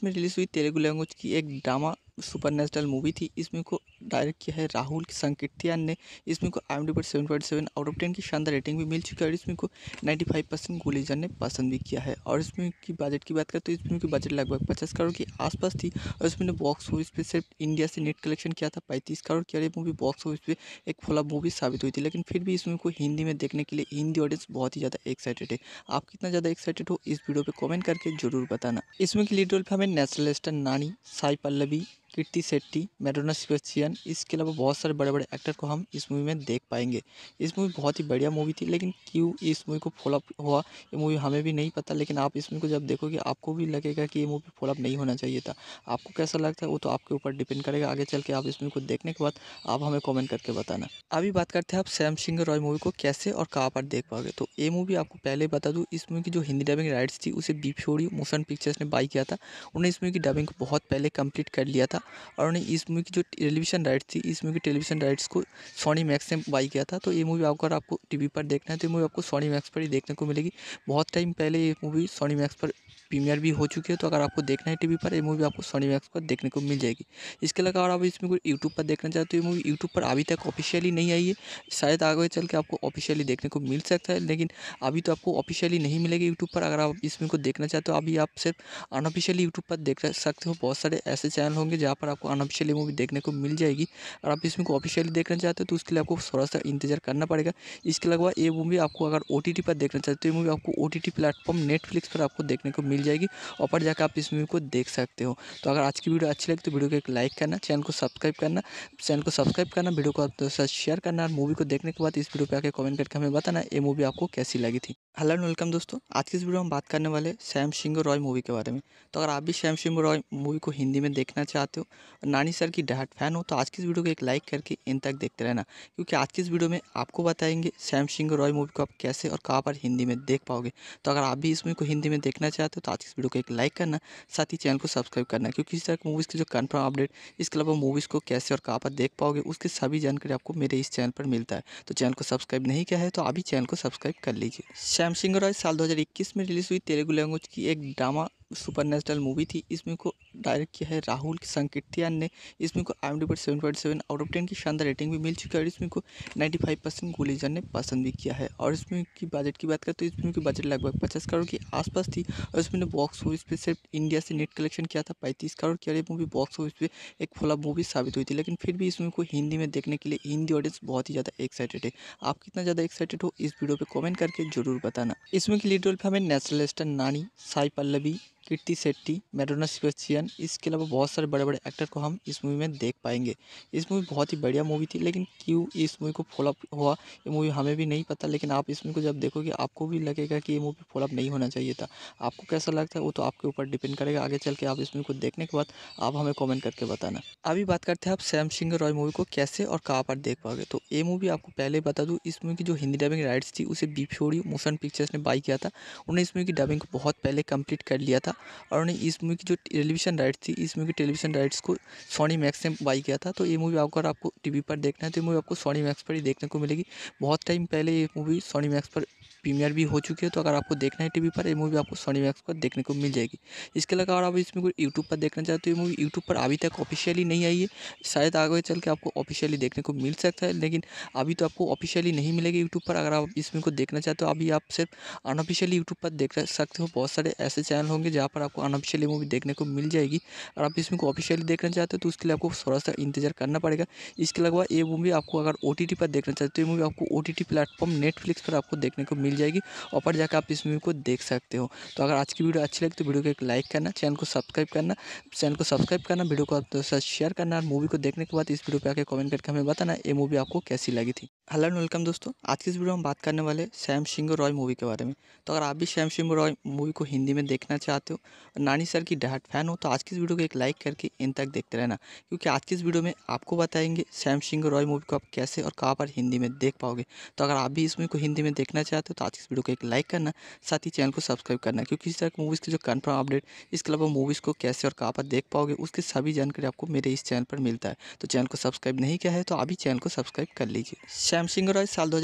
में रिलीज़ हुई तेलुगु लैंग्वेज की एक ड्रामा सुपर मूवी थी इसमें को डायरेक्ट किया है राहुल संकीर्तियान ने इसमें को आई पर seven point seven out of ten की शानदार रेटिंग भी मिल चुकी है और इसमें को नाइन्टी फाइव परसेंट गोलीजन ने पसंद भी किया है और इसमें की बजट की बात करें तो इसमें की बजट लगभग पचास करोड़ के आसपास थी और इसमें बॉक्स ऑफिस पर सिर्फ इंडिया से नेट कलेक्शन किया था पैंतीस करोड़ की और मूवी बॉक्स ऑफिस पर एक फ्लॉप मूवी साबित हुई थी लेकिन फिर भी इसमें को हिंदी में देखने के लिए हिंदी ऑडियंस बहुत ही ज़्यादा एक्साइटेड है आप कितना ज़्यादा एक्साइटेड हो इस वीडियो पर कॉमेंट करके जरूर बताना इसमें की लीड रोल पर हमें नेशनल स्टार नानी साई पल्लवी कीर्ति सेट्टी मैडोना सेबेस्टियन इसके अलावा बहुत सारे बड़े बड़े एक्टर को हम इस मूवी में देख पाएंगे इस मूवी बहुत ही बढ़िया मूवी थी लेकिन क्यों इस मूवी को फॉलोअप हुआ ये मूवी हमें भी नहीं पता लेकिन आप इस मूवी को जब देखोगे आपको भी लगेगा कि ये मूवी फॉलोअप नहीं होना चाहिए था आपको कैसा लगता है वो तो आपके ऊपर डिपेंड करेगा आगे चल के आप इस मूवी को देखने के बाद आप हमें कॉमेंट करके बताना अभी बात करते हैं आप सैम सिंह रॉय मूवी को कैसे और कहाँ पर देख पाओगे तो ये मूवी आपको पहले बता दूँ इस मूवी की जो हिंदी डबिंग राइट्स थी उसे बी मोशन पिक्चर्स ने बाई किया था उन्हें इस मूवी की डबिंग को बहुत पहले कंप्लीट कर लिया था और उन्हें इस मूवी की जो टेलीविज़न राइट थी इस मूवी की टेलीविज़न राइट्स को सोनी मैक्स ने बाई किया था तो ये मूवी अगर आपको टी वी पर देखना है तो ये मूवी आपको सोनी मैक्स पर ही देखने को मिलेगी बहुत टाइम पहले ये मूवी सोनी मैक्स पर प्रीमियर भी हो चुकी है तो अगर आपको देखना है टीवी पर ये मूवी आपको सोनी मैक्स पर देखने को मिल जाएगी इसके अलावा अगर आप इसमें कोई यूट्यूब पर देखना चाहते हो ये मूवी यूट्यूब पर अभी तक ऑफिशियली नहीं आई है शायद आगे चल के आपको ऑफिशियली देखने को मिल सकता है लेकिन अभी तो आपको ऑफिशियली नहीं मिलेगी यूट्यूब पर अगर आप इसमें को देखना चाहते हो अभी आप सिर्फ अनऑफिशियली यूट्यूब पर देख सकते हो बहुत सारे ऐसे चैनल होंगे जहाँ पर आपको अनऑफिशियली मूवी देखने को मिल जाएगी और आप इसमें को ऑफिशियली देखना चाहते हो तो उसके लिए आपको थोड़ा सा इंतजार करना पड़ेगा इसके अलावा ये मूवी आपको अगर ओ पर देखना चाहते हो ये मूवी आपको ओ टी प्लेटफॉर्म नेटफ्लिक्स पर आपको देखने को मिल मिल जाएगी और पर जाकर आप इस मूवी को देख सकते हो तो अगर आज की वीडियो अच्छी लगी तो वीडियो को एक लाइक करना चैनल को सब्सक्राइब करना चैनल को सब्सक्राइब करना वीडियो को आप शेयर करना और मूवी को देखने के बाद इस वीडियो पर आकर कमेंट करके हमें बताना ये मूवी आपको कैसी लगी थी हेलो एंड वेलकम दोस्तों आज की इस वीडियो में हम बात करने वाले सैम सिंह रॉय मूवी के बारे में तो अगर आप भी सैम सिंह रॉय मूवी को हिंदी में देखना चाहते हो और नानी सर की डहाट फैन हो तो आज की इस वीडियो को एक लाइक करके इन तक देखते रहना क्योंकि आज की इस वीडियो में आपको बताएंगे सैम सिंह रॉय मूवी को आप कैसे और कहाँ पर हिंदी में देख पाओगे तो अगर आप भी इस मूवी को हिंदी में देखना चाहते हो तो आज की इस वीडियो को एक लाइक करना साथ ही चैनल को सब्सक्राइब करना क्योंकि इस तरह की मूवीज़ की जो कन्फर्म अपडेट इसके अलावा मूवीज़ को कैसे और कहाँ पर देख पाओगे उसकी सभी जानकारी आपको मेरे इस चैनल पर मिलता है तो चैनल को सब्सक्राइब नहीं किया है तो आप ही चैनल को सब्सक्राइब कर लीजिए सैम राम सिंह रॉय साल 2021 में रिलीज हुई तेलुगु लैंग्वेज की एक ड्रामा सुपर नेशनल मूवी थी इसमें को डायरेक्ट किया है राहुल संकीर्तियान ने इसमें को आई पर seven point seven out of ten की शानदार रेटिंग भी मिल चुकी है और इसमें को नाइन्टी फाइव परसेंट गुलेजन ने पसंद भी किया है और इसमें की बजट की बात करें तो इसमें की बजट लगभग पचास करोड़ के आसपास थी और इसमें बॉक्स ऑफिस पर सिर्फ इंडिया से नेट कलेक्शन किया था पैंतीस करोड़ की और मूवी बॉक्स ऑफिस पर एक फ्लॉप मूवी साबित हुई थी लेकिन फिर भी इसमें को हिंदी में देखने के लिए हिंदी ऑडियंस बहुत ही ज़्यादा एक्साइटेड है आप कितना ज़्यादा एक्साइटेड हो इस वीडियो पर कॉमेंट करके जरूर बताना इसमें की लीड रोल पर हमें नेशनल स्टार नानी साई पल्लवी कीर्ति शेट्टी मेडोना सिपेशियन इसके अलावा बहुत सारे बड़े बड़े एक्टर को हम इस मूवी में देख पाएंगे इस मूवी बहुत ही बढ़िया मूवी थी लेकिन क्यों इस मूवी को फॉलोअप हुआ ये मूवी हमें भी नहीं पता लेकिन आप इस मूवी को जब देखोगे आपको भी लगेगा कि ये मूवी फॉलोअप नहीं होना चाहिए था आपको कैसा लगता है वो तो आपके ऊपर डिपेंड करेगा आगे चल के आप इस मूवी को देखने के बाद आप हमें कॉमेंट करके बताना अभी बात करते हैं आप सैम सिंह रॉय मूवी को कैसे और कहाँ पर देख पाओगे तो ये मूवी आपको पहले बता दूँ इस मूवी की जो हिंदी डबिंग राइट्स थी उसे बी मोशन पिक्चर्स ने बाई किया था उन्हें इस मूवी की डबिंग को बहुत पहले कंप्लीट कर लिया था और उन्हें इस मूवी की जो टेलीविज़न राइट्स थी इस मूवी की टेलीविज़न राइट्स को सोनी मैक्स ने बाई किया था तो ये मूवी अगर आपको टी वी पर देखना है तो ये मूवी आपको सोनी मैक्स पर ही देखने को मिलेगी बहुत टाइम पहले ये मूवी सोनी मैक्स पर प्रीमियर भी हो चुकी है तो अगर आपको देखना है टीवी पर ये मूवी आपको सोनी मैक्स पर देखने को मिल जाएगी इसके अलावा अगर आप इसमें कोई यूट्यूब पर देखना चाहते हो ये मूवी यूट्यूब पर अभी तक ऑफिशियली नहीं आई है शायद आगे चल के आपको ऑफिशियली देखने को मिल सकता है लेकिन अभी तो आपको ऑफिशियली नहीं मिलेगी यूट्यूब पर अगर आप इसमें को देखना चाहते हो अभी आप सिर्फ अनऑफिशियली यूट्यूब पर देख सकते हो बहुत सारे ऐसे चैनल होंगे जहाँ पर आपको अनऑफिशियली मूवी देखने को मिल जाएगी और आप इसमें को ऑफिशियली देखना चाहते हो तो उसके लिए आपको थोड़ा सा इंतजार करना पड़ेगा इसके अलावा ये मूवी आपको अगर ओ पर देखना चाहते हो मूवी आपको ओ टी प्लेटफॉर्म नेटफ्लिक्स पर आपको देखने को मिल मिल जाएगी और पर जाकर आप इस मूवी को देख सकते हो तो अगर आज की वीडियो अच्छी लगी तो वीडियो को एक लाइक करना चैनल को सब्सक्राइब करना चैनल को सब्सक्राइब करना वीडियो को आप दोस्तों साथ शेयर करना और मूवी को देखने के बाद इस वीडियो पर आकर कमेंट करके हमें बताना ये मूवी आपको कैसी लगी थी हेलो एंड वेलकम दोस्तों आज की इस वीडियो में बात करने वाले सैम सिंह रॉय मूवी के बारे में तो अगर आप भी सैम सिंह रॉय मूवी को हिंदी में देखना चाहते हो और नानी सर की डहाट फैन हो तो आज की इस वीडियो को एक लाइक करके इन तक देखते रहना क्योंकि आज की इस वीडियो में आपको बताएंगे सैम सिंह रॉय मूवी को आप कैसे और कहाँ पर हिंदी में देख पाओगे तो अगर आप भी इस मूवी को हिंदी में देखना चाहते हो तो आज इस वीडियो को एक लाइक करना साथ ही चैनल को सब्सक्राइब करना क्योंकि इस तरह मूवीज़ की जो कन्फर्म अपडेट इसके अलावा मूवीज़ को कैसे और कहाँ पर देख पाओगे उसकी सभी जानकारी आपको मेरे इस चैनल पर मिलता है तो चैनल को सब्सक्राइब नहीं किया है तो अभी चैनल को सब्सक्राइब कर लीजिए सैमसिंग रॉय साल दो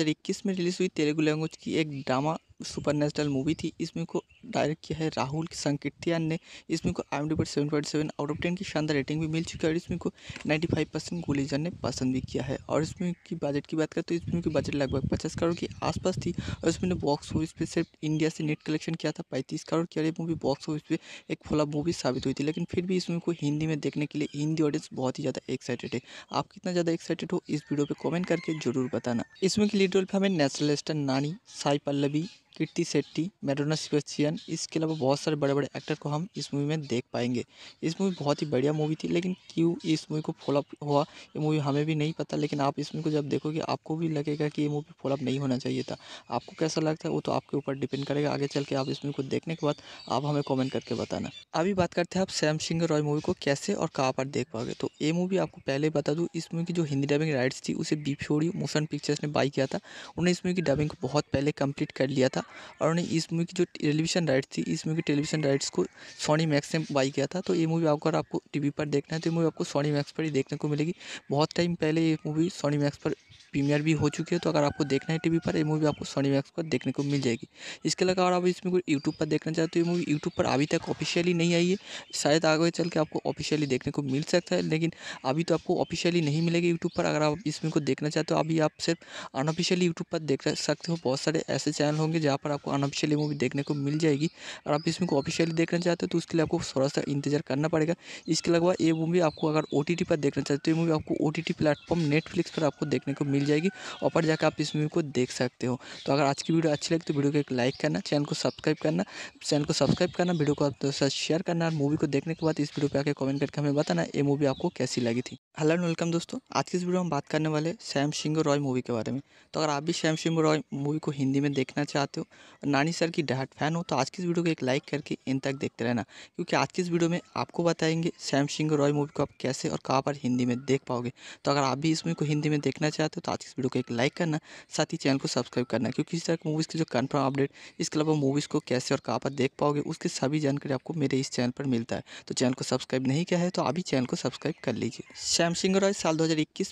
में रिलीज हुई तेलुगु लैंग्वेज की एक ड्रामा सुपर मूवी थी इसमें को डायरेक्ट किया है राहुल संकीर्तियान ने इसमें को आई डी पर seven point seven out of ten की शानदार रेटिंग भी मिल चुकी है और इसमें को नाइन्टी फाइव परसेंट गुलेजन ने पसंद भी किया है और इसमें की बजट की बात करें तो इसमें की बजट लगभग पचास करोड़ के आसपास थी और इसमें बॉक्स ऑफिस पर सिर्फ इंडिया से नेट कलेक्शन किया था पैंतीस करोड़ की और मूवी बॉक्स ऑफिस पर एक फोला मूवी साबित हुई थी लेकिन फिर भी इसमें को हिंदी में देखने के लिए हिंदी ऑडियंस बहुत ही ज़्यादा एक्साइटेड है आप कितना ज़्यादा एक्साइटेड हो इस वीडियो पर कॉमेंट करके जरूर बताना इसमें की लीड रोल पर हमें स्टार नानी साई पल्लवी कीर्ति शेट्टी मैडोना सेबेस्टियन इसके अलावा बहुत सारे बड़े बड़े एक्टर को हम इस मूवी में देख पाएंगे इस मूवी बहुत ही बढ़िया मूवी थी लेकिन क्यों इस मूवी को फॉलोअप हुआ ये मूवी हमें भी नहीं पता लेकिन आप इस मूवी को जब देखोगे आपको भी लगेगा कि ये मूवी फॉलोअप नहीं होना चाहिए था आपको कैसा लगता है वो तो आपके ऊपर डिपेंड करेगा आगे चल के आप इस मूवी को देखने के बाद आप हमें कॉमेंट करके बताना अभी बात करते हैं आप सैम सिंह रॉय मूवी को कैसे और कहाँ पर देख पाओगे तो ये मूवी आपको पहले बता दूँ इस मूवी की जो हिंदी डबिंग राइट्स थी उसे बिफोरी मोशन पिक्चर्स ने बाई किया था उन्होंने इस मूवी की डबिंग को बहुत पहले कम्प्लीट कर लिया था और उन्हें इस मूवी की जो टेलीविज़न राइट्स थी इस मूवी की टेलीविज़न राइट्स को सोनी मैक्स ने बाई किया था तो ये मूवी अगर आपको टी वी पर देखना है तो ये मूवी आपको सोनी मैक्स पर ही देखने को मिलेगी बहुत टाइम पहले ये मूवी सोनी मैक्स पर प्रीमियर भी हो चुकी है तो अगर आपको देखना है टीवी पर ये मूवी आपको सोनी मैक्स पर देखने को मिल जाएगी इसके अलावा आप इसमें कोई यूट्यूब पर देखना चाहते हो ये मूवी यूट्यूब पर अभी तक ऑफिशियली नहीं आई है शायद आगे चल के आपको ऑफिशियली देखने को मिल सकता है लेकिन अभी तो आपको ऑफिशियली नहीं मिलेगी यूट्यूब पर अगर आप इसमें को देखना चाहते हो अभी आप सिर्फ अनऑफिशियली यूट्यूब पर देख सकते हो बहुत सारे ऐसे चैनल होंगे जहाँ जहाँ पर आपको अनऑफिशियली मूवी देखने को मिल जाएगी और आप इसमें को ऑफिशियली देखना चाहते हो तो उसके लिए आपको थोड़ा सा इंतजार करना पड़ेगा इसके अलावा ये मूवी आपको अगर ओ पर देखना चाहते हो तो ये मूवी आपको ओ प्लेटफॉर्म नेटफ्लिक्स पर आपको देखने को मिल जाएगी और पर जाकर आप इस मूवी को देख सकते हो तो अगर आज की वीडियो अच्छी लगे तो वीडियो को एक लाइक करना चैनल को सब्सक्राइब करना चैनल को सब्सक्राइब करना वीडियो को आप तो साथ शेयर करना और मूवी को देखने के बाद इस वीडियो पर आके कमेंट करके हमें बताना ये मूवी आपको कैसी लगी थी हेलो एंड वेलकम दोस्तों आज की इस वीडियो में बात करने वाले सैम सिंह रॉय मूवी के बारे में तो अगर आप भी सैम सिंह रॉय मूवी को हिंदी में देखना चाहते हो और नानी सर की डहाट फैन हो तो आज की इस वीडियो को एक लाइक करके इन तक देखते रहना क्योंकि आज की इस वीडियो में आपको बताएंगे सैम रॉय मूवी को आप कैसे और कहाँ पर हिंदी में देख पाओगे तो अगर आप भी इस मूवी को हिंदी में देखना चाहते हो तो आज की इस वीडियो को एक लाइक करना साथ ही चैनल को सब्सक्राइब करना क्योंकि इस तरह की मूवीज़ की जो कन्फर्म अपडेट इसके अलावा मूवीज़ को कैसे और कहाँ पर देख पाओगे उसकी सभी जानकारी आपको मेरे इस चैनल पर मिलता है तो चैनल को सब्सक्राइब नहीं किया है तो अभी चैनल को सब्सक्राइब कर लीजिए सैमसंग रॉय साल दो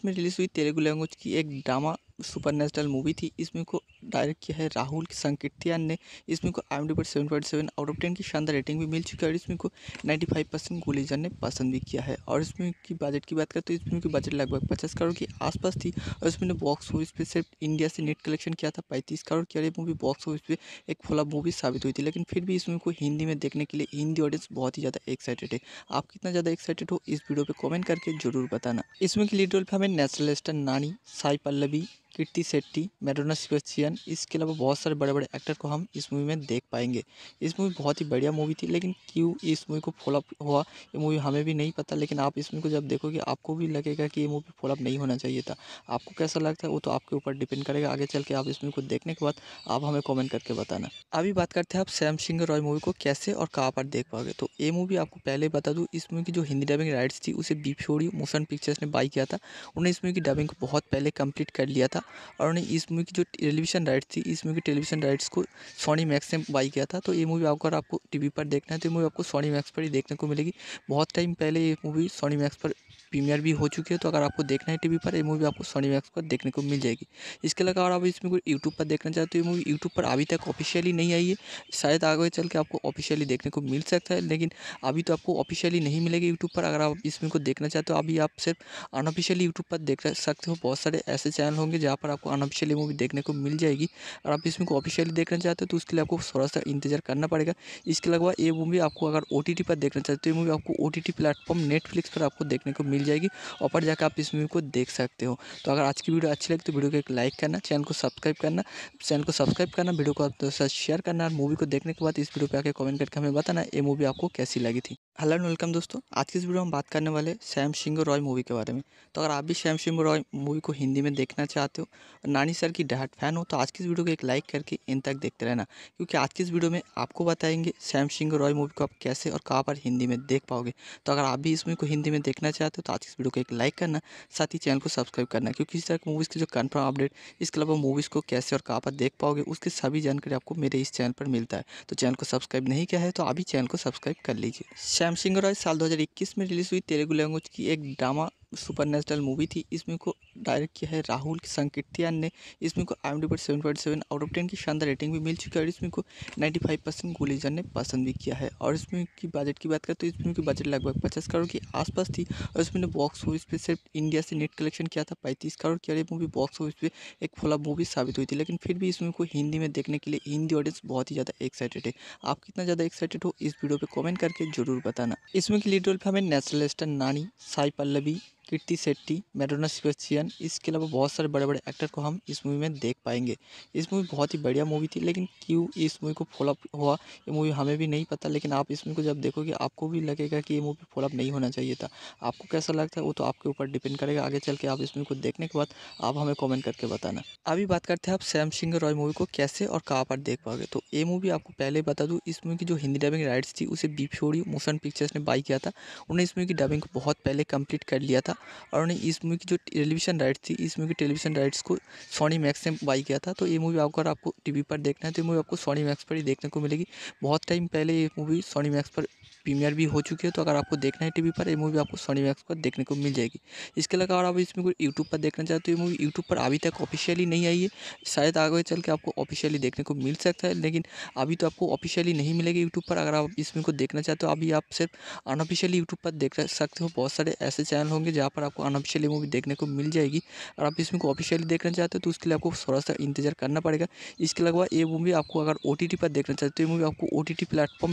में रिलीज हुई तेलुगु लैंग्वेज की एक ड्रामा सुपर नेचुरल मूवी थी इसमें को डायरेक्ट किया है राहुल संकीर्तियान ने इसमें को आई एम पर seven point seven out of ten की शानदार रेटिंग भी मिल चुकी है और इसमें को नाइन्टी फाइव परसेंट गुलेजर ने पसंद भी किया है और इसमें की बजट की बात करें तो इसमें की बजट लगभग पचास करोड़ के आसपास थी और इसमें ने बॉक्स ऑफिस पर सिर्फ इंडिया से नेट कलेक्शन किया था पैंतीस करोड़ की और मूवी बॉक्स ऑफिस पर एक फोला मूवी साबित हुई थी लेकिन फिर भी इसमें को हिंदी में देखने के लिए हिंदी ऑडियंस बहुत ही ज़्यादा एक्साइटेड है आप कितना ज़्यादा एक्साइटेड हो इस वीडियो पर कॉमेंट करके जरूर बताना इसमें की लीड रोल पर हमें natural star Nani Sai Pallavi kitty Shetty Madonna Sebastian इसके अलावा बहुत सारे बड़े बड़े एक्टर को हम इस मूवी में देख पाएंगे इस मूवी बहुत ही बढ़िया मूवी थी लेकिन क्यों इस मूवी को फॉलोअप हुआ ये मूवी हमें भी नहीं पता लेकिन आप इस मूवी को जब देखोगे आपको भी लगेगा कि ये मूवी फॉलोअप नहीं होना चाहिए था आपको कैसा लगता है वो तो आपके ऊपर डिपेंड करेगा आगे चल के आप इस मूवी को देखने के बाद आप हमें कॉमेंट करके बताना अभी बात करते हैं आप सैम रॉय मूवी को कैसे और कहाँ पर देख पाओगे तो ये मूवी आपको पहले बता दूँ इस मूवी की जो हिंदी डबिंग राइट्स थी उसे बिफोरी मोशन पिक्चर्स ने बाई किया था उन्होंने इस मूवी की डबिंग को बहुत पहले कंप्लीट कर लिया था और उन्होंने इस मूवी की जो टेलीविज़न राइट्स थी इस मूवी की टेलीविज़न राइट्स को सोनी मैक्स ने बाई किया था तो ये मूवी अगर आपको टी वी पर देखना है तो ये मूवी आपको सोनी मैक्स पर ही देखने को मिलेगी बहुत टाइम पहले ये मूवी सोनी मैक्स पर प्रीमियर भी हो चुकी है तो अगर आपको देखना है टीवी पर ये मूवी आपको सोनी मैक्स पर देखने को मिल जाएगी इसके अलावा आप इसमें कोई यूट्यूब पर देखना चाहते हो ये मूवी यूट्यूब पर अभी तक ऑफिशियली नहीं आई है शायद आगे चल के आपको ऑफिशियली देखने को मिल सकता है लेकिन अभी तो आपको ऑफिशियली नहीं मिलेगी यूट्यूब पर अगर आप इसमें को देखना चाहते हो अभी आप सिर्फ अनऑफिशियली यूट्यूब पर देख सकते हो बहुत सारे ऐसे चैनल होंगे जहाँ पर आपको अनऑफिशियली मूवी देखने को मिल जाएगी और आप इसमें को ऑफिशियली देखना चाहते हो तो उसके लिए आपको थोड़ा सा इंतजार करना पड़ेगा इसके अलावा ये मूवी आपको अगर ओ पर देखना चाहते हो ये मूवी आपको ओ टी प्लेटफॉर्म नेटफ्लिक्स पर आपको देखने को मिल मिल जाएगी ऊपर जाकर आप इस मूवी को देख सकते हो तो अगर आज की वीडियो अच्छी लगी तो वीडियो को एक लाइक करना चैनल को सब्सक्राइब करना चैनल को सब्सक्राइब करना वीडियो को आप साथ तो शेयर करना और मूवी को देखने के बाद इस वीडियो पर आकर कमेंट करके हमें बताना ये मूवी आपको कैसी लगी थी हेलो एंड वेलकम दोस्तों आज की इस वीडियो में हम बात करने वाले सैम सिंह रॉय मूवी के बारे में तो अगर आप भी सैम सिंह रॉय मूवी को हिंदी में देखना चाहते हो और नानी सर की डहाट फैन हो तो आज की इस वीडियो को एक लाइक करके इन तक देखते रहना क्योंकि आज की इस वीडियो में आपको बताएंगे सैम सिंह रॉय मूवी को आप कैसे और कहाँ पर हिंदी में देख पाओगे तो अगर आप भी इस मूवी को हिंदी में देखना चाहते हो तो आज की इस वीडियो को एक लाइक करना साथ ही चैनल को सब्सक्राइब करना क्योंकि इस तरह की मूवीज़ की जो कन्फर्म अपडेट इसके अलावा मूवीज़ को कैसे और कहाँ पर देख पाओगे उसकी सभी जानकारी आपको मेरे इस चैनल पर मिलता है तो चैनल को सब्सक्राइब नहीं किया है तो आप ही चैनल को सब्सक्राइब कर लीजिए श्याम सिंह रॉय साल 2021 में रिलीज हुई तेलुगु लैंग्वेज की एक ड्रामा सुपर मूवी थी इसमें को डायरेक्ट किया है राहुल संकीर्तियान ने इसमें को आई पर seven point seven out of ten की शानदार रेटिंग भी मिल चुकी है और इसमें को नाइन्टी फाइव परसेंट गुलीजन ने पसंद भी किया है और इसमें की बजट की बात करें तो इसमें की बजट लगभग पचास करोड़ के आसपास थी और इसमें बॉक्स ऑफिस पर सिर्फ इंडिया से नेट कलेक्शन किया था पैंतीस करोड़ की मूवी बॉक्स ऑफिस पर एक फोला मूवी साबित हुई थी लेकिन फिर भी इसमें को हिंदी में देखने के लिए हिंदी ऑडियंस बहुत ही ज़्यादा एक्साइटेड है आप कितना ज़्यादा एक्साइटेड हो इस वीडियो पर कॉमेंट करके जरूर बताना इसमें की लीड रोल पर हमें नेशनल स्टार नानी साई पल्लवी कीर्ति सेट्टी मैडोना सिपेक्सियन इसके अलावा बहुत सारे बड़े बड़े एक्टर को हम इस मूवी में देख पाएंगे इस मूवी बहुत ही बढ़िया मूवी थी लेकिन क्यों इस मूवी को फॉलोअप हुआ ये मूवी हमें भी नहीं पता लेकिन आप इस मूवी को जब देखोगे आपको भी लगेगा कि ये मूवी फॉलोअप नहीं होना चाहिए था आपको कैसा लगता है वो तो आपके ऊपर डिपेंड करेगा आगे चल के आप इस मूवी को देखने के बाद आप हमें कॉमेंट करके बताना अभी बात करते हैं आप सैम सिंह रॉय मूवी को कैसे और कहाँ पर देख पाओगे तो ये मूवी आपको पहले बता दूँ इस मूवी की जो हिंदी डबिंग राइट्स थी उसे बीफोरी मोशन पिक्चर्स ने बाई किया था उन्हें इस मूवी की डबिंग को बहुत पहले कंप्लीट कर लिया था और उन्होंने इस मूवी की जो टेलीविज़न राइट्स थी इस मूवी की टेलीविज़न राइट्स को सोनी मैक्स ने बाई किया था तो ये मूवी अगर आपको टी वी पर देखना है तो ये मूवी आपको सोनी मैक्स पर ही देखने को मिलेगी बहुत टाइम पहले ये मूवी सोनी मैक्स पर प्रीमियर भी हो चुकी है तो अगर आपको देखना है टीवी पर ये मूवी आपको सोनी मैक्स पर देखने को मिल जाएगी इसके अलावा अगर आप इसमें कोई यूट्यूब पर देखना चाहते हो ये मूवी यूट्यूब पर अभी तक ऑफिशियली नहीं आई है शायद आगे चल के आपको ऑफिशियली देखने को मिल सकता है लेकिन अभी तो आपको ऑफिशियली नहीं मिलेगी यूट्यूब पर अगर आप इसमें को देखना चाहते हो अभी आप सिर्फ अनऑफिशियली यूट्यूब पर देख सकते हो बहुत सारे ऐसे चैनल होंगे जहाँ पर आपको अनऑफिशियली मूवी देखने को मिल जाएगी और आप इसमें को ऑफिशियली देखना चाहते हो तो उसके लिए आपको थोड़ा सा इंतजार करना पड़ेगा इसके अलावा ये मूवी आपको अगर ओ पर देखना चाहते हो मूवी आपको ओ टी प्लेटफॉर्म